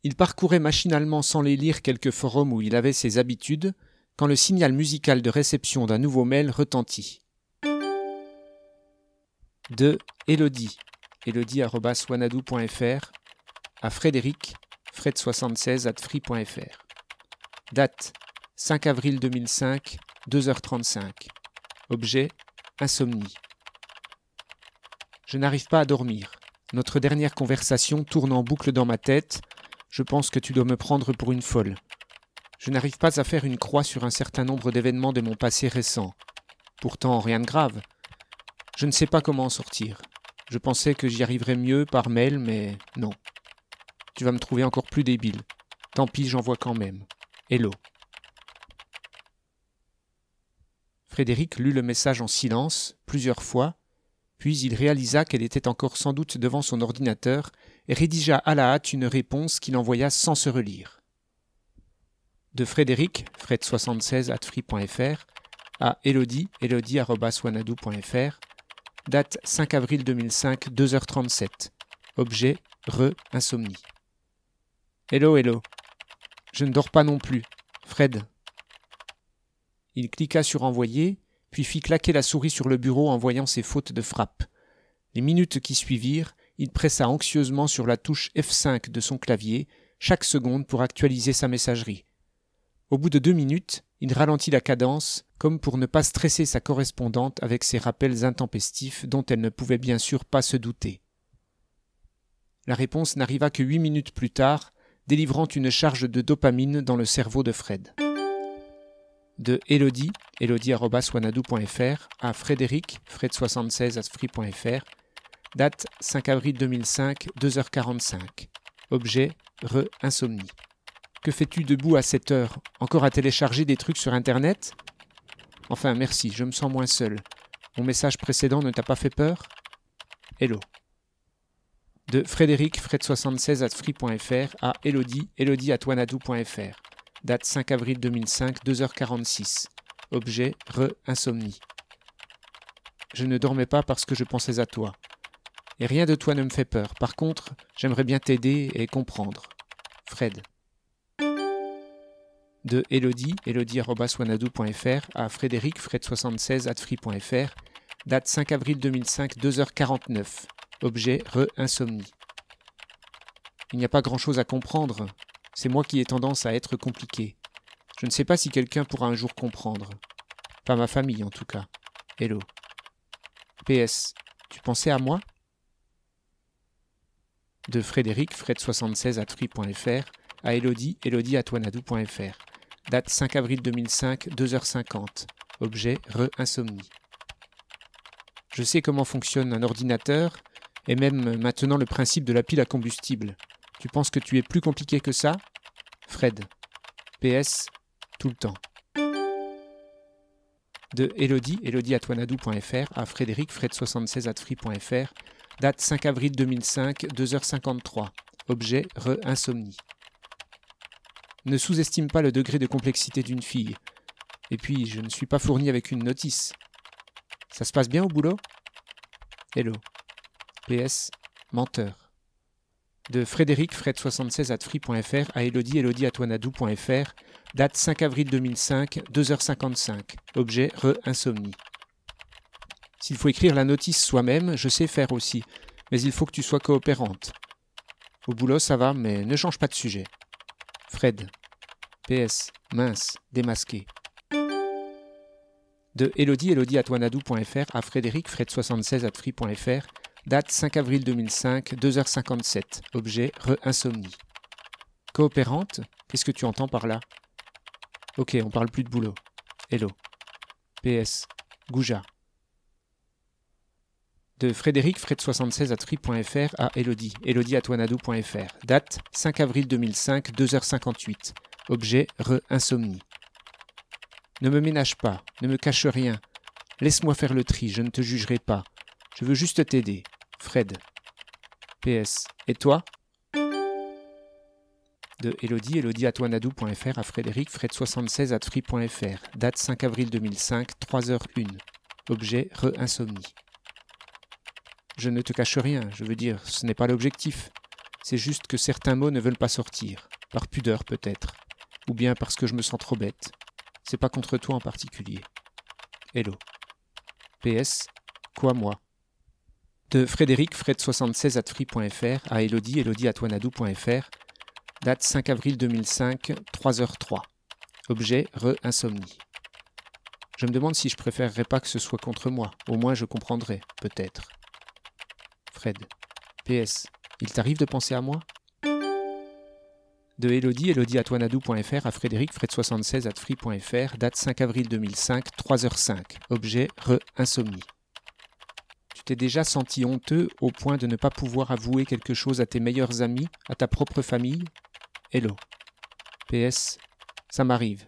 Il parcourait machinalement sans les lire quelques forums où il avait ses habitudes, quand le signal musical de réception d'un nouveau mail retentit. De Elodie, à Frédéric, fred76 at free.fr. Date 5 avril 2005, 2h35. Objet Insomnie. Je n'arrive pas à dormir. Notre dernière conversation tourne en boucle dans ma tête, je pense que tu dois me prendre pour une folle. Je n'arrive pas à faire une croix sur un certain nombre d'événements de mon passé récent. Pourtant, rien de grave. Je ne sais pas comment en sortir. Je pensais que j'y arriverais mieux par mail, mais non. Tu vas me trouver encore plus débile. Tant pis, j'envoie quand même. Hello. Frédéric lut le message en silence, plusieurs fois, puis il réalisa qu'elle était encore sans doute devant son ordinateur et rédigea à la hâte une réponse qu'il envoya sans se relire. De Frédéric, fred76 at à Elodie, elodie.wanadou.fr, date 5 avril 2005, 2h37. Objet, re-insomnie. Hello, hello. Je ne dors pas non plus. Fred. Il cliqua sur envoyer puis fit claquer la souris sur le bureau en voyant ses fautes de frappe. Les minutes qui suivirent, il pressa anxieusement sur la touche F5 de son clavier, chaque seconde pour actualiser sa messagerie. Au bout de deux minutes, il ralentit la cadence, comme pour ne pas stresser sa correspondante avec ses rappels intempestifs dont elle ne pouvait bien sûr pas se douter. La réponse n'arriva que huit minutes plus tard, délivrant une charge de dopamine dans le cerveau de Fred de Elodie, elodie.swanadou.fr à Frédéric, fred76.free.fr, date 5 avril 2005, 2h45. Objet re-insomnie. Que fais-tu debout à 7 heure Encore à télécharger des trucs sur Internet Enfin, merci, je me sens moins seul. Mon message précédent ne t'a pas fait peur Hello. De Frédéric, fred76.free.fr à Elodie, atwanadou.fr date 5 avril 2005, 2h46. Objet re-insomnie. Je ne dormais pas parce que je pensais à toi. Et rien de toi ne me fait peur. Par contre, j'aimerais bien t'aider et comprendre. Fred. De Elodie, elodie.swanadou.fr à Frédéric, fred76.free.fr, 76 date 5 avril 2005, 2h49. Objet re-insomnie. Il n'y a pas grand-chose à comprendre, c'est moi qui ai tendance à être compliqué. Je ne sais pas si quelqu'un pourra un jour comprendre. Pas ma famille en tout cas. Hello. PS. Tu pensais à moi De Frédéric, fred76 à à Elodie, elodie Date 5 avril 2005, 2h50. Objet re-insomnie. Je sais comment fonctionne un ordinateur, et même maintenant le principe de la pile à combustible. Tu penses que tu es plus compliqué que ça Fred. PS, tout le temps. De Elodie, elodieatoinadou.fr à Frédéric, fred76.free.fr, 76 date 5 avril 2005, 2h53. Objet re-insomnie. Ne sous-estime pas le degré de complexité d'une fille. Et puis, je ne suis pas fourni avec une notice. Ça se passe bien au boulot Hello. PS, menteur de Frédéric Fred76 at free.fr à Elodie Elodie date 5 avril 2005, 2h55. Objet re-insomnie. S'il faut écrire la notice soi-même, je sais faire aussi, mais il faut que tu sois coopérante. Au boulot, ça va, mais ne change pas de sujet. Fred. PS. Mince. Démasqué. De Elodie Elodie à Frédéric Fred76 at free.fr Date 5 avril 2005, 2h57. Objet re-insomnie. Coopérante Qu'est-ce que tu entends par là Ok, on parle plus de boulot. Hello. PS. Gouja. De Frédéric Fred76 à tri.fr à Elodie. Elodie Date 5 avril 2005, 2h58. Objet re-insomnie. Ne me ménage pas, ne me cache rien. Laisse-moi faire le tri, je ne te jugerai pas. Je veux juste t'aider. Fred. PS. Et toi de Elodie, Elodie à, à Frédéric, fred76 at free.fr, date 5 avril 2005, 3h01, objet re-insomnie. Je ne te cache rien, je veux dire, ce n'est pas l'objectif. C'est juste que certains mots ne veulent pas sortir, par pudeur peut-être, ou bien parce que je me sens trop bête. C'est pas contre toi en particulier. Hello. PS, quoi moi de Frédéric Fred76 at free.fr à Elodie, Elodie at date 5 avril 2005, 3h03. Objet re-insomnie. Je me demande si je préférerais pas que ce soit contre moi, au moins je comprendrais, peut-être. Fred. PS. Il t'arrive de penser à moi de Elodie, elodieatoinadou.fr à Frédéric, fred76 at free.fr, date 5 avril 2005, 3h05. Objet re-insomnie t'es déjà senti honteux au point de ne pas pouvoir avouer quelque chose à tes meilleurs amis, à ta propre famille Hello. PS, ça m'arrive.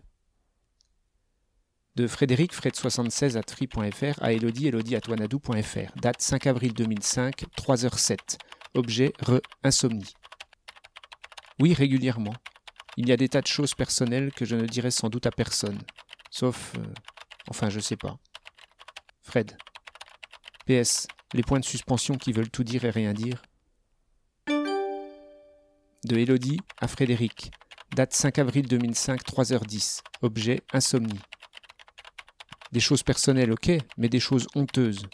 De Frédéric Fred76 at à Elodie Elodie Date 5 avril 2005, 3h07. Objet re-insomnie. Oui, régulièrement. Il y a des tas de choses personnelles que je ne dirais sans doute à personne. Sauf. Euh, enfin, je sais pas. Fred. PS, les points de suspension qui veulent tout dire et rien dire. De Elodie à Frédéric. Date 5 avril 2005, 3h10. Objet insomnie. Des choses personnelles, ok, mais des choses honteuses.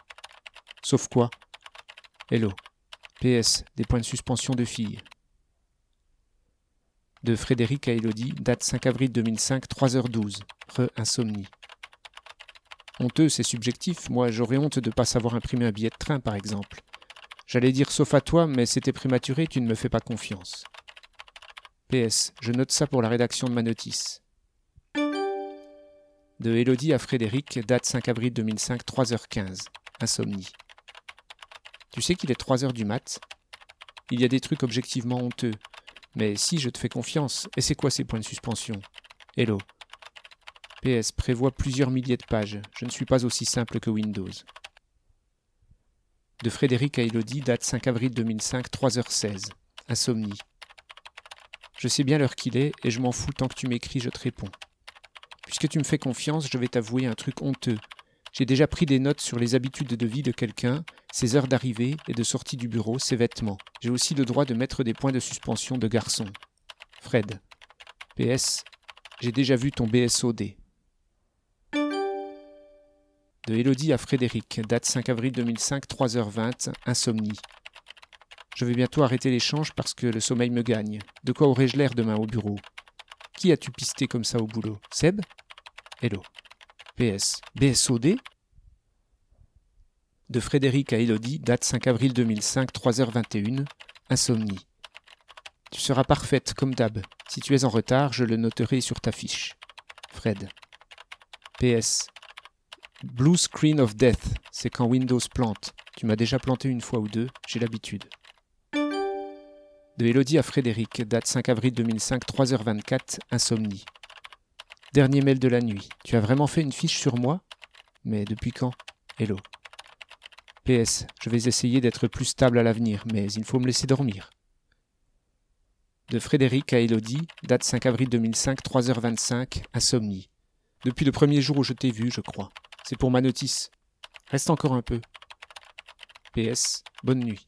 Sauf quoi Hello. PS, des points de suspension de filles. De Frédéric à Elodie, date 5 avril 2005, 3h12. Re-insomnie. Honteux, c'est subjectif. Moi, j'aurais honte de ne pas savoir imprimer un billet de train, par exemple. J'allais dire sauf à toi, mais c'était prématuré, tu ne me fais pas confiance. PS, je note ça pour la rédaction de ma notice. De Elodie à Frédéric, date 5 avril 2005, 3h15. Insomnie. Tu sais qu'il est 3h du mat Il y a des trucs objectivement honteux. Mais si, je te fais confiance. Et c'est quoi ces points de suspension Hello, PS prévoit plusieurs milliers de pages. Je ne suis pas aussi simple que Windows. De Frédéric à Elodie, date 5 avril 2005, 3h16. Insomnie. Je sais bien l'heure qu'il est et je m'en fous tant que tu m'écris, je te réponds. Puisque tu me fais confiance, je vais t'avouer un truc honteux. J'ai déjà pris des notes sur les habitudes de vie de quelqu'un, ses heures d'arrivée et de sortie du bureau, ses vêtements. J'ai aussi le droit de mettre des points de suspension de garçon. Fred. PS. J'ai déjà vu ton BSOD de Elodie à Frédéric, date 5 avril 2005, 3h20, insomnie. Je vais bientôt arrêter l'échange parce que le sommeil me gagne. De quoi aurais-je l'air demain au bureau Qui as-tu pisté comme ça au boulot Seb Hello. PS. BSOD De Frédéric à Elodie, date 5 avril 2005, 3h21, insomnie. Tu seras parfaite, comme d'hab. Si tu es en retard, je le noterai sur ta fiche. Fred. PS. Blue Screen of Death, c'est quand Windows plante. Tu m'as déjà planté une fois ou deux, j'ai l'habitude. De Elodie à Frédéric, date 5 avril 2005, 3h24, insomnie. Dernier mail de la nuit. Tu as vraiment fait une fiche sur moi Mais depuis quand Hello. PS, je vais essayer d'être plus stable à l'avenir, mais il faut me laisser dormir. De Frédéric à Elodie, date 5 avril 2005, 3h25, insomnie. Depuis le premier jour où je t'ai vu, je crois. C'est pour ma notice. Reste encore un peu. PS. Bonne nuit.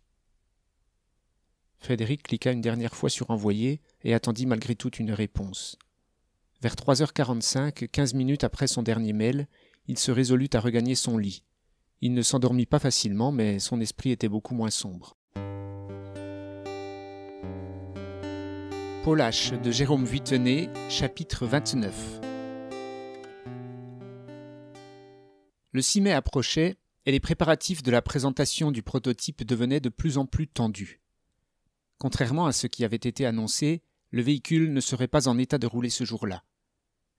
Frédéric cliqua une dernière fois sur envoyer et attendit malgré tout une réponse. Vers 3h45, 15 minutes après son dernier mail, il se résolut à regagner son lit. Il ne s'endormit pas facilement, mais son esprit était beaucoup moins sombre. Paul de Jérôme chapitre 29. Le 6 mai approchait et les préparatifs de la présentation du prototype devenaient de plus en plus tendus. Contrairement à ce qui avait été annoncé, le véhicule ne serait pas en état de rouler ce jour-là.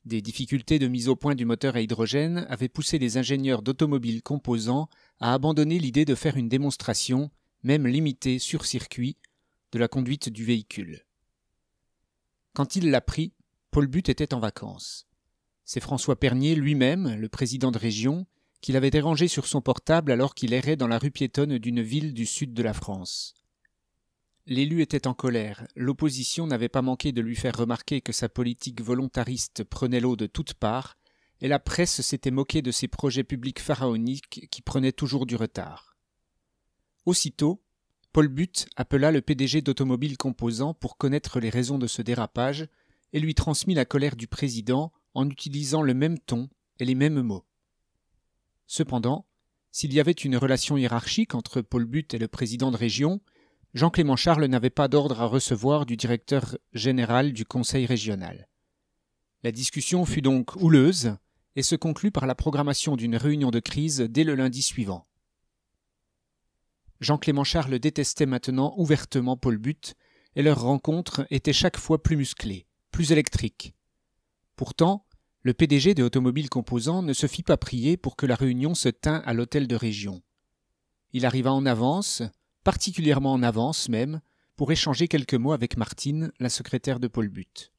Des difficultés de mise au point du moteur à hydrogène avaient poussé les ingénieurs d'automobiles composants à abandonner l'idée de faire une démonstration, même limitée sur circuit, de la conduite du véhicule. Quand il l'a pris, Paul But était en vacances. C'est François Pernier lui-même, le président de région, qu'il avait dérangé sur son portable alors qu'il errait dans la rue piétonne d'une ville du sud de la France. L'élu était en colère, l'opposition n'avait pas manqué de lui faire remarquer que sa politique volontariste prenait l'eau de toutes parts, et la presse s'était moquée de ses projets publics pharaoniques qui prenaient toujours du retard. Aussitôt, Paul Butte appela le PDG d'Automobile Composant pour connaître les raisons de ce dérapage et lui transmit la colère du président en utilisant le même ton et les mêmes mots. Cependant, s'il y avait une relation hiérarchique entre Paul Butte et le président de région, Jean-Clément Charles n'avait pas d'ordre à recevoir du directeur général du conseil régional. La discussion fut donc houleuse et se conclut par la programmation d'une réunion de crise dès le lundi suivant. Jean-Clément Charles détestait maintenant ouvertement Paul Butte, et leur rencontre était chaque fois plus musclée, plus électrique. Pourtant, le PDG de Automobile Composants ne se fit pas prier pour que la réunion se tînt à l'hôtel de région. Il arriva en avance, particulièrement en avance même, pour échanger quelques mots avec Martine, la secrétaire de Paul But.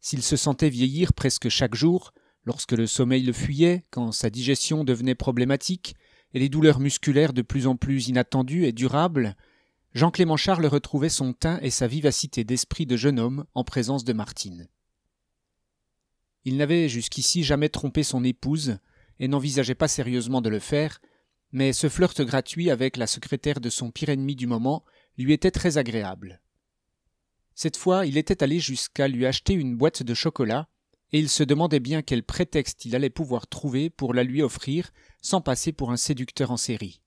S'il se sentait vieillir presque chaque jour, lorsque le sommeil le fuyait, quand sa digestion devenait problématique, et les douleurs musculaires de plus en plus inattendues et durables, Jean-Clément Charles retrouvait son teint et sa vivacité d'esprit de jeune homme en présence de Martine. Il n'avait jusqu'ici jamais trompé son épouse et n'envisageait pas sérieusement de le faire, mais ce flirt gratuit avec la secrétaire de son pire ennemi du moment lui était très agréable. Cette fois, il était allé jusqu'à lui acheter une boîte de chocolat, et il se demandait bien quel prétexte il allait pouvoir trouver pour la lui offrir sans passer pour un séducteur en série.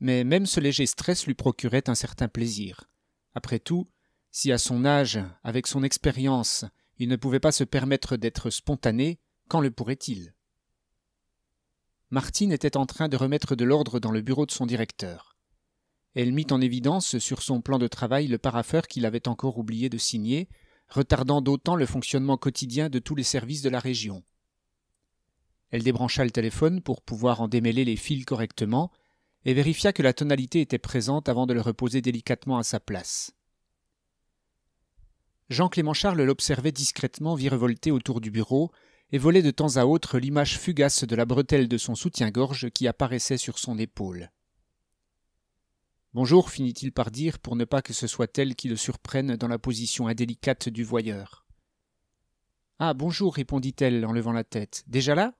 Mais même ce léger stress lui procurait un certain plaisir. Après tout, si à son âge, avec son expérience, il ne pouvait pas se permettre d'être spontané, quand le pourrait-il Martine était en train de remettre de l'ordre dans le bureau de son directeur. Elle mit en évidence sur son plan de travail le parafeur qu'il avait encore oublié de signer, retardant d'autant le fonctionnement quotidien de tous les services de la région. Elle débrancha le téléphone pour pouvoir en démêler les fils correctement et vérifia que la tonalité était présente avant de le reposer délicatement à sa place. Jean-Clément Charles l'observait discrètement virevolter autour du bureau et volait de temps à autre l'image fugace de la bretelle de son soutien-gorge qui apparaissait sur son épaule. Bonjour, finit-il par dire pour ne pas que ce soit elle qui le surprenne dans la position indélicate du voyeur. Ah, bonjour, répondit-elle en levant la tête. Déjà là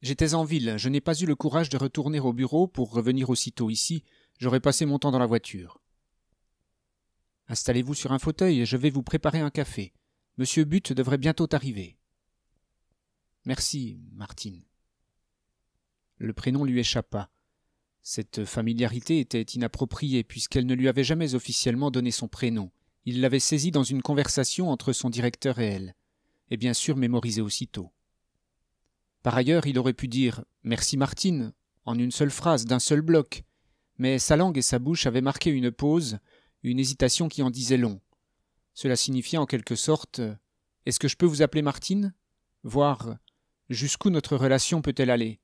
J'étais en ville, je n'ai pas eu le courage de retourner au bureau pour revenir aussitôt ici, j'aurais passé mon temps dans la voiture. Installez-vous sur un fauteuil et je vais vous préparer un café. Monsieur Butte devrait bientôt arriver. Merci, Martine. Le prénom lui échappa. Cette familiarité était inappropriée puisqu'elle ne lui avait jamais officiellement donné son prénom. Il l'avait saisi dans une conversation entre son directeur et elle, et bien sûr mémorisé aussitôt. Par ailleurs, il aurait pu dire Merci Martine en une seule phrase, d'un seul bloc, mais sa langue et sa bouche avaient marqué une pause une hésitation qui en disait long. Cela signifiait en quelque sorte Est-ce que je peux vous appeler Martine Voir jusqu'où notre relation peut-elle aller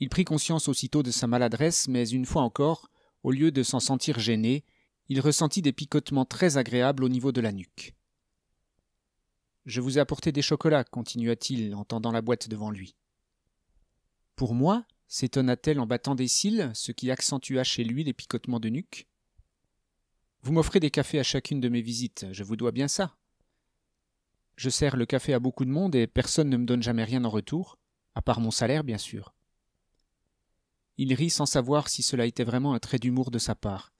Il prit conscience aussitôt de sa maladresse, mais une fois encore, au lieu de s'en sentir gêné, il ressentit des picotements très agréables au niveau de la nuque. Je vous ai apporté des chocolats, continua-t-il en tendant la boîte devant lui. Pour moi s'étonna-t-elle en battant des cils, ce qui accentua chez lui les picotements de nuque. Vous m'offrez des cafés à chacune de mes visites, je vous dois bien ça. Je sers le café à beaucoup de monde et personne ne me donne jamais rien en retour, à part mon salaire bien sûr. Il rit sans savoir si cela était vraiment un trait d'humour de sa part.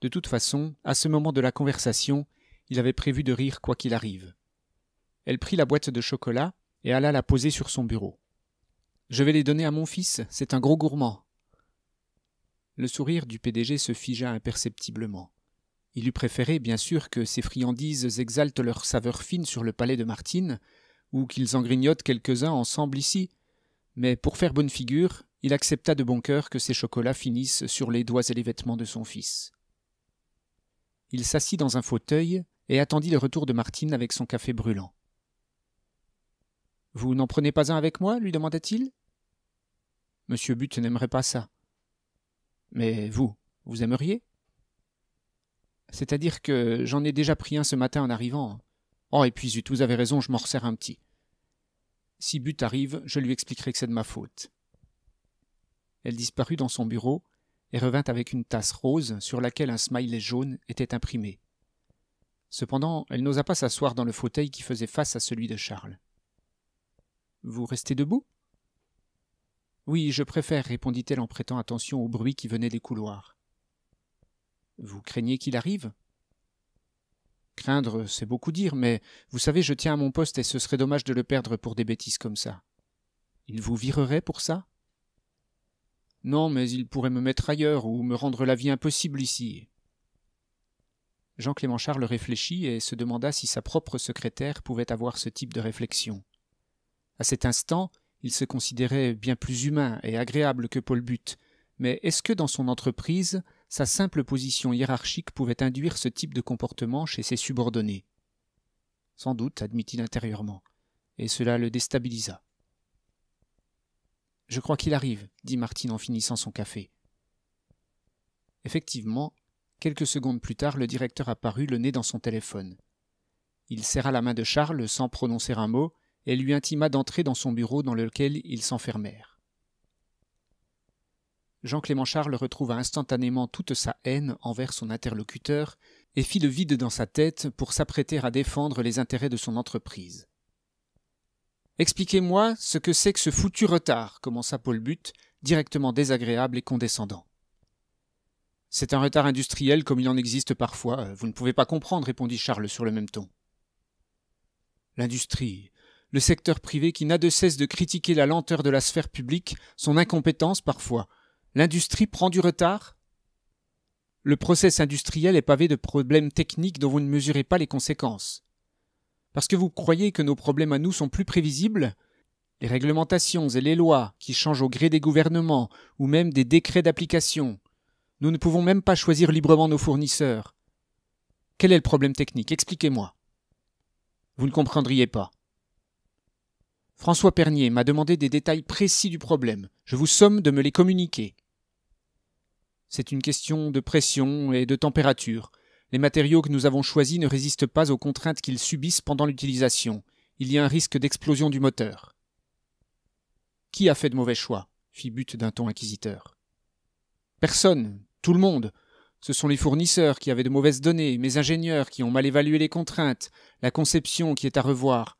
De toute façon, à ce moment de la conversation, il avait prévu de rire quoi qu'il arrive. Elle prit la boîte de chocolat et alla la poser sur son bureau. Je vais les donner à mon fils, c'est un gros gourmand. Le sourire du PDG se figea imperceptiblement. Il eût préféré, bien sûr, que ces friandises exaltent leur saveur fine sur le palais de Martine, ou qu'ils en grignotent quelques-uns ensemble ici. Mais pour faire bonne figure, il accepta de bon cœur que ces chocolats finissent sur les doigts et les vêtements de son fils. Il s'assit dans un fauteuil et attendit le retour de Martine avec son café brûlant. Vous n'en prenez pas un avec moi lui demanda-t-il. Monsieur Butte n'aimerait pas ça. Mais vous, vous aimeriez c'est-à-dire que j'en ai déjà pris un ce matin en arrivant. Oh, et puis zut, vous avez raison, je m'en resserre un petit. Si But arrive, je lui expliquerai que c'est de ma faute. Elle disparut dans son bureau et revint avec une tasse rose sur laquelle un smiley jaune était imprimé. Cependant, elle n'osa pas s'asseoir dans le fauteuil qui faisait face à celui de Charles. Vous restez debout Oui, je préfère, répondit-elle en prêtant attention au bruit qui venait des couloirs. Vous craignez qu'il arrive Craindre, c'est beaucoup dire, mais vous savez, je tiens à mon poste et ce serait dommage de le perdre pour des bêtises comme ça. Il vous virerait pour ça Non, mais il pourrait me mettre ailleurs ou me rendre la vie impossible ici. Jean-Clément Charles réfléchit et se demanda si sa propre secrétaire pouvait avoir ce type de réflexion. À cet instant, il se considérait bien plus humain et agréable que Paul Butte, mais est-ce que dans son entreprise, sa simple position hiérarchique pouvait induire ce type de comportement chez ses subordonnés. Sans doute, admit-il intérieurement, et cela le déstabilisa. Je crois qu'il arrive, dit Martine en finissant son café. Effectivement, quelques secondes plus tard, le directeur apparut le nez dans son téléphone. Il serra la main de Charles sans prononcer un mot et lui intima d'entrer dans son bureau dans lequel ils s'enfermèrent. Jean-Clément Charles retrouva instantanément toute sa haine envers son interlocuteur et fit le vide dans sa tête pour s'apprêter à défendre les intérêts de son entreprise. Expliquez-moi ce que c'est que ce foutu retard, commença Paul Butte, directement désagréable et condescendant. C'est un retard industriel comme il en existe parfois, vous ne pouvez pas comprendre, répondit Charles sur le même ton. L'industrie, le secteur privé qui n'a de cesse de critiquer la lenteur de la sphère publique, son incompétence parfois, L'industrie prend du retard Le process industriel est pavé de problèmes techniques dont vous ne mesurez pas les conséquences. Parce que vous croyez que nos problèmes à nous sont plus prévisibles, les réglementations et les lois qui changent au gré des gouvernements ou même des décrets d'application. Nous ne pouvons même pas choisir librement nos fournisseurs. Quel est le problème technique Expliquez-moi. Vous ne comprendriez pas. François Pernier m'a demandé des détails précis du problème. Je vous somme de me les communiquer. C'est une question de pression et de température. Les matériaux que nous avons choisis ne résistent pas aux contraintes qu'ils subissent pendant l'utilisation. Il y a un risque d'explosion du moteur. Qui a fait de mauvais choix fit Butte d'un ton inquisiteur. Personne, tout le monde. Ce sont les fournisseurs qui avaient de mauvaises données, mes ingénieurs qui ont mal évalué les contraintes, la conception qui est à revoir.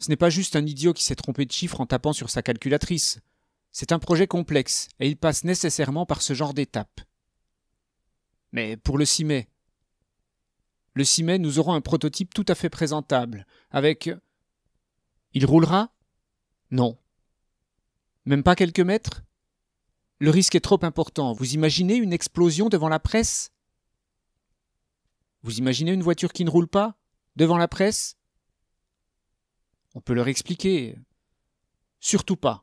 Ce n'est pas juste un idiot qui s'est trompé de chiffre en tapant sur sa calculatrice. C'est un projet complexe, et il passe nécessairement par ce genre d'étapes. Mais pour le 6 mai Le 6 mai, nous aurons un prototype tout à fait présentable, avec... Il roulera Non. Même pas quelques mètres Le risque est trop important. Vous imaginez une explosion devant la presse Vous imaginez une voiture qui ne roule pas Devant la presse On peut leur expliquer. Surtout pas.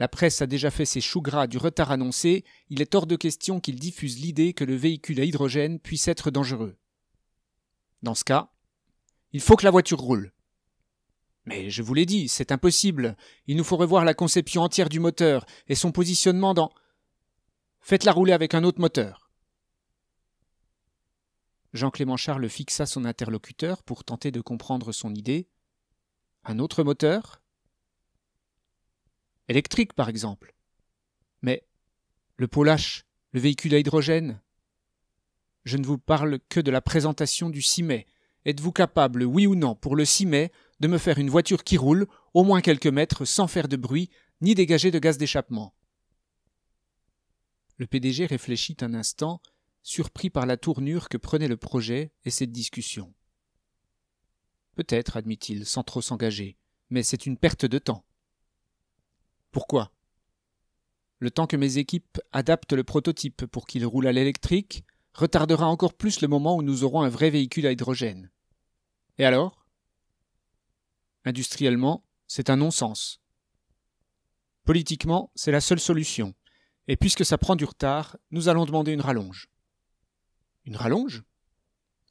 La presse a déjà fait ses choux gras du retard annoncé, il est hors de question qu'il diffuse l'idée que le véhicule à hydrogène puisse être dangereux. Dans ce cas, il faut que la voiture roule. Mais je vous l'ai dit, c'est impossible. Il nous faut revoir la conception entière du moteur et son positionnement dans. Faites-la rouler avec un autre moteur. Jean-Clément Charles fixa son interlocuteur pour tenter de comprendre son idée. Un autre moteur électrique par exemple. Mais le Polache, le véhicule à hydrogène Je ne vous parle que de la présentation du 6 mai. Êtes-vous capable, oui ou non, pour le 6 mai, de me faire une voiture qui roule au moins quelques mètres sans faire de bruit ni dégager de gaz d'échappement Le PDG réfléchit un instant, surpris par la tournure que prenait le projet et cette discussion. Peut-être, admit-il, sans trop s'engager, mais c'est une perte de temps. Pourquoi Le temps que mes équipes adaptent le prototype pour qu'il roule à l'électrique retardera encore plus le moment où nous aurons un vrai véhicule à hydrogène. Et alors Industriellement, c'est un non-sens. Politiquement, c'est la seule solution. Et puisque ça prend du retard, nous allons demander une rallonge. Une rallonge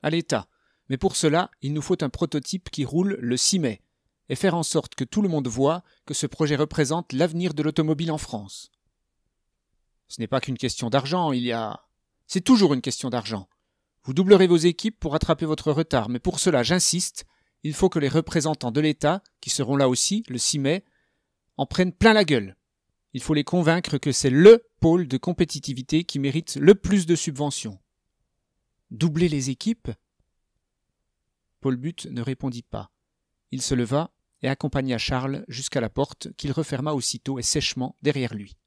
À l'État. Mais pour cela, il nous faut un prototype qui roule le 6 mai, et faire en sorte que tout le monde voit que ce projet représente l'avenir de l'automobile en France. Ce n'est pas qu'une question d'argent, il y a. C'est toujours une question d'argent. Vous doublerez vos équipes pour attraper votre retard, mais pour cela, j'insiste, il faut que les représentants de l'État, qui seront là aussi le 6 mai, en prennent plein la gueule. Il faut les convaincre que c'est LE pôle de compétitivité qui mérite le plus de subventions. Doubler les équipes Paul Butte ne répondit pas. Il se leva et accompagna Charles jusqu'à la porte qu'il referma aussitôt et sèchement derrière lui.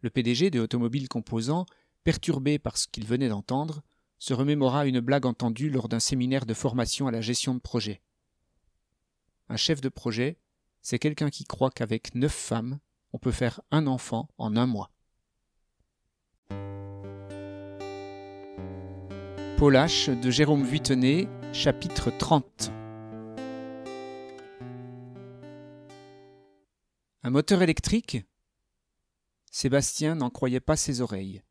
Le PDG de Automobile Composant, perturbé par ce qu'il venait d'entendre, se remémora une blague entendue lors d'un séminaire de formation à la gestion de projet. Un chef de projet, c'est quelqu'un qui croit qu'avec neuf femmes, on peut faire un enfant en un mois. Paul de Jérôme chapitre 30 Un moteur électrique Sébastien n'en croyait pas ses oreilles.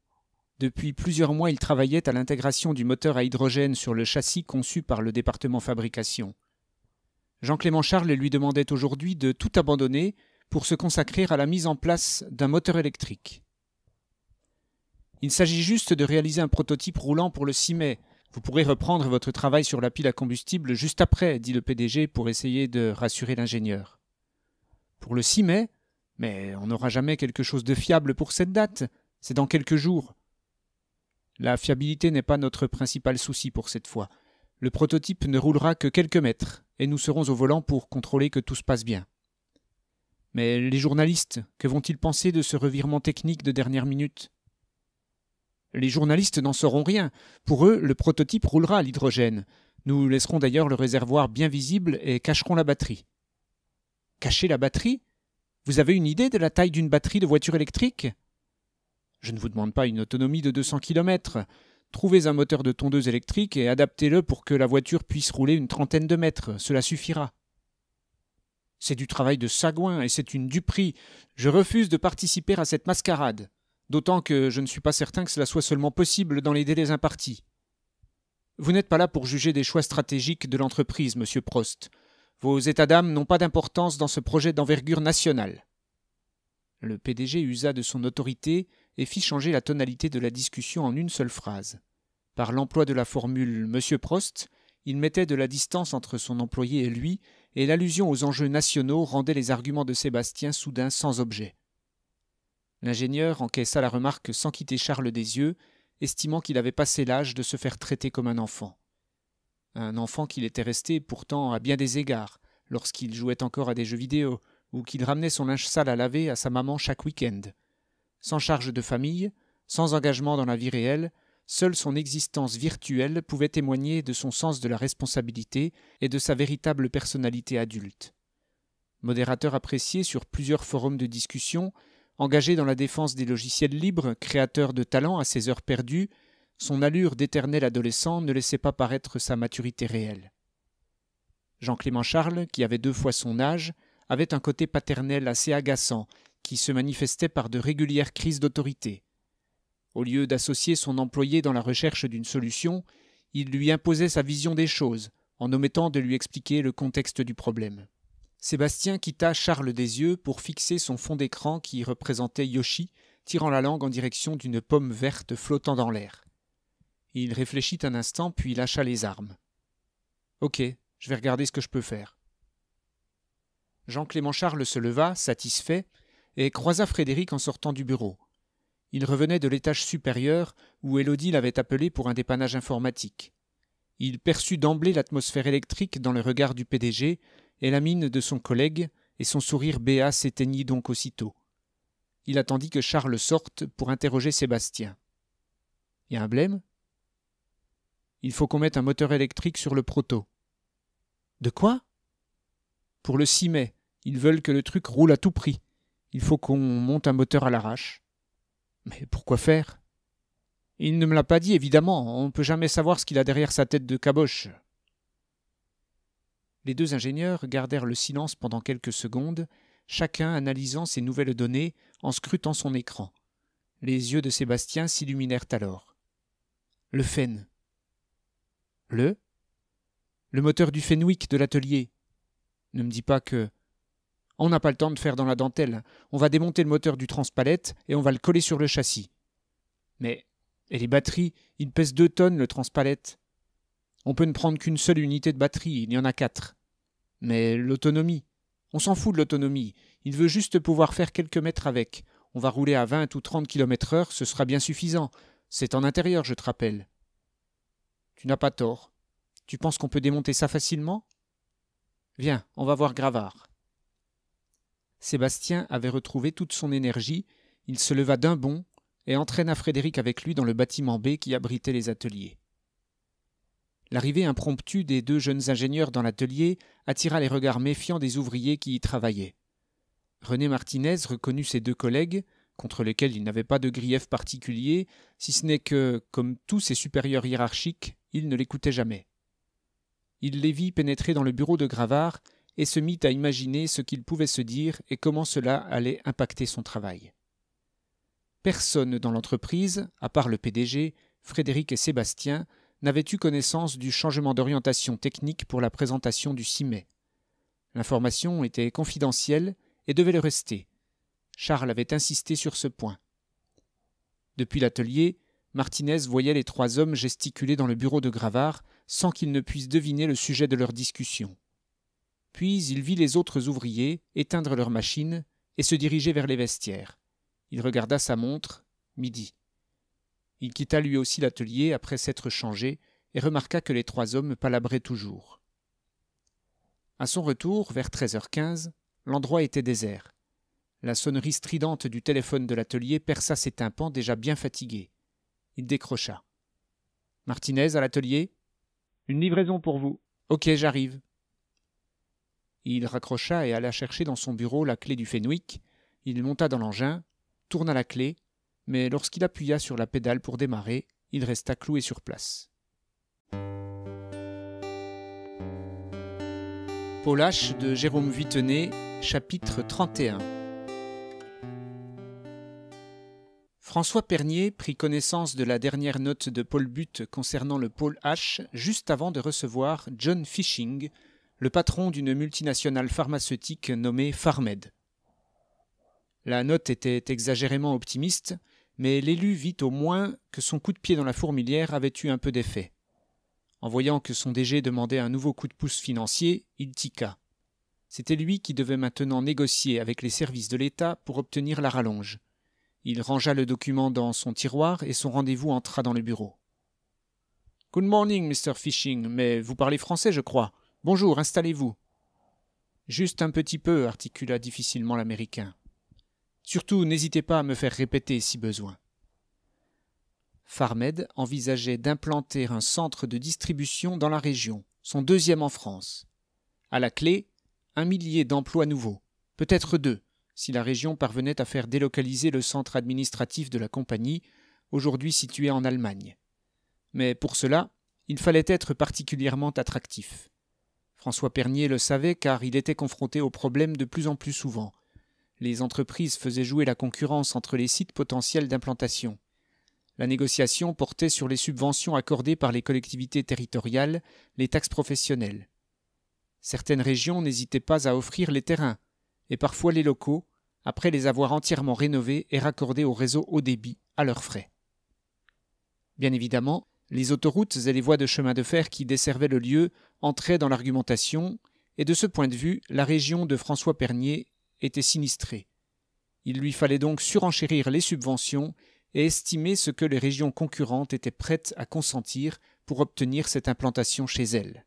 Depuis plusieurs mois, il travaillait à l'intégration du moteur à hydrogène sur le châssis conçu par le département fabrication. Jean-Clément Charles lui demandait aujourd'hui de tout abandonner pour se consacrer à la mise en place d'un moteur électrique. Il s'agit juste de réaliser un prototype roulant pour le 6 mai. Vous pourrez reprendre votre travail sur la pile à combustible juste après, dit le PDG pour essayer de rassurer l'ingénieur pour le 6 mai, mais on n'aura jamais quelque chose de fiable pour cette date. C'est dans quelques jours. La fiabilité n'est pas notre principal souci pour cette fois. Le prototype ne roulera que quelques mètres, et nous serons au volant pour contrôler que tout se passe bien. Mais les journalistes, que vont-ils penser de ce revirement technique de dernière minute Les journalistes n'en sauront rien. Pour eux, le prototype roulera à l'hydrogène. Nous laisserons d'ailleurs le réservoir bien visible et cacherons la batterie. Cacher la batterie Vous avez une idée de la taille d'une batterie de voiture électrique Je ne vous demande pas une autonomie de 200 km. Trouvez un moteur de tondeuse électrique et adaptez-le pour que la voiture puisse rouler une trentaine de mètres. Cela suffira. C'est du travail de sagouin et c'est une duperie. Je refuse de participer à cette mascarade. D'autant que je ne suis pas certain que cela soit seulement possible dans les délais impartis. Vous n'êtes pas là pour juger des choix stratégiques de l'entreprise, monsieur Prost. Vos états d'âme n'ont pas d'importance dans ce projet d'envergure nationale. Le PDG usa de son autorité et fit changer la tonalité de la discussion en une seule phrase. Par l'emploi de la formule Monsieur Prost, il mettait de la distance entre son employé et lui, et l'allusion aux enjeux nationaux rendait les arguments de Sébastien soudain sans objet. L'ingénieur encaissa la remarque sans quitter Charles des yeux, estimant qu'il avait passé l'âge de se faire traiter comme un enfant un enfant qu'il était resté pourtant à bien des égards, lorsqu'il jouait encore à des jeux vidéo, ou qu'il ramenait son linge sale à laver à sa maman chaque week-end. Sans charge de famille, sans engagement dans la vie réelle, seule son existence virtuelle pouvait témoigner de son sens de la responsabilité et de sa véritable personnalité adulte. Modérateur apprécié sur plusieurs forums de discussion, engagé dans la défense des logiciels libres, créateur de talents à ses heures perdues, son allure d'éternel adolescent ne laissait pas paraître sa maturité réelle. Jean-Clément Charles, qui avait deux fois son âge, avait un côté paternel assez agaçant, qui se manifestait par de régulières crises d'autorité. Au lieu d'associer son employé dans la recherche d'une solution, il lui imposait sa vision des choses, en omettant de lui expliquer le contexte du problème. Sébastien quitta Charles des yeux pour fixer son fond d'écran qui représentait Yoshi, tirant la langue en direction d'une pomme verte flottant dans l'air. Il réfléchit un instant, puis lâcha les armes. Ok, je vais regarder ce que je peux faire. Jean-Clément Charles se leva, satisfait, et croisa Frédéric en sortant du bureau. Il revenait de l'étage supérieur où Élodie l'avait appelé pour un dépannage informatique. Il perçut d'emblée l'atmosphère électrique dans le regard du PDG et la mine de son collègue, et son sourire béat s'éteignit donc aussitôt. Il attendit que Charles sorte pour interroger Sébastien. Y a un blême il faut qu'on mette un moteur électrique sur le proto. De quoi Pour le 6 mai. Ils veulent que le truc roule à tout prix. Il faut qu'on monte un moteur à l'arrache. Mais pourquoi faire Il ne me l'a pas dit, évidemment. On ne peut jamais savoir ce qu'il a derrière sa tête de caboche. Les deux ingénieurs gardèrent le silence pendant quelques secondes, chacun analysant ses nouvelles données en scrutant son écran. Les yeux de Sébastien s'illuminèrent alors. Le FEN le Le moteur du Fenwick de l'atelier. Ne me dis pas que. On n'a pas le temps de faire dans la dentelle. On va démonter le moteur du transpalette et on va le coller sur le châssis. Mais. Et les batteries Il pèse deux tonnes le transpalette. On peut ne prendre qu'une seule unité de batterie, il y en a quatre. Mais l'autonomie. On s'en fout de l'autonomie. Il veut juste pouvoir faire quelques mètres avec. On va rouler à vingt ou trente km heure, ce sera bien suffisant. C'est en intérieur, je te rappelle. Tu n'as pas tort. Tu penses qu'on peut démonter ça facilement Viens, on va voir Gravard. Sébastien avait retrouvé toute son énergie, il se leva d'un bond et entraîna Frédéric avec lui dans le bâtiment B qui abritait les ateliers. L'arrivée impromptue des deux jeunes ingénieurs dans l'atelier attira les regards méfiants des ouvriers qui y travaillaient. René Martinez reconnut ses deux collègues, contre lesquels il n'avait pas de grief particulier, si ce n'est que, comme tous ses supérieurs hiérarchiques, il ne l'écoutait jamais. Il les vit pénétrer dans le bureau de Gravard et se mit à imaginer ce qu'il pouvait se dire et comment cela allait impacter son travail. Personne dans l'entreprise, à part le PDG, Frédéric et Sébastien, n'avait eu connaissance du changement d'orientation technique pour la présentation du 6 mai. L'information était confidentielle et devait le rester. Charles avait insisté sur ce point. Depuis l'atelier, Martinez voyait les trois hommes gesticuler dans le bureau de Gravard sans qu'il ne puisse deviner le sujet de leur discussion. Puis il vit les autres ouvriers éteindre leurs machines et se diriger vers les vestiaires. Il regarda sa montre, midi. Il quitta lui aussi l'atelier après s'être changé et remarqua que les trois hommes palabraient toujours. À son retour, vers 13h15, l'endroit était désert. La sonnerie stridente du téléphone de l'atelier perça ses tympans déjà bien fatigués. Il décrocha. Martinez à l'atelier Une livraison pour vous. Ok, j'arrive. Il raccrocha et alla chercher dans son bureau la clé du Fenwick. Il monta dans l'engin, tourna la clé, mais lorsqu'il appuya sur la pédale pour démarrer, il resta cloué sur place. Paul de Jérôme Vuitenay, chapitre 31. François Pernier prit connaissance de la dernière note de Paul Butte concernant le pôle H juste avant de recevoir John Fishing, le patron d'une multinationale pharmaceutique nommée Pharmed. La note était exagérément optimiste, mais l'élu vit au moins que son coup de pied dans la fourmilière avait eu un peu d'effet. En voyant que son DG demandait un nouveau coup de pouce financier, il tiqua. C'était lui qui devait maintenant négocier avec les services de l'État pour obtenir la rallonge. Il rangea le document dans son tiroir et son rendez-vous entra dans le bureau. Good morning, Mr. Fishing, mais vous parlez français, je crois. Bonjour, installez-vous. Juste un petit peu, articula difficilement l'Américain. Surtout, n'hésitez pas à me faire répéter si besoin. Farmed envisageait d'implanter un centre de distribution dans la région, son deuxième en France. À la clé, un millier d'emplois nouveaux, peut-être deux, si la région parvenait à faire délocaliser le centre administratif de la compagnie, aujourd'hui situé en Allemagne. Mais pour cela, il fallait être particulièrement attractif. François Pernier le savait car il était confronté au problème de plus en plus souvent. Les entreprises faisaient jouer la concurrence entre les sites potentiels d'implantation. La négociation portait sur les subventions accordées par les collectivités territoriales, les taxes professionnelles. Certaines régions n'hésitaient pas à offrir les terrains, et parfois les locaux, après les avoir entièrement rénovés et raccordés au réseau haut débit à leurs frais. Bien évidemment, les autoroutes et les voies de chemin de fer qui desservaient le lieu entraient dans l'argumentation, et de ce point de vue, la région de François Pernier était sinistrée. Il lui fallait donc surenchérir les subventions et estimer ce que les régions concurrentes étaient prêtes à consentir pour obtenir cette implantation chez elles.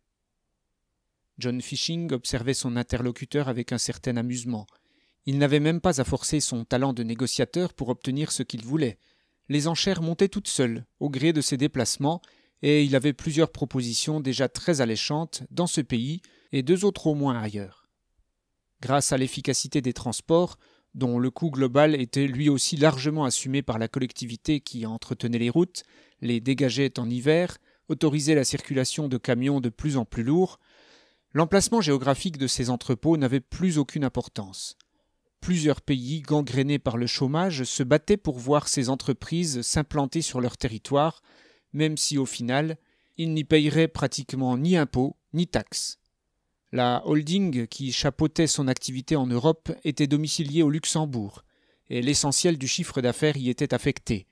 John Fishing observait son interlocuteur avec un certain amusement. Il n'avait même pas à forcer son talent de négociateur pour obtenir ce qu'il voulait. Les enchères montaient toutes seules, au gré de ses déplacements, et il avait plusieurs propositions déjà très alléchantes dans ce pays et deux autres au moins ailleurs. Grâce à l'efficacité des transports, dont le coût global était lui aussi largement assumé par la collectivité qui entretenait les routes, les dégageait en hiver, autorisait la circulation de camions de plus en plus lourds, L'emplacement géographique de ces entrepôts n'avait plus aucune importance. Plusieurs pays gangrénés par le chômage se battaient pour voir ces entreprises s'implanter sur leur territoire, même si au final, ils n'y payeraient pratiquement ni impôts ni taxes. La holding qui chapeautait son activité en Europe était domiciliée au Luxembourg, et l'essentiel du chiffre d'affaires y était affecté.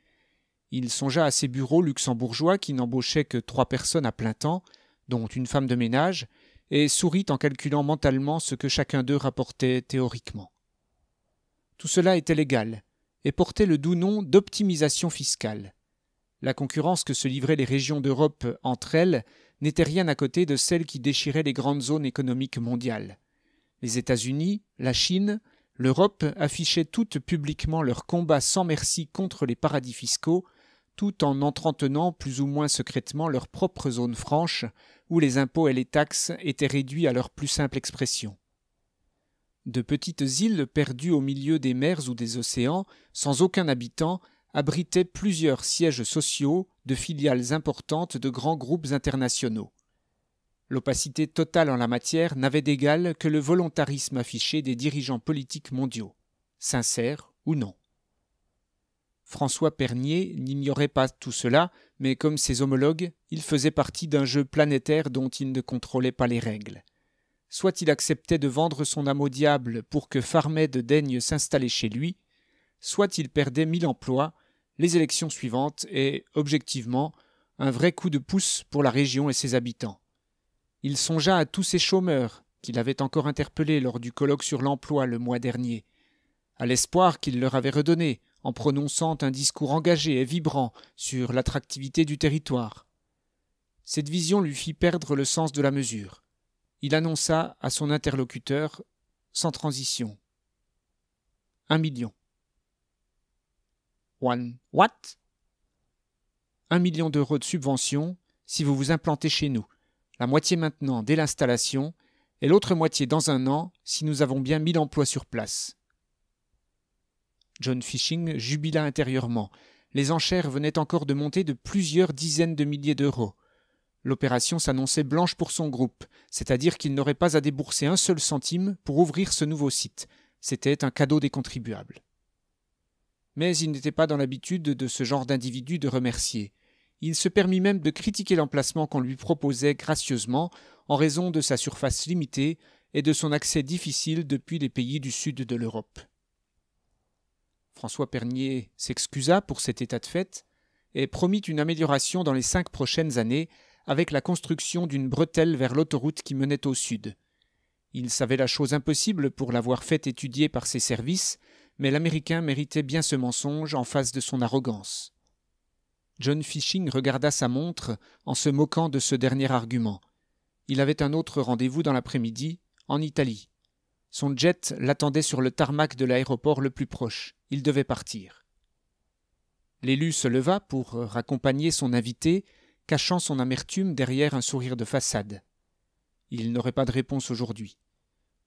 Il songea à ses bureaux luxembourgeois qui n'embauchaient que trois personnes à plein temps, dont une femme de ménage, et sourit en calculant mentalement ce que chacun d'eux rapportait théoriquement. Tout cela était légal, et portait le doux nom d'optimisation fiscale. La concurrence que se livraient les régions d'Europe entre elles n'était rien à côté de celle qui déchirait les grandes zones économiques mondiales. Les États-Unis, la Chine, l'Europe affichaient toutes publiquement leur combat sans merci contre les paradis fiscaux, tout en entretenant plus ou moins secrètement leur propre zone franche, où les impôts et les taxes étaient réduits à leur plus simple expression. De petites îles perdues au milieu des mers ou des océans, sans aucun habitant, abritaient plusieurs sièges sociaux de filiales importantes de grands groupes internationaux. L'opacité totale en la matière n'avait d'égal que le volontarisme affiché des dirigeants politiques mondiaux, sincères ou non. François Pernier n'ignorait pas tout cela, mais comme ses homologues, il faisait partie d'un jeu planétaire dont il ne contrôlait pas les règles. Soit il acceptait de vendre son âme au diable pour que Farmed daigne s'installer chez lui, soit il perdait mille emplois, les élections suivantes et, objectivement, un vrai coup de pouce pour la région et ses habitants. Il songea à tous ces chômeurs qu'il avait encore interpellés lors du colloque sur l'emploi le mois dernier, à l'espoir qu'il leur avait redonné, en prononçant un discours engagé et vibrant sur l'attractivité du territoire. Cette vision lui fit perdre le sens de la mesure. Il annonça à son interlocuteur, sans transition, un million. One what? Un million d'euros de subvention si vous vous implantez chez nous. La moitié maintenant dès l'installation et l'autre moitié dans un an si nous avons bien mille emplois sur place. John Fishing jubila intérieurement. Les enchères venaient encore de monter de plusieurs dizaines de milliers d'euros. L'opération s'annonçait blanche pour son groupe, c'est-à-dire qu'il n'aurait pas à débourser un seul centime pour ouvrir ce nouveau site. C'était un cadeau des contribuables. Mais il n'était pas dans l'habitude de ce genre d'individu de remercier. Il se permit même de critiquer l'emplacement qu'on lui proposait gracieusement en raison de sa surface limitée et de son accès difficile depuis les pays du sud de l'Europe. François Pernier s'excusa pour cet état de fait et promit une amélioration dans les cinq prochaines années avec la construction d'une bretelle vers l'autoroute qui menait au sud. Il savait la chose impossible pour l'avoir fait étudier par ses services, mais l'Américain méritait bien ce mensonge en face de son arrogance. John Fishing regarda sa montre en se moquant de ce dernier argument. Il avait un autre rendez-vous dans l'après-midi, en Italie. Son jet l'attendait sur le tarmac de l'aéroport le plus proche. Il devait partir. L'élu se leva pour euh, raccompagner son invité, cachant son amertume derrière un sourire de façade. Il n'aurait pas de réponse aujourd'hui.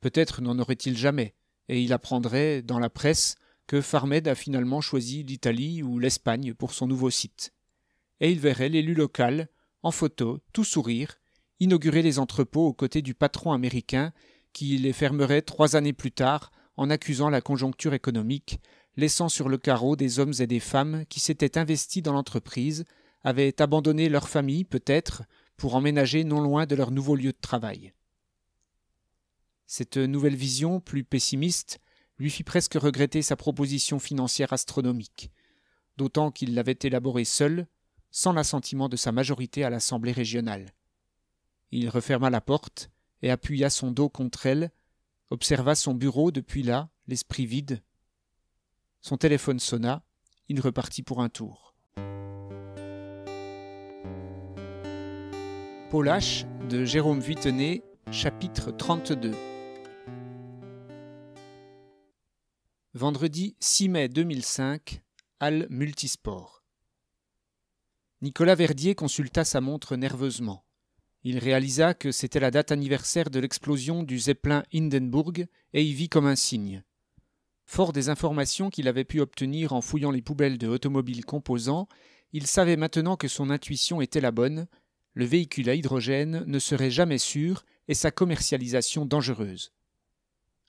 Peut-être n'en aurait-il jamais, et il apprendrait, dans la presse, que Farmed a finalement choisi l'Italie ou l'Espagne pour son nouveau site. Et il verrait l'élu local, en photo, tout sourire, inaugurer les entrepôts aux côtés du patron américain qui les fermerait trois années plus tard en accusant la conjoncture économique, laissant sur le carreau des hommes et des femmes qui s'étaient investis dans l'entreprise, avaient abandonné leur famille peut-être pour emménager non loin de leur nouveau lieu de travail. Cette nouvelle vision, plus pessimiste, lui fit presque regretter sa proposition financière astronomique, d'autant qu'il l'avait élaborée seul, sans l'assentiment de sa majorité à l'Assemblée régionale. Il referma la porte, et appuya son dos contre elle, observa son bureau depuis là, l'esprit vide. Son téléphone sonna, il repartit pour un tour. H. de Jérôme Vuittenay, chapitre 32 Vendredi 6 mai 2005, Halle Multisport. Nicolas Verdier consulta sa montre nerveusement. Il réalisa que c'était la date anniversaire de l'explosion du Zeppelin Hindenburg et y vit comme un signe. Fort des informations qu'il avait pu obtenir en fouillant les poubelles de automobiles composants, il savait maintenant que son intuition était la bonne, le véhicule à hydrogène ne serait jamais sûr et sa commercialisation dangereuse.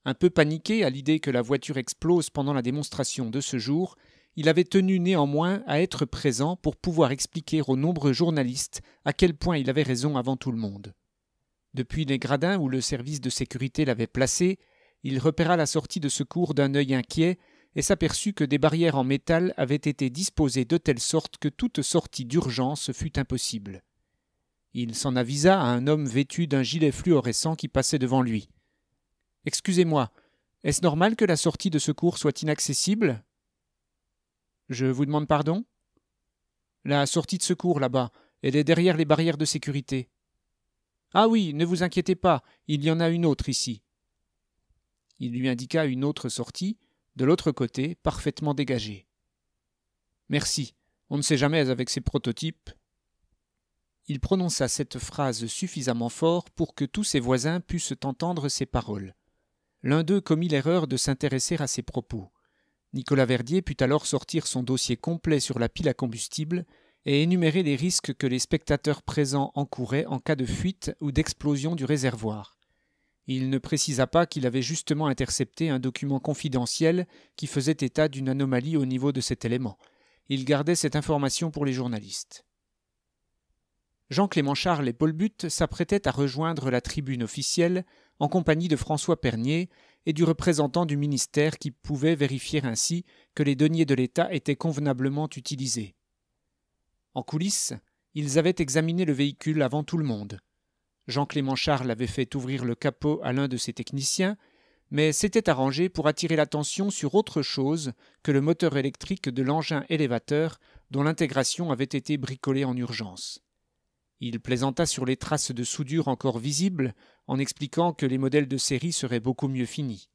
Un peu paniqué à l'idée que la voiture explose pendant la démonstration de ce jour, il avait tenu néanmoins à être présent pour pouvoir expliquer aux nombreux journalistes à quel point il avait raison avant tout le monde. Depuis les gradins où le service de sécurité l'avait placé, il repéra la sortie de secours d'un œil inquiet et s'aperçut que des barrières en métal avaient été disposées de telle sorte que toute sortie d'urgence fut impossible. Il s'en avisa à un homme vêtu d'un gilet fluorescent qui passait devant lui. Excusez-moi, est-ce normal que la sortie de secours soit inaccessible je vous demande pardon La sortie de secours là-bas, elle est derrière les barrières de sécurité. Ah oui, ne vous inquiétez pas, il y en a une autre ici. Il lui indiqua une autre sortie, de l'autre côté, parfaitement dégagée. Merci, on ne sait jamais avec ces prototypes. Il prononça cette phrase suffisamment fort pour que tous ses voisins pussent entendre ses paroles. L'un d'eux commit l'erreur de s'intéresser à ses propos. Nicolas Verdier put alors sortir son dossier complet sur la pile à combustible et énumérer les risques que les spectateurs présents encouraient en cas de fuite ou d'explosion du réservoir. Il ne précisa pas qu'il avait justement intercepté un document confidentiel qui faisait état d'une anomalie au niveau de cet élément. Il gardait cette information pour les journalistes. Jean-Clément Charles et Paul Butte s'apprêtaient à rejoindre la tribune officielle en compagnie de François Pernier, et du représentant du ministère qui pouvait vérifier ainsi que les deniers de l'État étaient convenablement utilisés. En coulisses, ils avaient examiné le véhicule avant tout le monde. Jean-Clément Charles avait fait ouvrir le capot à l'un de ses techniciens, mais s'était arrangé pour attirer l'attention sur autre chose que le moteur électrique de l'engin élévateur dont l'intégration avait été bricolée en urgence. Il plaisanta sur les traces de soudure encore visibles en expliquant que les modèles de série seraient beaucoup mieux finis.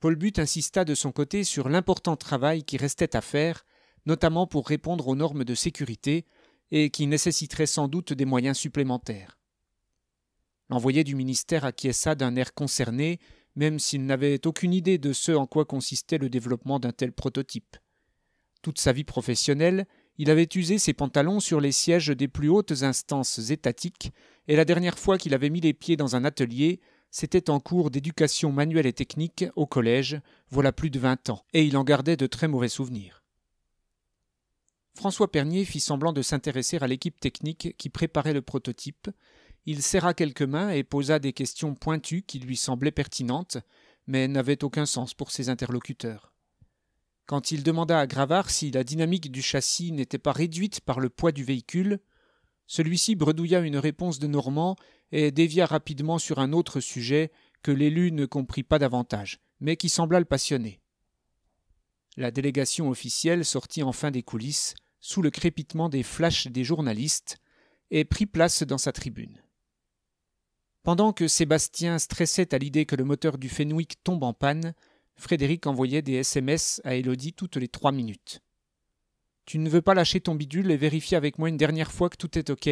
Paul But insista de son côté sur l'important travail qui restait à faire, notamment pour répondre aux normes de sécurité, et qui nécessiterait sans doute des moyens supplémentaires. L'envoyé du ministère acquiesça d'un air concerné, même s'il n'avait aucune idée de ce en quoi consistait le développement d'un tel prototype. Toute sa vie professionnelle, il avait usé ses pantalons sur les sièges des plus hautes instances étatiques, et la dernière fois qu'il avait mis les pieds dans un atelier, c'était en cours d'éducation manuelle et technique au collège, voilà plus de vingt ans, et il en gardait de très mauvais souvenirs. François Pernier fit semblant de s'intéresser à l'équipe technique qui préparait le prototype. Il serra quelques mains et posa des questions pointues qui lui semblaient pertinentes, mais n'avaient aucun sens pour ses interlocuteurs. Quand il demanda à Gravard si la dynamique du châssis n'était pas réduite par le poids du véhicule, celui-ci bredouilla une réponse de Normand et dévia rapidement sur un autre sujet que l'élu ne comprit pas davantage, mais qui sembla le passionner. La délégation officielle sortit enfin des coulisses, sous le crépitement des flashs des journalistes, et prit place dans sa tribune. Pendant que Sébastien stressait à l'idée que le moteur du Fenwick tombe en panne, Frédéric envoyait des SMS à Elodie toutes les trois minutes. Tu ne veux pas lâcher ton bidule et vérifier avec moi une dernière fois que tout est OK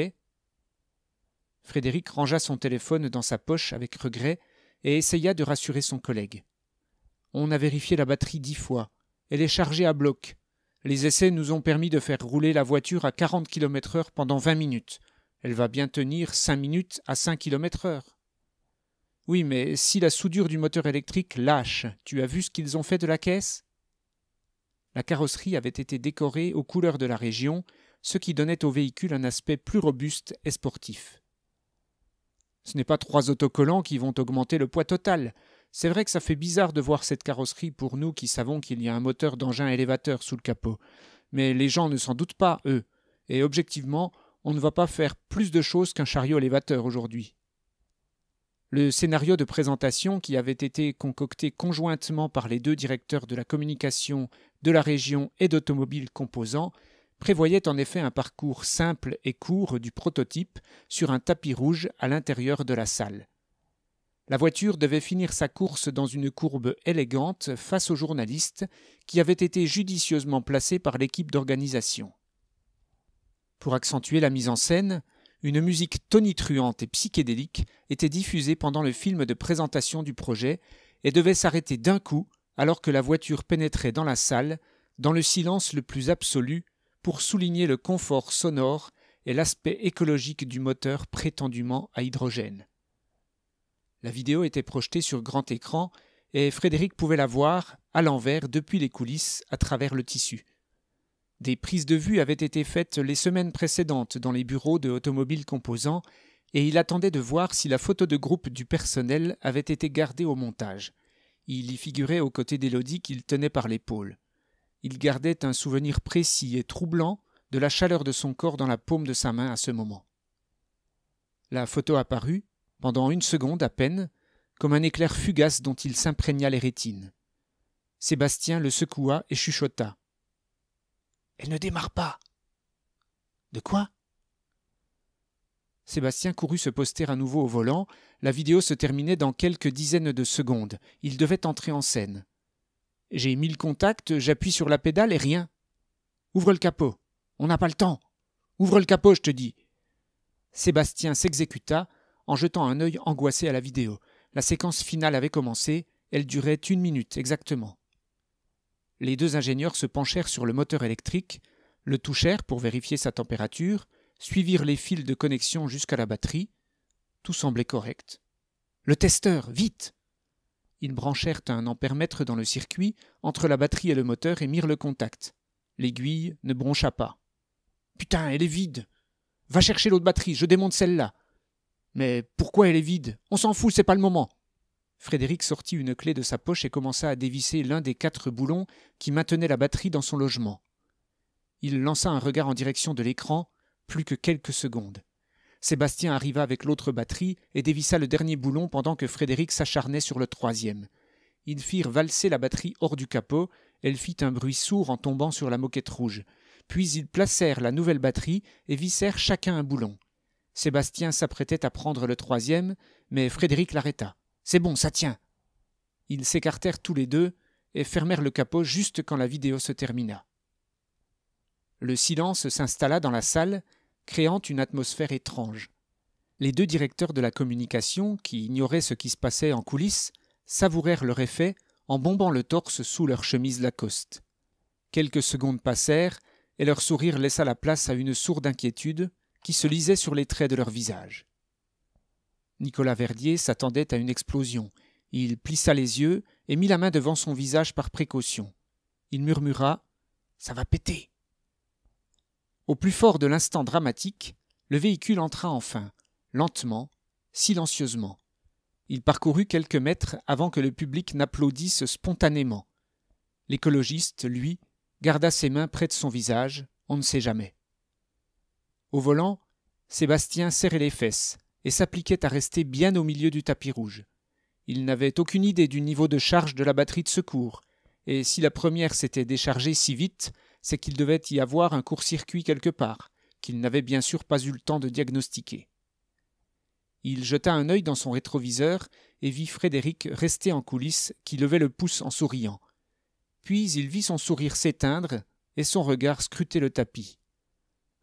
Frédéric rangea son téléphone dans sa poche avec regret et essaya de rassurer son collègue. On a vérifié la batterie dix fois. Elle est chargée à bloc. Les essais nous ont permis de faire rouler la voiture à 40 km heure pendant 20 minutes. Elle va bien tenir cinq minutes à 5 km heure. » Oui, mais si la soudure du moteur électrique lâche, tu as vu ce qu'ils ont fait de la caisse La carrosserie avait été décorée aux couleurs de la région, ce qui donnait au véhicule un aspect plus robuste et sportif. Ce n'est pas trois autocollants qui vont augmenter le poids total. C'est vrai que ça fait bizarre de voir cette carrosserie pour nous qui savons qu'il y a un moteur d'engin élévateur sous le capot. Mais les gens ne s'en doutent pas, eux. Et objectivement, on ne va pas faire plus de choses qu'un chariot élévateur aujourd'hui. Le scénario de présentation qui avait été concocté conjointement par les deux directeurs de la communication de la région et d'automobiles composants prévoyait en effet un parcours simple et court du prototype sur un tapis rouge à l'intérieur de la salle. La voiture devait finir sa course dans une courbe élégante face aux journalistes qui avaient été judicieusement placés par l'équipe d'organisation. Pour accentuer la mise en scène, une musique tonitruante et psychédélique était diffusée pendant le film de présentation du projet et devait s'arrêter d'un coup alors que la voiture pénétrait dans la salle, dans le silence le plus absolu, pour souligner le confort sonore et l'aspect écologique du moteur prétendument à hydrogène. La vidéo était projetée sur grand écran et Frédéric pouvait la voir, à l'envers, depuis les coulisses, à travers le tissu. Des prises de vue avaient été faites les semaines précédentes dans les bureaux de Automobiles Composants et il attendait de voir si la photo de groupe du personnel avait été gardée au montage. Il y figurait aux côtés d'Élodie qu'il tenait par l'épaule. Il gardait un souvenir précis et troublant de la chaleur de son corps dans la paume de sa main à ce moment. La photo apparut, pendant une seconde à peine, comme un éclair fugace dont il s'imprégna les rétines. Sébastien le secoua et chuchota. Elle ne démarre pas. De quoi Sébastien courut se poster à nouveau au volant. La vidéo se terminait dans quelques dizaines de secondes. Il devait entrer en scène. J'ai mis le contact, j'appuie sur la pédale et rien. Ouvre le capot. On n'a pas le temps. Ouvre le capot, je te dis. Sébastien s'exécuta en jetant un œil angoissé à la vidéo. La séquence finale avait commencé, elle durait une minute exactement les deux ingénieurs se penchèrent sur le moteur électrique, le touchèrent pour vérifier sa température, suivirent les fils de connexion jusqu'à la batterie. Tout semblait correct. Le testeur, vite Ils branchèrent un ampèremètre dans le circuit entre la batterie et le moteur et mirent le contact. L'aiguille ne broncha pas. Putain, elle est vide Va chercher l'autre batterie, je démonte celle-là. Mais pourquoi elle est vide On s'en fout, c'est pas le moment. Frédéric sortit une clé de sa poche et commença à dévisser l'un des quatre boulons qui maintenaient la batterie dans son logement. Il lança un regard en direction de l'écran, plus que quelques secondes. Sébastien arriva avec l'autre batterie et dévissa le dernier boulon pendant que Frédéric s'acharnait sur le troisième. Ils firent valser la batterie hors du capot, elle fit un bruit sourd en tombant sur la moquette rouge. Puis ils placèrent la nouvelle batterie et vissèrent chacun un boulon. Sébastien s'apprêtait à prendre le troisième, mais Frédéric l'arrêta. C'est bon, ça tient. Ils s'écartèrent tous les deux et fermèrent le capot juste quand la vidéo se termina. Le silence s'installa dans la salle, créant une atmosphère étrange. Les deux directeurs de la communication, qui ignoraient ce qui se passait en coulisses, savourèrent leur effet en bombant le torse sous leur chemise Lacoste. Quelques secondes passèrent, et leur sourire laissa la place à une sourde inquiétude qui se lisait sur les traits de leur visage. Nicolas Verdier s'attendait à une explosion. Il plissa les yeux et mit la main devant son visage par précaution. Il murmura Ça va péter. Au plus fort de l'instant dramatique, le véhicule entra enfin, lentement, silencieusement. Il parcourut quelques mètres avant que le public n'applaudisse spontanément. L'écologiste, lui, garda ses mains près de son visage, on ne sait jamais. Au volant, Sébastien serrait les fesses, et s'appliquait à rester bien au milieu du tapis rouge. Il n'avait aucune idée du niveau de charge de la batterie de secours, et si la première s'était déchargée si vite, c'est qu'il devait y avoir un court-circuit quelque part, qu'il n'avait bien sûr pas eu le temps de diagnostiquer. Il jeta un œil dans son rétroviseur et vit Frédéric rester en coulisses, qui levait le pouce en souriant. Puis il vit son sourire s'éteindre et son regard scruter le tapis.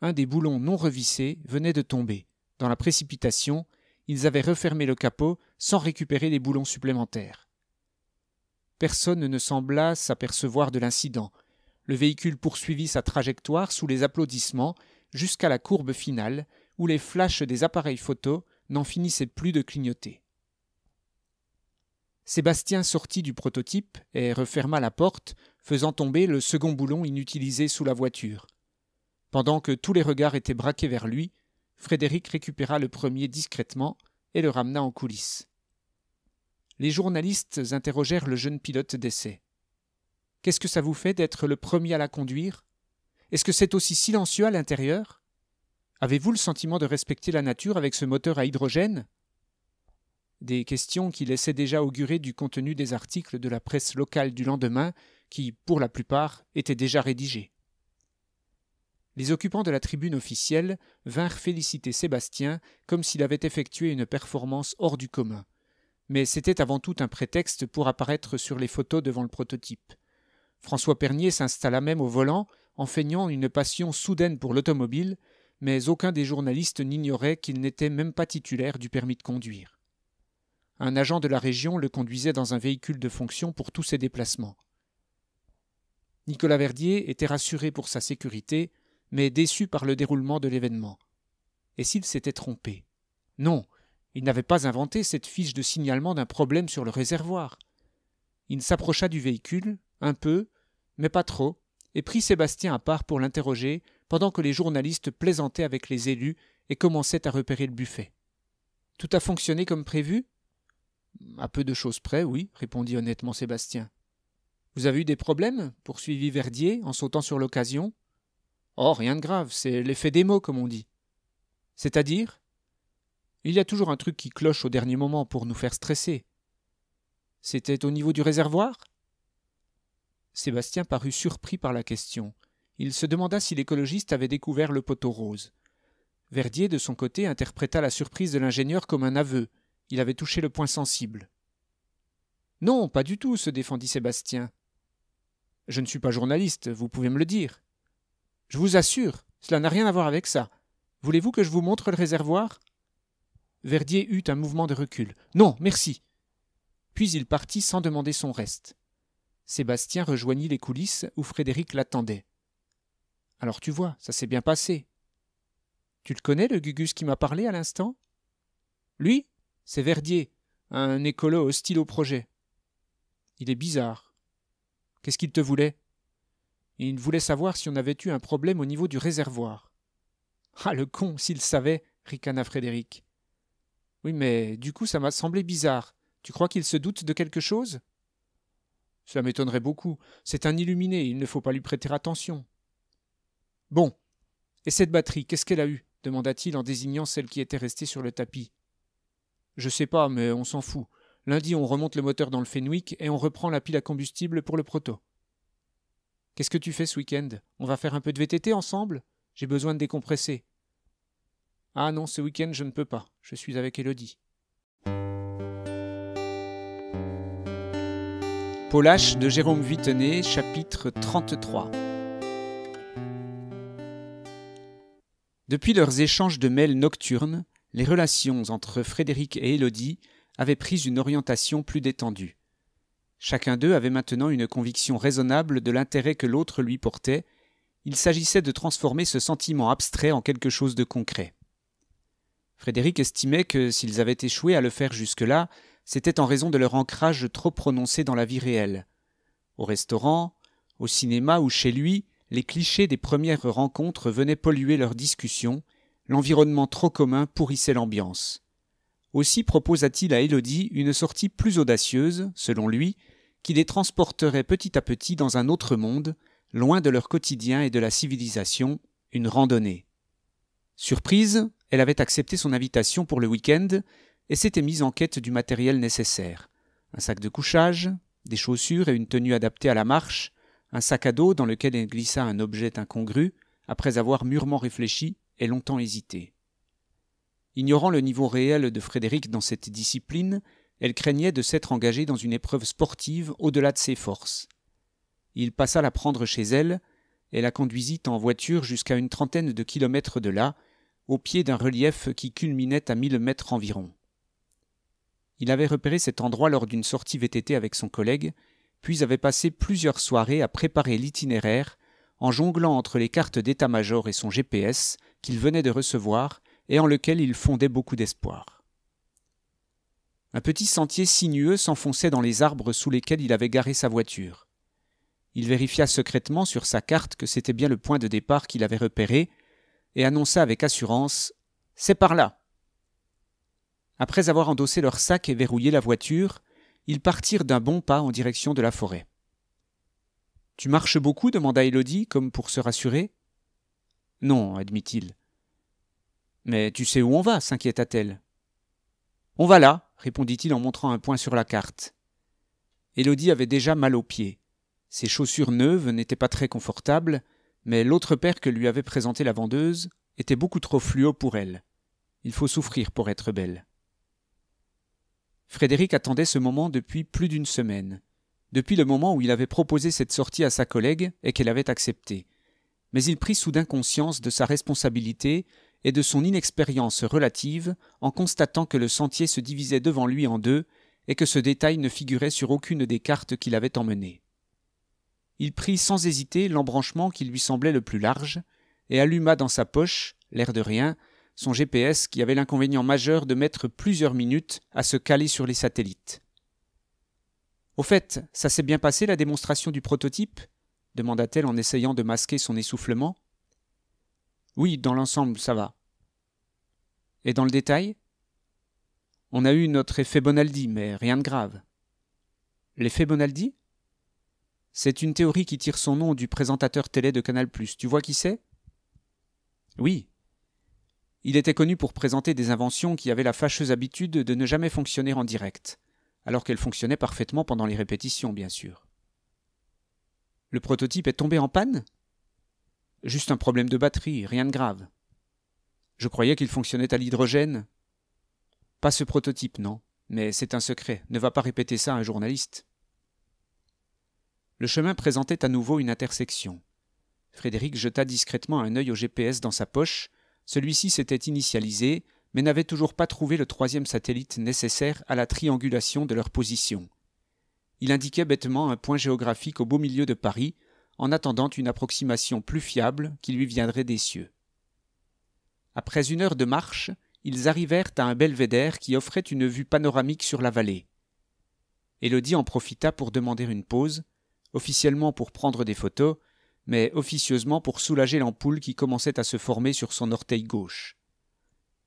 Un des boulons non revissés venait de tomber. Dans la précipitation, ils avaient refermé le capot sans récupérer les boulons supplémentaires. Personne ne sembla s'apercevoir de l'incident. Le véhicule poursuivit sa trajectoire sous les applaudissements jusqu'à la courbe finale où les flashs des appareils photo n'en finissaient plus de clignoter. Sébastien sortit du prototype et referma la porte, faisant tomber le second boulon inutilisé sous la voiture. Pendant que tous les regards étaient braqués vers lui, Frédéric récupéra le premier discrètement et le ramena en coulisses. Les journalistes interrogèrent le jeune pilote d'essai. Qu'est-ce que ça vous fait d'être le premier à la conduire Est-ce que c'est aussi silencieux à l'intérieur Avez-vous le sentiment de respecter la nature avec ce moteur à hydrogène Des questions qui laissaient déjà augurer du contenu des articles de la presse locale du lendemain, qui, pour la plupart, étaient déjà rédigés. Les occupants de la tribune officielle vinrent féliciter Sébastien comme s'il avait effectué une performance hors du commun. Mais c'était avant tout un prétexte pour apparaître sur les photos devant le prototype. François Pernier s'installa même au volant, en feignant une passion soudaine pour l'automobile, mais aucun des journalistes n'ignorait qu'il n'était même pas titulaire du permis de conduire. Un agent de la région le conduisait dans un véhicule de fonction pour tous ses déplacements. Nicolas Verdier était rassuré pour sa sécurité mais déçu par le déroulement de l'événement. Et s'il s'était trompé Non, il n'avait pas inventé cette fiche de signalement d'un problème sur le réservoir. Il s'approcha du véhicule, un peu, mais pas trop, et prit Sébastien à part pour l'interroger pendant que les journalistes plaisantaient avec les élus et commençaient à repérer le buffet. Tout a fonctionné comme prévu À peu de choses près, oui, répondit honnêtement Sébastien. Vous avez eu des problèmes poursuivit Verdier en sautant sur l'occasion. Oh, rien de grave, c'est l'effet des mots, comme on dit. C'est-à-dire Il y a toujours un truc qui cloche au dernier moment pour nous faire stresser. C'était au niveau du réservoir Sébastien parut surpris par la question. Il se demanda si l'écologiste avait découvert le poteau rose. Verdier, de son côté, interpréta la surprise de l'ingénieur comme un aveu. Il avait touché le point sensible. Non, pas du tout, se défendit Sébastien. Je ne suis pas journaliste, vous pouvez me le dire. Je vous assure, cela n'a rien à voir avec ça. Voulez-vous que je vous montre le réservoir Verdier eut un mouvement de recul. Non, merci. Puis il partit sans demander son reste. Sébastien rejoignit les coulisses où Frédéric l'attendait. Alors tu vois, ça s'est bien passé. Tu le connais, le Gugus qui m'a parlé à l'instant Lui C'est Verdier, un écolo hostile au projet. Il est bizarre. Qu'est-ce qu'il te voulait et il voulait savoir si on avait eu un problème au niveau du réservoir. Ah le con, s'il savait, ricana Frédéric. Oui, mais du coup ça m'a semblé bizarre. Tu crois qu'il se doute de quelque chose Ça m'étonnerait beaucoup. C'est un illuminé, il ne faut pas lui prêter attention. Bon. Et cette batterie, qu'est-ce qu'elle a eu demanda-t-il en désignant celle qui était restée sur le tapis. Je sais pas, mais on s'en fout. Lundi, on remonte le moteur dans le Fenwick et on reprend la pile à combustible pour le proto. Qu'est-ce que tu fais ce week-end On va faire un peu de VTT ensemble J'ai besoin de décompresser. Ah non, ce week-end je ne peux pas, je suis avec Elodie. Polache de Jérôme chapitre 33. Depuis leurs échanges de mails nocturnes, les relations entre Frédéric et Elodie avaient pris une orientation plus détendue. Chacun d'eux avait maintenant une conviction raisonnable de l'intérêt que l'autre lui portait, il s'agissait de transformer ce sentiment abstrait en quelque chose de concret. Frédéric estimait que s'ils avaient échoué à le faire jusque-là, c'était en raison de leur ancrage trop prononcé dans la vie réelle. Au restaurant, au cinéma ou chez lui, les clichés des premières rencontres venaient polluer leurs discussions, l'environnement trop commun pourrissait l'ambiance. Aussi proposa-t-il à Élodie une sortie plus audacieuse, selon lui, qui les transporterait petit à petit dans un autre monde, loin de leur quotidien et de la civilisation, une randonnée. Surprise, elle avait accepté son invitation pour le week-end et s'était mise en quête du matériel nécessaire. Un sac de couchage, des chaussures et une tenue adaptée à la marche, un sac à dos dans lequel elle glissa un objet incongru, après avoir mûrement réfléchi et longtemps hésité. Ignorant le niveau réel de Frédéric dans cette discipline, elle craignait de s'être engagée dans une épreuve sportive au-delà de ses forces. Il passa la prendre chez elle, et la conduisit en voiture jusqu'à une trentaine de kilomètres de là, au pied d'un relief qui culminait à mille mètres environ. Il avait repéré cet endroit lors d'une sortie VTT avec son collègue, puis avait passé plusieurs soirées à préparer l'itinéraire, en jonglant entre les cartes d'état-major et son GPS qu'il venait de recevoir, et en lequel il fondait beaucoup d'espoir. Un petit sentier sinueux s'enfonçait dans les arbres sous lesquels il avait garé sa voiture. Il vérifia secrètement sur sa carte que c'était bien le point de départ qu'il avait repéré, et annonça avec assurance C'est par là. Après avoir endossé leur sac et verrouillé la voiture, ils partirent d'un bon pas en direction de la forêt. Tu marches beaucoup demanda Elodie, comme pour se rassurer. Non, admit-il. Mais tu sais où on va s'inquiéta-t-elle. On va là, répondit-il en montrant un point sur la carte. Élodie avait déjà mal aux pieds. Ses chaussures neuves n'étaient pas très confortables, mais l'autre paire que lui avait présenté la vendeuse était beaucoup trop fluo pour elle. Il faut souffrir pour être belle. Frédéric attendait ce moment depuis plus d'une semaine, depuis le moment où il avait proposé cette sortie à sa collègue et qu'elle avait accepté. Mais il prit soudain conscience de sa responsabilité et de son inexpérience relative en constatant que le sentier se divisait devant lui en deux et que ce détail ne figurait sur aucune des cartes qu'il avait emmenées. Il prit sans hésiter l'embranchement qui lui semblait le plus large et alluma dans sa poche, l'air de rien, son GPS qui avait l'inconvénient majeur de mettre plusieurs minutes à se caler sur les satellites. Au fait, ça s'est bien passé la démonstration du prototype demanda-t-elle en essayant de masquer son essoufflement. Oui, dans l'ensemble, ça va. Et dans le détail On a eu notre effet Bonaldi, mais rien de grave. L'effet Bonaldi C'est une théorie qui tire son nom du présentateur télé de Canal. Tu vois qui c'est Oui. Il était connu pour présenter des inventions qui avaient la fâcheuse habitude de ne jamais fonctionner en direct, alors qu'elles fonctionnaient parfaitement pendant les répétitions, bien sûr. Le prototype est tombé en panne Juste un problème de batterie, rien de grave. Je croyais qu'il fonctionnait à l'hydrogène. Pas ce prototype, non, mais c'est un secret, ne va pas répéter ça à un journaliste. Le chemin présentait à nouveau une intersection. Frédéric jeta discrètement un œil au GPS dans sa poche. Celui-ci s'était initialisé, mais n'avait toujours pas trouvé le troisième satellite nécessaire à la triangulation de leur position. Il indiquait bêtement un point géographique au beau milieu de Paris, en attendant une approximation plus fiable qui lui viendrait des cieux. Après une heure de marche, ils arrivèrent à un belvédère qui offrait une vue panoramique sur la vallée. Élodie en profita pour demander une pause, officiellement pour prendre des photos, mais officieusement pour soulager l'ampoule qui commençait à se former sur son orteil gauche.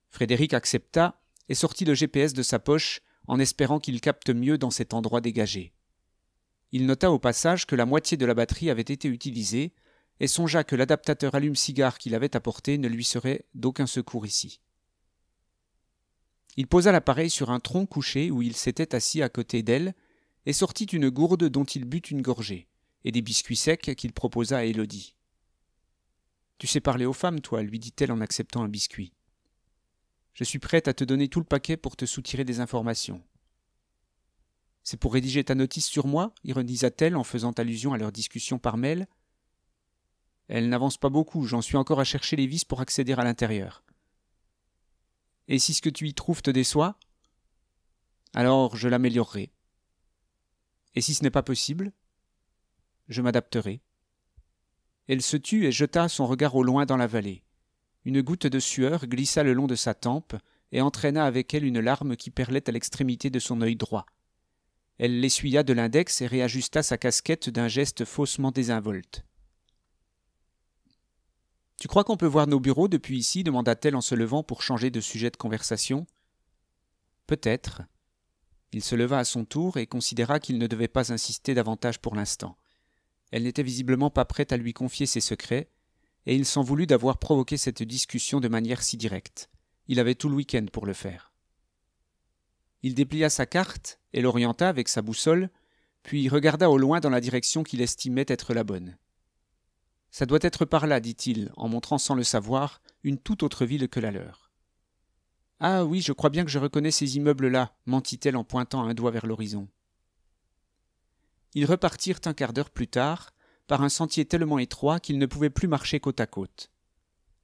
Frédéric accepta et sortit le GPS de sa poche en espérant qu'il capte mieux dans cet endroit dégagé. Il nota au passage que la moitié de la batterie avait été utilisée, et songea que l'adaptateur allume-cigare qu'il avait apporté ne lui serait d'aucun secours ici. Il posa l'appareil sur un tronc couché où il s'était assis à côté d'elle, et sortit une gourde dont il but une gorgée, et des biscuits secs qu'il proposa à Élodie. Tu sais parler aux femmes, toi, lui dit-elle en acceptant un biscuit. Je suis prête à te donner tout le paquet pour te soutirer des informations. C'est pour rédiger ta notice sur moi ironisa-t-elle en faisant allusion à leur discussion par mail. Elle n'avance pas beaucoup, j'en suis encore à chercher les vis pour accéder à l'intérieur. Et si ce que tu y trouves te déçoit Alors je l'améliorerai. Et si ce n'est pas possible Je m'adapterai. Elle se tut et jeta son regard au loin dans la vallée. Une goutte de sueur glissa le long de sa tempe et entraîna avec elle une larme qui perlait à l'extrémité de son œil droit. Elle l'essuya de l'index et réajusta sa casquette d'un geste faussement désinvolte. Tu crois qu'on peut voir nos bureaux depuis ici demanda-t-elle en se levant pour changer de sujet de conversation. Peut-être. Il se leva à son tour et considéra qu'il ne devait pas insister davantage pour l'instant. Elle n'était visiblement pas prête à lui confier ses secrets, et il s'en voulut d'avoir provoqué cette discussion de manière si directe. Il avait tout le week-end pour le faire. Il déplia sa carte et l'orienta avec sa boussole, puis regarda au loin dans la direction qu'il estimait être la bonne. Ça doit être par là, dit-il, en montrant sans le savoir une toute autre ville que la leur. Ah oui, je crois bien que je reconnais ces immeubles-là, mentit-elle en pointant un doigt vers l'horizon. Ils repartirent un quart d'heure plus tard, par un sentier tellement étroit qu'ils ne pouvaient plus marcher côte à côte.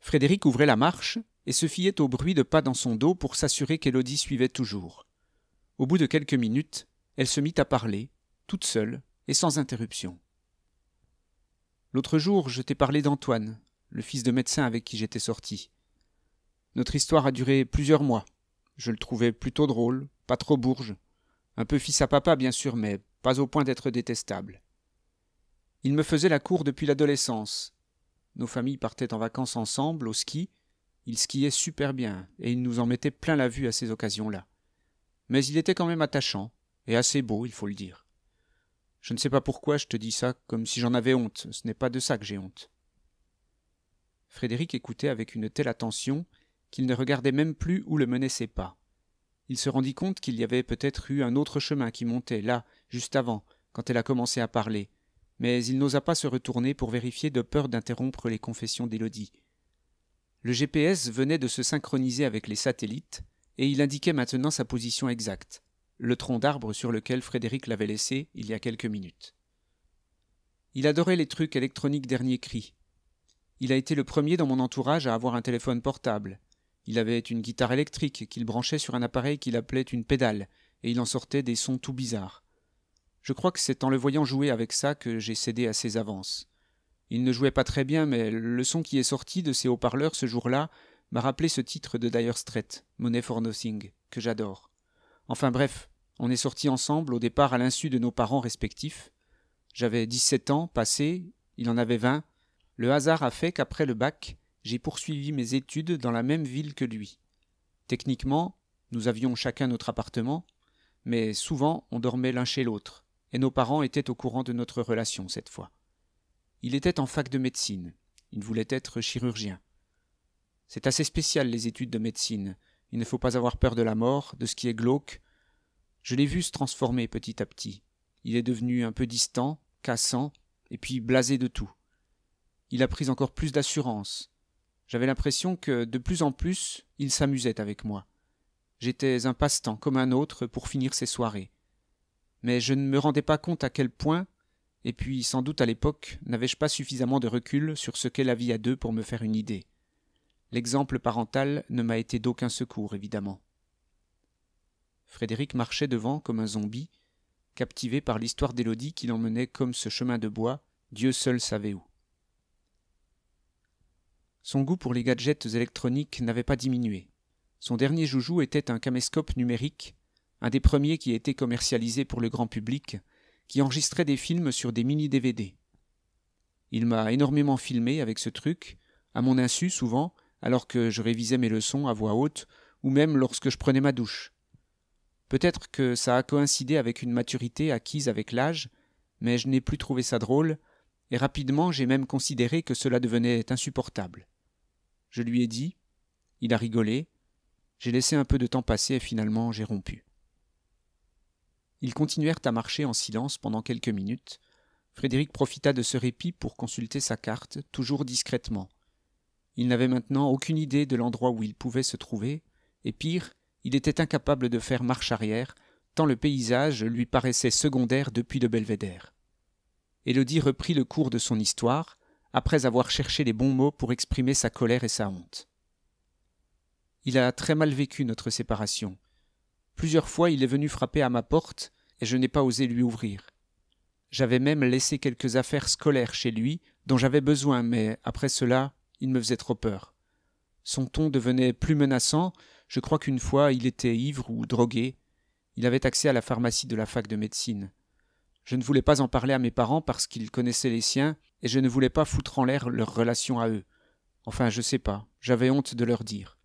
Frédéric ouvrait la marche et se fiait au bruit de pas dans son dos pour s'assurer qu'Élodie suivait toujours. Au bout de quelques minutes, elle se mit à parler, toute seule et sans interruption. L'autre jour, je t'ai parlé d'Antoine, le fils de médecin avec qui j'étais sorti. Notre histoire a duré plusieurs mois. Je le trouvais plutôt drôle, pas trop bourge, un peu fils à papa bien sûr, mais pas au point d'être détestable. Il me faisait la cour depuis l'adolescence. Nos familles partaient en vacances ensemble, au ski. Il skiait super bien, et il nous en mettait plein la vue à ces occasions-là mais il était quand même attachant, et assez beau, il faut le dire. Je ne sais pas pourquoi je te dis ça, comme si j'en avais honte, ce n'est pas de ça que j'ai honte. Frédéric écoutait avec une telle attention qu'il ne regardait même plus où le menaient ses pas. Il se rendit compte qu'il y avait peut-être eu un autre chemin qui montait, là, juste avant, quand elle a commencé à parler, mais il n'osa pas se retourner pour vérifier de peur d'interrompre les confessions d'Élodie. Le GPS venait de se synchroniser avec les satellites, et il indiquait maintenant sa position exacte, le tronc d'arbre sur lequel Frédéric l'avait laissé il y a quelques minutes. Il adorait les trucs électroniques dernier cri. Il a été le premier dans mon entourage à avoir un téléphone portable. Il avait une guitare électrique qu'il branchait sur un appareil qu'il appelait une pédale, et il en sortait des sons tout bizarres. Je crois que c'est en le voyant jouer avec ça que j'ai cédé à ses avances. Il ne jouait pas très bien, mais le son qui est sorti de ses haut-parleurs ce jour-là m'a rappelé ce titre de Dire Street Money for Nothing, que j'adore. Enfin bref, on est sortis ensemble au départ à l'insu de nos parents respectifs. J'avais 17 ans, passé, il en avait 20. Le hasard a fait qu'après le bac, j'ai poursuivi mes études dans la même ville que lui. Techniquement, nous avions chacun notre appartement, mais souvent on dormait l'un chez l'autre, et nos parents étaient au courant de notre relation cette fois. Il était en fac de médecine, il voulait être chirurgien. C'est assez spécial les études de médecine. Il ne faut pas avoir peur de la mort, de ce qui est glauque. Je l'ai vu se transformer petit à petit. Il est devenu un peu distant, cassant, et puis blasé de tout. Il a pris encore plus d'assurance. J'avais l'impression que, de plus en plus, il s'amusait avec moi. J'étais un passe-temps comme un autre pour finir ses soirées. Mais je ne me rendais pas compte à quel point, et puis sans doute à l'époque, n'avais-je pas suffisamment de recul sur ce qu'est la vie à deux pour me faire une idée. L'exemple parental ne m'a été d'aucun secours, évidemment. Frédéric marchait devant comme un zombie, captivé par l'histoire d'Élodie qui l'emmenait comme ce chemin de bois, Dieu seul savait où. Son goût pour les gadgets électroniques n'avait pas diminué. Son dernier joujou était un caméscope numérique, un des premiers qui a été commercialisé pour le grand public, qui enregistrait des films sur des mini-DVD. Il m'a énormément filmé avec ce truc, à mon insu souvent, alors que je révisais mes leçons à voix haute, ou même lorsque je prenais ma douche. Peut-être que ça a coïncidé avec une maturité acquise avec l'âge, mais je n'ai plus trouvé ça drôle, et rapidement j'ai même considéré que cela devenait insupportable. Je lui ai dit, il a rigolé, j'ai laissé un peu de temps passer et finalement j'ai rompu. Ils continuèrent à marcher en silence pendant quelques minutes. Frédéric profita de ce répit pour consulter sa carte, toujours discrètement, il n'avait maintenant aucune idée de l'endroit où il pouvait se trouver, et pire, il était incapable de faire marche arrière, tant le paysage lui paraissait secondaire depuis le belvédère. Élodie reprit le cours de son histoire, après avoir cherché les bons mots pour exprimer sa colère et sa honte. Il a très mal vécu notre séparation. Plusieurs fois il est venu frapper à ma porte, et je n'ai pas osé lui ouvrir. J'avais même laissé quelques affaires scolaires chez lui, dont j'avais besoin, mais après cela il me faisait trop peur. Son ton devenait plus menaçant, je crois qu'une fois il était ivre ou drogué. Il avait accès à la pharmacie de la fac de médecine. Je ne voulais pas en parler à mes parents parce qu'ils connaissaient les siens, et je ne voulais pas foutre en l'air leur relation à eux. Enfin, je sais pas, j'avais honte de leur dire.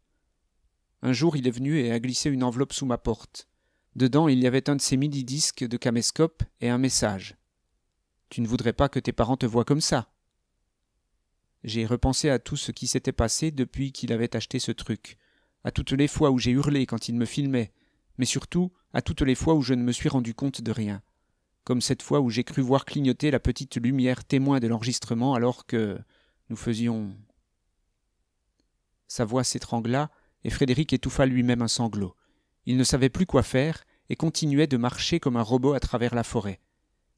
Un jour il est venu et a glissé une enveloppe sous ma porte. Dedans il y avait un de ces midi disques de caméscope et un message. Tu ne voudrais pas que tes parents te voient comme ça. J'ai repensé à tout ce qui s'était passé depuis qu'il avait acheté ce truc, à toutes les fois où j'ai hurlé quand il me filmait, mais surtout à toutes les fois où je ne me suis rendu compte de rien, comme cette fois où j'ai cru voir clignoter la petite lumière témoin de l'enregistrement alors que nous faisions. Sa voix s'étrangla, et Frédéric étouffa lui-même un sanglot. Il ne savait plus quoi faire, et continuait de marcher comme un robot à travers la forêt.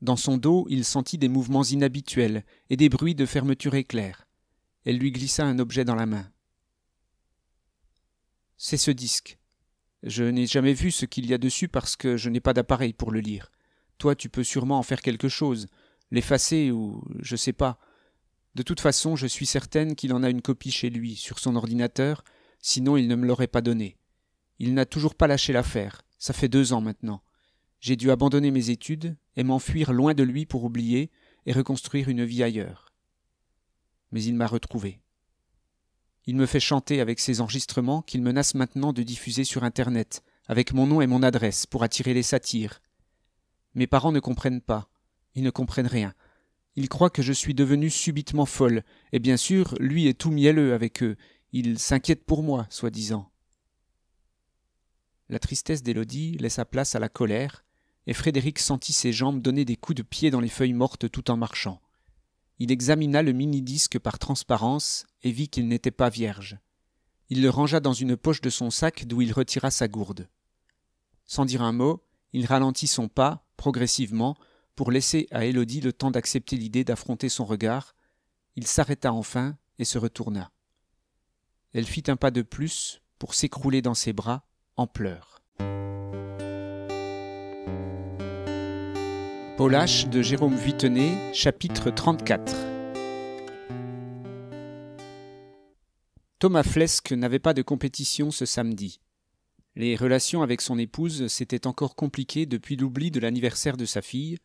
Dans son dos, il sentit des mouvements inhabituels et des bruits de fermeture éclair. Elle lui glissa un objet dans la main. C'est ce disque. Je n'ai jamais vu ce qu'il y a dessus parce que je n'ai pas d'appareil pour le lire. Toi, tu peux sûrement en faire quelque chose, l'effacer ou je sais pas. De toute façon, je suis certaine qu'il en a une copie chez lui, sur son ordinateur, sinon il ne me l'aurait pas donné. Il n'a toujours pas lâché l'affaire, ça fait deux ans maintenant. J'ai dû abandonner mes études et m'enfuir loin de lui pour oublier et reconstruire une vie ailleurs mais il m'a retrouvé. Il me fait chanter avec ses enregistrements qu'il menace maintenant de diffuser sur Internet, avec mon nom et mon adresse, pour attirer les satires. Mes parents ne comprennent pas, ils ne comprennent rien. Ils croient que je suis devenue subitement folle, et bien sûr, lui est tout mielleux avec eux, il s'inquiète pour moi, soi-disant. La tristesse d'Élodie laissa place à la colère, et Frédéric sentit ses jambes donner des coups de pied dans les feuilles mortes tout en marchant. Il examina le mini-disque par transparence et vit qu'il n'était pas vierge. Il le rangea dans une poche de son sac d'où il retira sa gourde. Sans dire un mot, il ralentit son pas, progressivement, pour laisser à Élodie le temps d'accepter l'idée d'affronter son regard. Il s'arrêta enfin et se retourna. Elle fit un pas de plus pour s'écrouler dans ses bras, en pleurs. de Jérôme Vitenet, chapitre 34. Thomas Flesque n'avait pas de compétition ce samedi. Les relations avec son épouse s'étaient encore compliquées depuis l'oubli de l'anniversaire de sa fille,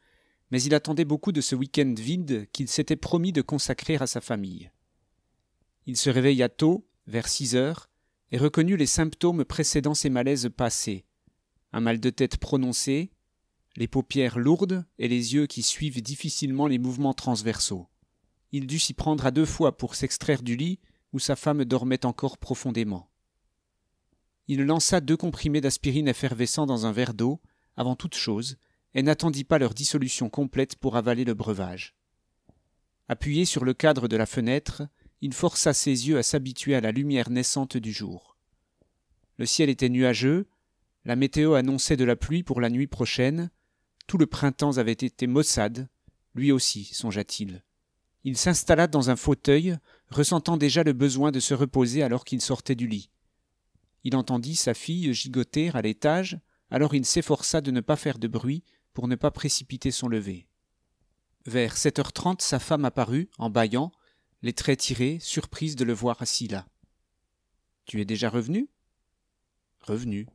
mais il attendait beaucoup de ce week-end vide qu'il s'était promis de consacrer à sa famille. Il se réveilla tôt, vers six heures, et reconnut les symptômes précédant ses malaises passés. Un mal de tête prononcé, les paupières lourdes et les yeux qui suivent difficilement les mouvements transversaux. Il dut s'y prendre à deux fois pour s'extraire du lit où sa femme dormait encore profondément. Il lança deux comprimés d'aspirine effervescents dans un verre d'eau, avant toute chose, et n'attendit pas leur dissolution complète pour avaler le breuvage. Appuyé sur le cadre de la fenêtre, il força ses yeux à s'habituer à la lumière naissante du jour. Le ciel était nuageux, la météo annonçait de la pluie pour la nuit prochaine, tout le printemps avait été maussade, lui aussi, songea-t-il. Il s'installa dans un fauteuil, ressentant déjà le besoin de se reposer alors qu'il sortait du lit. Il entendit sa fille gigoter à l'étage, alors il s'efforça de ne pas faire de bruit pour ne pas précipiter son lever. Vers 7h30, sa femme apparut, en bâillant, les traits tirés, surprise de le voir assis là. Tu es déjà revenu Revenu.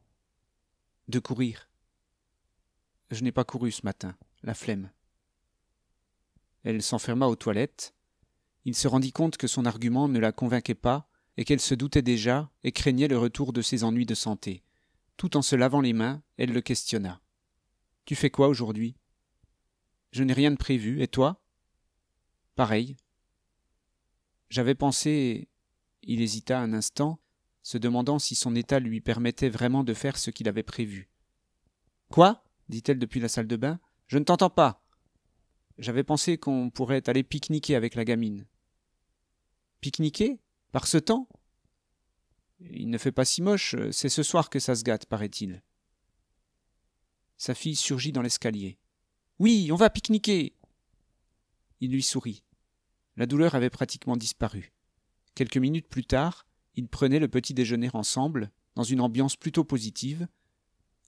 De courir. Je n'ai pas couru ce matin, la flemme. Elle s'enferma aux toilettes. Il se rendit compte que son argument ne la convainquait pas et qu'elle se doutait déjà et craignait le retour de ses ennuis de santé. Tout en se lavant les mains, elle le questionna. Tu fais quoi aujourd'hui Je n'ai rien de prévu, et toi Pareil. J'avais pensé. Il hésita un instant, se demandant si son état lui permettait vraiment de faire ce qu'il avait prévu. Quoi dit-elle depuis la salle de bain. Je ne t'entends pas. J'avais pensé qu'on pourrait aller pique-niquer avec la gamine. Pique-niquer Par ce temps Il ne fait pas si moche, c'est ce soir que ça se gâte, paraît-il. Sa fille surgit dans l'escalier. Oui, on va pique-niquer Il lui sourit. La douleur avait pratiquement disparu. Quelques minutes plus tard, ils prenaient le petit déjeuner ensemble, dans une ambiance plutôt positive,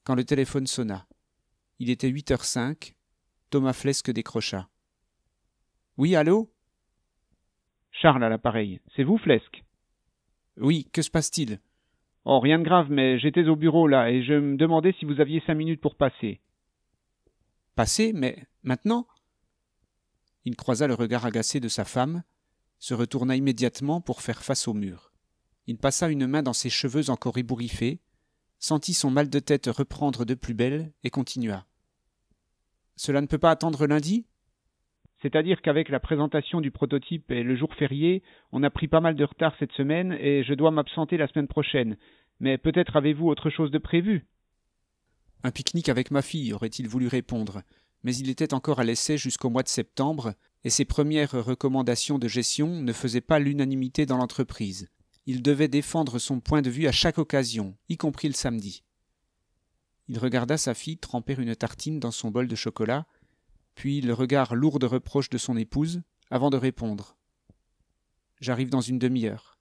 quand le téléphone sonna. Il était 8h05. Thomas Flesque décrocha. Oui, allô Charles à l'appareil. C'est vous, Flesque Oui, que se passe-t-il Oh, rien de grave, mais j'étais au bureau là et je me demandais si vous aviez cinq minutes pour passer. Passer, mais maintenant Il croisa le regard agacé de sa femme, se retourna immédiatement pour faire face au mur. Il passa une main dans ses cheveux encore ébouriffés, sentit son mal de tête reprendre de plus belle et continua. Cela ne peut pas attendre lundi c'est-à-dire qu'avec la présentation du prototype et le jour férié, on a pris pas mal de retard cette semaine et je dois m'absenter la semaine prochaine. Mais peut-être avez-vous autre chose de prévu Un pique-nique avec ma fille, aurait-il voulu répondre. Mais il était encore à l'essai jusqu'au mois de septembre et ses premières recommandations de gestion ne faisaient pas l'unanimité dans l'entreprise. Il devait défendre son point de vue à chaque occasion, y compris le samedi il regarda sa fille tremper une tartine dans son bol de chocolat, puis le regard lourd de reproche de son épouse, avant de répondre. J'arrive dans une demi-heure.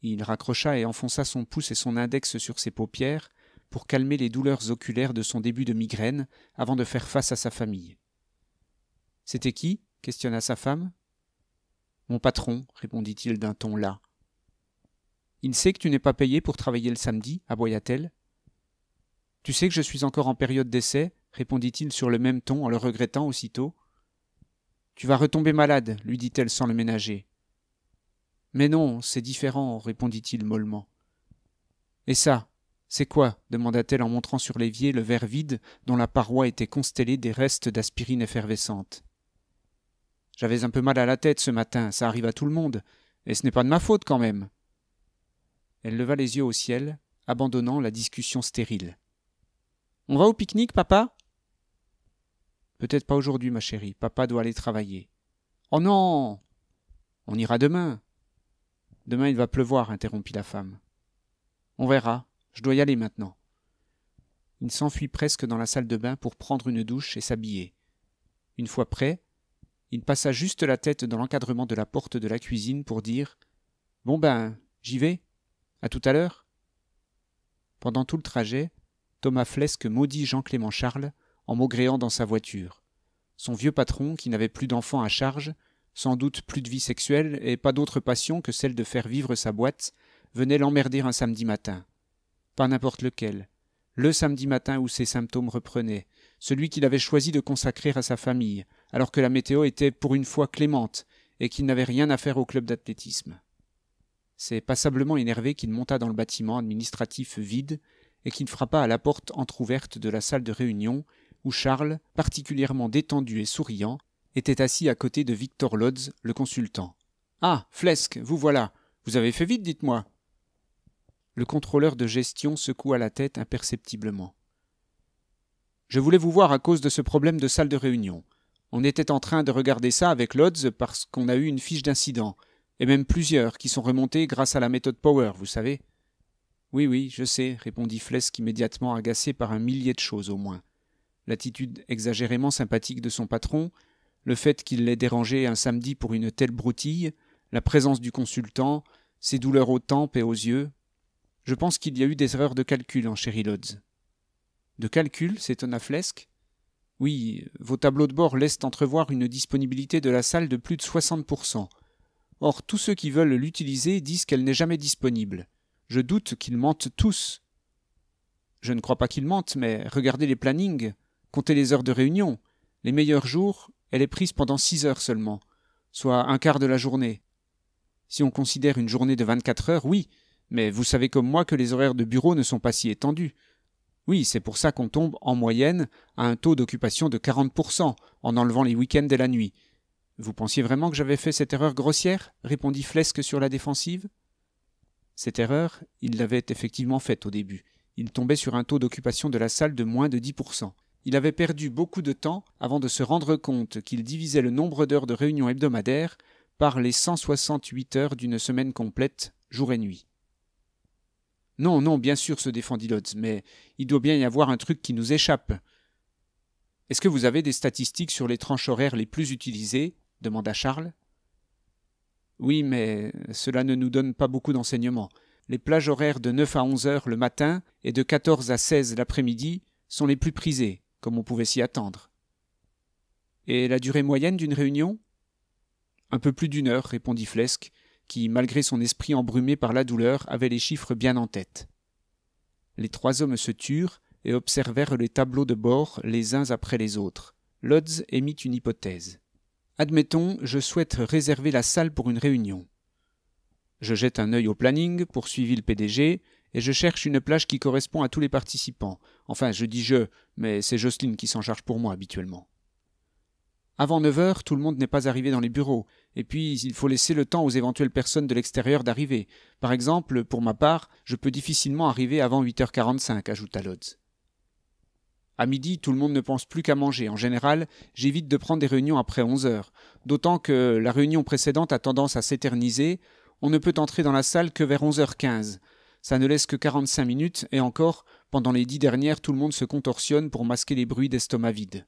Il raccrocha et enfonça son pouce et son index sur ses paupières pour calmer les douleurs oculaires de son début de migraine avant de faire face à sa famille. C'était qui questionna sa femme. Mon patron, répondit-il d'un ton las. Il sait que tu n'es pas payé pour travailler le samedi, aboya-t-elle. Tu sais que je suis encore en période d'essai, répondit-il sur le même ton en le regrettant aussitôt. Tu vas retomber malade, lui dit-elle sans le ménager. Mais non, c'est différent, répondit-il mollement. Et ça, c'est quoi demanda-t-elle en montrant sur l'évier le verre vide dont la paroi était constellée des restes d'aspirine effervescente. J'avais un peu mal à la tête ce matin, ça arrive à tout le monde, et ce n'est pas de ma faute quand même. Elle leva les yeux au ciel, abandonnant la discussion stérile. On va au pique-nique, papa Peut-être pas aujourd'hui, ma chérie. Papa doit aller travailler. Oh non On ira demain. Demain il va pleuvoir, interrompit la femme. On verra. Je dois y aller maintenant. Il s'enfuit presque dans la salle de bain pour prendre une douche et s'habiller. Une fois prêt, il passa juste la tête dans l'encadrement de la porte de la cuisine pour dire Bon ben, j'y vais. À tout à l'heure. Pendant tout le trajet, Thomas Flesque maudit Jean-Clément Charles en maugréant dans sa voiture. Son vieux patron, qui n'avait plus d'enfants à charge, sans doute plus de vie sexuelle et pas d'autre passion que celle de faire vivre sa boîte, venait l'emmerder un samedi matin. Pas n'importe lequel. Le samedi matin où ses symptômes reprenaient, celui qu'il avait choisi de consacrer à sa famille, alors que la météo était pour une fois clémente et qu'il n'avait rien à faire au club d'athlétisme. C'est passablement énervé qu'il monta dans le bâtiment administratif vide et qui ne frappa à la porte entr'ouverte de la salle de réunion, où Charles, particulièrement détendu et souriant, était assis à côté de Victor Lodz, le consultant. Ah. Flesque, vous voilà. Vous avez fait vite, dites moi. Le contrôleur de gestion secoua la tête imperceptiblement. Je voulais vous voir à cause de ce problème de salle de réunion. On était en train de regarder ça avec Lodz parce qu'on a eu une fiche d'incident, et même plusieurs qui sont remontées grâce à la méthode Power, vous savez. Oui, oui, je sais, répondit Flesque immédiatement agacé par un millier de choses au moins. L'attitude exagérément sympathique de son patron, le fait qu'il l'ait dérangé un samedi pour une telle broutille, la présence du consultant, ses douleurs aux tempes et aux yeux. Je pense qu'il y a eu des erreurs de calcul en chéri Lodz. De calcul s'étonna Flesque. Oui, vos tableaux de bord laissent entrevoir une disponibilité de la salle de plus de 60%. Or, tous ceux qui veulent l'utiliser disent qu'elle n'est jamais disponible. Je doute qu'ils mentent tous. Je ne crois pas qu'ils mentent, mais regardez les plannings, comptez les heures de réunion. Les meilleurs jours, elle est prise pendant six heures seulement, soit un quart de la journée. Si on considère une journée de 24 heures, oui, mais vous savez comme moi que les horaires de bureau ne sont pas si étendus. Oui, c'est pour ça qu'on tombe, en moyenne, à un taux d'occupation de 40%, en enlevant les week-ends et la nuit. Vous pensiez vraiment que j'avais fait cette erreur grossière répondit Flesque sur la défensive. Cette erreur, il l'avait effectivement faite au début. Il tombait sur un taux d'occupation de la salle de moins de 10%. Il avait perdu beaucoup de temps avant de se rendre compte qu'il divisait le nombre d'heures de réunion hebdomadaire par les 168 heures d'une semaine complète, jour et nuit. Non, non, bien sûr, se défendit Lodz, mais il doit bien y avoir un truc qui nous échappe. Est-ce que vous avez des statistiques sur les tranches horaires les plus utilisées demanda Charles. Oui, mais cela ne nous donne pas beaucoup d'enseignements. Les plages horaires de 9 à 11 heures le matin et de 14 à 16 l'après-midi sont les plus prisées, comme on pouvait s'y attendre. Et la durée moyenne d'une réunion Un peu plus d'une heure, répondit Flesque, qui, malgré son esprit embrumé par la douleur, avait les chiffres bien en tête. Les trois hommes se turent et observèrent les tableaux de bord les uns après les autres. Lodz émit une hypothèse. Admettons, je souhaite réserver la salle pour une réunion. Je jette un œil au planning, poursuivi le PDG, et je cherche une plage qui correspond à tous les participants. Enfin, je dis je, mais c'est Jocelyne qui s'en charge pour moi habituellement. Avant 9 heures, tout le monde n'est pas arrivé dans les bureaux, et puis il faut laisser le temps aux éventuelles personnes de l'extérieur d'arriver. Par exemple, pour ma part, je peux difficilement arriver avant 8h45, ajouta Lodz. À midi, tout le monde ne pense plus qu'à manger. En général, j'évite de prendre des réunions après 11 heures, d'autant que la réunion précédente a tendance à s'éterniser. On ne peut entrer dans la salle que vers 11h15. Ça ne laisse que 45 minutes, et encore, pendant les dix dernières, tout le monde se contorsionne pour masquer les bruits d'estomac vide.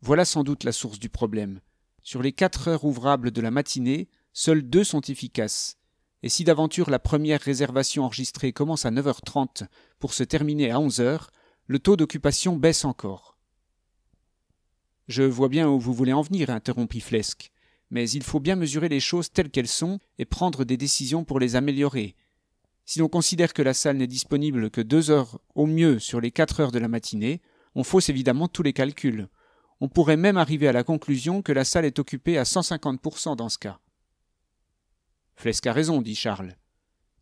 Voilà sans doute la source du problème. Sur les quatre heures ouvrables de la matinée, seules deux sont efficaces. Et si d'aventure la première réservation enregistrée commence à 9h30 pour se terminer à 11h, le taux d'occupation baisse encore. Je vois bien où vous voulez en venir, interrompit Flesque. »« mais il faut bien mesurer les choses telles qu'elles sont et prendre des décisions pour les améliorer. Si l'on considère que la salle n'est disponible que deux heures au mieux sur les quatre heures de la matinée, on fausse évidemment tous les calculs. On pourrait même arriver à la conclusion que la salle est occupée à 150% dans ce cas. Flesque a raison, dit Charles.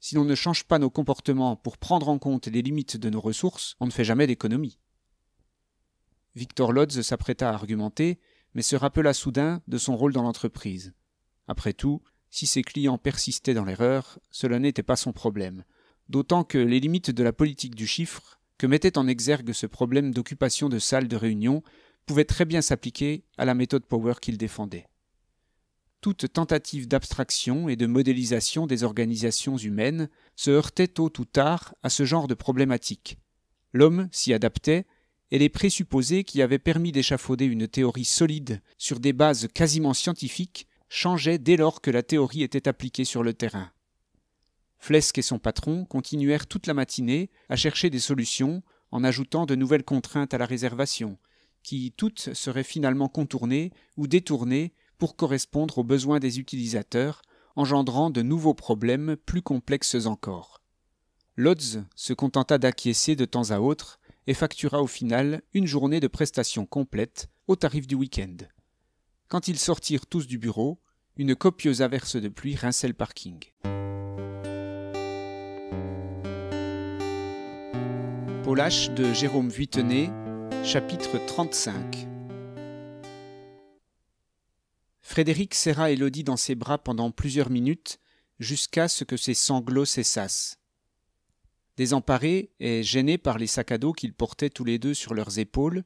Si l'on ne change pas nos comportements pour prendre en compte les limites de nos ressources, on ne fait jamais d'économie. Victor Lodz s'apprêta à argumenter, mais se rappela soudain de son rôle dans l'entreprise. Après tout, si ses clients persistaient dans l'erreur, cela n'était pas son problème, d'autant que les limites de la politique du chiffre, que mettait en exergue ce problème d'occupation de salles de réunion, pouvaient très bien s'appliquer à la méthode Power qu'il défendait toute tentative d'abstraction et de modélisation des organisations humaines se heurtait tôt ou tard à ce genre de problématique. L'homme s'y adaptait, et les présupposés qui avaient permis d'échafauder une théorie solide sur des bases quasiment scientifiques changeaient dès lors que la théorie était appliquée sur le terrain. Flesque et son patron continuèrent toute la matinée à chercher des solutions en ajoutant de nouvelles contraintes à la réservation, qui toutes seraient finalement contournées ou détournées pour correspondre aux besoins des utilisateurs, engendrant de nouveaux problèmes plus complexes encore. Lodz se contenta d'acquiescer de temps à autre et factura au final une journée de prestations complète au tarif du week-end. Quand ils sortirent tous du bureau, une copieuse averse de pluie rinçait le parking. de Jérôme chapitre 35 Frédéric serra Élodie dans ses bras pendant plusieurs minutes, jusqu'à ce que ses sanglots cessassent. Désemparé et gêné par les sacs à dos qu'ils portaient tous les deux sur leurs épaules,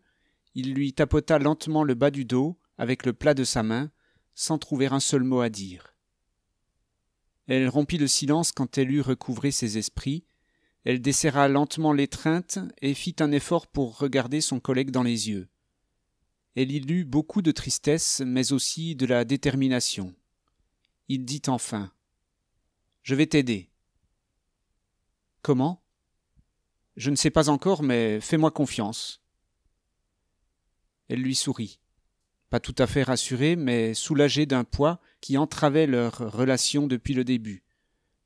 il lui tapota lentement le bas du dos avec le plat de sa main, sans trouver un seul mot à dire. Elle rompit le silence quand elle eut recouvré ses esprits, elle desserra lentement l'étreinte et fit un effort pour regarder son collègue dans les yeux. Elle y lut beaucoup de tristesse, mais aussi de la détermination. Il dit enfin Je vais t'aider. Comment Je ne sais pas encore, mais fais-moi confiance. Elle lui sourit, pas tout à fait rassurée, mais soulagée d'un poids qui entravait leur relation depuis le début.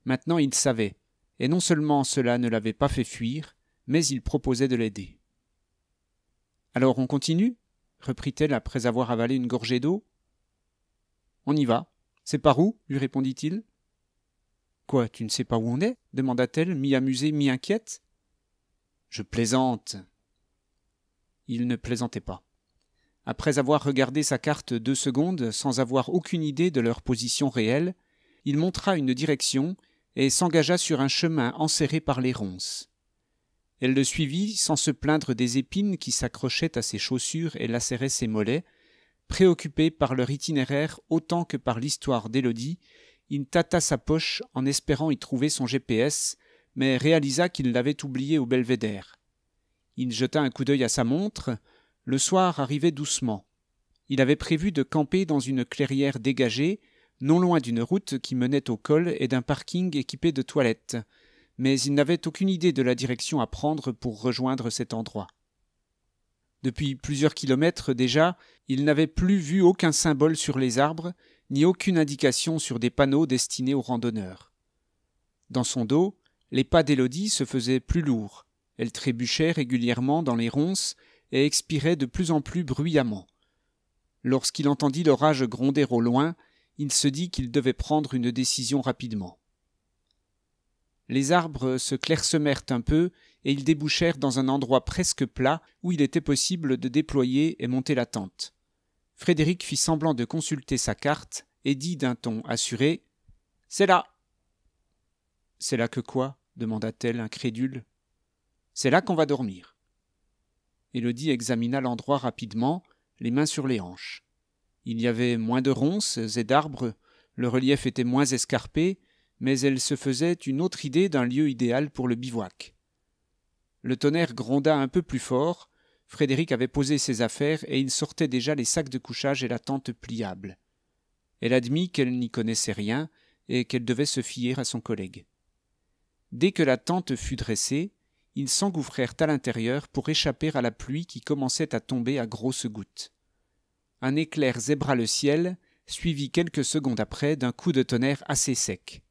Maintenant il savait, et non seulement cela ne l'avait pas fait fuir, mais il proposait de l'aider. Alors on continue reprit-elle après avoir avalé une gorgée d'eau. On y va. C'est par où lui répondit-il. Quoi, tu ne sais pas où on est demanda-t-elle, mi-amusée, mi-inquiète. Je plaisante. Il ne plaisantait pas. Après avoir regardé sa carte deux secondes sans avoir aucune idée de leur position réelle, il montra une direction et s'engagea sur un chemin enserré par les ronces. Elle le suivit sans se plaindre des épines qui s'accrochaient à ses chaussures et lacéraient ses mollets. Préoccupé par leur itinéraire autant que par l'histoire d'Élodie, il tâta sa poche en espérant y trouver son GPS, mais réalisa qu'il l'avait oublié au belvédère. Il jeta un coup d'œil à sa montre. Le soir arrivait doucement. Il avait prévu de camper dans une clairière dégagée, non loin d'une route qui menait au col et d'un parking équipé de toilettes mais il n'avait aucune idée de la direction à prendre pour rejoindre cet endroit. Depuis plusieurs kilomètres déjà, il n'avait plus vu aucun symbole sur les arbres, ni aucune indication sur des panneaux destinés aux randonneurs. Dans son dos, les pas d'Élodie se faisaient plus lourds, elle trébuchait régulièrement dans les ronces et expirait de plus en plus bruyamment. Lorsqu'il entendit l'orage gronder au loin, il se dit qu'il devait prendre une décision rapidement. Les arbres se clairsemèrent un peu, et ils débouchèrent dans un endroit presque plat où il était possible de déployer et monter la tente. Frédéric fit semblant de consulter sa carte et dit d'un ton assuré C'est là C'est là que quoi demanda-t-elle incrédule. C'est là qu'on va dormir. Élodie examina l'endroit rapidement, les mains sur les hanches. Il y avait moins de ronces et d'arbres, le relief était moins escarpé, mais elle se faisait une autre idée d'un lieu idéal pour le bivouac. Le tonnerre gronda un peu plus fort, Frédéric avait posé ses affaires et il sortait déjà les sacs de couchage et la tente pliable. Elle admit qu'elle n'y connaissait rien et qu'elle devait se fier à son collègue. Dès que la tente fut dressée, ils s'engouffrèrent à l'intérieur pour échapper à la pluie qui commençait à tomber à grosses gouttes. Un éclair zébra le ciel, suivi quelques secondes après d'un coup de tonnerre assez sec.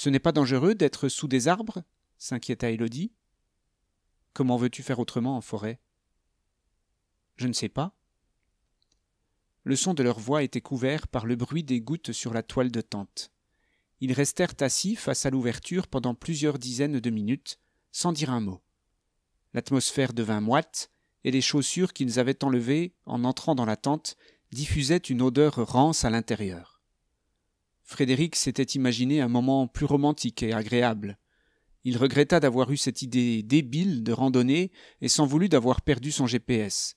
Ce n'est pas dangereux d'être sous des arbres s'inquiéta Elodie. « Comment veux-tu faire autrement en forêt Je ne sais pas. Le son de leur voix était couvert par le bruit des gouttes sur la toile de tente. Ils restèrent assis face à l'ouverture pendant plusieurs dizaines de minutes, sans dire un mot. L'atmosphère devint moite, et les chaussures qu'ils avaient enlevées en entrant dans la tente diffusaient une odeur rance à l'intérieur. Frédéric s'était imaginé un moment plus romantique et agréable. Il regretta d'avoir eu cette idée débile de randonnée et s'en voulut d'avoir perdu son GPS.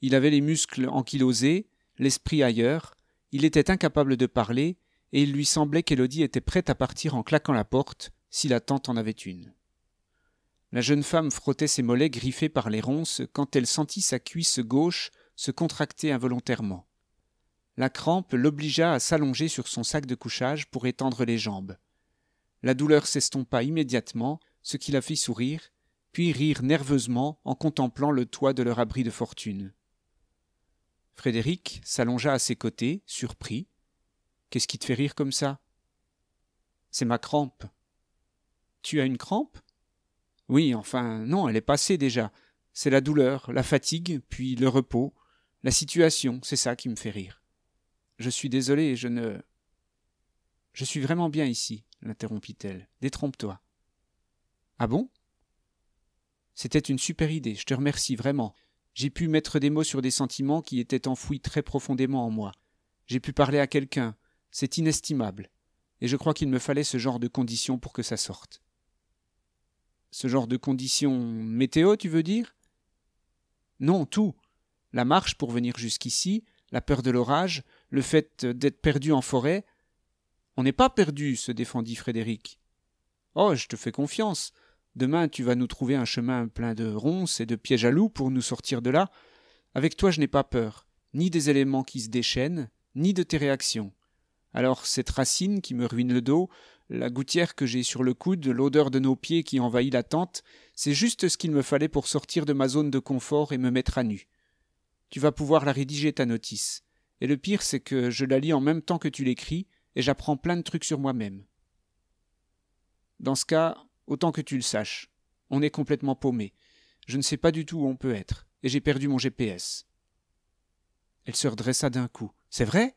Il avait les muscles ankylosés, l'esprit ailleurs, il était incapable de parler, et il lui semblait qu'Élodie était prête à partir en claquant la porte, si la tante en avait une. La jeune femme frottait ses mollets griffés par les ronces quand elle sentit sa cuisse gauche se contracter involontairement. La crampe l'obligea à s'allonger sur son sac de couchage pour étendre les jambes. La douleur s'estompa immédiatement, ce qui la fit sourire, puis rire nerveusement en contemplant le toit de leur abri de fortune. Frédéric s'allongea à ses côtés, surpris. Qu'est-ce qui te fait rire comme ça C'est ma crampe. Tu as une crampe Oui, enfin, non, elle est passée déjà. C'est la douleur, la fatigue, puis le repos. La situation, c'est ça qui me fait rire. Je suis désolé, je ne. Je suis vraiment bien ici, l'interrompit-elle. Détrompe-toi. Ah bon C'était une super idée, je te remercie vraiment. J'ai pu mettre des mots sur des sentiments qui étaient enfouis très profondément en moi. J'ai pu parler à quelqu'un, c'est inestimable. Et je crois qu'il me fallait ce genre de conditions pour que ça sorte. Ce genre de conditions météo, tu veux dire Non, tout. La marche pour venir jusqu'ici, la peur de l'orage, le fait d'être perdu en forêt. On n'est pas perdu, se défendit Frédéric. Oh, je te fais confiance. Demain tu vas nous trouver un chemin plein de ronces et de pièges à loups pour nous sortir de là. Avec toi je n'ai pas peur, ni des éléments qui se déchaînent, ni de tes réactions. Alors cette racine qui me ruine le dos, la gouttière que j'ai sur le coude, l'odeur de nos pieds qui envahit la tente, c'est juste ce qu'il me fallait pour sortir de ma zone de confort et me mettre à nu. Tu vas pouvoir la rédiger ta notice. Et le pire, c'est que je la lis en même temps que tu l'écris, et j'apprends plein de trucs sur moi-même. Dans ce cas, autant que tu le saches, on est complètement paumé. Je ne sais pas du tout où on peut être, et j'ai perdu mon GPS. Elle se redressa d'un coup. C'est vrai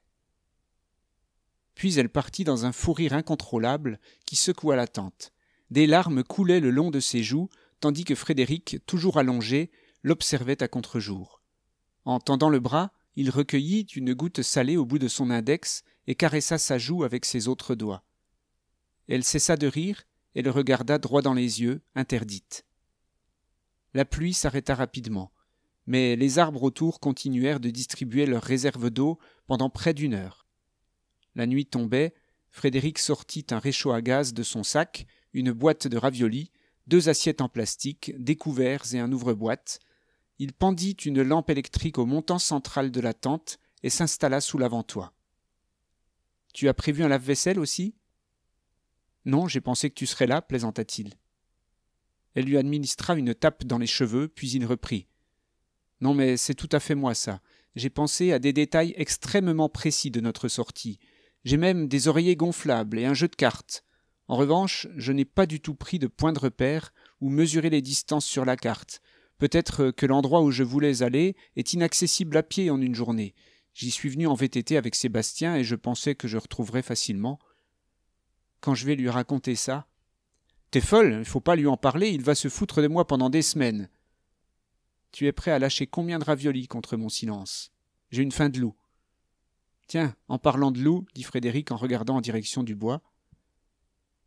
Puis elle partit dans un fou rire incontrôlable qui secoua la tente. Des larmes coulaient le long de ses joues, tandis que Frédéric, toujours allongé, l'observait à contre-jour. En tendant le bras, il recueillit une goutte salée au bout de son index et caressa sa joue avec ses autres doigts. Elle cessa de rire et le regarda droit dans les yeux, interdite. La pluie s'arrêta rapidement, mais les arbres autour continuèrent de distribuer leurs réserves d'eau pendant près d'une heure. La nuit tombait, Frédéric sortit un réchaud à gaz de son sac, une boîte de raviolis, deux assiettes en plastique, des couverts et un ouvre-boîte, il pendit une lampe électrique au montant central de la tente et s'installa sous l'avant-toit. Tu as prévu un lave-vaisselle aussi Non, j'ai pensé que tu serais là, plaisanta-t-il. Elle lui administra une tape dans les cheveux, puis il reprit. Non, mais c'est tout à fait moi, ça. J'ai pensé à des détails extrêmement précis de notre sortie. J'ai même des oreillers gonflables et un jeu de cartes. En revanche, je n'ai pas du tout pris de point de repère ou mesuré les distances sur la carte. Peut-être que l'endroit où je voulais aller est inaccessible à pied en une journée. J'y suis venu en VTT avec Sébastien et je pensais que je retrouverais facilement. Quand je vais lui raconter ça. T'es folle, il faut pas lui en parler, il va se foutre de moi pendant des semaines. Tu es prêt à lâcher combien de raviolis contre mon silence J'ai une faim de loup. Tiens, en parlant de loup, dit Frédéric en regardant en direction du bois.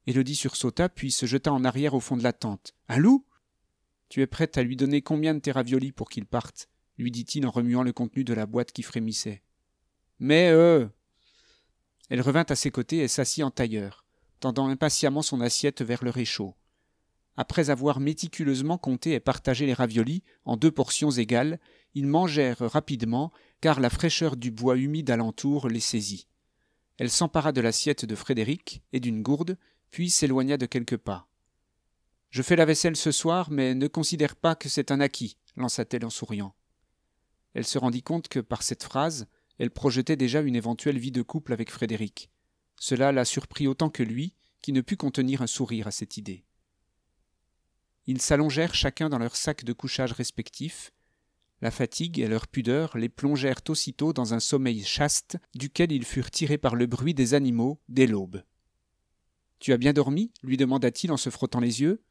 Élodie sursauta, puis se jeta en arrière au fond de la tente. Un loup tu es prête à lui donner combien de tes raviolis pour qu'il parte lui dit-il en remuant le contenu de la boîte qui frémissait. Mais euh Elle revint à ses côtés et s'assit en tailleur, tendant impatiemment son assiette vers le réchaud. Après avoir méticuleusement compté et partagé les raviolis en deux portions égales, ils mangèrent rapidement car la fraîcheur du bois humide alentour les saisit. Elle s'empara de l'assiette de Frédéric et d'une gourde, puis s'éloigna de quelques pas. Je fais la vaisselle ce soir, mais ne considère pas que c'est un acquis, lança-t-elle en souriant. Elle se rendit compte que, par cette phrase, elle projetait déjà une éventuelle vie de couple avec Frédéric. Cela la surprit autant que lui, qui ne put contenir un sourire à cette idée. Ils s'allongèrent chacun dans leur sac de couchage respectif. La fatigue et leur pudeur les plongèrent aussitôt dans un sommeil chaste, duquel ils furent tirés par le bruit des animaux dès l'aube. Tu as bien dormi lui demanda-t-il en se frottant les yeux.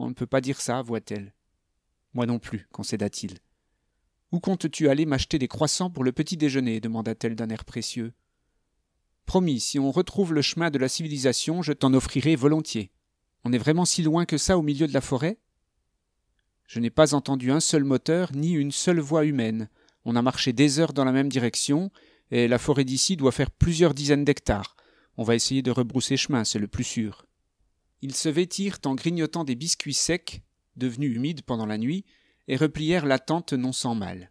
On ne peut pas dire ça, voit-elle. Moi non plus, concéda-t-il. Où comptes-tu aller m'acheter des croissants pour le petit déjeuner demanda-t-elle d'un air précieux. Promis, si on retrouve le chemin de la civilisation, je t'en offrirai volontiers. On est vraiment si loin que ça au milieu de la forêt Je n'ai pas entendu un seul moteur ni une seule voix humaine. On a marché des heures dans la même direction, et la forêt d'ici doit faire plusieurs dizaines d'hectares. On va essayer de rebrousser chemin, c'est le plus sûr. Ils se vêtirent en grignotant des biscuits secs, devenus humides pendant la nuit, et replièrent la tente non sans mal.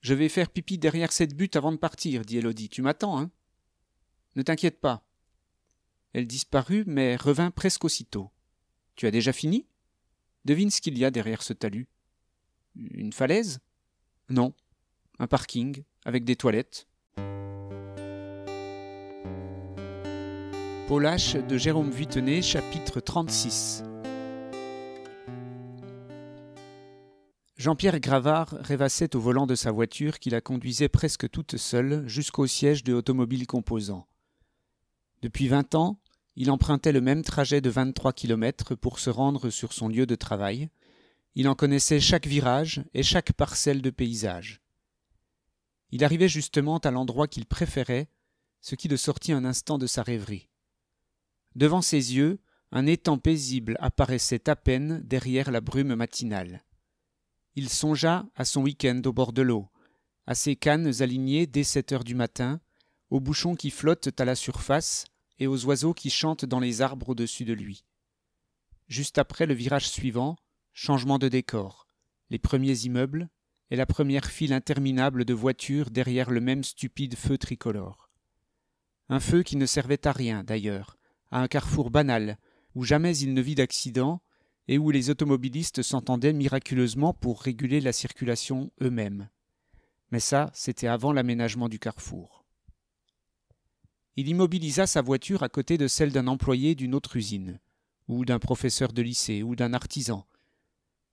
Je vais faire pipi derrière cette butte avant de partir, dit Elodie. Tu m'attends, hein? Ne t'inquiète pas. Elle disparut, mais revint presque aussitôt. Tu as déjà fini? Devine ce qu'il y a derrière ce talus. Une falaise? Non. Un parking, avec des toilettes. Polache de Jérôme Vuitenay, chapitre 36. Jean-Pierre Gravard rêvassait au volant de sa voiture qui la conduisait presque toute seule jusqu'au siège de Automobile Composant. Depuis vingt ans, il empruntait le même trajet de vingt-trois kilomètres pour se rendre sur son lieu de travail. Il en connaissait chaque virage et chaque parcelle de paysage. Il arrivait justement à l'endroit qu'il préférait, ce qui le sortit un instant de sa rêverie devant ses yeux un étang paisible apparaissait à peine derrière la brume matinale il songea à son week-end au bord de l'eau à ses cannes alignées dès sept heures du matin aux bouchons qui flottent à la surface et aux oiseaux qui chantent dans les arbres au-dessus de lui. Juste après le virage suivant, changement de décor, les premiers immeubles et la première file interminable de voitures derrière le même stupide feu tricolore. Un feu qui ne servait à rien, d'ailleurs, à un carrefour banal, où jamais il ne vit d'accident et où les automobilistes s'entendaient miraculeusement pour réguler la circulation eux-mêmes. Mais ça, c'était avant l'aménagement du carrefour. Il immobilisa sa voiture à côté de celle d'un employé d'une autre usine, ou d'un professeur de lycée, ou d'un artisan.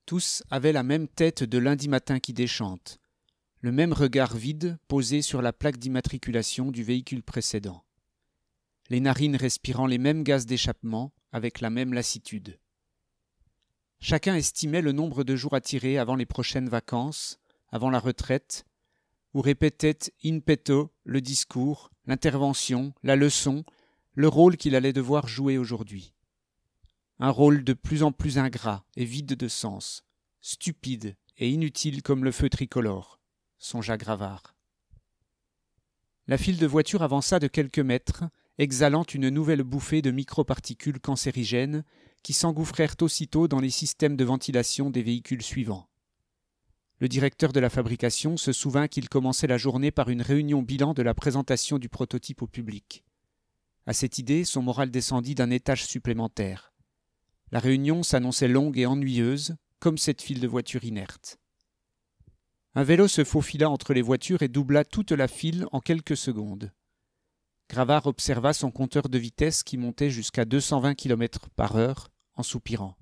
Tous avaient la même tête de lundi matin qui déchante, le même regard vide posé sur la plaque d'immatriculation du véhicule précédent les narines respirant les mêmes gaz d'échappement avec la même lassitude. Chacun estimait le nombre de jours à tirer avant les prochaines vacances, avant la retraite, ou répétait in petto le discours, l'intervention, la leçon, le rôle qu'il allait devoir jouer aujourd'hui. Un rôle de plus en plus ingrat et vide de sens, stupide et inutile comme le feu tricolore, songea Gravard. La file de voitures avança de quelques mètres exhalant une nouvelle bouffée de microparticules cancérigènes qui s'engouffrèrent aussitôt dans les systèmes de ventilation des véhicules suivants. Le directeur de la fabrication se souvint qu'il commençait la journée par une réunion bilan de la présentation du prototype au public. À cette idée, son moral descendit d'un étage supplémentaire. La réunion s'annonçait longue et ennuyeuse, comme cette file de voitures inerte. Un vélo se faufila entre les voitures et doubla toute la file en quelques secondes. Gravard observa son compteur de vitesse qui montait jusqu'à 220 km par heure en soupirant.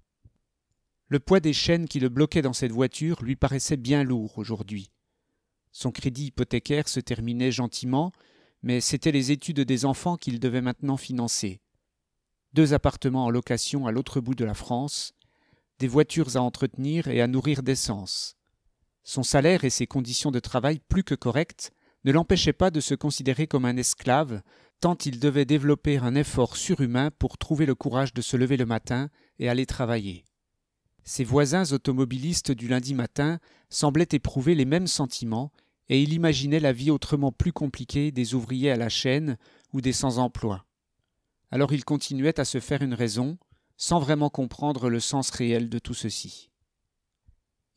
Le poids des chaînes qui le bloquaient dans cette voiture lui paraissait bien lourd aujourd'hui. Son crédit hypothécaire se terminait gentiment, mais c'étaient les études des enfants qu'il devait maintenant financer. Deux appartements en location à l'autre bout de la France, des voitures à entretenir et à nourrir d'essence. Son salaire et ses conditions de travail plus que correctes ne l'empêchait pas de se considérer comme un esclave, tant il devait développer un effort surhumain pour trouver le courage de se lever le matin et aller travailler. Ses voisins automobilistes du lundi matin semblaient éprouver les mêmes sentiments, et il imaginait la vie autrement plus compliquée des ouvriers à la chaîne ou des sans-emploi. Alors il continuait à se faire une raison, sans vraiment comprendre le sens réel de tout ceci.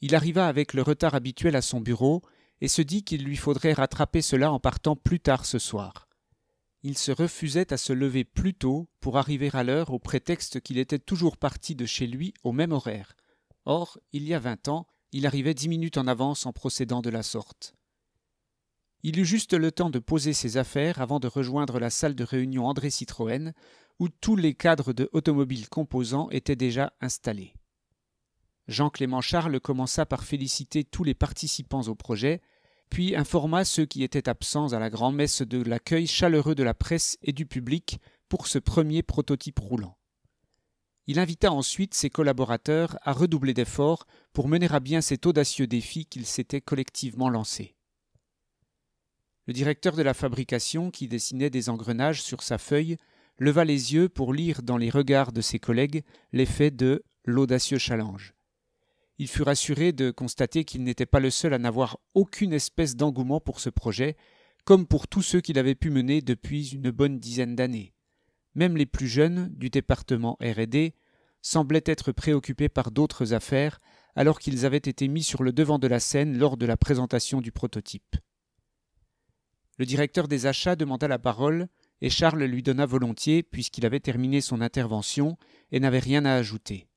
Il arriva avec le retard habituel à son bureau et se dit qu'il lui faudrait rattraper cela en partant plus tard ce soir. Il se refusait à se lever plus tôt pour arriver à l'heure au prétexte qu'il était toujours parti de chez lui au même horaire. Or, il y a vingt ans, il arrivait dix minutes en avance en procédant de la sorte. Il eut juste le temps de poser ses affaires avant de rejoindre la salle de réunion André Citroën, où tous les cadres de automobiles composants étaient déjà installés. Jean-Clément Charles commença par féliciter tous les participants au projet, puis informa ceux qui étaient absents à la grand-messe de l'accueil chaleureux de la presse et du public pour ce premier prototype roulant. Il invita ensuite ses collaborateurs à redoubler d'efforts pour mener à bien cet audacieux défi qu'ils s'étaient collectivement lancé. Le directeur de la fabrication, qui dessinait des engrenages sur sa feuille, leva les yeux pour lire dans les regards de ses collègues l'effet de l'audacieux challenge il fut rassuré de constater qu'il n'était pas le seul à n'avoir aucune espèce d'engouement pour ce projet, comme pour tous ceux qu'il avait pu mener depuis une bonne dizaine d'années. Même les plus jeunes du département RD semblaient être préoccupés par d'autres affaires alors qu'ils avaient été mis sur le devant de la scène lors de la présentation du prototype. Le directeur des achats demanda la parole et Charles lui donna volontiers puisqu'il avait terminé son intervention et n'avait rien à ajouter.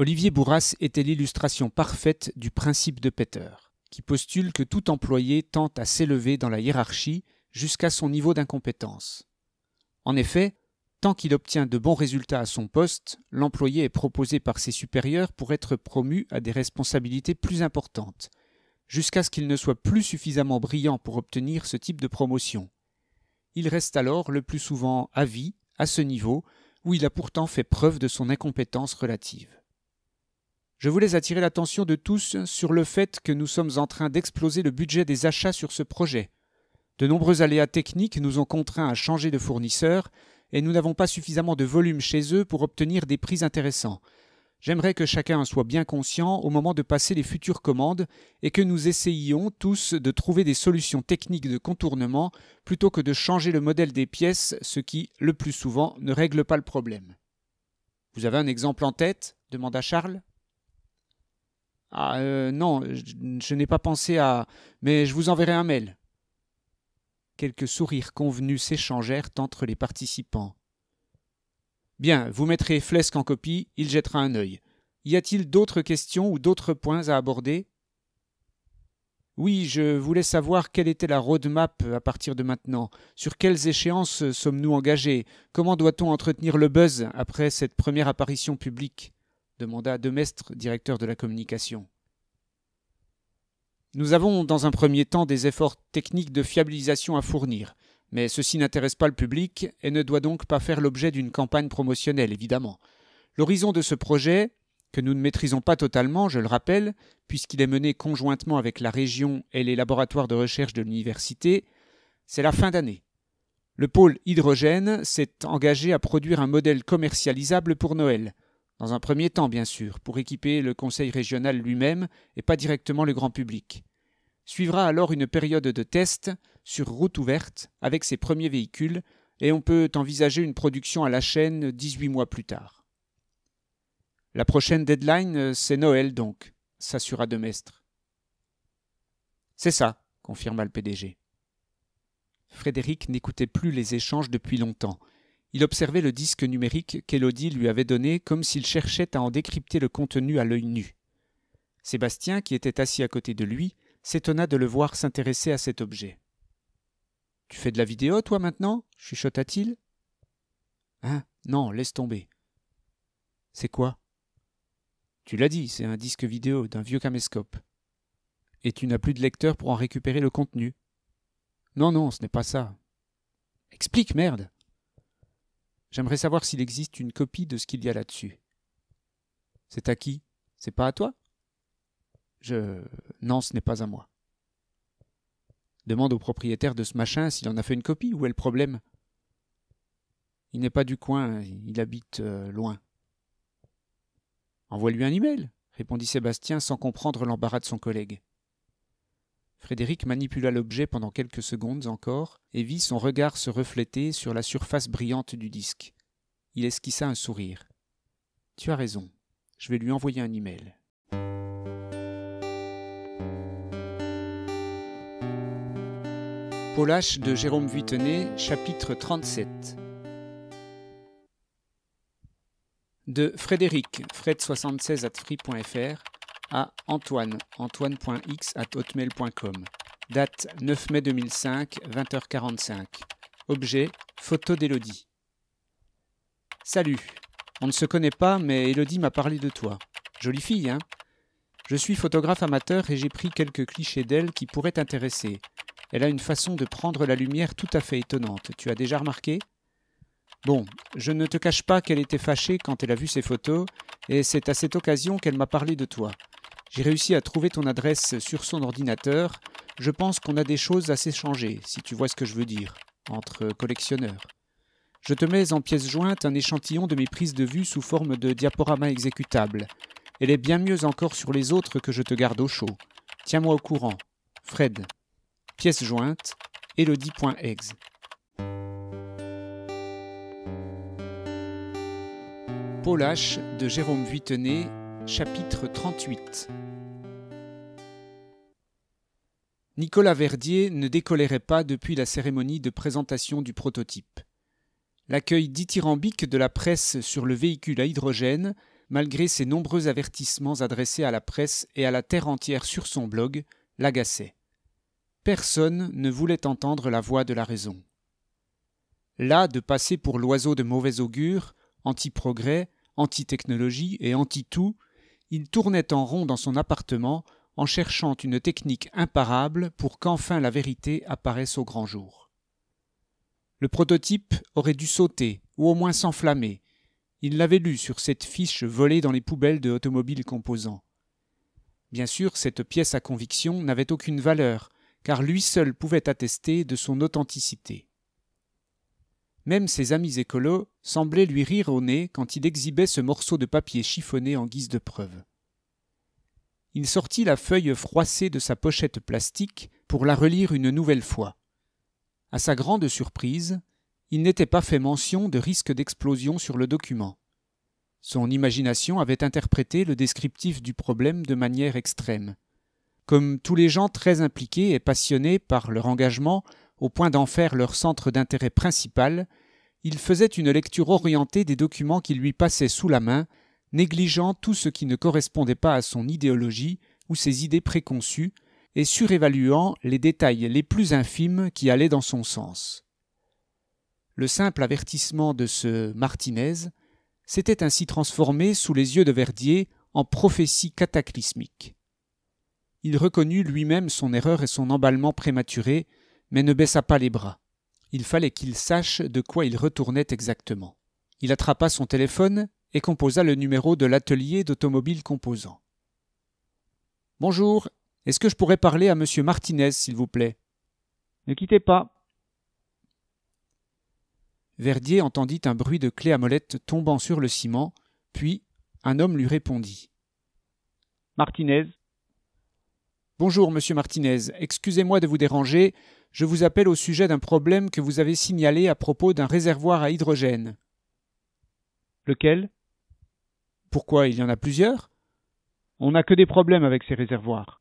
Olivier Bourras était l'illustration parfaite du principe de Peter, qui postule que tout employé tente à s'élever dans la hiérarchie jusqu'à son niveau d'incompétence. En effet, tant qu'il obtient de bons résultats à son poste, l'employé est proposé par ses supérieurs pour être promu à des responsabilités plus importantes, jusqu'à ce qu'il ne soit plus suffisamment brillant pour obtenir ce type de promotion. Il reste alors le plus souvent à vie, à ce niveau, où il a pourtant fait preuve de son incompétence relative. Je voulais attirer l'attention de tous sur le fait que nous sommes en train d'exploser le budget des achats sur ce projet. De nombreux aléas techniques nous ont contraints à changer de fournisseur, et nous n'avons pas suffisamment de volume chez eux pour obtenir des prix intéressants. J'aimerais que chacun en soit bien conscient au moment de passer les futures commandes et que nous essayions tous de trouver des solutions techniques de contournement plutôt que de changer le modèle des pièces, ce qui, le plus souvent, ne règle pas le problème. Vous avez un exemple en tête demanda Charles. Ah euh, non, je, n'ai pas pensé à. Mais je vous enverrai un mail. Quelques sourires convenus s'échangèrent entre les participants. Bien, vous mettrez Flesque en copie, il jettera un œil. Y a-t-il d'autres questions ou d'autres points à aborder Oui, je voulais savoir quelle était la roadmap à partir de maintenant. Sur quelles échéances sommes-nous engagés Comment doit-on entretenir le buzz après cette première apparition publique demanda Demestre, directeur de la communication. Nous avons dans un premier temps des efforts techniques de fiabilisation à fournir, mais ceci n'intéresse pas le public et ne doit donc pas faire l'objet d'une campagne promotionnelle, évidemment. L'horizon de ce projet, que nous ne maîtrisons pas totalement, je le rappelle, puisqu'il est mené conjointement avec la région et les laboratoires de recherche de l'université, c'est la fin d'année. Le pôle hydrogène s'est engagé à produire un modèle commercialisable pour Noël, dans un premier temps, bien sûr, pour équiper le Conseil régional lui-même et pas directement le grand public. Suivra alors une période de test sur route ouverte avec ses premiers véhicules et on peut envisager une production à la chaîne 18 mois plus tard. La prochaine deadline, euh, c'est Noël donc, s'assura Demestre. C'est ça, confirma le PDG. Frédéric n'écoutait plus les échanges depuis longtemps. Il observait le disque numérique qu'Élodie lui avait donné comme s'il cherchait à en décrypter le contenu à l'œil nu. Sébastien, qui était assis à côté de lui, s'étonna de le voir s'intéresser à cet objet. Tu fais de la vidéo, toi, maintenant chuchota-t-il. Hein Non, laisse tomber. C'est quoi Tu l'as dit, c'est un disque vidéo d'un vieux caméscope. Et tu n'as plus de lecteur pour en récupérer le contenu. Non, non, ce n'est pas ça. Explique, merde J'aimerais savoir s'il existe une copie de ce qu'il y a là-dessus. C'est à qui C'est pas à toi Je. Non, ce n'est pas à moi. Demande au propriétaire de ce machin s'il en a fait une copie. Où est le problème Il n'est pas du coin, il habite euh, loin. Envoie-lui un email, répondit Sébastien sans comprendre l'embarras de son collègue. Frédéric manipula l'objet pendant quelques secondes encore, et vit son regard se refléter sur la surface brillante du disque. Il esquissa un sourire. Tu as raison, je vais lui envoyer un email. Polache de Jérôme Vuittenay, chapitre 37 De Frédéric, fred76 at à Antoine, antoine.x hotmail.com. Date 9 mai 2005, 20h45. Objet Photo d'Elodie. Salut. On ne se connaît pas, mais Elodie m'a parlé de toi. Jolie fille, hein Je suis photographe amateur et j'ai pris quelques clichés d'elle qui pourraient t'intéresser. Elle a une façon de prendre la lumière tout à fait étonnante. Tu as déjà remarqué Bon, je ne te cache pas qu'elle était fâchée quand elle a vu ces photos, et c'est à cette occasion qu'elle m'a parlé de toi. J'ai réussi à trouver ton adresse sur son ordinateur. Je pense qu'on a des choses à s'échanger, si tu vois ce que je veux dire, entre collectionneurs. Je te mets en pièce jointe un échantillon de mes prises de vue sous forme de diaporama exécutable. Elle est bien mieux encore sur les autres que je te garde au chaud. Tiens-moi au courant. Fred. Pièce jointe, elodie.exe. Paul H. de Jérôme Vuittenet Chapitre 38 Nicolas Verdier ne décolérait pas depuis la cérémonie de présentation du prototype. L'accueil dithyrambique de la presse sur le véhicule à hydrogène, malgré ses nombreux avertissements adressés à la presse et à la terre entière sur son blog, l'agaçait. Personne ne voulait entendre la voix de la raison. Là de passer pour l'oiseau de mauvais augure, anti-progrès, anti-technologie et anti-tout, il tournait en rond dans son appartement en cherchant une technique imparable pour qu'enfin la vérité apparaisse au grand jour. Le prototype aurait dû sauter, ou au moins s'enflammer. Il l'avait lu sur cette fiche volée dans les poubelles de automobiles composants. Bien sûr, cette pièce à conviction n'avait aucune valeur, car lui seul pouvait attester de son authenticité. Même ses amis écolos semblaient lui rire au nez quand il exhibait ce morceau de papier chiffonné en guise de preuve. Il sortit la feuille froissée de sa pochette plastique pour la relire une nouvelle fois. À sa grande surprise, il n'était pas fait mention de risque d'explosion sur le document. Son imagination avait interprété le descriptif du problème de manière extrême. Comme tous les gens très impliqués et passionnés par leur engagement, au point d'en faire leur centre d'intérêt principal, il faisait une lecture orientée des documents qui lui passaient sous la main, négligeant tout ce qui ne correspondait pas à son idéologie ou ses idées préconçues, et surévaluant les détails les plus infimes qui allaient dans son sens. Le simple avertissement de ce Martinez s'était ainsi transformé sous les yeux de Verdier en prophétie cataclysmique. Il reconnut lui-même son erreur et son emballement prématuré, mais ne baissa pas les bras. Il fallait qu'il sache de quoi il retournait exactement. Il attrapa son téléphone et composa le numéro de l'atelier d'automobiles composants. Bonjour, est-ce que je pourrais parler à monsieur Martinez, s'il vous plaît Ne quittez pas. Verdier entendit un bruit de clé à molette tombant sur le ciment, puis un homme lui répondit. Martinez. Bonjour, monsieur Martinez. Excusez-moi de vous déranger je vous appelle au sujet d'un problème que vous avez signalé à propos d'un réservoir à hydrogène. Lequel Pourquoi il y en a plusieurs On n'a que des problèmes avec ces réservoirs.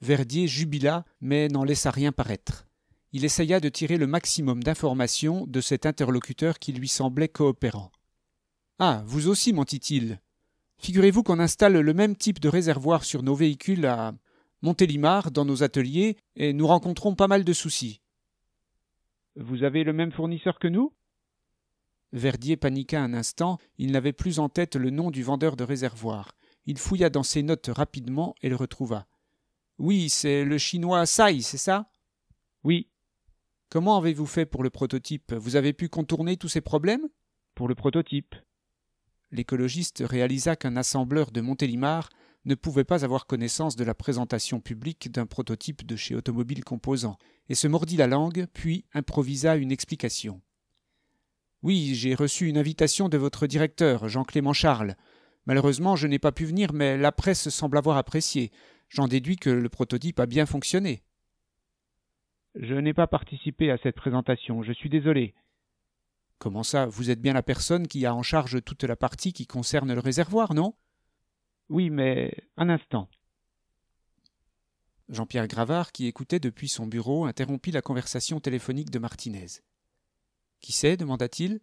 Verdier jubila, mais n'en laissa rien paraître. Il essaya de tirer le maximum d'informations de cet interlocuteur qui lui semblait coopérant. Ah, vous aussi, mentit-il. Figurez-vous qu'on installe le même type de réservoir sur nos véhicules à Montélimar, dans nos ateliers, et nous rencontrons pas mal de soucis. Vous avez le même fournisseur que nous Verdier paniqua un instant, il n'avait plus en tête le nom du vendeur de réservoir. Il fouilla dans ses notes rapidement et le retrouva. Oui, c'est le chinois Sai, c'est ça Oui. Comment avez-vous fait pour le prototype Vous avez pu contourner tous ces problèmes Pour le prototype. L'écologiste réalisa qu'un assembleur de Montélimar ne pouvait pas avoir connaissance de la présentation publique d'un prototype de chez Automobile Composant, et se mordit la langue, puis improvisa une explication. Oui, j'ai reçu une invitation de votre directeur, Jean-Clément Charles. Malheureusement, je n'ai pas pu venir, mais la presse semble avoir apprécié. J'en déduis que le prototype a bien fonctionné. Je n'ai pas participé à cette présentation, je suis désolé. Comment ça, vous êtes bien la personne qui a en charge toute la partie qui concerne le réservoir, non oui, mais un instant. Jean-Pierre Gravard, qui écoutait depuis son bureau, interrompit la conversation téléphonique de Martinez. Qui c'est demanda-t-il.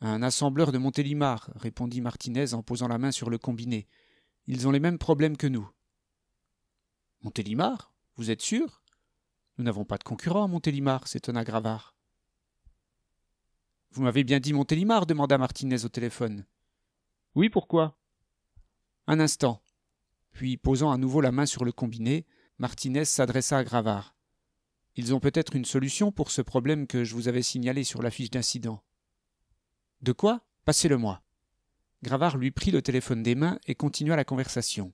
Un assembleur de Montélimar, répondit Martinez en posant la main sur le combiné. Ils ont les mêmes problèmes que nous. Montélimar Vous êtes sûr Nous n'avons pas de concurrent à Montélimar, s'étonna Gravard. Vous m'avez bien dit Montélimar demanda Martinez au téléphone. Oui, pourquoi un instant. Puis, posant à nouveau la main sur le combiné, Martinez s'adressa à Gravard. Ils ont peut-être une solution pour ce problème que je vous avais signalé sur la fiche d'incident. De quoi Passez-le-moi. Gravard lui prit le téléphone des mains et continua la conversation.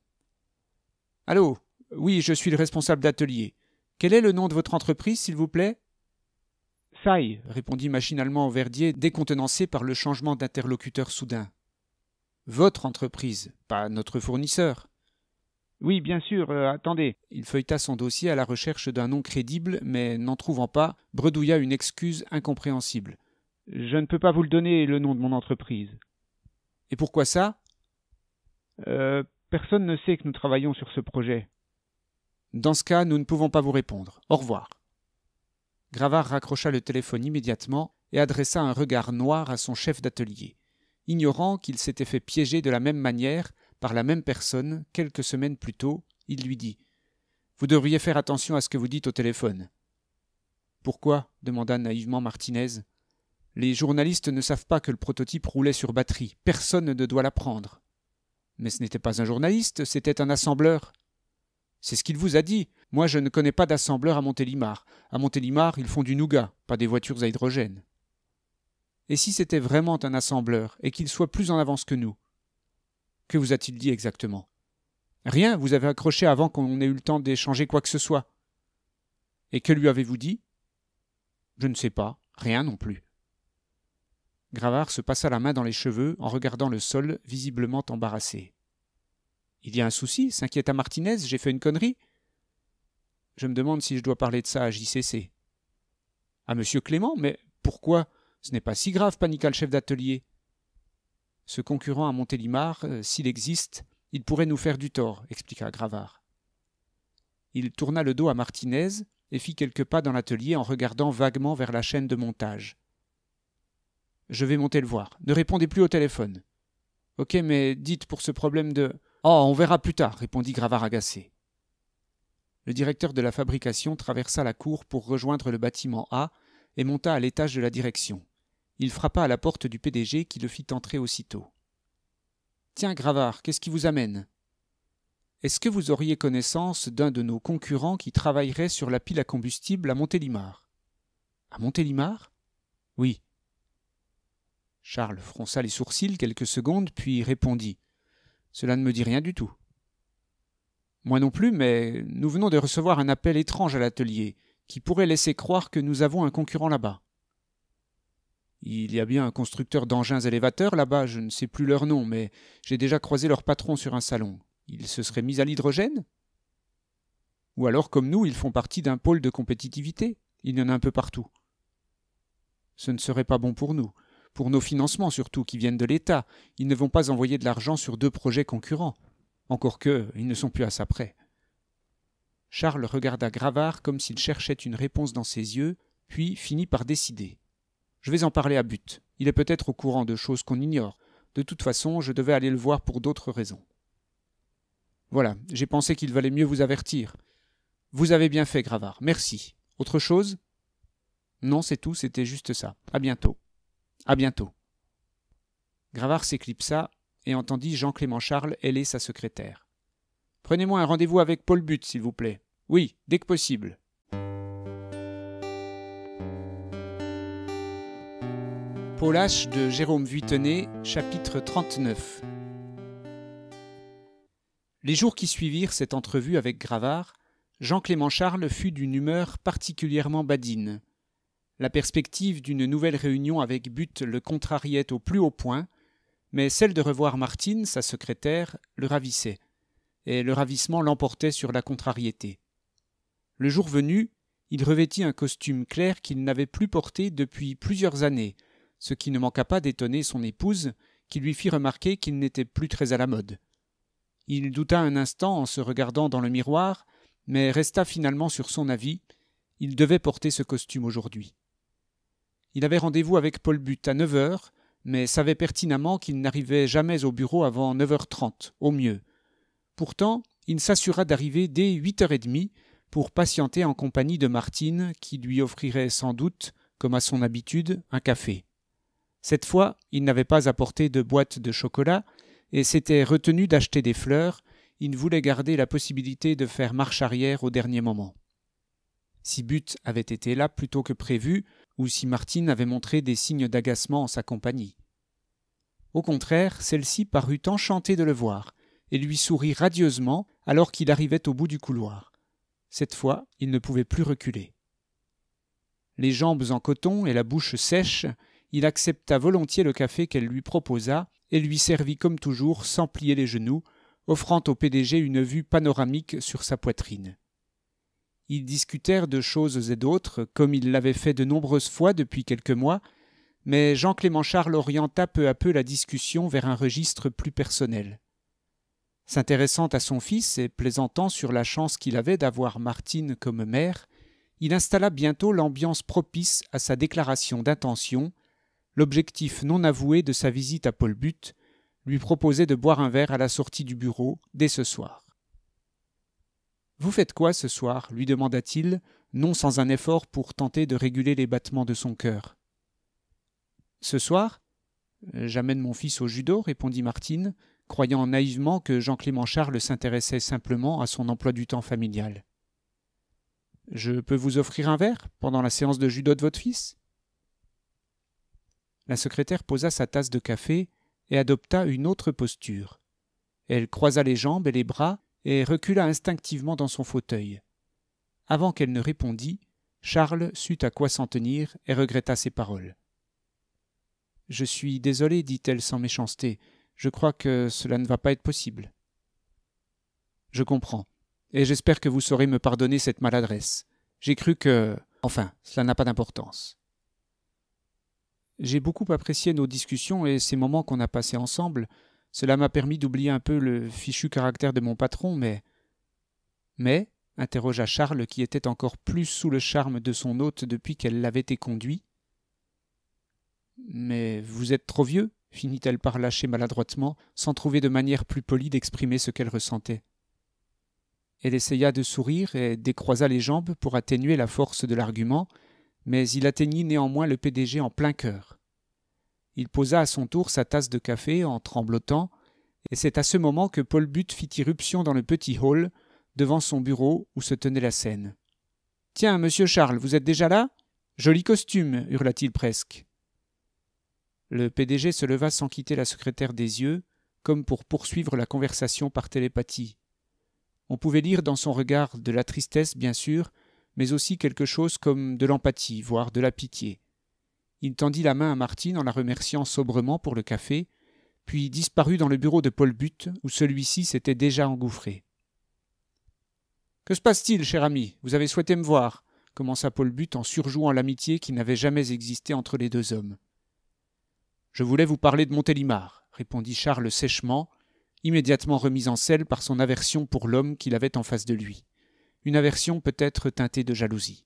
Allô Oui, je suis le responsable d'atelier. Quel est le nom de votre entreprise, s'il vous plaît Sai, répondit machinalement Verdier, décontenancé par le changement d'interlocuteur soudain votre entreprise, pas notre fournisseur. Oui, bien sûr, euh, attendez. Il feuilleta son dossier à la recherche d'un nom crédible, mais n'en trouvant pas, bredouilla une excuse incompréhensible. Je ne peux pas vous le donner, le nom de mon entreprise. Et pourquoi ça euh, Personne ne sait que nous travaillons sur ce projet. Dans ce cas, nous ne pouvons pas vous répondre. Au revoir. Gravard raccrocha le téléphone immédiatement et adressa un regard noir à son chef d'atelier ignorant qu'il s'était fait piéger de la même manière par la même personne quelques semaines plus tôt, il lui dit Vous devriez faire attention à ce que vous dites au téléphone. Pourquoi demanda naïvement Martinez. Les journalistes ne savent pas que le prototype roulait sur batterie. Personne ne doit l'apprendre. Mais ce n'était pas un journaliste, c'était un assembleur. C'est ce qu'il vous a dit. Moi, je ne connais pas d'assembleur à Montélimar. À Montélimar, ils font du nougat, pas des voitures à hydrogène. Et si c'était vraiment un assembleur, et qu'il soit plus en avance que nous Que vous a-t-il dit exactement Rien, vous avez accroché avant qu'on ait eu le temps d'échanger quoi que ce soit. Et que lui avez-vous dit Je ne sais pas, rien non plus. Gravard se passa la main dans les cheveux en regardant le sol, visiblement embarrassé. Il y a un souci, à Martinez, j'ai fait une connerie. Je me demande si je dois parler de ça à JCC. À Monsieur Clément, mais pourquoi ce n'est pas si grave, paniqua le chef d'atelier. Ce concurrent à Montélimar, euh, s'il existe, il pourrait nous faire du tort, expliqua Gravard. Il tourna le dos à Martinez et fit quelques pas dans l'atelier en regardant vaguement vers la chaîne de montage. Je vais monter le voir. Ne répondez plus au téléphone. Ok, mais dites pour ce problème de. Oh, on verra plus tard, répondit Gravard agacé. Le directeur de la fabrication traversa la cour pour rejoindre le bâtiment A et monta à l'étage de la direction il frappa à la porte du PDG qui le fit entrer aussitôt. Tiens, Gravard, qu'est-ce qui vous amène Est-ce que vous auriez connaissance d'un de nos concurrents qui travaillerait sur la pile à combustible à Montélimar À Montélimar Oui. Charles fronça les sourcils quelques secondes, puis répondit Cela ne me dit rien du tout. Moi non plus, mais nous venons de recevoir un appel étrange à l'atelier, qui pourrait laisser croire que nous avons un concurrent là-bas. Il y a bien un constructeur d'engins élévateurs là-bas, je ne sais plus leur nom, mais j'ai déjà croisé leur patron sur un salon. Ils se seraient mis à l'hydrogène Ou alors, comme nous, ils font partie d'un pôle de compétitivité. Il y en a un peu partout. Ce ne serait pas bon pour nous, pour nos financements surtout, qui viennent de l'État. Ils ne vont pas envoyer de l'argent sur deux projets concurrents. Encore que, ils ne sont plus à ça près. Charles regarda Gravard comme s'il cherchait une réponse dans ses yeux, puis finit par décider. Je vais en parler à But. Il est peut-être au courant de choses qu'on ignore. De toute façon, je devais aller le voir pour d'autres raisons. Voilà, j'ai pensé qu'il valait mieux vous avertir. Vous avez bien fait, Gravard. Merci. Autre chose Non, c'est tout, c'était juste ça. À bientôt. À bientôt. Gravard s'éclipsa et entendit Jean-Clément Charles ailer sa secrétaire. Prenez-moi un rendez-vous avec Paul But, s'il vous plaît. Oui, dès que possible. de Jérôme chapitre 39. Les jours qui suivirent cette entrevue avec Gravard, Jean-Clément Charles fut d'une humeur particulièrement badine. La perspective d'une nouvelle réunion avec But le contrariait au plus haut point, mais celle de revoir Martine, sa secrétaire, le ravissait, et le ravissement l'emportait sur la contrariété. Le jour venu, il revêtit un costume clair qu'il n'avait plus porté depuis plusieurs années, ce qui ne manqua pas d'étonner son épouse, qui lui fit remarquer qu'il n'était plus très à la mode. Il douta un instant en se regardant dans le miroir, mais resta finalement sur son avis il devait porter ce costume aujourd'hui. Il avait rendez-vous avec Paul Butte à 9 heures, mais savait pertinemment qu'il n'arrivait jamais au bureau avant 9h30, au mieux. Pourtant, il s'assura d'arriver dès 8 h demie pour patienter en compagnie de Martine, qui lui offrirait sans doute, comme à son habitude, un café. Cette fois, il n'avait pas apporté de boîte de chocolat et s'était retenu d'acheter des fleurs. Il voulait garder la possibilité de faire marche arrière au dernier moment. Si But avait été là plus tôt que prévu, ou si Martine avait montré des signes d'agacement en sa compagnie. Au contraire, celle-ci parut enchantée de le voir, et lui sourit radieusement alors qu'il arrivait au bout du couloir. Cette fois, il ne pouvait plus reculer. Les jambes en coton et la bouche sèche, il accepta volontiers le café qu'elle lui proposa et lui servit comme toujours sans plier les genoux, offrant au PDG une vue panoramique sur sa poitrine. Ils discutèrent de choses et d'autres, comme il l'avait fait de nombreuses fois depuis quelques mois, mais Jean-Clément Charles orienta peu à peu la discussion vers un registre plus personnel. S'intéressant à son fils et plaisantant sur la chance qu'il avait d'avoir Martine comme mère, il installa bientôt l'ambiance propice à sa déclaration d'intention L'objectif non avoué de sa visite à Paul Butte lui proposait de boire un verre à la sortie du bureau dès ce soir. Vous faites quoi ce soir lui demanda-t-il, non sans un effort pour tenter de réguler les battements de son cœur. Ce soir J'amène mon fils au judo, répondit Martine, croyant naïvement que Jean-Clément Charles s'intéressait simplement à son emploi du temps familial. Je peux vous offrir un verre pendant la séance de judo de votre fils la secrétaire posa sa tasse de café et adopta une autre posture. Elle croisa les jambes et les bras et recula instinctivement dans son fauteuil. Avant qu'elle ne répondît, Charles sut à quoi s'en tenir et regretta ses paroles. Je suis désolé, dit-elle sans méchanceté. Je crois que cela ne va pas être possible. Je comprends, et j'espère que vous saurez me pardonner cette maladresse. J'ai cru que. Enfin, cela n'a pas d'importance. J'ai beaucoup apprécié nos discussions et ces moments qu'on a passés ensemble. Cela m'a permis d'oublier un peu le fichu caractère de mon patron, mais. Mais interrogea Charles, qui était encore plus sous le charme de son hôte depuis qu'elle l'avait éconduit. Mais vous êtes trop vieux, finit-elle par lâcher maladroitement, sans trouver de manière plus polie d'exprimer ce qu'elle ressentait. Elle essaya de sourire et décroisa les jambes pour atténuer la force de l'argument, mais il atteignit néanmoins le PDG en plein cœur. Il posa à son tour sa tasse de café en tremblotant, et c'est à ce moment que Paul Butte fit irruption dans le petit hall, devant son bureau où se tenait la scène. Tiens, monsieur Charles, vous êtes déjà là Joli costume hurla-t-il presque. Le PDG se leva sans quitter la secrétaire des yeux, comme pour poursuivre la conversation par télépathie. On pouvait lire dans son regard de la tristesse, bien sûr, mais aussi quelque chose comme de l'empathie, voire de la pitié. Il tendit la main à Martine en la remerciant sobrement pour le café, puis disparut dans le bureau de Paul Butte, où celui-ci s'était déjà engouffré. Que se passe-t-il, cher ami Vous avez souhaité me voir commença Paul Butte en surjouant l'amitié qui n'avait jamais existé entre les deux hommes. Je voulais vous parler de Montélimar, répondit Charles sèchement, immédiatement remis en selle par son aversion pour l'homme qu'il avait en face de lui une aversion peut-être teintée de jalousie.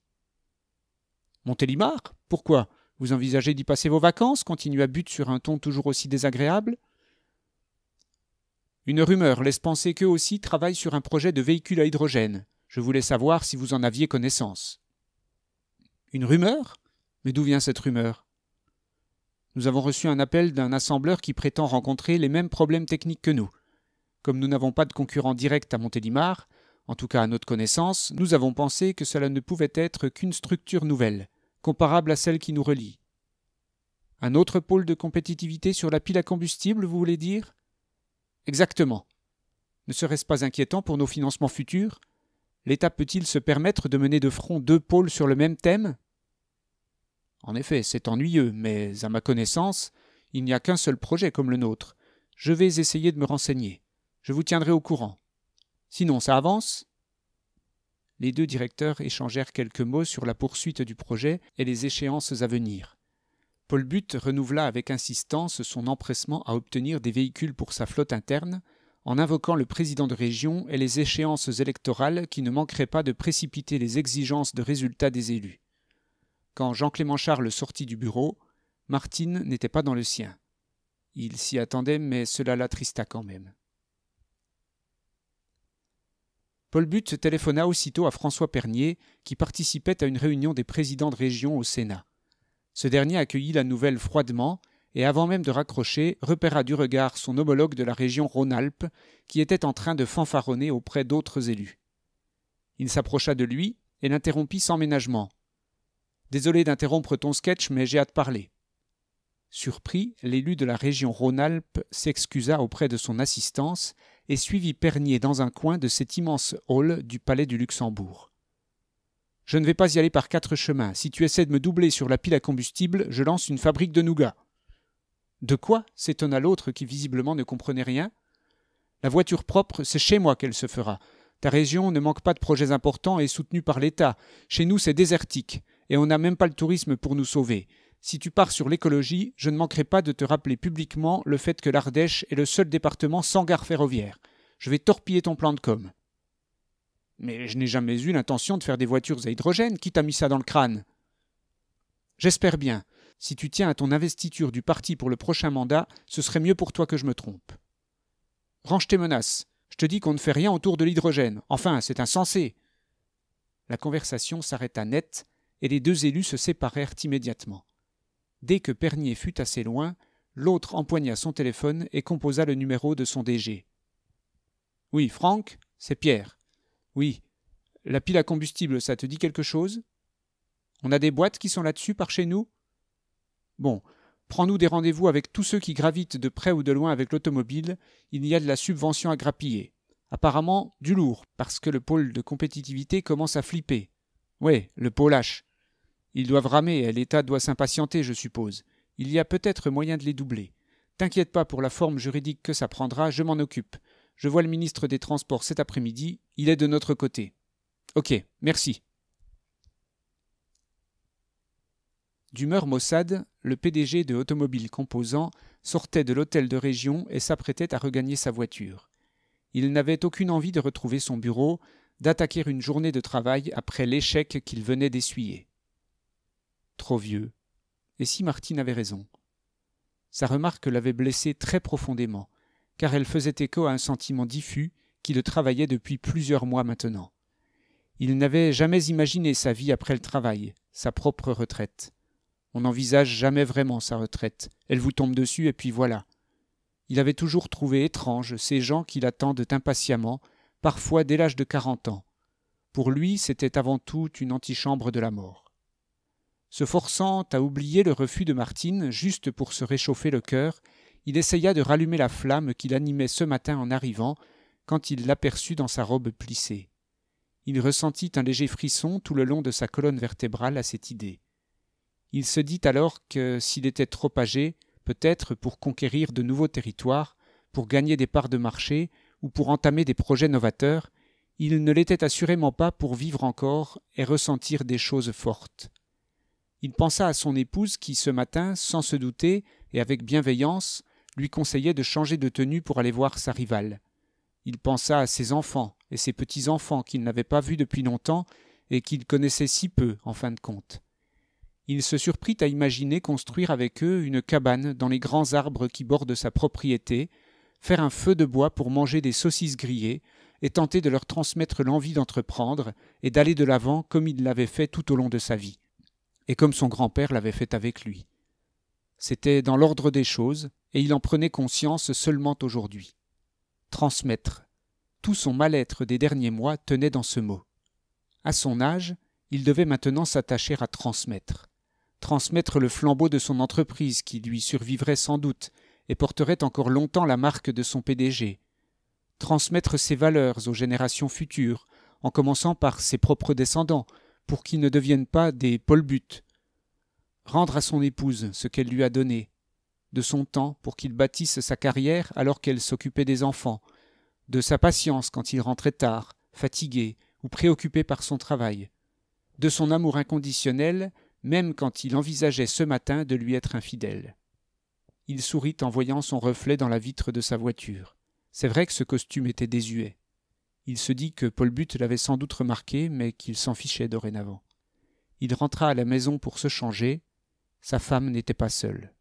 Montélimar Pourquoi Vous envisagez d'y passer vos vacances continua Butte sur un ton toujours aussi désagréable. Une rumeur laisse penser qu'eux aussi travaillent sur un projet de véhicule à hydrogène. Je voulais savoir si vous en aviez connaissance. Une rumeur Mais d'où vient cette rumeur Nous avons reçu un appel d'un assembleur qui prétend rencontrer les mêmes problèmes techniques que nous. Comme nous n'avons pas de concurrent direct à Montélimar, en tout cas à notre connaissance, nous avons pensé que cela ne pouvait être qu'une structure nouvelle, comparable à celle qui nous relie. Un autre pôle de compétitivité sur la pile à combustible, vous voulez dire Exactement. Ne serait-ce pas inquiétant pour nos financements futurs L'État peut-il se permettre de mener de front deux pôles sur le même thème En effet, c'est ennuyeux, mais à ma connaissance, il n'y a qu'un seul projet comme le nôtre. Je vais essayer de me renseigner. Je vous tiendrai au courant. Sinon, ça avance Les deux directeurs échangèrent quelques mots sur la poursuite du projet et les échéances à venir. Paul Butte renouvela avec insistance son empressement à obtenir des véhicules pour sa flotte interne, en invoquant le président de région et les échéances électorales qui ne manqueraient pas de précipiter les exigences de résultats des élus. Quand Jean-Clément Charles sortit du bureau, Martine n'était pas dans le sien. Il s'y attendait, mais cela l'attrista quand même. Paul Butte téléphona aussitôt à François Pernier, qui participait à une réunion des présidents de région au Sénat. Ce dernier accueillit la nouvelle froidement et, avant même de raccrocher, repéra du regard son homologue de la région Rhône-Alpes, qui était en train de fanfaronner auprès d'autres élus. Il s'approcha de lui et l'interrompit sans ménagement. Désolé d'interrompre ton sketch, mais j'ai hâte de parler. Surpris, l'élu de la région Rhône-Alpes s'excusa auprès de son assistance et suivit Pernier dans un coin de cet immense hall du palais du Luxembourg. Je ne vais pas y aller par quatre chemins. Si tu essaies de me doubler sur la pile à combustible, je lance une fabrique de nougat. De quoi s'étonna l'autre qui visiblement ne comprenait rien. La voiture propre, c'est chez moi qu'elle se fera. Ta région ne manque pas de projets importants et soutenus par l'État. Chez nous, c'est désertique, et on n'a même pas le tourisme pour nous sauver. Si tu pars sur l'écologie, je ne manquerai pas de te rappeler publiquement le fait que l'Ardèche est le seul département sans gare ferroviaire. Je vais torpiller ton plan de com. Mais je n'ai jamais eu l'intention de faire des voitures à hydrogène. Qui t'a mis ça dans le crâne J'espère bien. Si tu tiens à ton investiture du parti pour le prochain mandat, ce serait mieux pour toi que je me trompe. Range tes menaces. Je te dis qu'on ne fait rien autour de l'hydrogène. Enfin, c'est insensé. La conversation s'arrêta net, et les deux élus se séparèrent immédiatement. Dès que Pernier fut assez loin, l'autre empoigna son téléphone et composa le numéro de son DG. Oui, Franck, c'est Pierre. Oui. La pile à combustible, ça te dit quelque chose On a des boîtes qui sont là-dessus par chez nous Bon, prends-nous des rendez-vous avec tous ceux qui gravitent de près ou de loin avec l'automobile, il y a de la subvention à grappiller. Apparemment, du lourd, parce que le pôle de compétitivité commence à flipper. Ouais, le pôle H. Ils doivent ramer, et l'État doit s'impatienter, je suppose. Il y a peut-être moyen de les doubler. T'inquiète pas pour la forme juridique que ça prendra, je m'en occupe. Je vois le ministre des Transports cet après-midi, il est de notre côté. Ok, merci. D'humeur maussade, le PDG de Automobile Composant sortait de l'hôtel de région et s'apprêtait à regagner sa voiture. Il n'avait aucune envie de retrouver son bureau, d'attaquer une journée de travail après l'échec qu'il venait d'essuyer trop vieux. Et si Martine avait raison Sa remarque l'avait blessé très profondément, car elle faisait écho à un sentiment diffus qui le travaillait depuis plusieurs mois maintenant. Il n'avait jamais imaginé sa vie après le travail, sa propre retraite. On n'envisage jamais vraiment sa retraite. Elle vous tombe dessus et puis voilà. Il avait toujours trouvé étrange ces gens qui l'attendent impatiemment, parfois dès l'âge de quarante ans. Pour lui, c'était avant tout une antichambre de la mort. Se forçant à oublier le refus de Martine, juste pour se réchauffer le cœur, il essaya de rallumer la flamme qui l'animait ce matin en arrivant, quand il l'aperçut dans sa robe plissée. Il ressentit un léger frisson tout le long de sa colonne vertébrale à cette idée. Il se dit alors que s'il était trop âgé, peut-être pour conquérir de nouveaux territoires, pour gagner des parts de marché ou pour entamer des projets novateurs, il ne l'était assurément pas pour vivre encore et ressentir des choses fortes. Il pensa à son épouse qui, ce matin, sans se douter et avec bienveillance, lui conseillait de changer de tenue pour aller voir sa rivale. Il pensa à ses enfants et ses petits-enfants qu'il n'avait pas vus depuis longtemps et qu'il connaissait si peu, en fin de compte. Il se surprit à imaginer construire avec eux une cabane dans les grands arbres qui bordent sa propriété, faire un feu de bois pour manger des saucisses grillées, et tenter de leur transmettre l'envie d'entreprendre et d'aller de l'avant comme il l'avait fait tout au long de sa vie et comme son grand-père l'avait fait avec lui. C'était dans l'ordre des choses, et il en prenait conscience seulement aujourd'hui. Transmettre. Tout son mal-être des derniers mois tenait dans ce mot. À son âge, il devait maintenant s'attacher à transmettre. Transmettre le flambeau de son entreprise qui lui survivrait sans doute et porterait encore longtemps la marque de son PDG. Transmettre ses valeurs aux générations futures, en commençant par ses propres descendants, pour qu'ils ne deviennent pas des polbutes. Rendre à son épouse ce qu'elle lui a donné, de son temps pour qu'il bâtisse sa carrière alors qu'elle s'occupait des enfants, de sa patience quand il rentrait tard, fatigué ou préoccupé par son travail, de son amour inconditionnel même quand il envisageait ce matin de lui être infidèle. Il sourit en voyant son reflet dans la vitre de sa voiture. C'est vrai que ce costume était désuet. Il se dit que Paul Butte l'avait sans doute remarqué, mais qu'il s'en fichait dorénavant. Il rentra à la maison pour se changer. Sa femme n'était pas seule.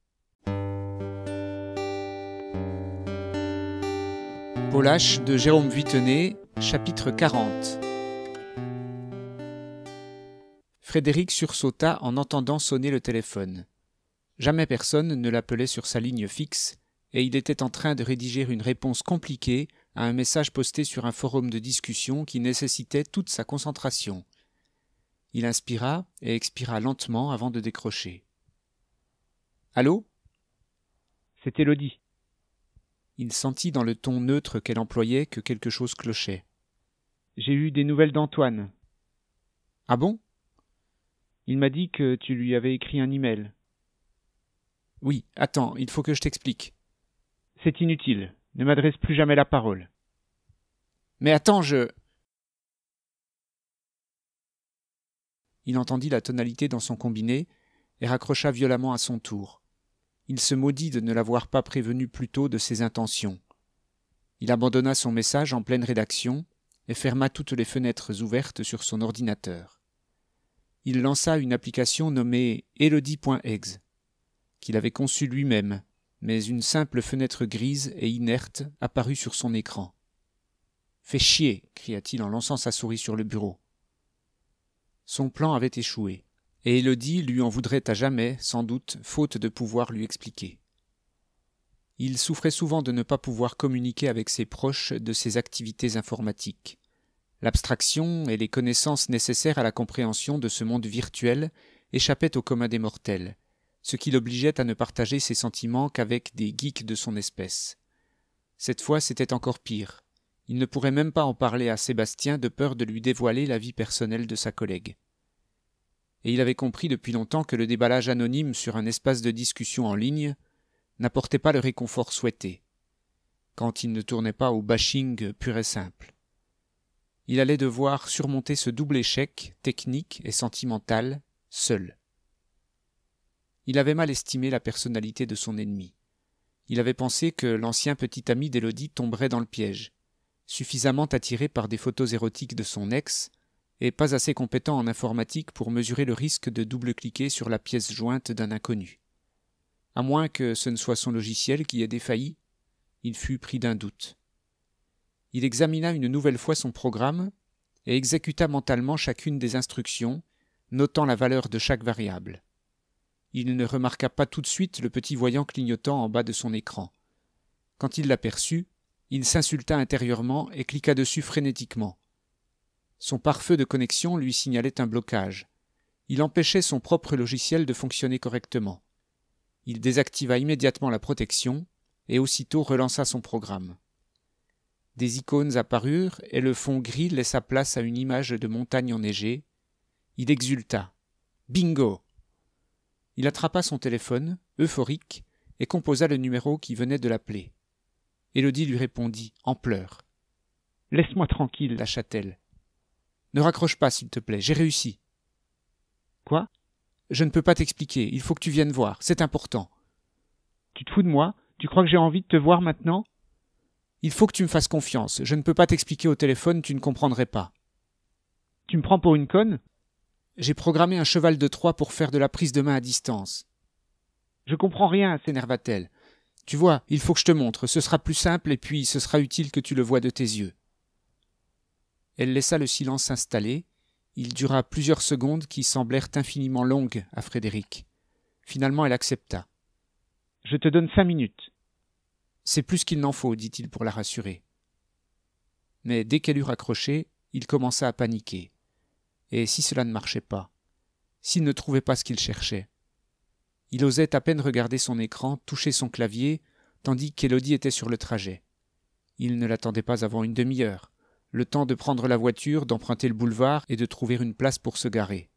Paul H. de Jérôme Vitenet, chapitre 40 Frédéric sursauta en entendant sonner le téléphone. Jamais personne ne l'appelait sur sa ligne fixe, et il était en train de rédiger une réponse compliquée à un message posté sur un forum de discussion qui nécessitait toute sa concentration. Il inspira et expira lentement avant de décrocher. Allô C'est Elodie. Il sentit dans le ton neutre qu'elle employait que quelque chose clochait. J'ai eu des nouvelles d'Antoine. Ah bon Il m'a dit que tu lui avais écrit un email. Oui, attends, il faut que je t'explique. C'est inutile ne m'adresse plus jamais la parole. Mais attends, je. Il entendit la tonalité dans son combiné et raccrocha violemment à son tour. Il se maudit de ne l'avoir pas prévenu plus tôt de ses intentions. Il abandonna son message en pleine rédaction et ferma toutes les fenêtres ouvertes sur son ordinateur. Il lança une application nommée Elodie.exe, qu'il avait conçue lui-même mais une simple fenêtre grise et inerte apparut sur son écran. Fais chier cria-t-il en lançant sa souris sur le bureau. Son plan avait échoué, et Élodie lui en voudrait à jamais, sans doute, faute de pouvoir lui expliquer. Il souffrait souvent de ne pas pouvoir communiquer avec ses proches de ses activités informatiques. L'abstraction et les connaissances nécessaires à la compréhension de ce monde virtuel échappaient au commun des mortels, ce qui l'obligeait à ne partager ses sentiments qu'avec des geeks de son espèce. Cette fois c'était encore pire. Il ne pourrait même pas en parler à Sébastien de peur de lui dévoiler la vie personnelle de sa collègue. Et il avait compris depuis longtemps que le déballage anonyme sur un espace de discussion en ligne n'apportait pas le réconfort souhaité, quand il ne tournait pas au bashing pur et simple. Il allait devoir surmonter ce double échec technique et sentimental seul. Il avait mal estimé la personnalité de son ennemi. Il avait pensé que l'ancien petit ami d'Élodie tomberait dans le piège, suffisamment attiré par des photos érotiques de son ex, et pas assez compétent en informatique pour mesurer le risque de double-cliquer sur la pièce jointe d'un inconnu. À moins que ce ne soit son logiciel qui ait défailli, il fut pris d'un doute. Il examina une nouvelle fois son programme et exécuta mentalement chacune des instructions, notant la valeur de chaque variable il ne remarqua pas tout de suite le petit voyant clignotant en bas de son écran. Quand il l'aperçut, il s'insulta intérieurement et cliqua dessus frénétiquement. Son pare-feu de connexion lui signalait un blocage. Il empêchait son propre logiciel de fonctionner correctement. Il désactiva immédiatement la protection et aussitôt relança son programme. Des icônes apparurent et le fond gris laissa place à une image de montagne enneigée. Il exulta. Bingo! Il attrapa son téléphone, euphorique, et composa le numéro qui venait de l'appeler. Élodie lui répondit, en pleurs. Laisse-moi tranquille, la t elle Ne raccroche pas, s'il te plaît, j'ai réussi. Quoi Je ne peux pas t'expliquer, il faut que tu viennes voir, c'est important. Tu te fous de moi Tu crois que j'ai envie de te voir maintenant Il faut que tu me fasses confiance, je ne peux pas t'expliquer au téléphone, tu ne comprendrais pas. Tu me prends pour une conne j'ai programmé un cheval de Troie pour faire de la prise de main à distance. Je comprends rien, s'énerva-t-elle. Tu vois, il faut que je te montre, ce sera plus simple et puis ce sera utile que tu le vois de tes yeux. Elle laissa le silence s'installer. Il dura plusieurs secondes qui semblèrent infiniment longues à Frédéric. Finalement, elle accepta. Je te donne cinq minutes. C'est plus qu'il n'en faut, dit-il pour la rassurer. Mais dès qu'elle eut raccroché, il commença à paniquer. Et si cela ne marchait pas S'il ne trouvait pas ce qu'il cherchait Il osait à peine regarder son écran, toucher son clavier, tandis qu'Élodie était sur le trajet. Il ne l'attendait pas avant une demi-heure, le temps de prendre la voiture, d'emprunter le boulevard et de trouver une place pour se garer.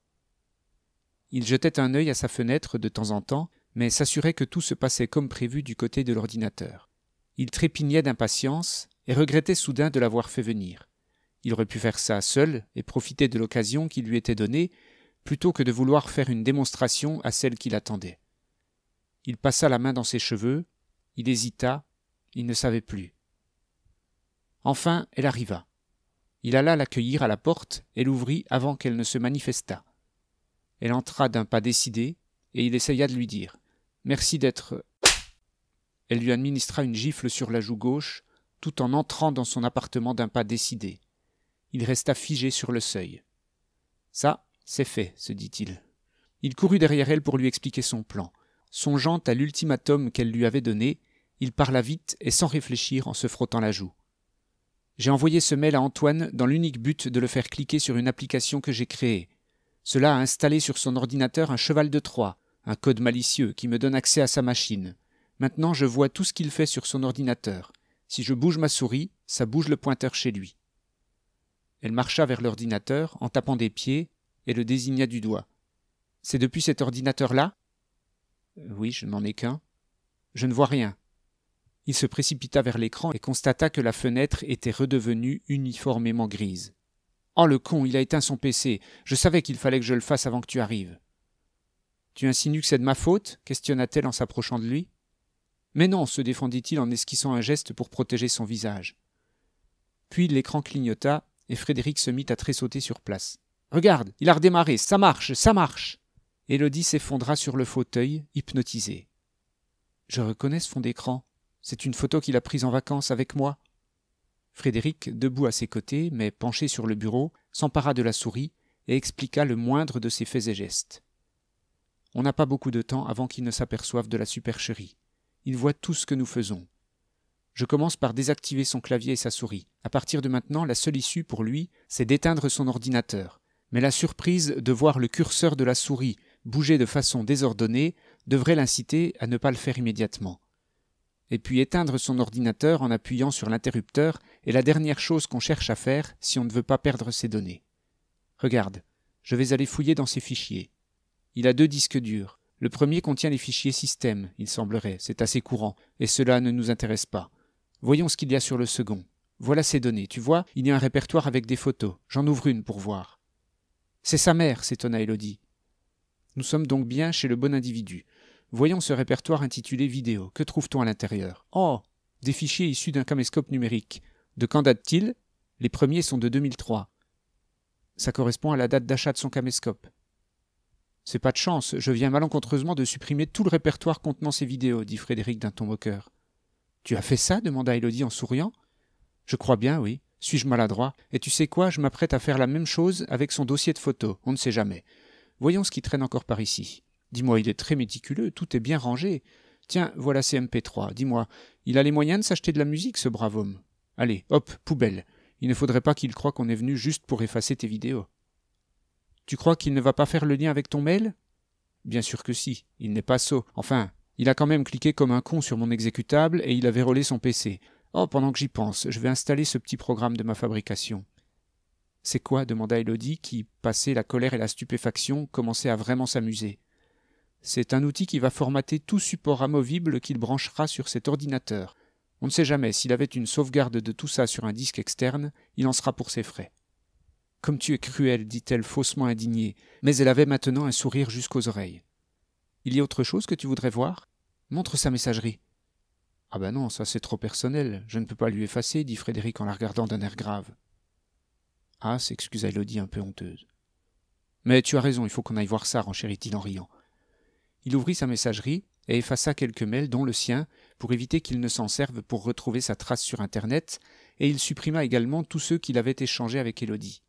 Il jetait un œil à sa fenêtre de temps en temps, mais s'assurait que tout se passait comme prévu du côté de l'ordinateur. Il trépignait d'impatience et regrettait soudain de l'avoir fait venir. Il aurait pu faire ça seul et profiter de l'occasion qui lui était donnée, plutôt que de vouloir faire une démonstration à celle qui l'attendait. Il passa la main dans ses cheveux, il hésita, il ne savait plus. Enfin, elle arriva. Il alla l'accueillir à la porte et l'ouvrit avant qu'elle ne se manifestât. Elle entra d'un pas décidé, et il essaya de lui dire Merci d'être. Elle lui administra une gifle sur la joue gauche, tout en entrant dans son appartement d'un pas décidé. Il resta figé sur le seuil. Ça, c'est fait, se dit-il. Il courut derrière elle pour lui expliquer son plan. Songeant à l'ultimatum qu'elle lui avait donné, il parla vite et sans réfléchir en se frottant la joue. J'ai envoyé ce mail à Antoine dans l'unique but de le faire cliquer sur une application que j'ai créée. Cela a installé sur son ordinateur un cheval de Troie, un code malicieux qui me donne accès à sa machine. Maintenant je vois tout ce qu'il fait sur son ordinateur. Si je bouge ma souris, ça bouge le pointeur chez lui. Elle marcha vers l'ordinateur en tapant des pieds et le désigna du doigt. C'est depuis cet ordinateur-là euh, Oui, je n'en ai qu'un. Je ne vois rien. Il se précipita vers l'écran et constata que la fenêtre était redevenue uniformément grise. En oh, le con, il a éteint son PC. Je savais qu'il fallait que je le fasse avant que tu arrives. Tu insinues que c'est de ma faute questionna-t-elle en s'approchant de lui. Mais non, se défendit-il en esquissant un geste pour protéger son visage. Puis l'écran clignota et Frédéric se mit à tressauter sur place. Regarde, il a redémarré, ça marche, ça marche. Élodie s'effondra sur le fauteuil, hypnotisée. Je reconnais ce fond d'écran. C'est une photo qu'il a prise en vacances avec moi. Frédéric, debout à ses côtés, mais penché sur le bureau, s'empara de la souris et expliqua le moindre de ses faits et gestes. On n'a pas beaucoup de temps avant qu'ils ne s'aperçoive de la supercherie. Ils voient tout ce que nous faisons. Je commence par désactiver son clavier et sa souris. À partir de maintenant, la seule issue pour lui, c'est d'éteindre son ordinateur. Mais la surprise de voir le curseur de la souris bouger de façon désordonnée devrait l'inciter à ne pas le faire immédiatement. Et puis éteindre son ordinateur en appuyant sur l'interrupteur est la dernière chose qu'on cherche à faire si on ne veut pas perdre ses données. Regarde, je vais aller fouiller dans ses fichiers. Il a deux disques durs. Le premier contient les fichiers système, il semblerait, c'est assez courant, et cela ne nous intéresse pas. Voyons ce qu'il y a sur le second. Voilà ces données. Tu vois, il y a un répertoire avec des photos. J'en ouvre une pour voir. C'est sa mère, s'étonna Elodie. Nous sommes donc bien chez le bon individu. Voyons ce répertoire intitulé vidéo. Que trouve-t-on à l'intérieur Oh Des fichiers issus d'un caméscope numérique. De quand date-t-il Les premiers sont de 2003. Ça correspond à la date d'achat de son caméscope. C'est pas de chance, je viens malencontreusement de supprimer tout le répertoire contenant ces vidéos, dit Frédéric d'un ton moqueur. Tu as fait ça demanda Elodie en souriant. Je crois bien, oui. Suis-je maladroit Et tu sais quoi, je m'apprête à faire la même chose avec son dossier de photos, on ne sait jamais. Voyons ce qui traîne encore par ici. Dis-moi, il est très méticuleux, tout est bien rangé. Tiens, voilà ces MP3. Dis-moi, il a les moyens de s'acheter de la musique, ce brave homme. Allez, hop, poubelle. Il ne faudrait pas qu'il croie qu'on est venu juste pour effacer tes vidéos. Tu crois qu'il ne va pas faire le lien avec ton mail Bien sûr que si, il n'est pas sot. Enfin, il a quand même cliqué comme un con sur mon exécutable et il a vérolé son PC. Oh, pendant que j'y pense, je vais installer ce petit programme de ma fabrication. C'est quoi demanda Elodie, qui, passée la colère et la stupéfaction, commençait à vraiment s'amuser. C'est un outil qui va formater tout support amovible qu'il branchera sur cet ordinateur. On ne sait jamais, s'il avait une sauvegarde de tout ça sur un disque externe, il en sera pour ses frais. Comme tu es cruel, dit-elle faussement indignée, mais elle avait maintenant un sourire jusqu'aux oreilles. Il y a autre chose que tu voudrais voir Montre sa messagerie. Ah ben non, ça c'est trop personnel, je ne peux pas lui effacer, dit Frédéric en la regardant d'un air grave. Ah, s'excusa Elodie un peu honteuse. Mais tu as raison, il faut qu'on aille voir ça, renchérit-il en riant. Il ouvrit sa messagerie et effaça quelques mails, dont le sien, pour éviter qu'il ne s'en serve pour retrouver sa trace sur Internet, et il supprima également tous ceux qu'il avait échangés avec Elodie.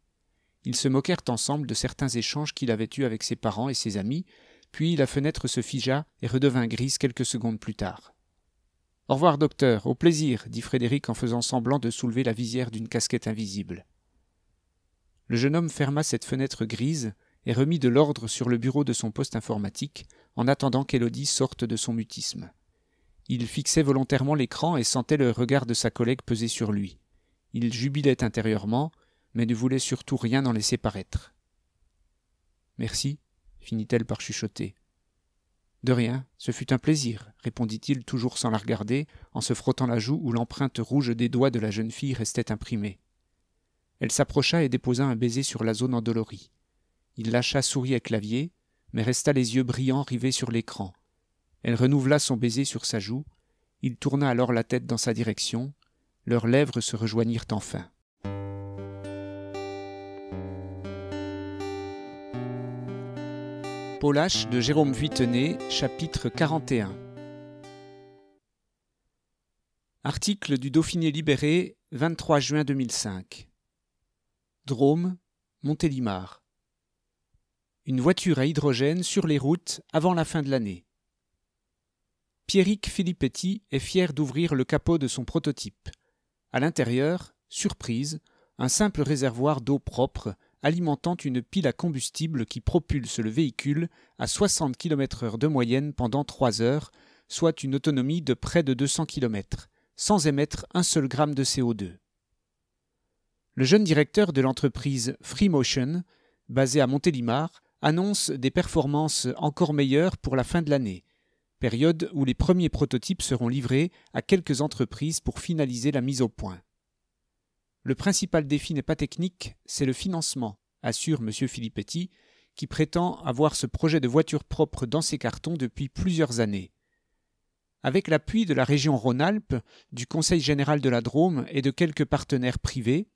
Ils se moquèrent ensemble de certains échanges qu'il avait eus avec ses parents et ses amis, puis la fenêtre se figea et redevint grise quelques secondes plus tard. Au revoir, docteur, au plaisir, dit Frédéric en faisant semblant de soulever la visière d'une casquette invisible. Le jeune homme ferma cette fenêtre grise et remit de l'ordre sur le bureau de son poste informatique, en attendant qu'Élodie sorte de son mutisme. Il fixait volontairement l'écran et sentait le regard de sa collègue peser sur lui. Il jubilait intérieurement, mais ne voulait surtout rien en laisser paraître. Merci, finit-elle par chuchoter. De rien, ce fut un plaisir, répondit-il toujours sans la regarder, en se frottant la joue où l'empreinte rouge des doigts de la jeune fille restait imprimée. Elle s'approcha et déposa un baiser sur la zone endolorie. Il lâcha souris à clavier, mais resta les yeux brillants rivés sur l'écran. Elle renouvela son baiser sur sa joue, il tourna alors la tête dans sa direction, leurs lèvres se rejoignirent enfin. Paulache de Jérôme Vuittenay, chapitre 41. Article du Dauphiné libéré, 23 juin 2005. Drôme, Montélimar. Une voiture à hydrogène sur les routes avant la fin de l'année. Pierrick Filippetti est fier d'ouvrir le capot de son prototype. À l'intérieur, surprise, un simple réservoir d'eau propre alimentant une pile à combustible qui propulse le véhicule à 60 km/h de moyenne pendant 3 heures, soit une autonomie de près de 200 km, sans émettre un seul gramme de CO2. Le jeune directeur de l'entreprise FreeMotion, basée à Montélimar, annonce des performances encore meilleures pour la fin de l'année, période où les premiers prototypes seront livrés à quelques entreprises pour finaliser la mise au point. Le principal défi n'est pas technique, c'est le financement, assure M. Filippetti, qui prétend avoir ce projet de voiture propre dans ses cartons depuis plusieurs années. Avec l'appui de la région Rhône-Alpes, du Conseil général de la Drôme et de quelques partenaires privés,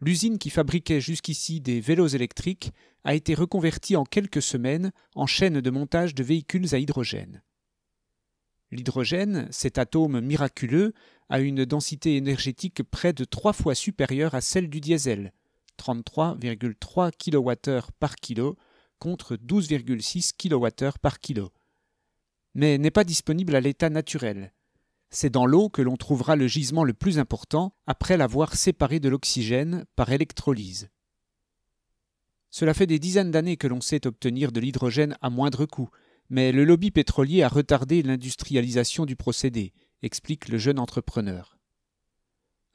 l'usine qui fabriquait jusqu'ici des vélos électriques a été reconvertie en quelques semaines en chaîne de montage de véhicules à hydrogène. L'hydrogène, cet atome miraculeux, à une densité énergétique près de trois fois supérieure à celle du diesel, 33,3 kWh par kilo contre 12,6 kWh par kilo, mais n'est pas disponible à l'état naturel. C'est dans l'eau que l'on trouvera le gisement le plus important après l'avoir séparé de l'oxygène par électrolyse. Cela fait des dizaines d'années que l'on sait obtenir de l'hydrogène à moindre coût, mais le lobby pétrolier a retardé l'industrialisation du procédé explique le jeune entrepreneur.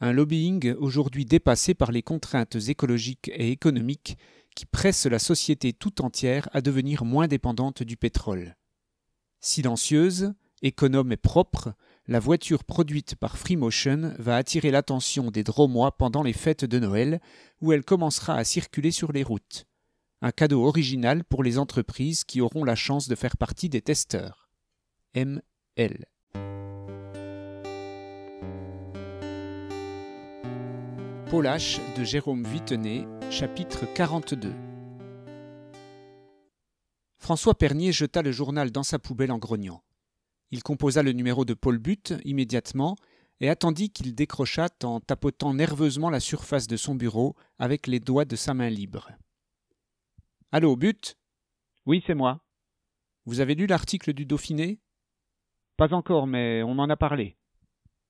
Un lobbying aujourd'hui dépassé par les contraintes écologiques et économiques qui pressent la société tout entière à devenir moins dépendante du pétrole. Silencieuse, économe et propre, la voiture produite par Freemotion va attirer l'attention des Dromois pendant les fêtes de Noël, où elle commencera à circuler sur les routes. Un cadeau original pour les entreprises qui auront la chance de faire partie des testeurs. M. L. H. de Jérôme Vitenay, chapitre 42. François Pernier jeta le journal dans sa poubelle en grognant. Il composa le numéro de Paul Butte immédiatement et attendit qu'il décrochât en tapotant nerveusement la surface de son bureau avec les doigts de sa main libre. Allô, Butte Oui, c'est moi. Vous avez lu l'article du Dauphiné Pas encore, mais on en a parlé.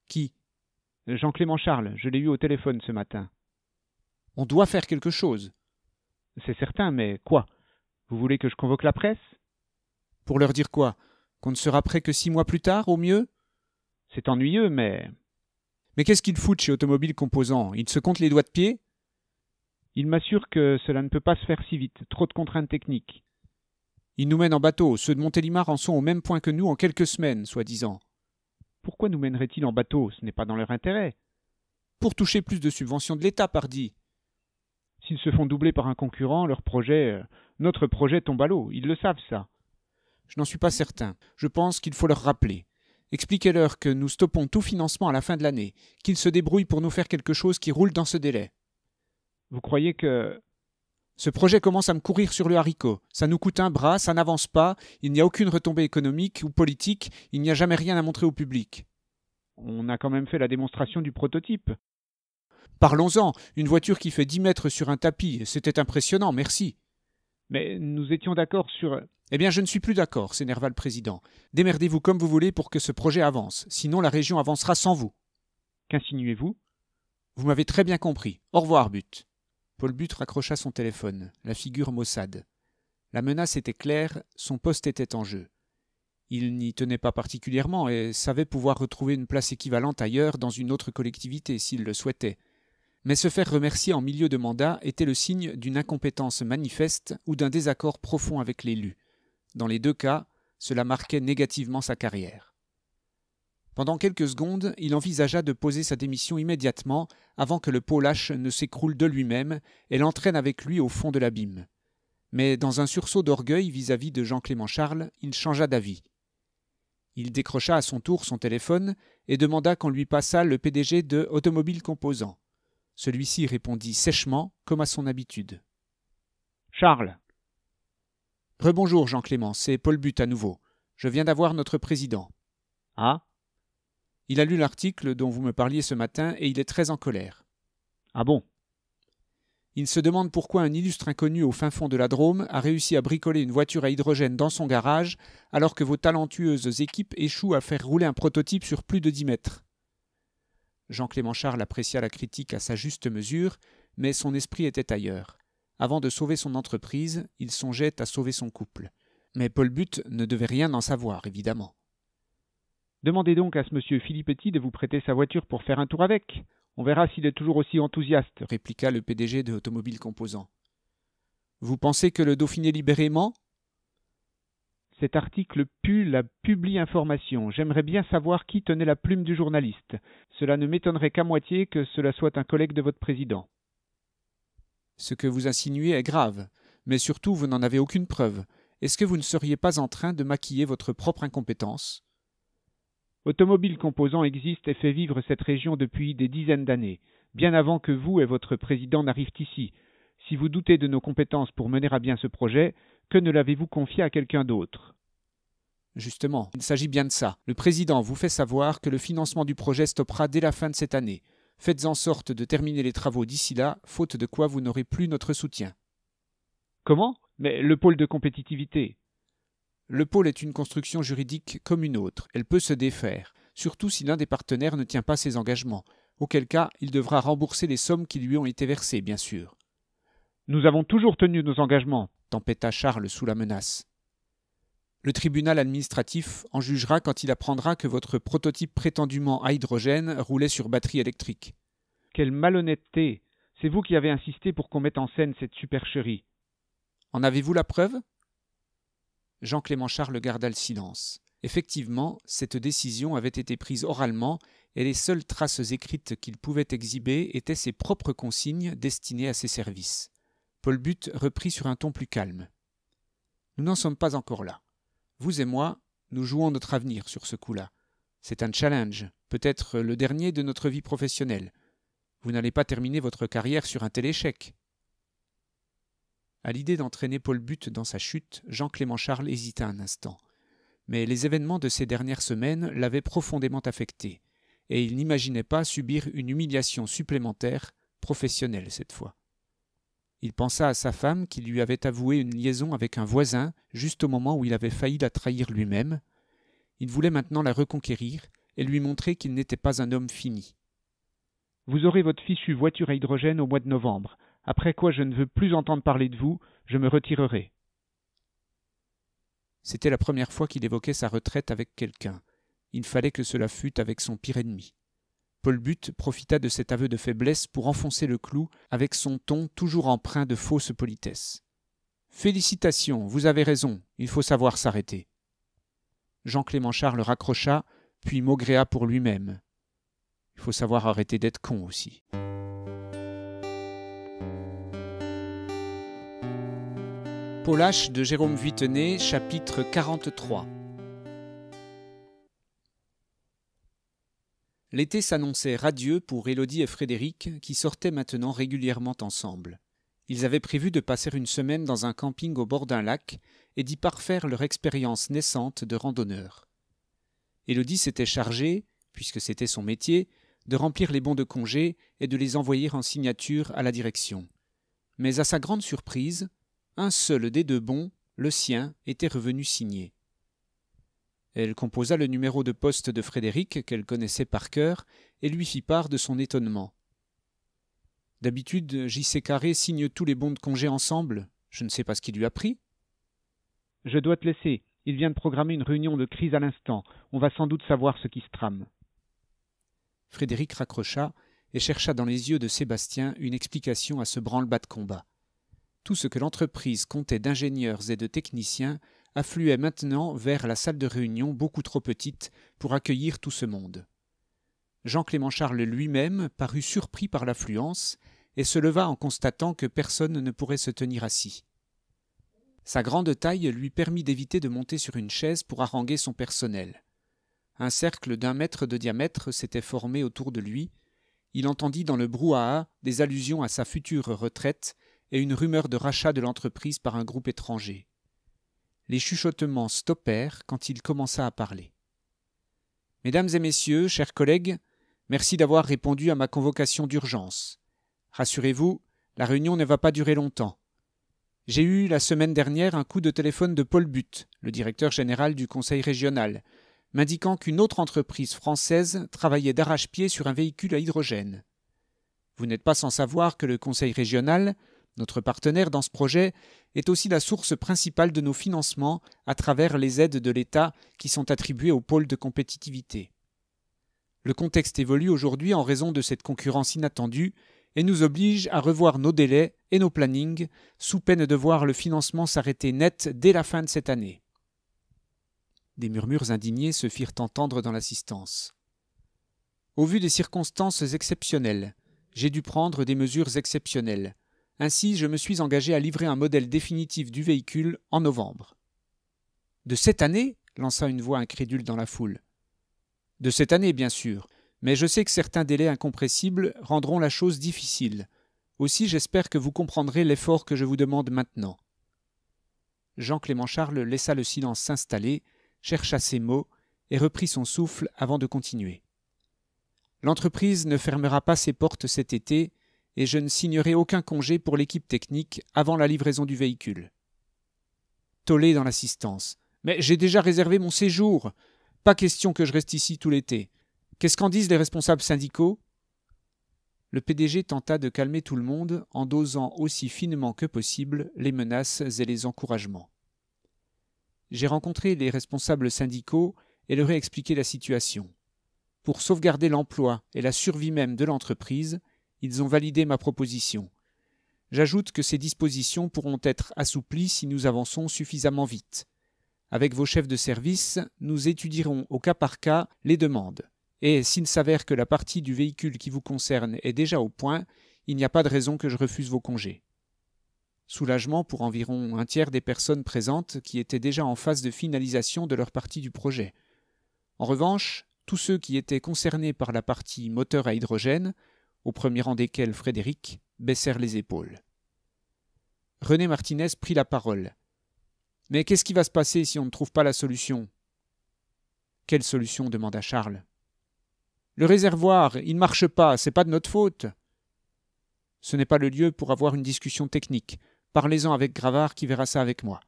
Qui Jean-Clément Charles, je l'ai eu au téléphone ce matin. On doit faire quelque chose. C'est certain, mais quoi Vous voulez que je convoque la presse Pour leur dire quoi Qu'on ne sera prêt que six mois plus tard, au mieux C'est ennuyeux, mais. Mais qu'est-ce qu'ils foutent chez Automobile Composant Ils se comptent les doigts de pied Il m'assure que cela ne peut pas se faire si vite, trop de contraintes techniques. Ils nous mènent en bateau, ceux de Montélimar en sont au même point que nous en quelques semaines, soi-disant. Pourquoi nous mèneraient-ils en bateau Ce n'est pas dans leur intérêt. Pour toucher plus de subventions de l'État, pardi. S'ils se font doubler par un concurrent, leur projet, euh, notre projet tombe à l'eau. Ils le savent, ça. Je n'en suis pas certain. Je pense qu'il faut leur rappeler. Expliquez-leur que nous stoppons tout financement à la fin de l'année, qu'ils se débrouillent pour nous faire quelque chose qui roule dans ce délai. Vous croyez que ce projet commence à me courir sur le haricot. Ça nous coûte un bras, ça n'avance pas, il n'y a aucune retombée économique ou politique, il n'y a jamais rien à montrer au public. On a quand même fait la démonstration du prototype. Parlons-en, une voiture qui fait dix mètres sur un tapis, c'était impressionnant, merci. Mais nous étions d'accord sur. Eh bien, je ne suis plus d'accord, s'énerva le président. Démerdez-vous comme vous voulez pour que ce projet avance, sinon la région avancera sans vous. Qu'insinuez-vous Vous, vous m'avez très bien compris. Au revoir, But. Paul But raccrocha son téléphone, la figure maussade. La menace était claire, son poste était en jeu. Il n'y tenait pas particulièrement et savait pouvoir retrouver une place équivalente ailleurs dans une autre collectivité s'il le souhaitait. Mais se faire remercier en milieu de mandat était le signe d'une incompétence manifeste ou d'un désaccord profond avec l'élu. Dans les deux cas, cela marquait négativement sa carrière. Pendant quelques secondes, il envisagea de poser sa démission immédiatement avant que le lâche ne s'écroule de lui-même et l'entraîne avec lui au fond de l'abîme. Mais dans un sursaut d'orgueil vis-à-vis de Jean-Clément Charles, il changea d'avis. Il décrocha à son tour son téléphone et demanda qu'on lui passât le PDG de Automobile Composant. Celui-ci répondit sèchement, comme à son habitude. Charles. Rebonjour, Jean-Clément, c'est Paul Butte à nouveau. Je viens d'avoir notre président. Ah il a lu l'article dont vous me parliez ce matin et il est très en colère. Ah bon Il se demande pourquoi un illustre inconnu au fin fond de la Drôme a réussi à bricoler une voiture à hydrogène dans son garage alors que vos talentueuses équipes échouent à faire rouler un prototype sur plus de 10 mètres. Jean-Clément Charles apprécia la critique à sa juste mesure, mais son esprit était ailleurs. Avant de sauver son entreprise, il songeait à sauver son couple. Mais Paul Butte ne devait rien en savoir, évidemment. Demandez donc à ce monsieur Filippetti de vous prêter sa voiture pour faire un tour avec. On verra s'il est toujours aussi enthousiaste, répliqua le PDG de Automobile Composant. Vous pensez que le Dauphiné libérément Cet article pue la publie information. J'aimerais bien savoir qui tenait la plume du journaliste. Cela ne m'étonnerait qu'à moitié que cela soit un collègue de votre président. Ce que vous insinuez est grave, mais surtout vous n'en avez aucune preuve. Est-ce que vous ne seriez pas en train de maquiller votre propre incompétence Automobile Composant existe et fait vivre cette région depuis des dizaines d'années, bien avant que vous et votre président n'arrivent ici. Si vous doutez de nos compétences pour mener à bien ce projet, que ne l'avez-vous confié à quelqu'un d'autre Justement, il s'agit bien de ça. Le président vous fait savoir que le financement du projet stoppera dès la fin de cette année. Faites en sorte de terminer les travaux d'ici là, faute de quoi vous n'aurez plus notre soutien. Comment Mais le pôle de compétitivité. Le pôle est une construction juridique comme une autre, elle peut se défaire, surtout si l'un des partenaires ne tient pas ses engagements, auquel cas il devra rembourser les sommes qui lui ont été versées, bien sûr. Nous avons toujours tenu nos engagements, tempêta Charles sous la menace. Le tribunal administratif en jugera quand il apprendra que votre prototype prétendument à hydrogène roulait sur batterie électrique. Quelle malhonnêteté. C'est vous qui avez insisté pour qu'on mette en scène cette supercherie. En avez vous la preuve? Jean-Clément Charles garda le silence. Effectivement, cette décision avait été prise oralement, et les seules traces écrites qu'il pouvait exhiber étaient ses propres consignes destinées à ses services. Paul But reprit sur un ton plus calme. Nous n'en sommes pas encore là. Vous et moi, nous jouons notre avenir sur ce coup-là. C'est un challenge, peut-être le dernier de notre vie professionnelle. Vous n'allez pas terminer votre carrière sur un tel échec. À l'idée d'entraîner Paul Butte dans sa chute, Jean-Clément Charles hésita un instant. Mais les événements de ces dernières semaines l'avaient profondément affecté, et il n'imaginait pas subir une humiliation supplémentaire, professionnelle cette fois. Il pensa à sa femme qui lui avait avoué une liaison avec un voisin juste au moment où il avait failli la trahir lui-même. Il voulait maintenant la reconquérir et lui montrer qu'il n'était pas un homme fini. Vous aurez votre fichue voiture à hydrogène au mois de novembre après quoi je ne veux plus entendre parler de vous, je me retirerai. C'était la première fois qu'il évoquait sa retraite avec quelqu'un. Il fallait que cela fût avec son pire ennemi. Paul Butte profita de cet aveu de faiblesse pour enfoncer le clou avec son ton toujours empreint de fausse politesse. Félicitations, vous avez raison, il faut savoir s'arrêter. Jean-Clément Charles le raccrocha, puis maugréa pour lui-même. Il faut savoir arrêter d'être con aussi. Polache de Jérôme chapitre 43 L'été s'annonçait radieux pour Élodie et Frédéric, qui sortaient maintenant régulièrement ensemble. Ils avaient prévu de passer une semaine dans un camping au bord d'un lac et d'y parfaire leur expérience naissante de randonneur. Élodie s'était chargée, puisque c'était son métier, de remplir les bons de congé et de les envoyer en signature à la direction. Mais à sa grande surprise, un seul des deux bons, le sien, était revenu signé. Elle composa le numéro de poste de Frédéric, qu'elle connaissait par cœur, et lui fit part de son étonnement. D'habitude, J.C. Carré signe tous les bons de congé ensemble. Je ne sais pas ce qui lui a pris. Je dois te laisser. Il vient de programmer une réunion de crise à l'instant. On va sans doute savoir ce qui se trame. Frédéric raccrocha et chercha dans les yeux de Sébastien une explication à ce branle-bas de combat. Tout ce que l'entreprise comptait d'ingénieurs et de techniciens affluait maintenant vers la salle de réunion beaucoup trop petite pour accueillir tout ce monde. Jean-Clément Charles lui-même parut surpris par l'affluence et se leva en constatant que personne ne pourrait se tenir assis. Sa grande taille lui permit d'éviter de monter sur une chaise pour haranguer son personnel. Un cercle d'un mètre de diamètre s'était formé autour de lui. Il entendit dans le brouhaha des allusions à sa future retraite et une rumeur de rachat de l'entreprise par un groupe étranger. Les chuchotements stoppèrent quand il commença à parler. Mesdames et messieurs, chers collègues, merci d'avoir répondu à ma convocation d'urgence. Rassurez-vous, la réunion ne va pas durer longtemps. J'ai eu la semaine dernière un coup de téléphone de Paul Butte, le directeur général du conseil régional, m'indiquant qu'une autre entreprise française travaillait d'arrache-pied sur un véhicule à hydrogène. Vous n'êtes pas sans savoir que le conseil régional notre partenaire dans ce projet est aussi la source principale de nos financements à travers les aides de l'État qui sont attribuées au pôle de compétitivité. Le contexte évolue aujourd'hui en raison de cette concurrence inattendue et nous oblige à revoir nos délais et nos plannings, sous peine de voir le financement s'arrêter net dès la fin de cette année. Des murmures indignés se firent entendre dans l'assistance. Au vu des circonstances exceptionnelles, j'ai dû prendre des mesures exceptionnelles, ainsi, je me suis engagé à livrer un modèle définitif du véhicule en novembre. De cette année lança une voix incrédule dans la foule. De cette année, bien sûr, mais je sais que certains délais incompressibles rendront la chose difficile. Aussi, j'espère que vous comprendrez l'effort que je vous demande maintenant. Jean-Clément Charles laissa le silence s'installer, chercha ses mots et reprit son souffle avant de continuer. L'entreprise ne fermera pas ses portes cet été, et je ne signerai aucun congé pour l'équipe technique avant la livraison du véhicule. Tollé dans l'assistance. Mais j'ai déjà réservé mon séjour. Pas question que je reste ici tout l'été. Qu'est-ce qu'en disent les responsables syndicaux Le PDG tenta de calmer tout le monde en dosant aussi finement que possible les menaces et les encouragements. J'ai rencontré les responsables syndicaux et leur ai expliqué la situation. Pour sauvegarder l'emploi et la survie même de l'entreprise, ils ont validé ma proposition. J'ajoute que ces dispositions pourront être assouplies si nous avançons suffisamment vite. Avec vos chefs de service, nous étudierons au cas par cas les demandes. Et s'il s'avère que la partie du véhicule qui vous concerne est déjà au point, il n'y a pas de raison que je refuse vos congés. Soulagement pour environ un tiers des personnes présentes qui étaient déjà en phase de finalisation de leur partie du projet. En revanche, tous ceux qui étaient concernés par la partie moteur à hydrogène au premier rang desquels Frédéric, baissèrent les épaules. René Martinez prit la parole. Mais qu'est-ce qui va se passer si on ne trouve pas la solution Quelle solution demanda Charles. Le réservoir, il ne marche pas, c'est pas de notre faute. Ce n'est pas le lieu pour avoir une discussion technique. Parlez-en avec Gravard qui verra ça avec moi.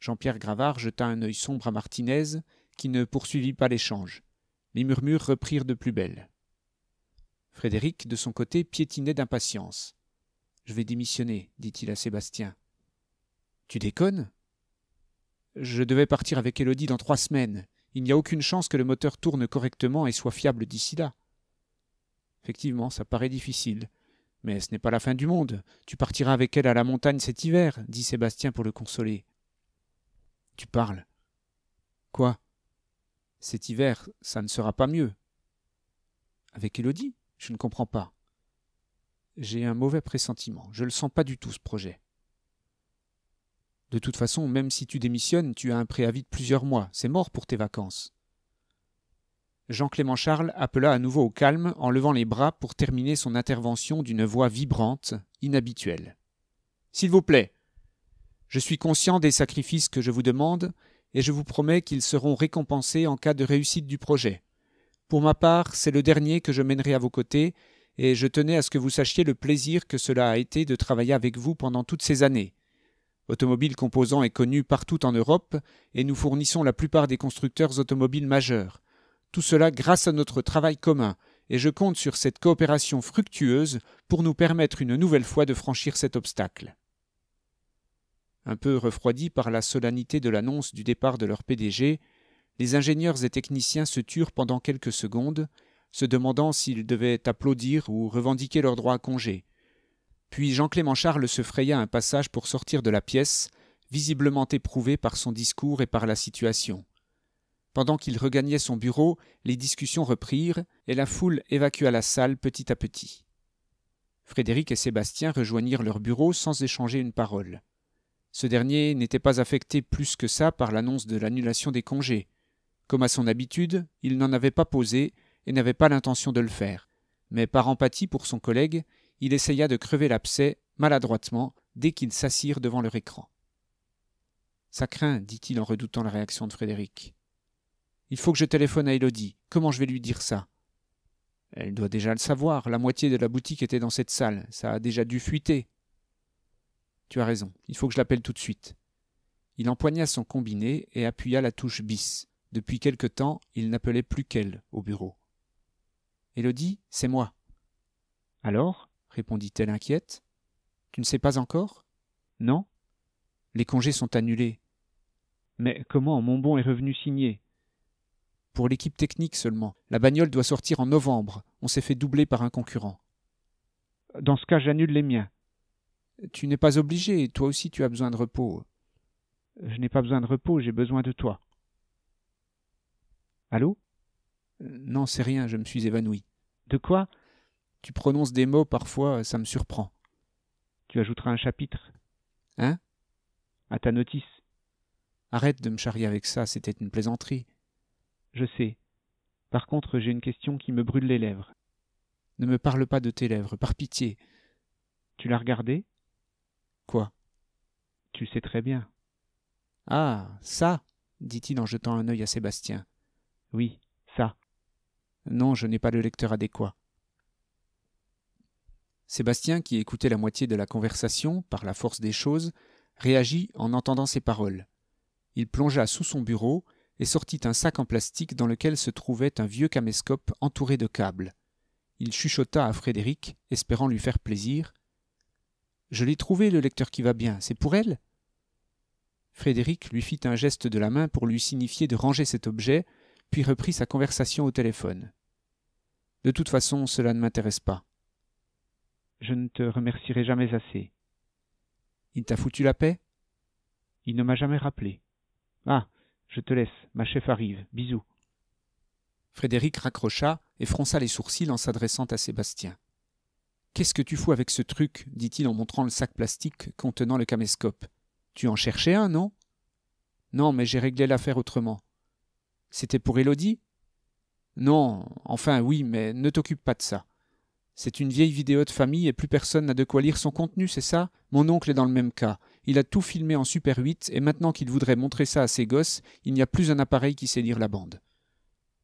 Jean-Pierre Gravard jeta un œil sombre à Martinez, qui ne poursuivit pas l'échange. Les murmures reprirent de plus belle. Frédéric, de son côté, piétinait d'impatience. Je vais démissionner, dit-il à Sébastien. Tu déconnes Je devais partir avec Élodie dans trois semaines. Il n'y a aucune chance que le moteur tourne correctement et soit fiable d'ici là. Effectivement, ça paraît difficile. Mais ce n'est pas la fin du monde. Tu partiras avec elle à la montagne cet hiver, dit Sébastien pour le consoler. Tu parles. Quoi Cet hiver, ça ne sera pas mieux. Avec Élodie je ne comprends pas. J'ai un mauvais pressentiment. Je le sens pas du tout, ce projet. De toute façon, même si tu démissionnes, tu as un préavis de plusieurs mois. C'est mort pour tes vacances. Jean-Clément Charles appela à nouveau au calme en levant les bras pour terminer son intervention d'une voix vibrante, inhabituelle. S'il vous plaît, je suis conscient des sacrifices que je vous demande et je vous promets qu'ils seront récompensés en cas de réussite du projet. Pour ma part, c'est le dernier que je mènerai à vos côtés, et je tenais à ce que vous sachiez le plaisir que cela a été de travailler avec vous pendant toutes ces années. Automobile Composant est connu partout en Europe, et nous fournissons la plupart des constructeurs automobiles majeurs. Tout cela grâce à notre travail commun, et je compte sur cette coopération fructueuse pour nous permettre une nouvelle fois de franchir cet obstacle. Un peu refroidi par la solennité de l'annonce du départ de leur PDG, les ingénieurs et techniciens se turent pendant quelques secondes, se demandant s'ils devaient applaudir ou revendiquer leur droit à congé. Puis Jean-Clément Charles se fraya un passage pour sortir de la pièce, visiblement éprouvé par son discours et par la situation. Pendant qu'il regagnait son bureau, les discussions reprirent et la foule évacua la salle petit à petit. Frédéric et Sébastien rejoignirent leur bureau sans échanger une parole. Ce dernier n'était pas affecté plus que ça par l'annonce de l'annulation des congés. Comme à son habitude, il n'en avait pas posé et n'avait pas l'intention de le faire. Mais par empathie pour son collègue, il essaya de crever l'abcès, maladroitement, dès qu'ils s'assirent devant leur écran. Ça craint, dit-il en redoutant la réaction de Frédéric. Il faut que je téléphone à Élodie. Comment je vais lui dire ça Elle doit déjà le savoir. La moitié de la boutique était dans cette salle. Ça a déjà dû fuiter. Tu as raison. Il faut que je l'appelle tout de suite. Il empoigna son combiné et appuya la touche bis. Depuis quelque temps, il n'appelait plus qu'elle au bureau. Élodie, c'est moi. Alors répondit-elle inquiète. Tu ne sais pas encore Non. Les congés sont annulés. Mais comment mon bon est revenu signé Pour l'équipe technique seulement. La bagnole doit sortir en novembre. On s'est fait doubler par un concurrent. Dans ce cas, j'annule les miens. Tu n'es pas obligé. Toi aussi, tu as besoin de repos. Je n'ai pas besoin de repos, j'ai besoin de toi. Allô euh, Non, c'est rien, je me suis évanoui. De quoi Tu prononces des mots parfois, ça me surprend. Tu ajouteras un chapitre. Hein À ta notice. Arrête de me charrier avec ça, c'était une plaisanterie. Je sais. Par contre, j'ai une question qui me brûle les lèvres. Ne me parle pas de tes lèvres, par pitié. Tu l'as regardée Quoi Tu sais très bien. Ah, ça dit-il en jetant un œil à Sébastien. Oui, ça. Non, je n'ai pas le lecteur adéquat. Sébastien, qui écoutait la moitié de la conversation, par la force des choses, réagit en entendant ces paroles. Il plongea sous son bureau et sortit un sac en plastique dans lequel se trouvait un vieux caméscope entouré de câbles. Il chuchota à Frédéric, espérant lui faire plaisir. Je l'ai trouvé, le lecteur qui va bien, c'est pour elle Frédéric lui fit un geste de la main pour lui signifier de ranger cet objet, puis reprit sa conversation au téléphone. De toute façon, cela ne m'intéresse pas. Je ne te remercierai jamais assez. Il t'a foutu la paix Il ne m'a jamais rappelé. Ah, je te laisse, ma chef arrive, bisous. Frédéric raccrocha et fronça les sourcils en s'adressant à Sébastien. Qu'est-ce que tu fous avec ce truc dit-il en montrant le sac plastique contenant le caméscope. Tu en cherchais un, non Non, mais j'ai réglé l'affaire autrement. C'était pour Elodie Non, enfin oui, mais ne t'occupe pas de ça. C'est une vieille vidéo de famille et plus personne n'a de quoi lire son contenu, c'est ça Mon oncle est dans le même cas. Il a tout filmé en Super 8 et maintenant qu'il voudrait montrer ça à ses gosses, il n'y a plus un appareil qui sait lire la bande.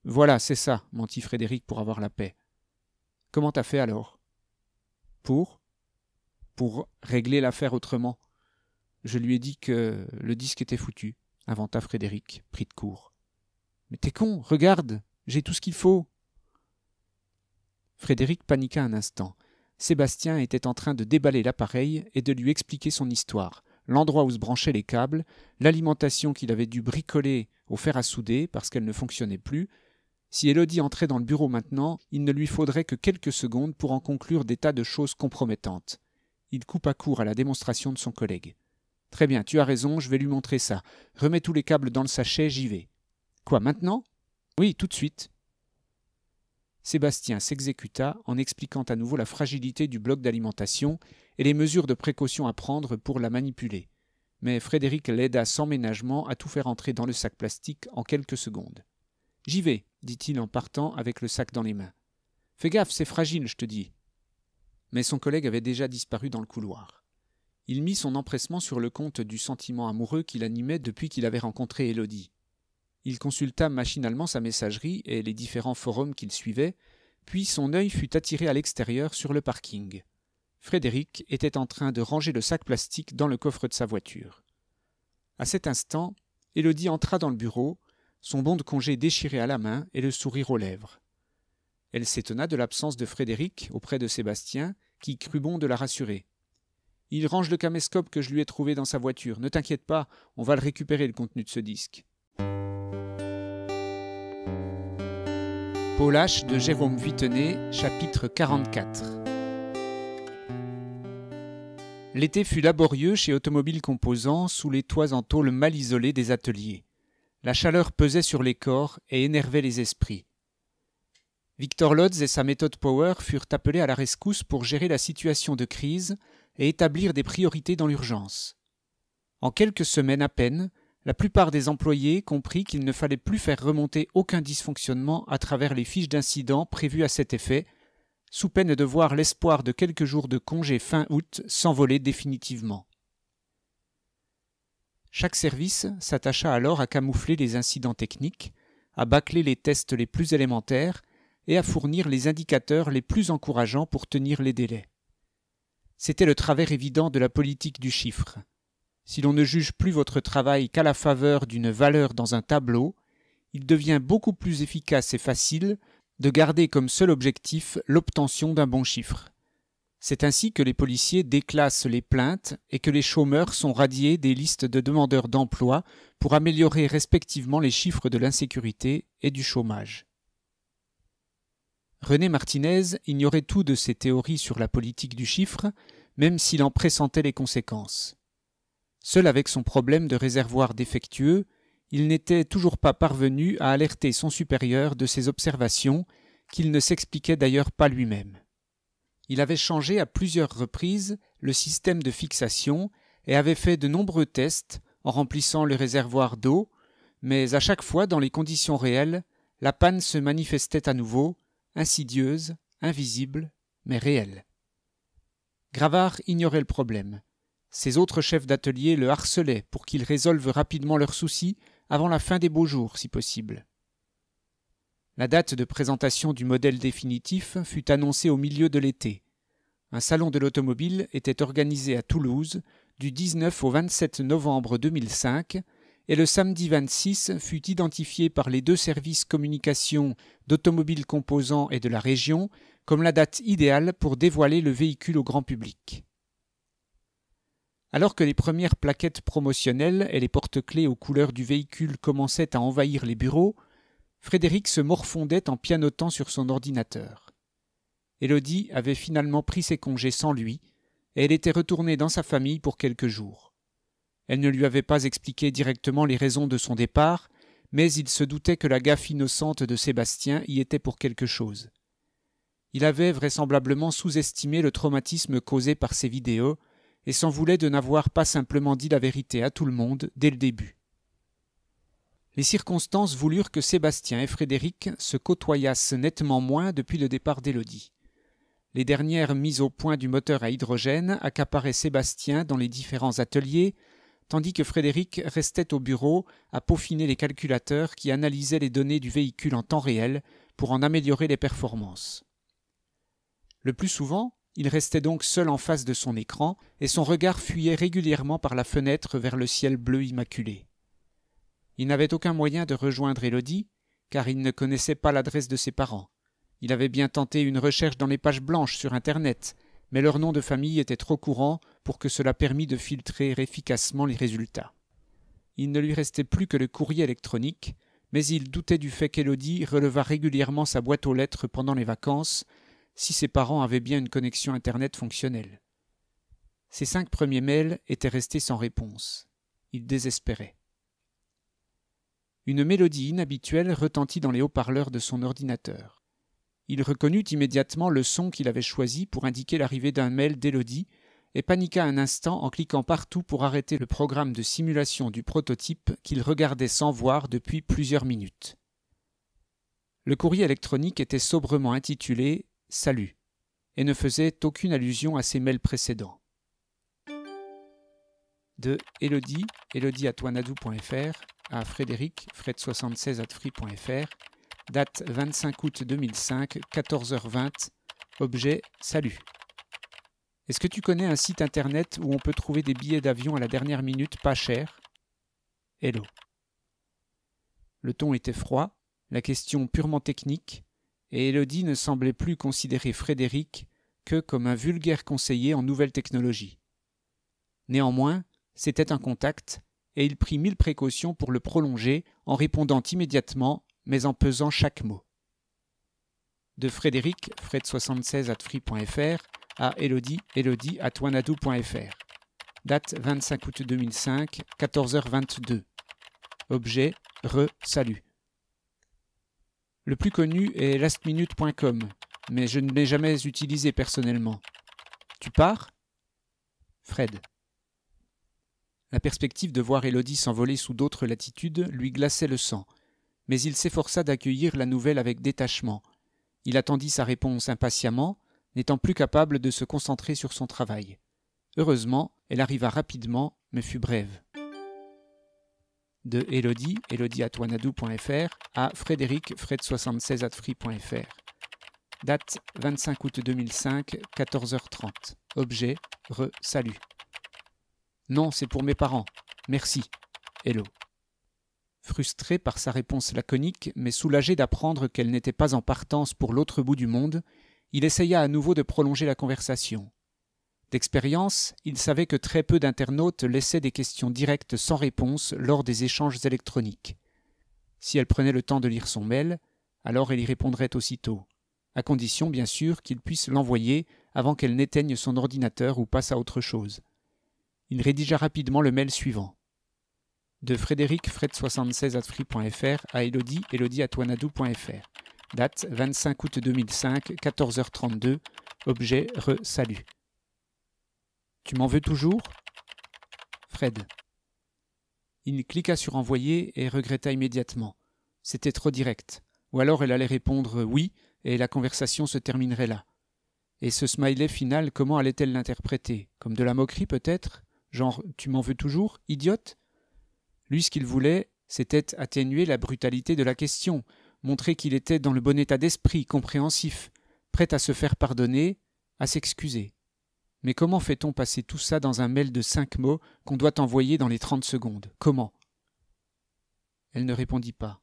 Voilà, c'est ça, mentit Frédéric pour avoir la paix. Comment t'as fait alors Pour Pour régler l'affaire autrement. Je lui ai dit que le disque était foutu, inventa Frédéric, pris de court. Mais t'es con, regarde, j'ai tout ce qu'il faut. Frédéric paniqua un instant. Sébastien était en train de déballer l'appareil et de lui expliquer son histoire, l'endroit où se branchaient les câbles, l'alimentation qu'il avait dû bricoler au fer à souder parce qu'elle ne fonctionnait plus. Si Élodie entrait dans le bureau maintenant, il ne lui faudrait que quelques secondes pour en conclure des tas de choses compromettantes. Il coupa court à la démonstration de son collègue. Très bien, tu as raison, je vais lui montrer ça. Remets tous les câbles dans le sachet, j'y vais. Quoi maintenant Oui, tout de suite. Sébastien s'exécuta en expliquant à nouveau la fragilité du bloc d'alimentation et les mesures de précaution à prendre pour la manipuler. Mais Frédéric l'aida sans ménagement à tout faire entrer dans le sac plastique en quelques secondes. J'y vais, dit-il en partant avec le sac dans les mains. Fais gaffe, c'est fragile, je te dis. Mais son collègue avait déjà disparu dans le couloir. Il mit son empressement sur le compte du sentiment amoureux qu'il animait depuis qu'il avait rencontré Élodie. Il consulta machinalement sa messagerie et les différents forums qu'il suivait, puis son œil fut attiré à l'extérieur sur le parking. Frédéric était en train de ranger le sac plastique dans le coffre de sa voiture. À cet instant, Élodie entra dans le bureau, son bon de congé déchiré à la main et le sourire aux lèvres. Elle s'étonna de l'absence de Frédéric auprès de Sébastien, qui crut bon de la rassurer. Il range le caméscope que je lui ai trouvé dans sa voiture. Ne t'inquiète pas, on va le récupérer le contenu de ce disque. de Jérôme chapitre 44. L'été fut laborieux chez Automobile Composants sous les toits en tôle mal isolés des ateliers. La chaleur pesait sur les corps et énervait les esprits. Victor Lodz et sa méthode Power furent appelés à la rescousse pour gérer la situation de crise et établir des priorités dans l'urgence. En quelques semaines à peine, la plupart des employés comprirent qu'il ne fallait plus faire remonter aucun dysfonctionnement à travers les fiches d'incidents prévues à cet effet, sous peine de voir l'espoir de quelques jours de congé fin août s'envoler définitivement. Chaque service s'attacha alors à camoufler les incidents techniques, à bâcler les tests les plus élémentaires et à fournir les indicateurs les plus encourageants pour tenir les délais. C'était le travers évident de la politique du chiffre si l'on ne juge plus votre travail qu'à la faveur d'une valeur dans un tableau, il devient beaucoup plus efficace et facile de garder comme seul objectif l'obtention d'un bon chiffre. C'est ainsi que les policiers déclassent les plaintes et que les chômeurs sont radiés des listes de demandeurs d'emploi pour améliorer respectivement les chiffres de l'insécurité et du chômage. René Martinez ignorait tout de ces théories sur la politique du chiffre, même s'il en pressentait les conséquences. Seul avec son problème de réservoir défectueux, il n'était toujours pas parvenu à alerter son supérieur de ses observations, qu'il ne s'expliquait d'ailleurs pas lui-même. Il avait changé à plusieurs reprises le système de fixation et avait fait de nombreux tests en remplissant le réservoir d'eau, mais à chaque fois dans les conditions réelles, la panne se manifestait à nouveau, insidieuse, invisible, mais réelle. Gravard ignorait le problème. Ses autres chefs d'atelier le harcelaient pour qu'il résolvent rapidement leurs soucis avant la fin des beaux jours si possible. La date de présentation du modèle définitif fut annoncée au milieu de l'été. Un salon de l'automobile était organisé à Toulouse du 19 au 27 novembre 2005 et le samedi 26 fut identifié par les deux services communication d'automobiles composants et de la région comme la date idéale pour dévoiler le véhicule au grand public. Alors que les premières plaquettes promotionnelles et les porte-clés aux couleurs du véhicule commençaient à envahir les bureaux, Frédéric se morfondait en pianotant sur son ordinateur. Élodie avait finalement pris ses congés sans lui, et elle était retournée dans sa famille pour quelques jours. Elle ne lui avait pas expliqué directement les raisons de son départ, mais il se doutait que la gaffe innocente de Sébastien y était pour quelque chose. Il avait vraisemblablement sous-estimé le traumatisme causé par ses vidéos, et s'en voulait de n'avoir pas simplement dit la vérité à tout le monde dès le début. Les circonstances voulurent que Sébastien et Frédéric se côtoyassent nettement moins depuis le départ d'Élodie. Les dernières mises au point du moteur à hydrogène accaparaient Sébastien dans les différents ateliers, tandis que Frédéric restait au bureau à peaufiner les calculateurs qui analysaient les données du véhicule en temps réel pour en améliorer les performances. Le plus souvent, il restait donc seul en face de son écran, et son regard fuyait régulièrement par la fenêtre vers le ciel bleu immaculé. Il n'avait aucun moyen de rejoindre Elodie car il ne connaissait pas l'adresse de ses parents. Il avait bien tenté une recherche dans les pages blanches sur Internet, mais leur nom de famille était trop courant pour que cela permît de filtrer efficacement les résultats. Il ne lui restait plus que le courrier électronique, mais il doutait du fait qu'Élodie relevât régulièrement sa boîte aux lettres pendant les vacances si ses parents avaient bien une connexion Internet fonctionnelle. Ses cinq premiers mails étaient restés sans réponse. Il désespérait. Une mélodie inhabituelle retentit dans les haut-parleurs de son ordinateur. Il reconnut immédiatement le son qu'il avait choisi pour indiquer l'arrivée d'un mail d'Élodie et paniqua un instant en cliquant partout pour arrêter le programme de simulation du prototype qu'il regardait sans voir depuis plusieurs minutes. Le courrier électronique était sobrement intitulé Salut, et ne faisait aucune allusion à ses mails précédents. De Elodie, elodie à Frédéric, fred76 at date 25 août 2005, 14h20, objet Salut. Est-ce que tu connais un site internet où on peut trouver des billets d'avion à la dernière minute pas cher ?»« Hello. Le ton était froid, la question purement technique, et Élodie ne semblait plus considérer Frédéric que comme un vulgaire conseiller en nouvelles technologies. Néanmoins, c'était un contact, et il prit mille précautions pour le prolonger en répondant immédiatement, mais en pesant chaque mot. De Frédéric, fred76 at free.fr, à Elodie, elodie at fr Date 25 août 2005, 14h22. Objet, re, salut. Le plus connu est lastminute.com, mais je ne l'ai jamais utilisé personnellement. Tu pars Fred. La perspective de voir Elodie s'envoler sous d'autres latitudes lui glaçait le sang, mais il s'efforça d'accueillir la nouvelle avec détachement. Il attendit sa réponse impatiemment, n'étant plus capable de se concentrer sur son travail. Heureusement, elle arriva rapidement, mais fut brève de Elodie, elodie.wanadou.fr, à frédéric, fred 76 Free.fr. Date 25 août 2005, 14h30. Objet, re-salut. Non, c'est pour mes parents. Merci. Hello. Frustré par sa réponse laconique, mais soulagé d'apprendre qu'elle n'était pas en partance pour l'autre bout du monde, il essaya à nouveau de prolonger la conversation. D'expérience, il savait que très peu d'internautes laissaient des questions directes sans réponse lors des échanges électroniques. Si elle prenait le temps de lire son mail, alors elle y répondrait aussitôt, à condition bien sûr qu'il puisse l'envoyer avant qu'elle n'éteigne son ordinateur ou passe à autre chose. Il rédigea rapidement le mail suivant. De Frédéric fred76 à Elodie, elodie Date 25 août 2005, 14h32. Objet re-salut. Tu m'en veux toujours Fred. Il cliqua sur envoyer et regretta immédiatement. C'était trop direct. Ou alors elle allait répondre euh, oui et la conversation se terminerait là. Et ce smiley final, comment allait-elle l'interpréter Comme de la moquerie peut-être Genre tu m'en veux toujours, idiote Lui, ce qu'il voulait, c'était atténuer la brutalité de la question, montrer qu'il était dans le bon état d'esprit, compréhensif, prêt à se faire pardonner, à s'excuser. Mais comment fait-on passer tout ça dans un mail de cinq mots qu'on doit envoyer dans les trente secondes Comment Elle ne répondit pas.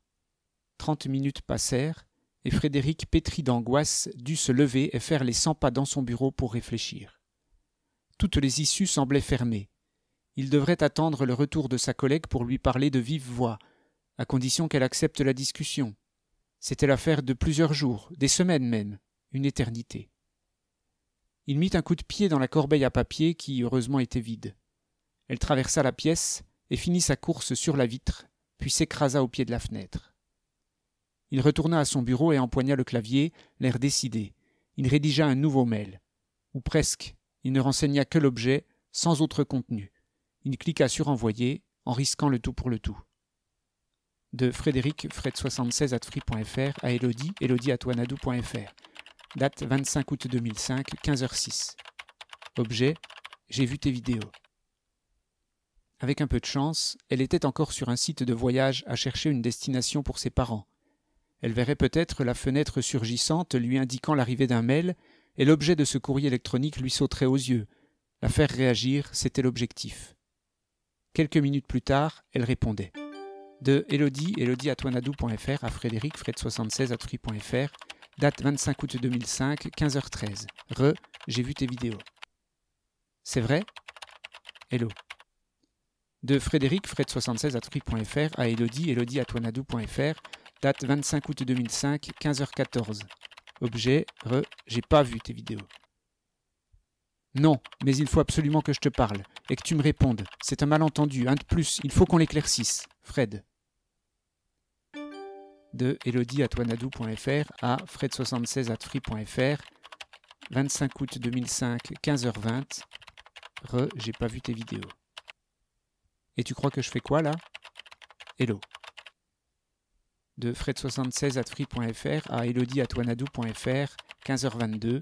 Trente minutes passèrent, et Frédéric, pétri d'angoisse, dut se lever et faire les cent pas dans son bureau pour réfléchir. Toutes les issues semblaient fermées. Il devrait attendre le retour de sa collègue pour lui parler de vive voix, à condition qu'elle accepte la discussion. C'était l'affaire de plusieurs jours, des semaines même, une éternité. Il mit un coup de pied dans la corbeille à papier qui heureusement était vide. Elle traversa la pièce et finit sa course sur la vitre, puis s'écrasa au pied de la fenêtre. Il retourna à son bureau et empoigna le clavier, l'air décidé. Il rédigea un nouveau mail. Ou presque, il ne renseigna que l'objet, sans autre contenu. Il cliqua sur envoyer, en risquant le tout pour le tout. De Frédéric, 76 at à Elodie, date 25 août 2005, 15h06. Objet J'ai vu tes vidéos. Avec un peu de chance, elle était encore sur un site de voyage à chercher une destination pour ses parents. Elle verrait peut-être la fenêtre surgissante lui indiquant l'arrivée d'un mail, et l'objet de ce courrier électronique lui sauterait aux yeux. La faire réagir, c'était l'objectif. Quelques minutes plus tard, elle répondait. De Elodie, elodie à frédéric, fred76 at date 25 août 2005, 15h13. Re, j'ai vu tes vidéos. C'est vrai Hello. De Frédéric, fred76 à à Elodie, elodie date 25 août 2005, 15h14. Objet, re, j'ai pas vu tes vidéos. Non, mais il faut absolument que je te parle, et que tu me répondes. C'est un malentendu, un de plus, il faut qu'on l'éclaircisse. Fred de elodie.wanadou.fr à fred76.free.fr, 76 25 août 2005, 15h20. Re, j'ai pas vu tes vidéos. Et tu crois que je fais quoi là Hello. De fred76.free.fr 76 à elodie.wanadou.fr, 15h22.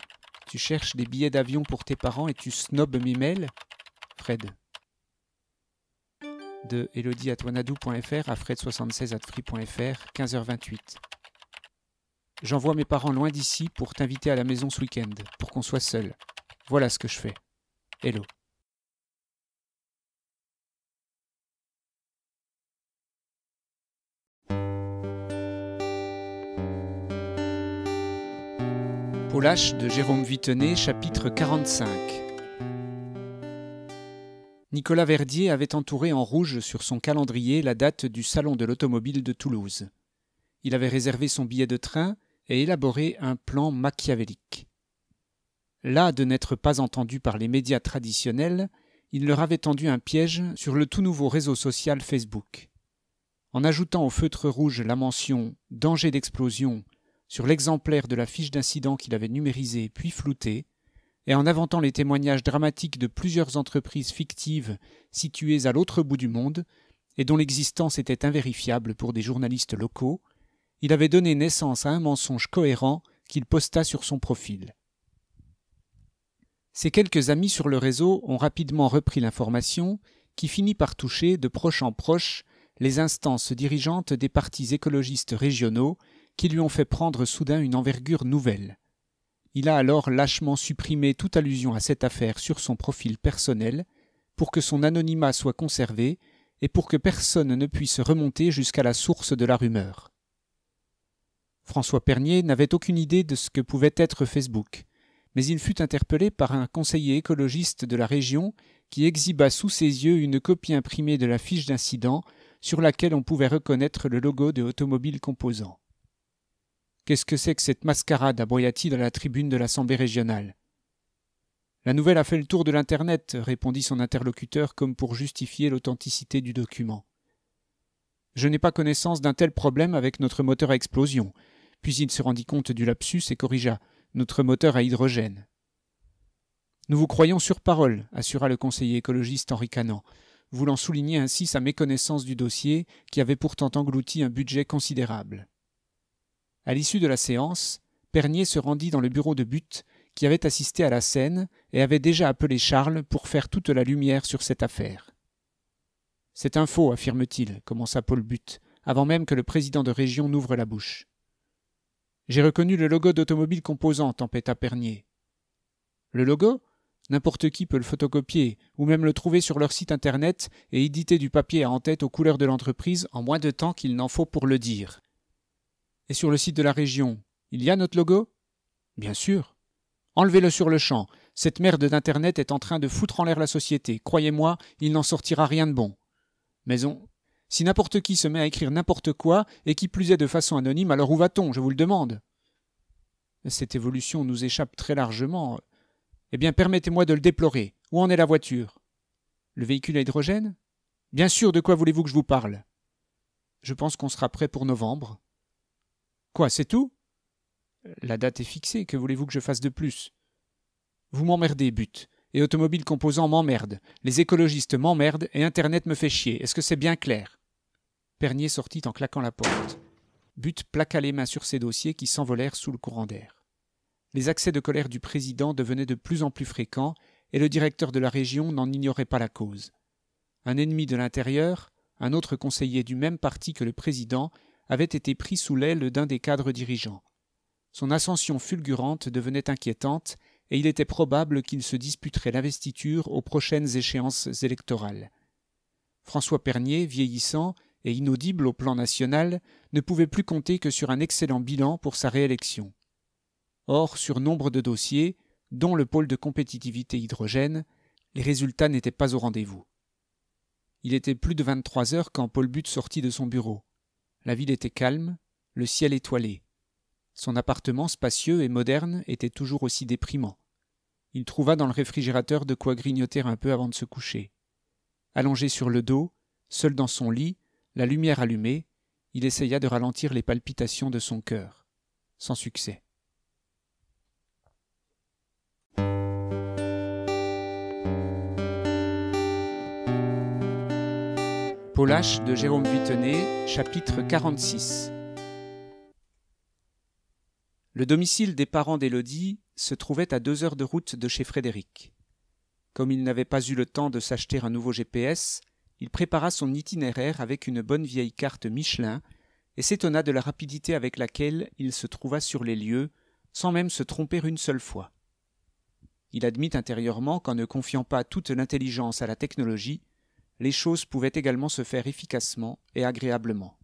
Tu cherches des billets d'avion pour tes parents et tu snobes mes mails Fred de elodie.wanadou.fr à fred76.free.fr, 15h28. J'envoie mes parents loin d'ici pour t'inviter à la maison ce week-end, pour qu'on soit seul. Voilà ce que je fais. Hello. Paulache de Jérôme Vitenet, chapitre 45 Nicolas Verdier avait entouré en rouge sur son calendrier la date du Salon de l'automobile de Toulouse. Il avait réservé son billet de train et élaboré un plan machiavélique. Là de n'être pas entendu par les médias traditionnels, il leur avait tendu un piège sur le tout nouveau réseau social Facebook. En ajoutant au feutre rouge la mention danger d'explosion sur l'exemplaire de la fiche d'incident qu'il avait numérisé puis floutée, et en inventant les témoignages dramatiques de plusieurs entreprises fictives situées à l'autre bout du monde et dont l'existence était invérifiable pour des journalistes locaux, il avait donné naissance à un mensonge cohérent qu'il posta sur son profil. Ses quelques amis sur le réseau ont rapidement repris l'information, qui finit par toucher, de proche en proche, les instances dirigeantes des partis écologistes régionaux qui lui ont fait prendre soudain une envergure nouvelle. Il a alors lâchement supprimé toute allusion à cette affaire sur son profil personnel, pour que son anonymat soit conservé et pour que personne ne puisse remonter jusqu'à la source de la rumeur. François Pernier n'avait aucune idée de ce que pouvait être Facebook, mais il fut interpellé par un conseiller écologiste de la région qui exhiba sous ses yeux une copie imprimée de la fiche d'incident sur laquelle on pouvait reconnaître le logo de Automobile Composant. Qu'est-ce que c'est que cette mascarade aboya t dans la tribune de l'Assemblée régionale La nouvelle a fait le tour de l'Internet, répondit son interlocuteur comme pour justifier l'authenticité du document. Je n'ai pas connaissance d'un tel problème avec notre moteur à explosion. Puis il se rendit compte du lapsus et corrigea notre moteur à hydrogène. Nous vous croyons sur parole, assura le conseiller écologiste en ricanant, voulant souligner ainsi sa méconnaissance du dossier qui avait pourtant englouti un budget considérable. À l'issue de la séance, Pernier se rendit dans le bureau de Butte, qui avait assisté à la scène et avait déjà appelé Charles pour faire toute la lumière sur cette affaire. C'est un faux, affirme-t-il, commença Paul Butte, avant même que le président de région n'ouvre la bouche. J'ai reconnu le logo d'automobile Composant », empêta Pernier. Le logo N'importe qui peut le photocopier ou même le trouver sur leur site internet et éditer du papier à en-tête aux couleurs de l'entreprise en moins de temps qu'il n'en faut pour le dire. Et sur le site de la région, il y a notre logo Bien sûr. Enlevez-le sur le champ. Cette merde d'Internet est en train de foutre en l'air la société. Croyez-moi, il n'en sortira rien de bon. Mais Si n'importe qui se met à écrire n'importe quoi, et qui plus est de façon anonyme, alors où va-t-on Je vous le demande. Cette évolution nous échappe très largement. Eh bien, permettez-moi de le déplorer. Où en est la voiture Le véhicule à hydrogène Bien sûr, de quoi voulez-vous que je vous parle Je pense qu'on sera prêt pour novembre. Quoi, c'est tout La date est fixée, que voulez-vous que je fasse de plus Vous m'emmerdez, but. Et Automobile Composant m'emmerde. Les écologistes m'emmerdent et Internet me fait chier. Est-ce que c'est bien clair Pernier sortit en claquant la porte. But plaqua les mains sur ses dossiers qui s'envolèrent sous le courant d'air. Les accès de colère du président devenaient de plus en plus fréquents et le directeur de la région n'en ignorait pas la cause. Un ennemi de l'intérieur, un autre conseiller du même parti que le président, avait été pris sous l'aile d'un des cadres dirigeants. Son ascension fulgurante devenait inquiétante, et il était probable qu'il se disputerait l'investiture aux prochaines échéances électorales. François Pernier, vieillissant et inaudible au plan national, ne pouvait plus compter que sur un excellent bilan pour sa réélection. Or, sur nombre de dossiers, dont le pôle de compétitivité hydrogène, les résultats n'étaient pas au rendez-vous. Il était plus de 23 heures quand Paul Butte sortit de son bureau. La ville était calme, le ciel étoilé. Son appartement spacieux et moderne était toujours aussi déprimant. Il trouva dans le réfrigérateur de quoi grignoter un peu avant de se coucher. Allongé sur le dos, seul dans son lit, la lumière allumée, il essaya de ralentir les palpitations de son cœur. Sans succès. de Jérôme chapitre 46 Le domicile des parents d'Élodie se trouvait à deux heures de route de chez Frédéric. Comme il n'avait pas eu le temps de s'acheter un nouveau GPS, il prépara son itinéraire avec une bonne vieille carte Michelin et s'étonna de la rapidité avec laquelle il se trouva sur les lieux, sans même se tromper une seule fois. Il admit intérieurement qu'en ne confiant pas toute l'intelligence à la technologie, les choses pouvaient également se faire efficacement et agréablement.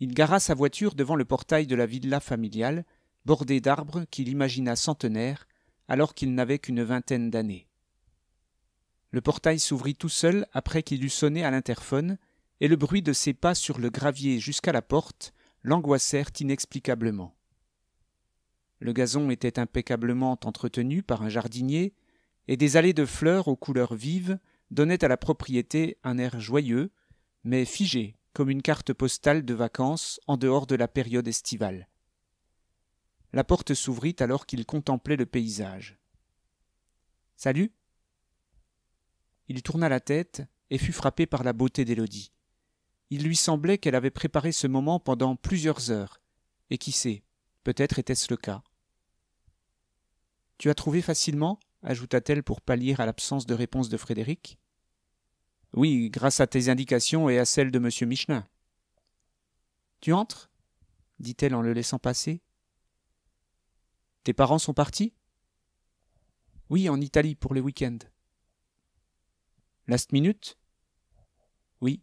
Il gara sa voiture devant le portail de la villa familiale, bordée d'arbres qu'il imagina centenaires, alors qu'il n'avait qu'une vingtaine d'années. Le portail s'ouvrit tout seul après qu'il eut sonné à l'interphone, et le bruit de ses pas sur le gravier jusqu'à la porte l'angoissèrent inexplicablement. Le gazon était impeccablement entretenu par un jardinier, et des allées de fleurs aux couleurs vives donnait à la propriété un air joyeux, mais figé comme une carte postale de vacances en dehors de la période estivale. La porte s'ouvrit alors qu'il contemplait le paysage. Salut Il tourna la tête et fut frappé par la beauté d'Élodie. Il lui semblait qu'elle avait préparé ce moment pendant plusieurs heures, et qui sait, peut-être était-ce le cas. Tu as trouvé facilement ajouta-t-elle pour pallier à l'absence de réponse de Frédéric. Oui, grâce à tes indications et à celles de M. Michelin. Tu entres dit-elle en le laissant passer. Tes parents sont partis Oui, en Italie pour le week-end. Last minute Oui.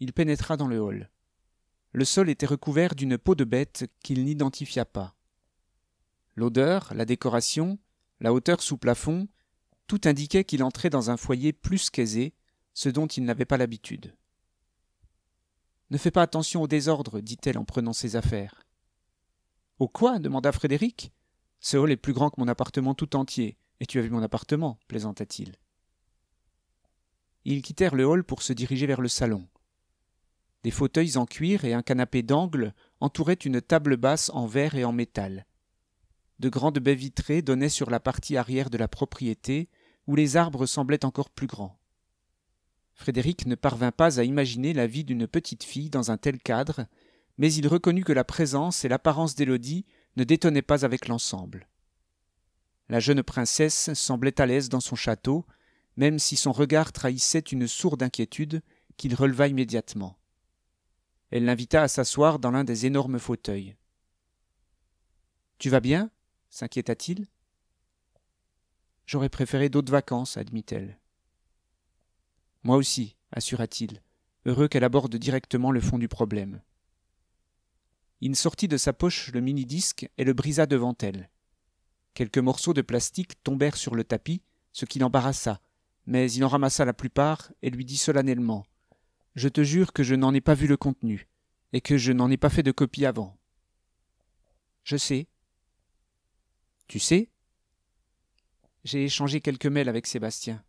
Il pénétra dans le hall. Le sol était recouvert d'une peau de bête qu'il n'identifia pas. L'odeur, la décoration, la hauteur sous plafond, tout indiquait qu'il entrait dans un foyer plus qu'aisé, ce dont il n'avait pas l'habitude. Ne fais pas attention au désordre, dit-elle en prenant ses affaires. Au quoi demanda Frédéric. Ce hall est plus grand que mon appartement tout entier, et tu as vu mon appartement, plaisanta-t-il. Ils quittèrent le hall pour se diriger vers le salon. Des fauteuils en cuir et un canapé d'angle entouraient une table basse en verre et en métal, de grandes baies vitrées donnaient sur la partie arrière de la propriété, où les arbres semblaient encore plus grands. Frédéric ne parvint pas à imaginer la vie d'une petite fille dans un tel cadre, mais il reconnut que la présence et l'apparence d'Élodie ne détonnaient pas avec l'ensemble. La jeune princesse semblait à l'aise dans son château, même si son regard trahissait une sourde inquiétude qu'il releva immédiatement. Elle l'invita à s'asseoir dans l'un des énormes fauteuils. Tu vas bien s'inquiéta-t-il J'aurais préféré d'autres vacances, admit-elle. Moi aussi, assura-t-il, heureux qu'elle aborde directement le fond du problème. Il sortit de sa poche le mini-disque et le brisa devant elle. Quelques morceaux de plastique tombèrent sur le tapis, ce qui l'embarrassa, mais il en ramassa la plupart et lui dit solennellement Je te jure que je n'en ai pas vu le contenu, et que je n'en ai pas fait de copie avant. Je sais, tu sais J'ai échangé quelques mails avec Sébastien.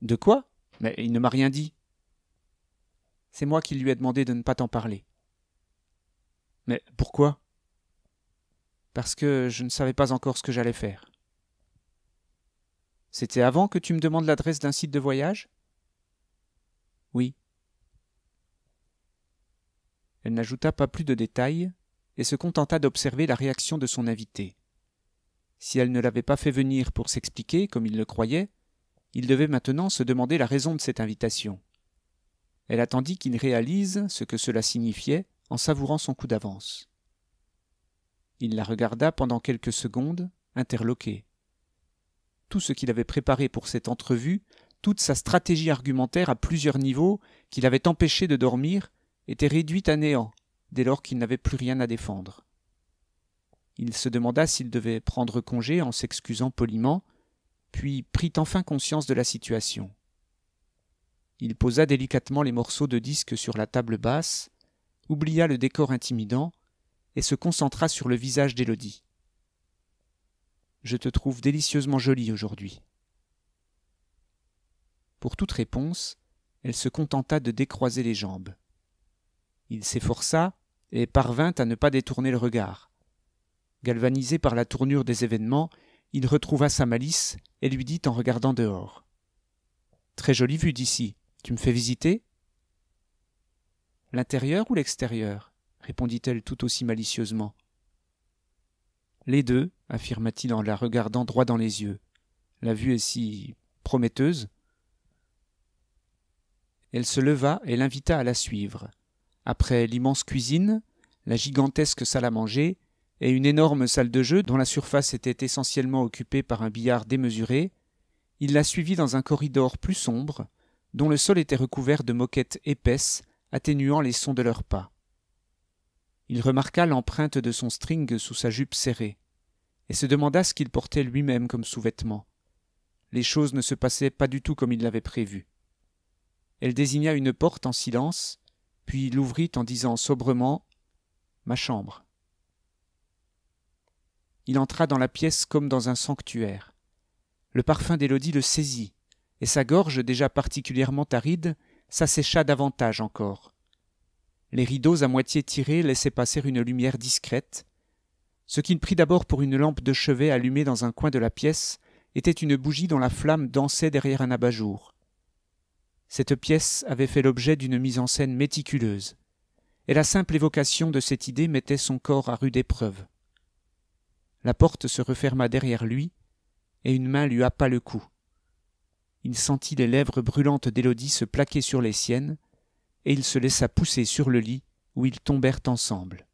De quoi Mais il ne m'a rien dit. C'est moi qui lui ai demandé de ne pas t'en parler. Mais pourquoi Parce que je ne savais pas encore ce que j'allais faire. C'était avant que tu me demandes l'adresse d'un site de voyage Oui. Elle n'ajouta pas plus de détails et se contenta d'observer la réaction de son invité. Si elle ne l'avait pas fait venir pour s'expliquer, comme il le croyait, il devait maintenant se demander la raison de cette invitation. Elle attendit qu'il réalise ce que cela signifiait en savourant son coup d'avance. Il la regarda pendant quelques secondes, interloqué. Tout ce qu'il avait préparé pour cette entrevue, toute sa stratégie argumentaire à plusieurs niveaux qui l'avait empêché de dormir, était réduite à néant dès lors qu'il n'avait plus rien à défendre. Il se demanda s'il devait prendre congé en s'excusant poliment, puis prit enfin conscience de la situation. Il posa délicatement les morceaux de disque sur la table basse, oublia le décor intimidant, et se concentra sur le visage d'Élodie. Je te trouve délicieusement jolie aujourd'hui. Pour toute réponse, elle se contenta de décroiser les jambes. Il s'efforça et parvint à ne pas détourner le regard. Galvanisé par la tournure des événements, il retrouva sa malice et lui dit en regardant dehors. Très jolie vue d'ici. Tu me fais visiter? L'intérieur ou l'extérieur? répondit-elle tout aussi malicieusement. Les deux, affirma-t-il en la regardant droit dans les yeux. La vue est si prometteuse. Elle se leva et l'invita à la suivre. Après l'immense cuisine, la gigantesque salle à manger et une énorme salle de jeu dont la surface était essentiellement occupée par un billard démesuré, il la suivit dans un corridor plus sombre, dont le sol était recouvert de moquettes épaisses, atténuant les sons de leurs pas. Il remarqua l'empreinte de son string sous sa jupe serrée, et se demanda ce qu'il portait lui-même comme sous-vêtement. Les choses ne se passaient pas du tout comme il l'avait prévu. Elle désigna une porte en silence, puis l'ouvrit en disant sobrement Ma chambre il entra dans la pièce comme dans un sanctuaire. Le parfum d'Élodie le saisit, et sa gorge, déjà particulièrement aride, s'assécha davantage encore. Les rideaux à moitié tirés laissaient passer une lumière discrète. Ce qu'il prit d'abord pour une lampe de chevet allumée dans un coin de la pièce était une bougie dont la flamme dansait derrière un abat-jour. Cette pièce avait fait l'objet d'une mise en scène méticuleuse, et la simple évocation de cette idée mettait son corps à rude épreuve. La porte se referma derrière lui, et une main lui happa le cou. Il sentit les lèvres brûlantes d'Élodie se plaquer sur les siennes, et il se laissa pousser sur le lit où ils tombèrent ensemble.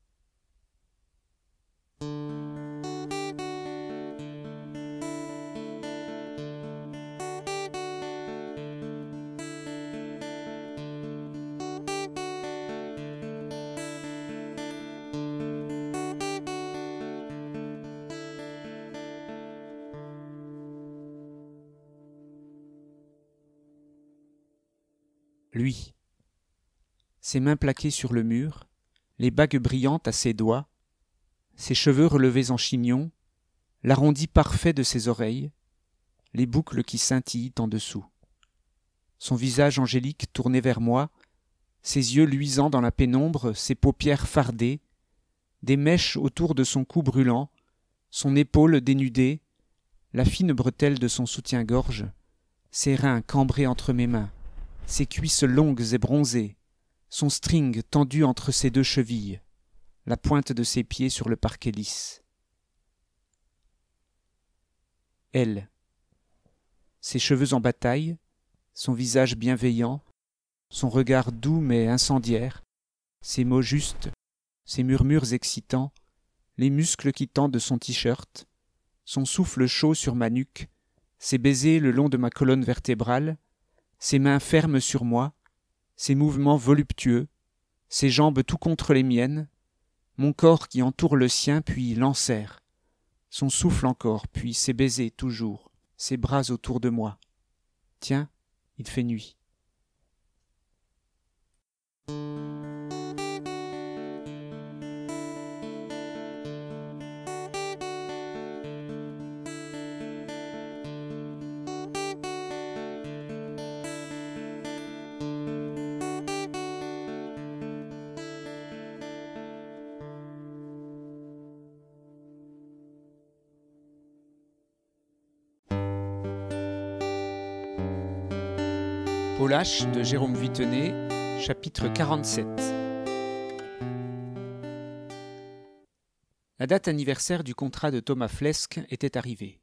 ses mains plaquées sur le mur, les bagues brillantes à ses doigts, ses cheveux relevés en chignon, l'arrondi parfait de ses oreilles, les boucles qui scintillent en dessous. Son visage angélique tourné vers moi, ses yeux luisants dans la pénombre, ses paupières fardées, des mèches autour de son cou brûlant, son épaule dénudée, la fine bretelle de son soutien-gorge, ses reins cambrés entre mes mains, ses cuisses longues et bronzées, son string tendu entre ses deux chevilles, la pointe de ses pieds sur le parquet lisse. Elle, ses cheveux en bataille, son visage bienveillant, son regard doux mais incendiaire, ses mots justes, ses murmures excitants, les muscles qui tendent son t-shirt, son souffle chaud sur ma nuque, ses baisers le long de ma colonne vertébrale, ses mains fermes sur moi, ses mouvements voluptueux, ses jambes tout contre les miennes, mon corps qui entoure le sien puis l'enserre, son souffle encore, puis ses baisers toujours, ses bras autour de moi. Tiens, il fait nuit. chapitre 47. La date anniversaire du contrat de Thomas Flesque était arrivée.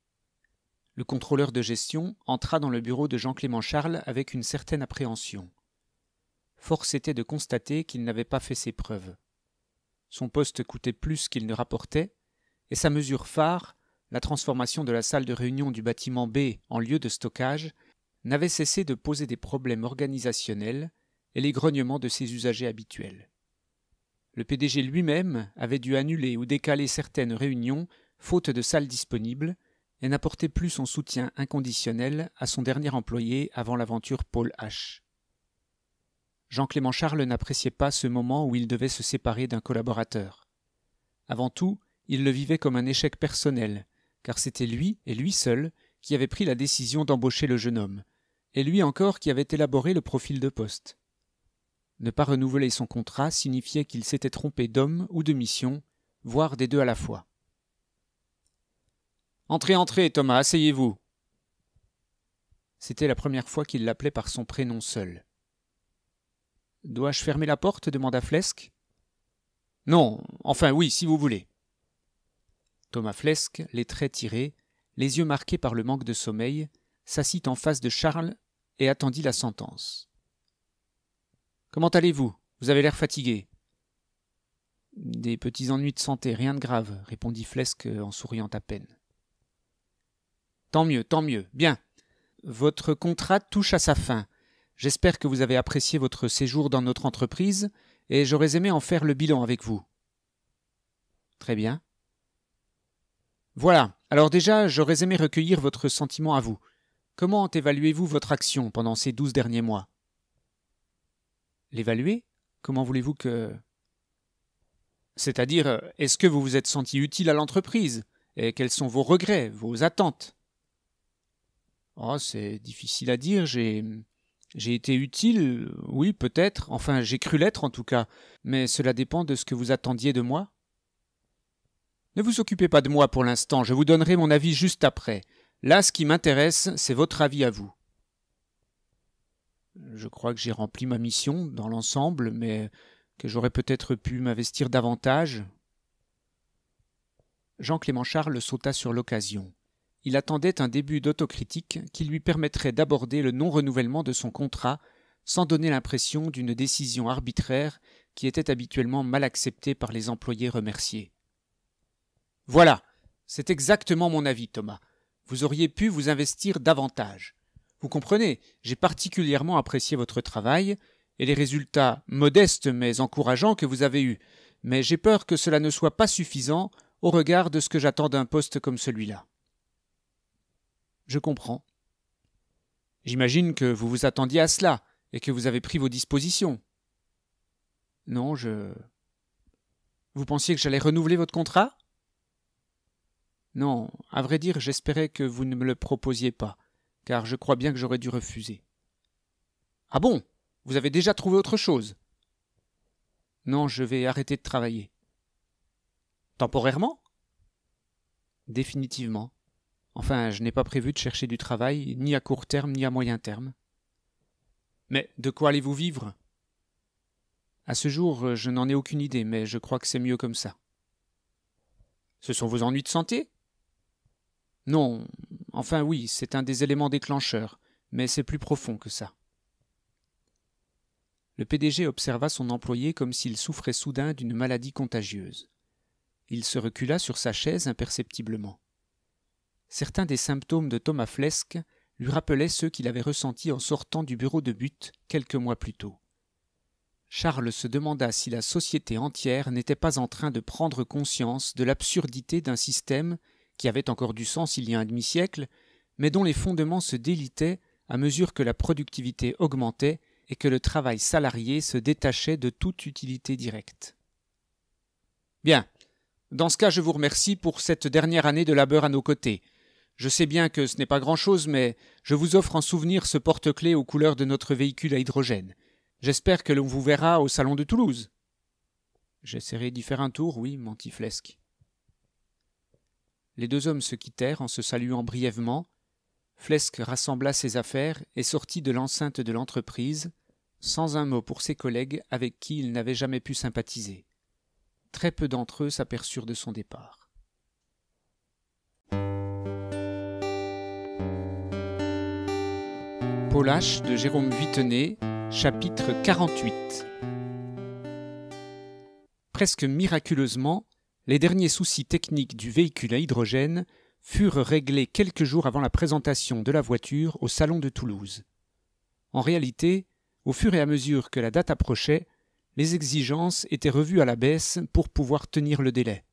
Le contrôleur de gestion entra dans le bureau de Jean-Clément Charles avec une certaine appréhension. Force était de constater qu'il n'avait pas fait ses preuves. Son poste coûtait plus qu'il ne rapportait, et sa mesure phare, la transformation de la salle de réunion du bâtiment B en lieu de stockage, n'avait cessé de poser des problèmes organisationnels et les grognements de ses usagers habituels. Le PDG lui-même avait dû annuler ou décaler certaines réunions faute de salles disponibles et n'apportait plus son soutien inconditionnel à son dernier employé avant l'aventure Paul H. Jean-Clément Charles n'appréciait pas ce moment où il devait se séparer d'un collaborateur. Avant tout, il le vivait comme un échec personnel, car c'était lui, et lui seul, qui avait pris la décision d'embaucher le jeune homme, et lui encore qui avait élaboré le profil de poste. Ne pas renouveler son contrat signifiait qu'il s'était trompé d'homme ou de mission, voire des deux à la fois. Entrez, entrez, Thomas, asseyez-vous. C'était la première fois qu'il l'appelait par son prénom seul. Dois-je fermer la porte demanda Flesque. Non, enfin oui, si vous voulez. Thomas Flesque, les traits tirés, les yeux marqués par le manque de sommeil, s'assit en face de Charles et attendit la sentence. Comment allez-vous Vous avez l'air fatigué. Des petits ennuis de santé, rien de grave, répondit Flesque en souriant à peine. Tant mieux, tant mieux. Bien. Votre contrat touche à sa fin. J'espère que vous avez apprécié votre séjour dans notre entreprise, et j'aurais aimé en faire le bilan avec vous. Très bien. Voilà. Alors déjà, j'aurais aimé recueillir votre sentiment à vous. Comment évaluez-vous votre action pendant ces douze derniers mois L'évaluer Comment voulez-vous que... C'est-à-dire, euh, est-ce que vous vous êtes senti utile à l'entreprise Et quels sont vos regrets, vos attentes Oh, c'est difficile à dire, j'ai... J'ai été utile, oui, peut-être, enfin j'ai cru l'être en tout cas, mais cela dépend de ce que vous attendiez de moi. Ne vous occupez pas de moi pour l'instant, je vous donnerai mon avis juste après. Là, ce qui m'intéresse, c'est votre avis à vous. Je crois que j'ai rempli ma mission dans l'ensemble, mais que j'aurais peut-être pu m'investir davantage. Jean-Clément Charles sauta sur l'occasion. Il attendait un début d'autocritique qui lui permettrait d'aborder le non-renouvellement de son contrat sans donner l'impression d'une décision arbitraire qui était habituellement mal acceptée par les employés remerciés. Voilà, c'est exactement mon avis, Thomas. Vous auriez pu vous investir davantage. Vous comprenez, j'ai particulièrement apprécié votre travail et les résultats modestes mais encourageants que vous avez eus, mais j'ai peur que cela ne soit pas suffisant au regard de ce que j'attends d'un poste comme celui-là. Je comprends. J'imagine que vous vous attendiez à cela et que vous avez pris vos dispositions. Non, je. Vous pensiez que j'allais renouveler votre contrat non, à vrai dire, j'espérais que vous ne me le proposiez pas, car je crois bien que j'aurais dû refuser. Ah bon Vous avez déjà trouvé autre chose Non, je vais arrêter de travailler. Temporairement Définitivement. Enfin, je n'ai pas prévu de chercher du travail, ni à court terme, ni à moyen terme. Mais de quoi allez-vous vivre À ce jour, je n'en ai aucune idée, mais je crois que c'est mieux comme ça. Ce sont vos ennuis de santé non, enfin oui, c'est un des éléments déclencheurs, mais c'est plus profond que ça. Le PDG observa son employé comme s'il souffrait soudain d'une maladie contagieuse. Il se recula sur sa chaise imperceptiblement. Certains des symptômes de Thomas Flesque lui rappelaient ceux qu'il avait ressentis en sortant du bureau de but quelques mois plus tôt. Charles se demanda si la société entière n'était pas en train de prendre conscience de l'absurdité d'un système qui avait encore du sens il y a un demi-siècle, mais dont les fondements se délitaient à mesure que la productivité augmentait et que le travail salarié se détachait de toute utilité directe. Bien. Dans ce cas, je vous remercie pour cette dernière année de labeur à nos côtés. Je sais bien que ce n'est pas grand-chose, mais je vous offre en souvenir ce porte-clés aux couleurs de notre véhicule à hydrogène. J'espère que l'on vous verra au salon de Toulouse. J'essaierai d'y faire un tour, oui, mentiflesque les deux hommes se quittèrent en se saluant brièvement. Flesque rassembla ses affaires et sortit de l'enceinte de l'entreprise, sans un mot pour ses collègues avec qui il n'avait jamais pu sympathiser. Très peu d'entre eux s'aperçurent de son départ. Paulache de Jérôme Vuitenay, chapitre 48 Presque miraculeusement, les derniers soucis techniques du véhicule à hydrogène furent réglés quelques jours avant la présentation de la voiture au Salon de Toulouse. En réalité, au fur et à mesure que la date approchait, les exigences étaient revues à la baisse pour pouvoir tenir le délai.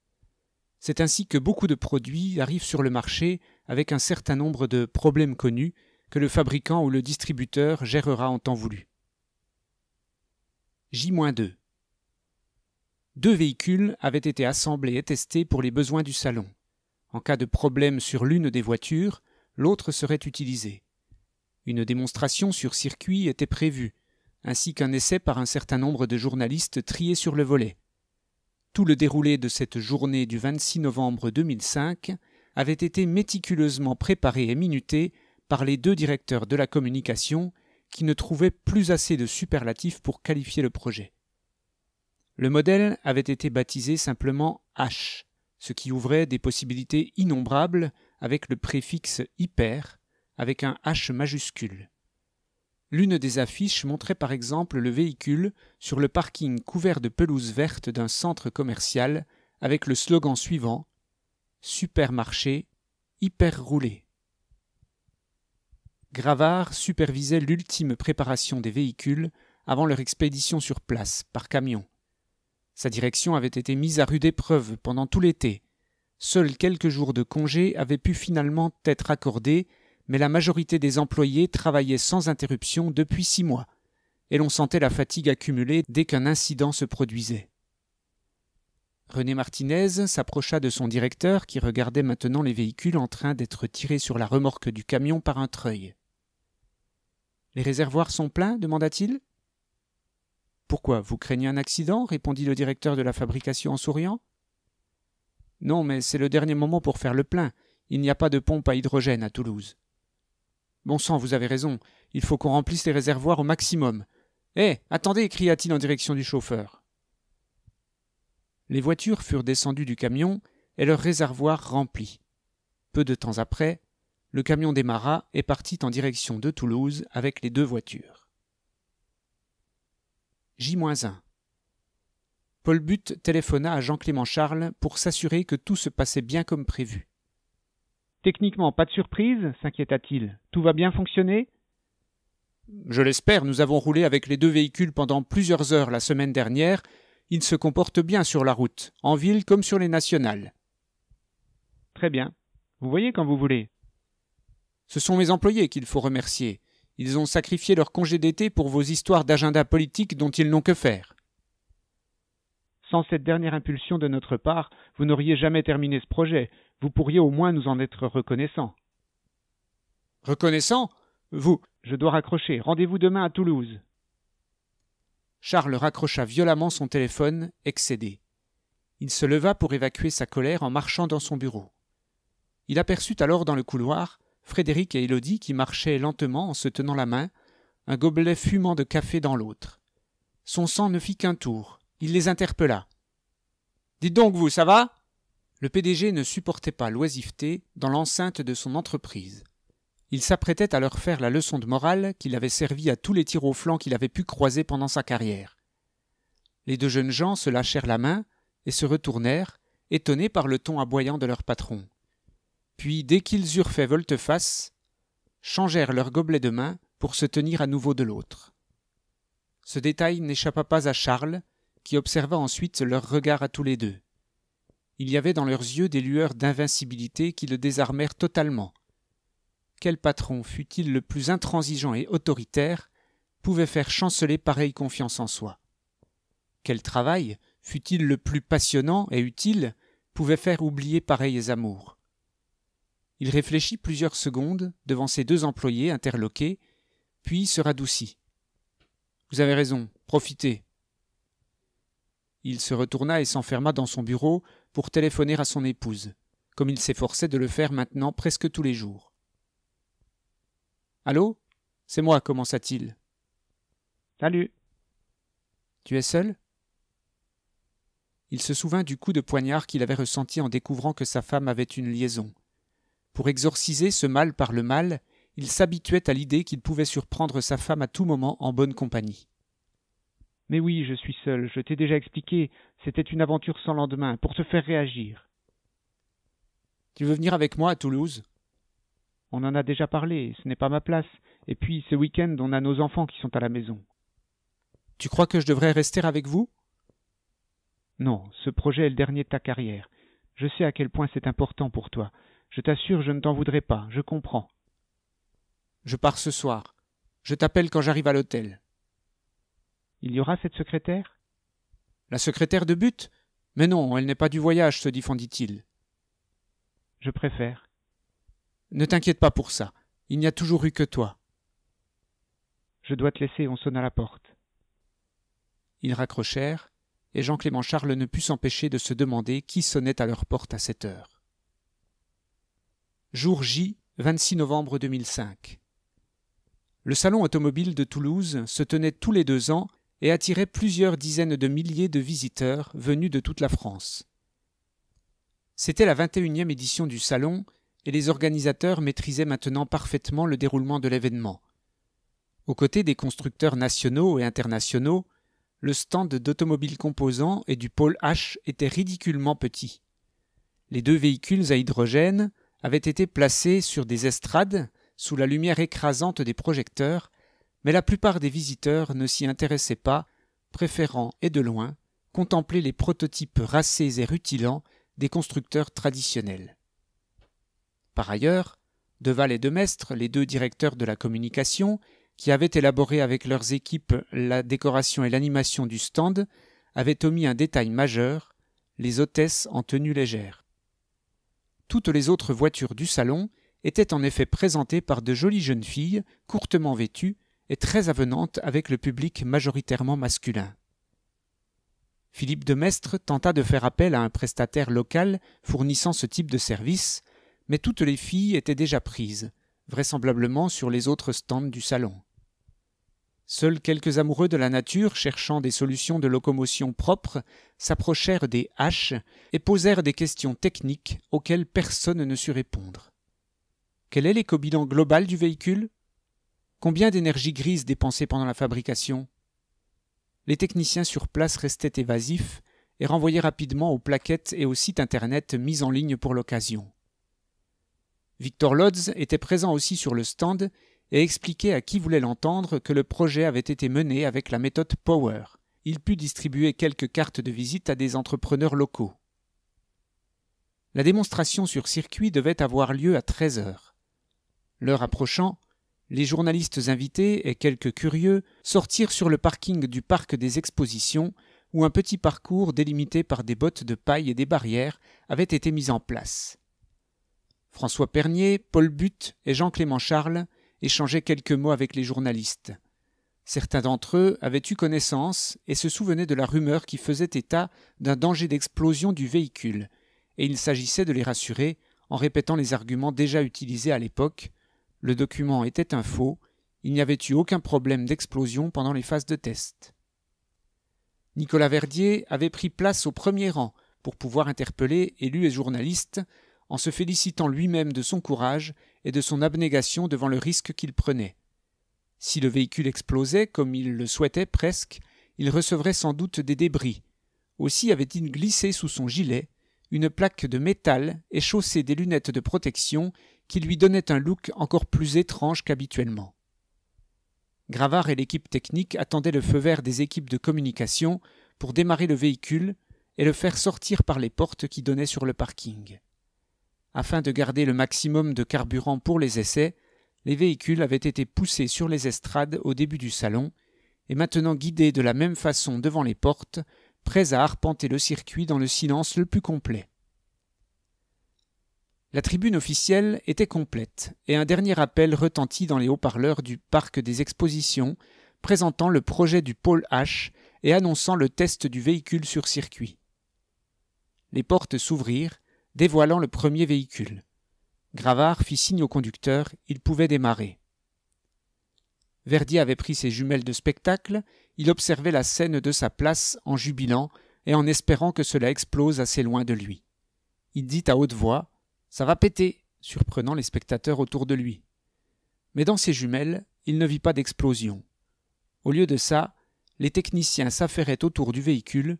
C'est ainsi que beaucoup de produits arrivent sur le marché avec un certain nombre de problèmes connus que le fabricant ou le distributeur gérera en temps voulu. J-2 deux véhicules avaient été assemblés et testés pour les besoins du salon. En cas de problème sur l'une des voitures, l'autre serait utilisée. Une démonstration sur circuit était prévue, ainsi qu'un essai par un certain nombre de journalistes triés sur le volet. Tout le déroulé de cette journée du 26 novembre 2005 avait été méticuleusement préparé et minuté par les deux directeurs de la communication qui ne trouvaient plus assez de superlatifs pour qualifier le projet. Le modèle avait été baptisé simplement H, ce qui ouvrait des possibilités innombrables avec le préfixe hyper, avec un H majuscule. L'une des affiches montrait par exemple le véhicule sur le parking couvert de pelouse verte d'un centre commercial avec le slogan suivant Supermarché, hyper roulé. Gravard supervisait l'ultime préparation des véhicules avant leur expédition sur place par camion sa direction avait été mise à rude épreuve pendant tout l'été. Seuls quelques jours de congé avaient pu finalement être accordés, mais la majorité des employés travaillaient sans interruption depuis six mois, et l'on sentait la fatigue accumulée dès qu'un incident se produisait. René Martinez s'approcha de son directeur qui regardait maintenant les véhicules en train d'être tirés sur la remorque du camion par un treuil. Les réservoirs sont pleins demanda-t-il. Pourquoi Vous craignez un accident répondit le directeur de la fabrication en souriant. Non, mais c'est le dernier moment pour faire le plein. Il n'y a pas de pompe à hydrogène à Toulouse. Bon sang, vous avez raison. Il faut qu'on remplisse les réservoirs au maximum. Hé, eh, attendez cria-t-il en direction du chauffeur. Les voitures furent descendues du camion et leurs réservoirs remplis. Peu de temps après, le camion démarra et partit en direction de Toulouse avec les deux voitures. J-1. Paul Butte téléphona à Jean-Clément Charles pour s'assurer que tout se passait bien comme prévu. Techniquement, pas de surprise, s'inquiéta-t-il. Tout va bien fonctionner Je l'espère, nous avons roulé avec les deux véhicules pendant plusieurs heures la semaine dernière. Ils se comportent bien sur la route, en ville comme sur les nationales. Très bien. Vous voyez quand vous voulez. Ce sont mes employés qu'il faut remercier. Ils ont sacrifié leur congé d'été pour vos histoires d'agenda politique dont ils n'ont que faire. Sans cette dernière impulsion de notre part, vous n'auriez jamais terminé ce projet. Vous pourriez au moins nous en être reconnaissants. Reconnaissant Vous Je dois raccrocher. Rendez-vous demain à Toulouse. Charles raccrocha violemment son téléphone, excédé. Il se leva pour évacuer sa colère en marchant dans son bureau. Il aperçut alors dans le couloir Frédéric et Élodie qui marchaient lentement en se tenant la main, un gobelet fumant de café dans l'autre. Son sang ne fit qu'un tour. Il les interpella. Dites donc, vous, ça va Le PDG ne supportait pas l'oisiveté dans l'enceinte de son entreprise. Il s'apprêtait à leur faire la leçon de morale qu'il avait servi à tous les tirs au flanc qu'il avait pu croiser pendant sa carrière. Les deux jeunes gens se lâchèrent la main et se retournèrent, étonnés par le ton aboyant de leur patron puis dès qu'ils eurent fait volte-face, changèrent leurs gobelets de main pour se tenir à nouveau de l'autre. Ce détail n'échappa pas à Charles, qui observa ensuite leur regard à tous les deux. Il y avait dans leurs yeux des lueurs d'invincibilité qui le désarmèrent totalement. Quel patron fut-il le plus intransigeant et autoritaire pouvait faire chanceler pareille confiance en soi Quel travail, fut-il le plus passionnant et utile, pouvait faire oublier pareils amours il réfléchit plusieurs secondes devant ses deux employés interloqués, puis se radoucit. Vous avez raison, profitez. Il se retourna et s'enferma dans son bureau pour téléphoner à son épouse, comme il s'efforçait de le faire maintenant presque tous les jours. Allô C'est moi, commença-t-il. Salut. Tu es seul Il se souvint du coup de poignard qu'il avait ressenti en découvrant que sa femme avait une liaison pour exorciser ce mal par le mal, il s'habituait à l'idée qu'il pouvait surprendre sa femme à tout moment en bonne compagnie. Mais oui, je suis seul, je t'ai déjà expliqué, c'était une aventure sans lendemain, pour te faire réagir. Tu veux venir avec moi à Toulouse On en a déjà parlé, ce n'est pas ma place, et puis ce week-end on a nos enfants qui sont à la maison. Tu crois que je devrais rester avec vous Non, ce projet est le dernier de ta carrière. Je sais à quel point c'est important pour toi. Je t'assure, je ne t'en voudrais pas, je comprends. Je pars ce soir. Je t'appelle quand j'arrive à l'hôtel. Il y aura cette secrétaire La secrétaire de but Mais non, elle n'est pas du voyage, se défendit il Je préfère. Ne t'inquiète pas pour ça. Il n'y a toujours eu que toi. Je dois te laisser, on sonne à la porte. Ils raccrochèrent, et Jean-Clément Charles ne put s'empêcher de se demander qui sonnait à leur porte à cette heure. Jour J, 26 novembre 2005. Le salon automobile de Toulouse se tenait tous les deux ans et attirait plusieurs dizaines de milliers de visiteurs venus de toute la France. C'était la 21e édition du salon et les organisateurs maîtrisaient maintenant parfaitement le déroulement de l'événement. Aux côtés des constructeurs nationaux et internationaux, le stand d'automobiles composants et du pôle H était ridiculement petit. Les deux véhicules à hydrogène, avaient été placés sur des estrades sous la lumière écrasante des projecteurs, mais la plupart des visiteurs ne s'y intéressaient pas, préférant, et de loin, contempler les prototypes racés et rutilants des constructeurs traditionnels. Par ailleurs, Deval et Demestre, les deux directeurs de la communication, qui avaient élaboré avec leurs équipes la décoration et l'animation du stand, avaient omis un détail majeur les hôtesses en tenue légère. Toutes les autres voitures du salon étaient en effet présentées par de jolies jeunes filles, courtement vêtues et très avenantes avec le public majoritairement masculin. Philippe de Mestre tenta de faire appel à un prestataire local fournissant ce type de service, mais toutes les filles étaient déjà prises, vraisemblablement sur les autres stands du salon. Seuls quelques amoureux de la nature, cherchant des solutions de locomotion propres, s'approchèrent des haches et posèrent des questions techniques auxquelles personne ne sut répondre. Quel est l'éco-bilan global du véhicule Combien d'énergie grise dépensée pendant la fabrication Les techniciens sur place restaient évasifs et renvoyaient rapidement aux plaquettes et aux sites internet mis en ligne pour l'occasion. Victor Lodz était présent aussi sur le stand et expliquer à qui voulait l'entendre que le projet avait été mené avec la méthode Power. Il put distribuer quelques cartes de visite à des entrepreneurs locaux. La démonstration sur circuit devait avoir lieu à 13 heures. L'heure approchant, les journalistes invités et quelques curieux sortirent sur le parking du parc des expositions où un petit parcours délimité par des bottes de paille et des barrières avait été mis en place. François Pernier, Paul Butte et Jean-Clément Charles échangeaient quelques mots avec les journalistes. Certains d'entre eux avaient eu connaissance et se souvenaient de la rumeur qui faisait état d'un danger d'explosion du véhicule, et il s'agissait de les rassurer en répétant les arguments déjà utilisés à l'époque. Le document était un faux, il n'y avait eu aucun problème d'explosion pendant les phases de test. Nicolas Verdier avait pris place au premier rang pour pouvoir interpeller élus et journalistes en se félicitant lui-même de son courage et de son abnégation devant le risque qu'il prenait. Si le véhicule explosait, comme il le souhaitait presque, il recevrait sans doute des débris. Aussi avait-il glissé sous son gilet une plaque de métal et chaussé des lunettes de protection qui lui donnaient un look encore plus étrange qu'habituellement. Gravard et l'équipe technique attendaient le feu vert des équipes de communication pour démarrer le véhicule et le faire sortir par les portes qui donnaient sur le parking. Afin de garder le maximum de carburant pour les essais, les véhicules avaient été poussés sur les estrades au début du salon, et maintenant guidés de la même façon devant les portes, prêts à arpenter le circuit dans le silence le plus complet. La tribune officielle était complète, et un dernier appel retentit dans les haut-parleurs du parc des expositions, présentant le projet du pôle H et annonçant le test du véhicule sur circuit. Les portes s'ouvrirent, dévoilant le premier véhicule. Gravard fit signe au conducteur, il pouvait démarrer. Verdier avait pris ses jumelles de spectacle, il observait la scène de sa place en jubilant et en espérant que cela explose assez loin de lui. Il dit à haute voix Ça va péter surprenant les spectateurs autour de lui. Mais dans ses jumelles, il ne vit pas d'explosion. Au lieu de ça, les techniciens s'affairaient autour du véhicule,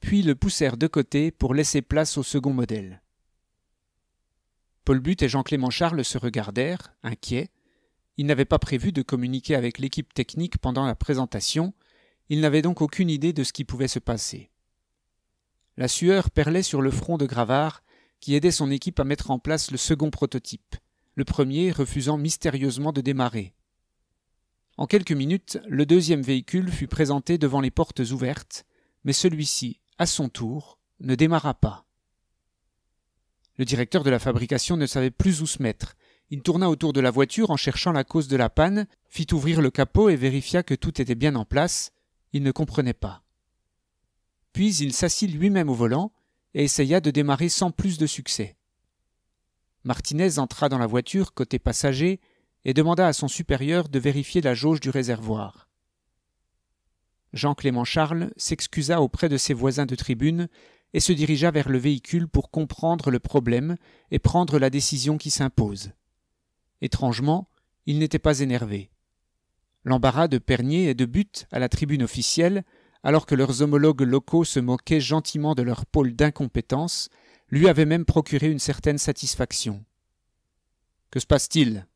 puis le poussèrent de côté pour laisser place au second modèle. Paul Butte et Jean-Clément Charles se regardèrent, inquiets. Ils n'avaient pas prévu de communiquer avec l'équipe technique pendant la présentation, ils n'avaient donc aucune idée de ce qui pouvait se passer. La sueur perlait sur le front de Gravard, qui aidait son équipe à mettre en place le second prototype, le premier refusant mystérieusement de démarrer. En quelques minutes, le deuxième véhicule fut présenté devant les portes ouvertes, mais celui-ci, à son tour, ne démarra pas. Le directeur de la fabrication ne savait plus où se mettre. Il tourna autour de la voiture en cherchant la cause de la panne, fit ouvrir le capot et vérifia que tout était bien en place. Il ne comprenait pas. Puis il s'assit lui-même au volant et essaya de démarrer sans plus de succès. Martinez entra dans la voiture côté passager et demanda à son supérieur de vérifier la jauge du réservoir. Jean-Clément Charles s'excusa auprès de ses voisins de tribune et se dirigea vers le véhicule pour comprendre le problème et prendre la décision qui s'impose. Étrangement, il n'était pas énervé. L'embarras de Pernier et de Butte à la tribune officielle, alors que leurs homologues locaux se moquaient gentiment de leur pôle d'incompétence, lui avait même procuré une certaine satisfaction. Que se passe-t-il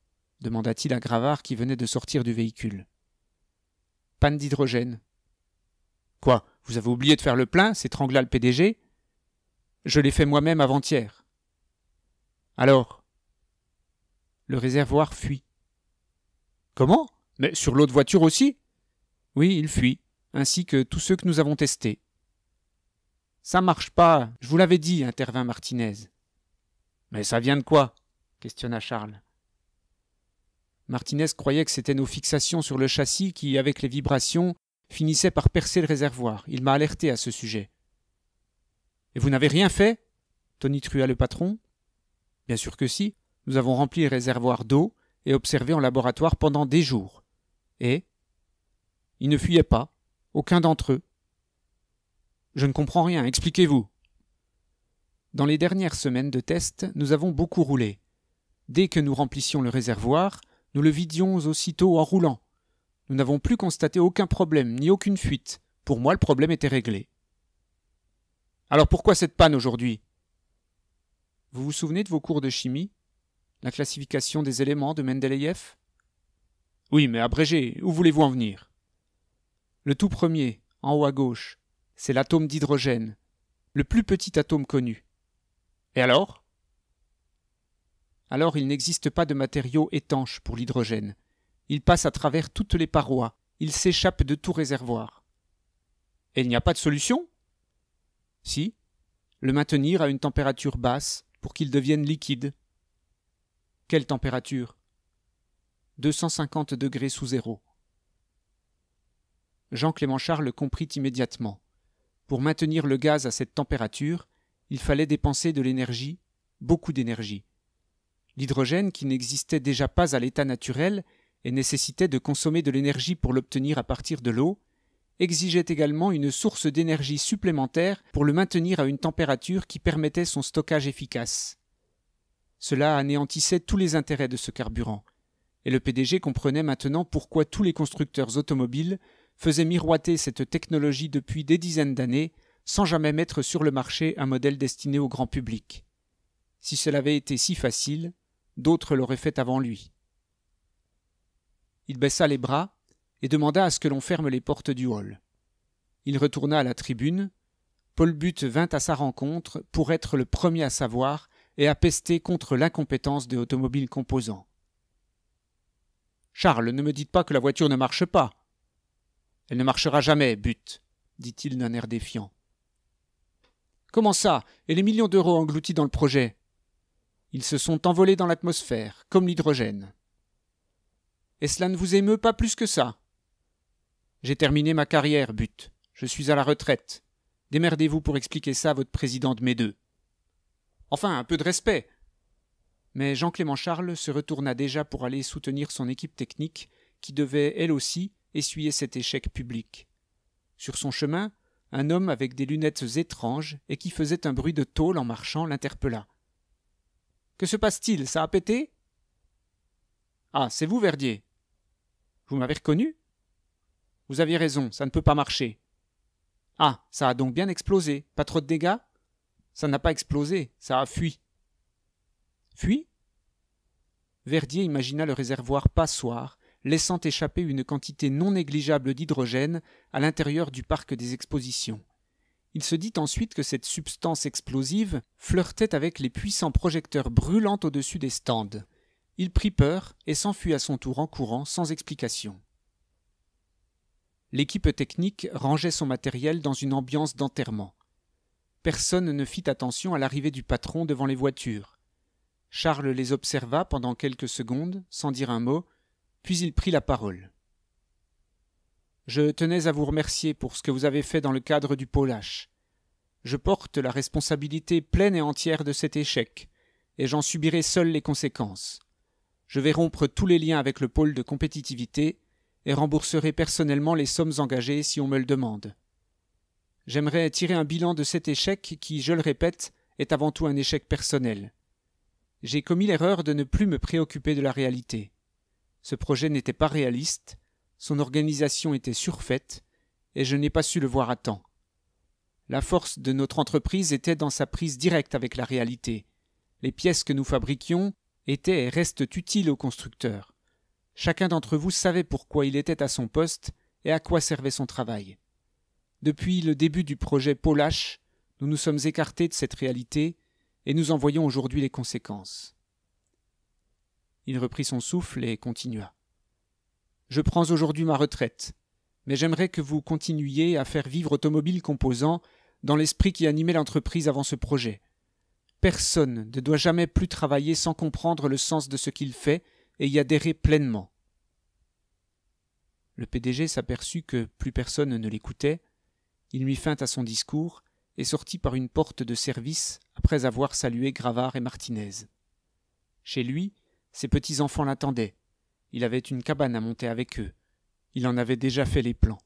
demanda-t-il à Gravard qui venait de sortir du véhicule. Panne d'hydrogène. Quoi Vous avez oublié de faire le plein s'étrangla le PDG je l'ai fait moi-même avant-hier. Alors Le réservoir fuit. Comment Mais sur l'autre voiture aussi Oui, il fuit, ainsi que tous ceux que nous avons testés. Ça marche pas, je vous l'avais dit, intervint Martinez. Mais ça vient de quoi questionna Charles. Martinez croyait que c'était nos fixations sur le châssis qui, avec les vibrations, finissaient par percer le réservoir. Il m'a alerté à ce sujet. Et vous n'avez rien fait Tony trua le patron. Bien sûr que si. Nous avons rempli les réservoirs d'eau et observé en laboratoire pendant des jours. Et Ils ne fuyaient pas, aucun d'entre eux. Je ne comprends rien, expliquez-vous. Dans les dernières semaines de test, nous avons beaucoup roulé. Dès que nous remplissions le réservoir, nous le vidions aussitôt en roulant. Nous n'avons plus constaté aucun problème, ni aucune fuite. Pour moi, le problème était réglé. Alors pourquoi cette panne aujourd'hui Vous vous souvenez de vos cours de chimie La classification des éléments de Mendeleïev Oui, mais abrégé, où voulez-vous en venir Le tout premier, en haut à gauche, c'est l'atome d'hydrogène, le plus petit atome connu. Et alors Alors il n'existe pas de matériaux étanches pour l'hydrogène. Il passe à travers toutes les parois, il s'échappe de tout réservoir. Et il n'y a pas de solution si Le maintenir à une température basse pour qu'il devienne liquide. Quelle température 250 degrés sous zéro. Jean-Clément Charles comprit immédiatement. Pour maintenir le gaz à cette température, il fallait dépenser de l'énergie, beaucoup d'énergie. L'hydrogène, qui n'existait déjà pas à l'état naturel et nécessitait de consommer de l'énergie pour l'obtenir à partir de l'eau, exigeait également une source d'énergie supplémentaire pour le maintenir à une température qui permettait son stockage efficace. Cela anéantissait tous les intérêts de ce carburant, et le PDG comprenait maintenant pourquoi tous les constructeurs automobiles faisaient miroiter cette technologie depuis des dizaines d'années sans jamais mettre sur le marché un modèle destiné au grand public. Si cela avait été si facile, d'autres l'auraient fait avant lui. Il baissa les bras et demanda à ce que l'on ferme les portes du hall. Il retourna à la tribune. Paul Butte vint à sa rencontre pour être le premier à savoir et à pester contre l'incompétence des automobiles composants. Charles, ne me dites pas que la voiture ne marche pas. Elle ne marchera jamais, Butte, dit-il d'un air défiant. Comment ça Et les millions d'euros engloutis dans le projet Ils se sont envolés dans l'atmosphère, comme l'hydrogène. Et cela ne vous émeut pas plus que ça j'ai terminé ma carrière, but. Je suis à la retraite. Démerdez-vous pour expliquer ça à votre président de mes deux. Enfin, un peu de respect. Mais Jean-Clément Charles se retourna déjà pour aller soutenir son équipe technique, qui devait, elle aussi, essuyer cet échec public. Sur son chemin, un homme avec des lunettes étranges et qui faisait un bruit de tôle en marchant l'interpella. Que se passe-t-il Ça a pété Ah, c'est vous, Verdier Vous m'avez reconnu vous aviez raison, ça ne peut pas marcher. Ah, ça a donc bien explosé. Pas trop de dégâts Ça n'a pas explosé, ça a fui. Fui Verdier imagina le réservoir passoire, laissant échapper une quantité non négligeable d'hydrogène à l'intérieur du parc des expositions. Il se dit ensuite que cette substance explosive flirtait avec les puissants projecteurs brûlants au-dessus des stands. Il prit peur et s'enfuit à son tour en courant sans explication. L'équipe technique rangeait son matériel dans une ambiance d'enterrement. Personne ne fit attention à l'arrivée du patron devant les voitures. Charles les observa pendant quelques secondes, sans dire un mot, puis il prit la parole. Je tenais à vous remercier pour ce que vous avez fait dans le cadre du Pôle H. Je porte la responsabilité pleine et entière de cet échec, et j'en subirai seul les conséquences. Je vais rompre tous les liens avec le pôle de compétitivité et rembourserai personnellement les sommes engagées si on me le demande. J'aimerais tirer un bilan de cet échec qui, je le répète, est avant tout un échec personnel. J'ai commis l'erreur de ne plus me préoccuper de la réalité. Ce projet n'était pas réaliste, son organisation était surfaite, et je n'ai pas su le voir à temps. La force de notre entreprise était dans sa prise directe avec la réalité. Les pièces que nous fabriquions étaient et restent utiles aux constructeurs. Chacun d'entre vous savait pourquoi il était à son poste et à quoi servait son travail. Depuis le début du projet Polache, nous nous sommes écartés de cette réalité et nous en voyons aujourd'hui les conséquences. Il reprit son souffle et continua. Je prends aujourd'hui ma retraite, mais j'aimerais que vous continuiez à faire vivre Automobile Composant dans l'esprit qui animait l'entreprise avant ce projet. Personne ne doit jamais plus travailler sans comprendre le sens de ce qu'il fait et y adhérer pleinement. Le PDG s'aperçut que plus personne ne l'écoutait, il mit fin à son discours et sortit par une porte de service après avoir salué Gravard et Martinez. Chez lui, ses petits-enfants l'attendaient. Il avait une cabane à monter avec eux. Il en avait déjà fait les plans.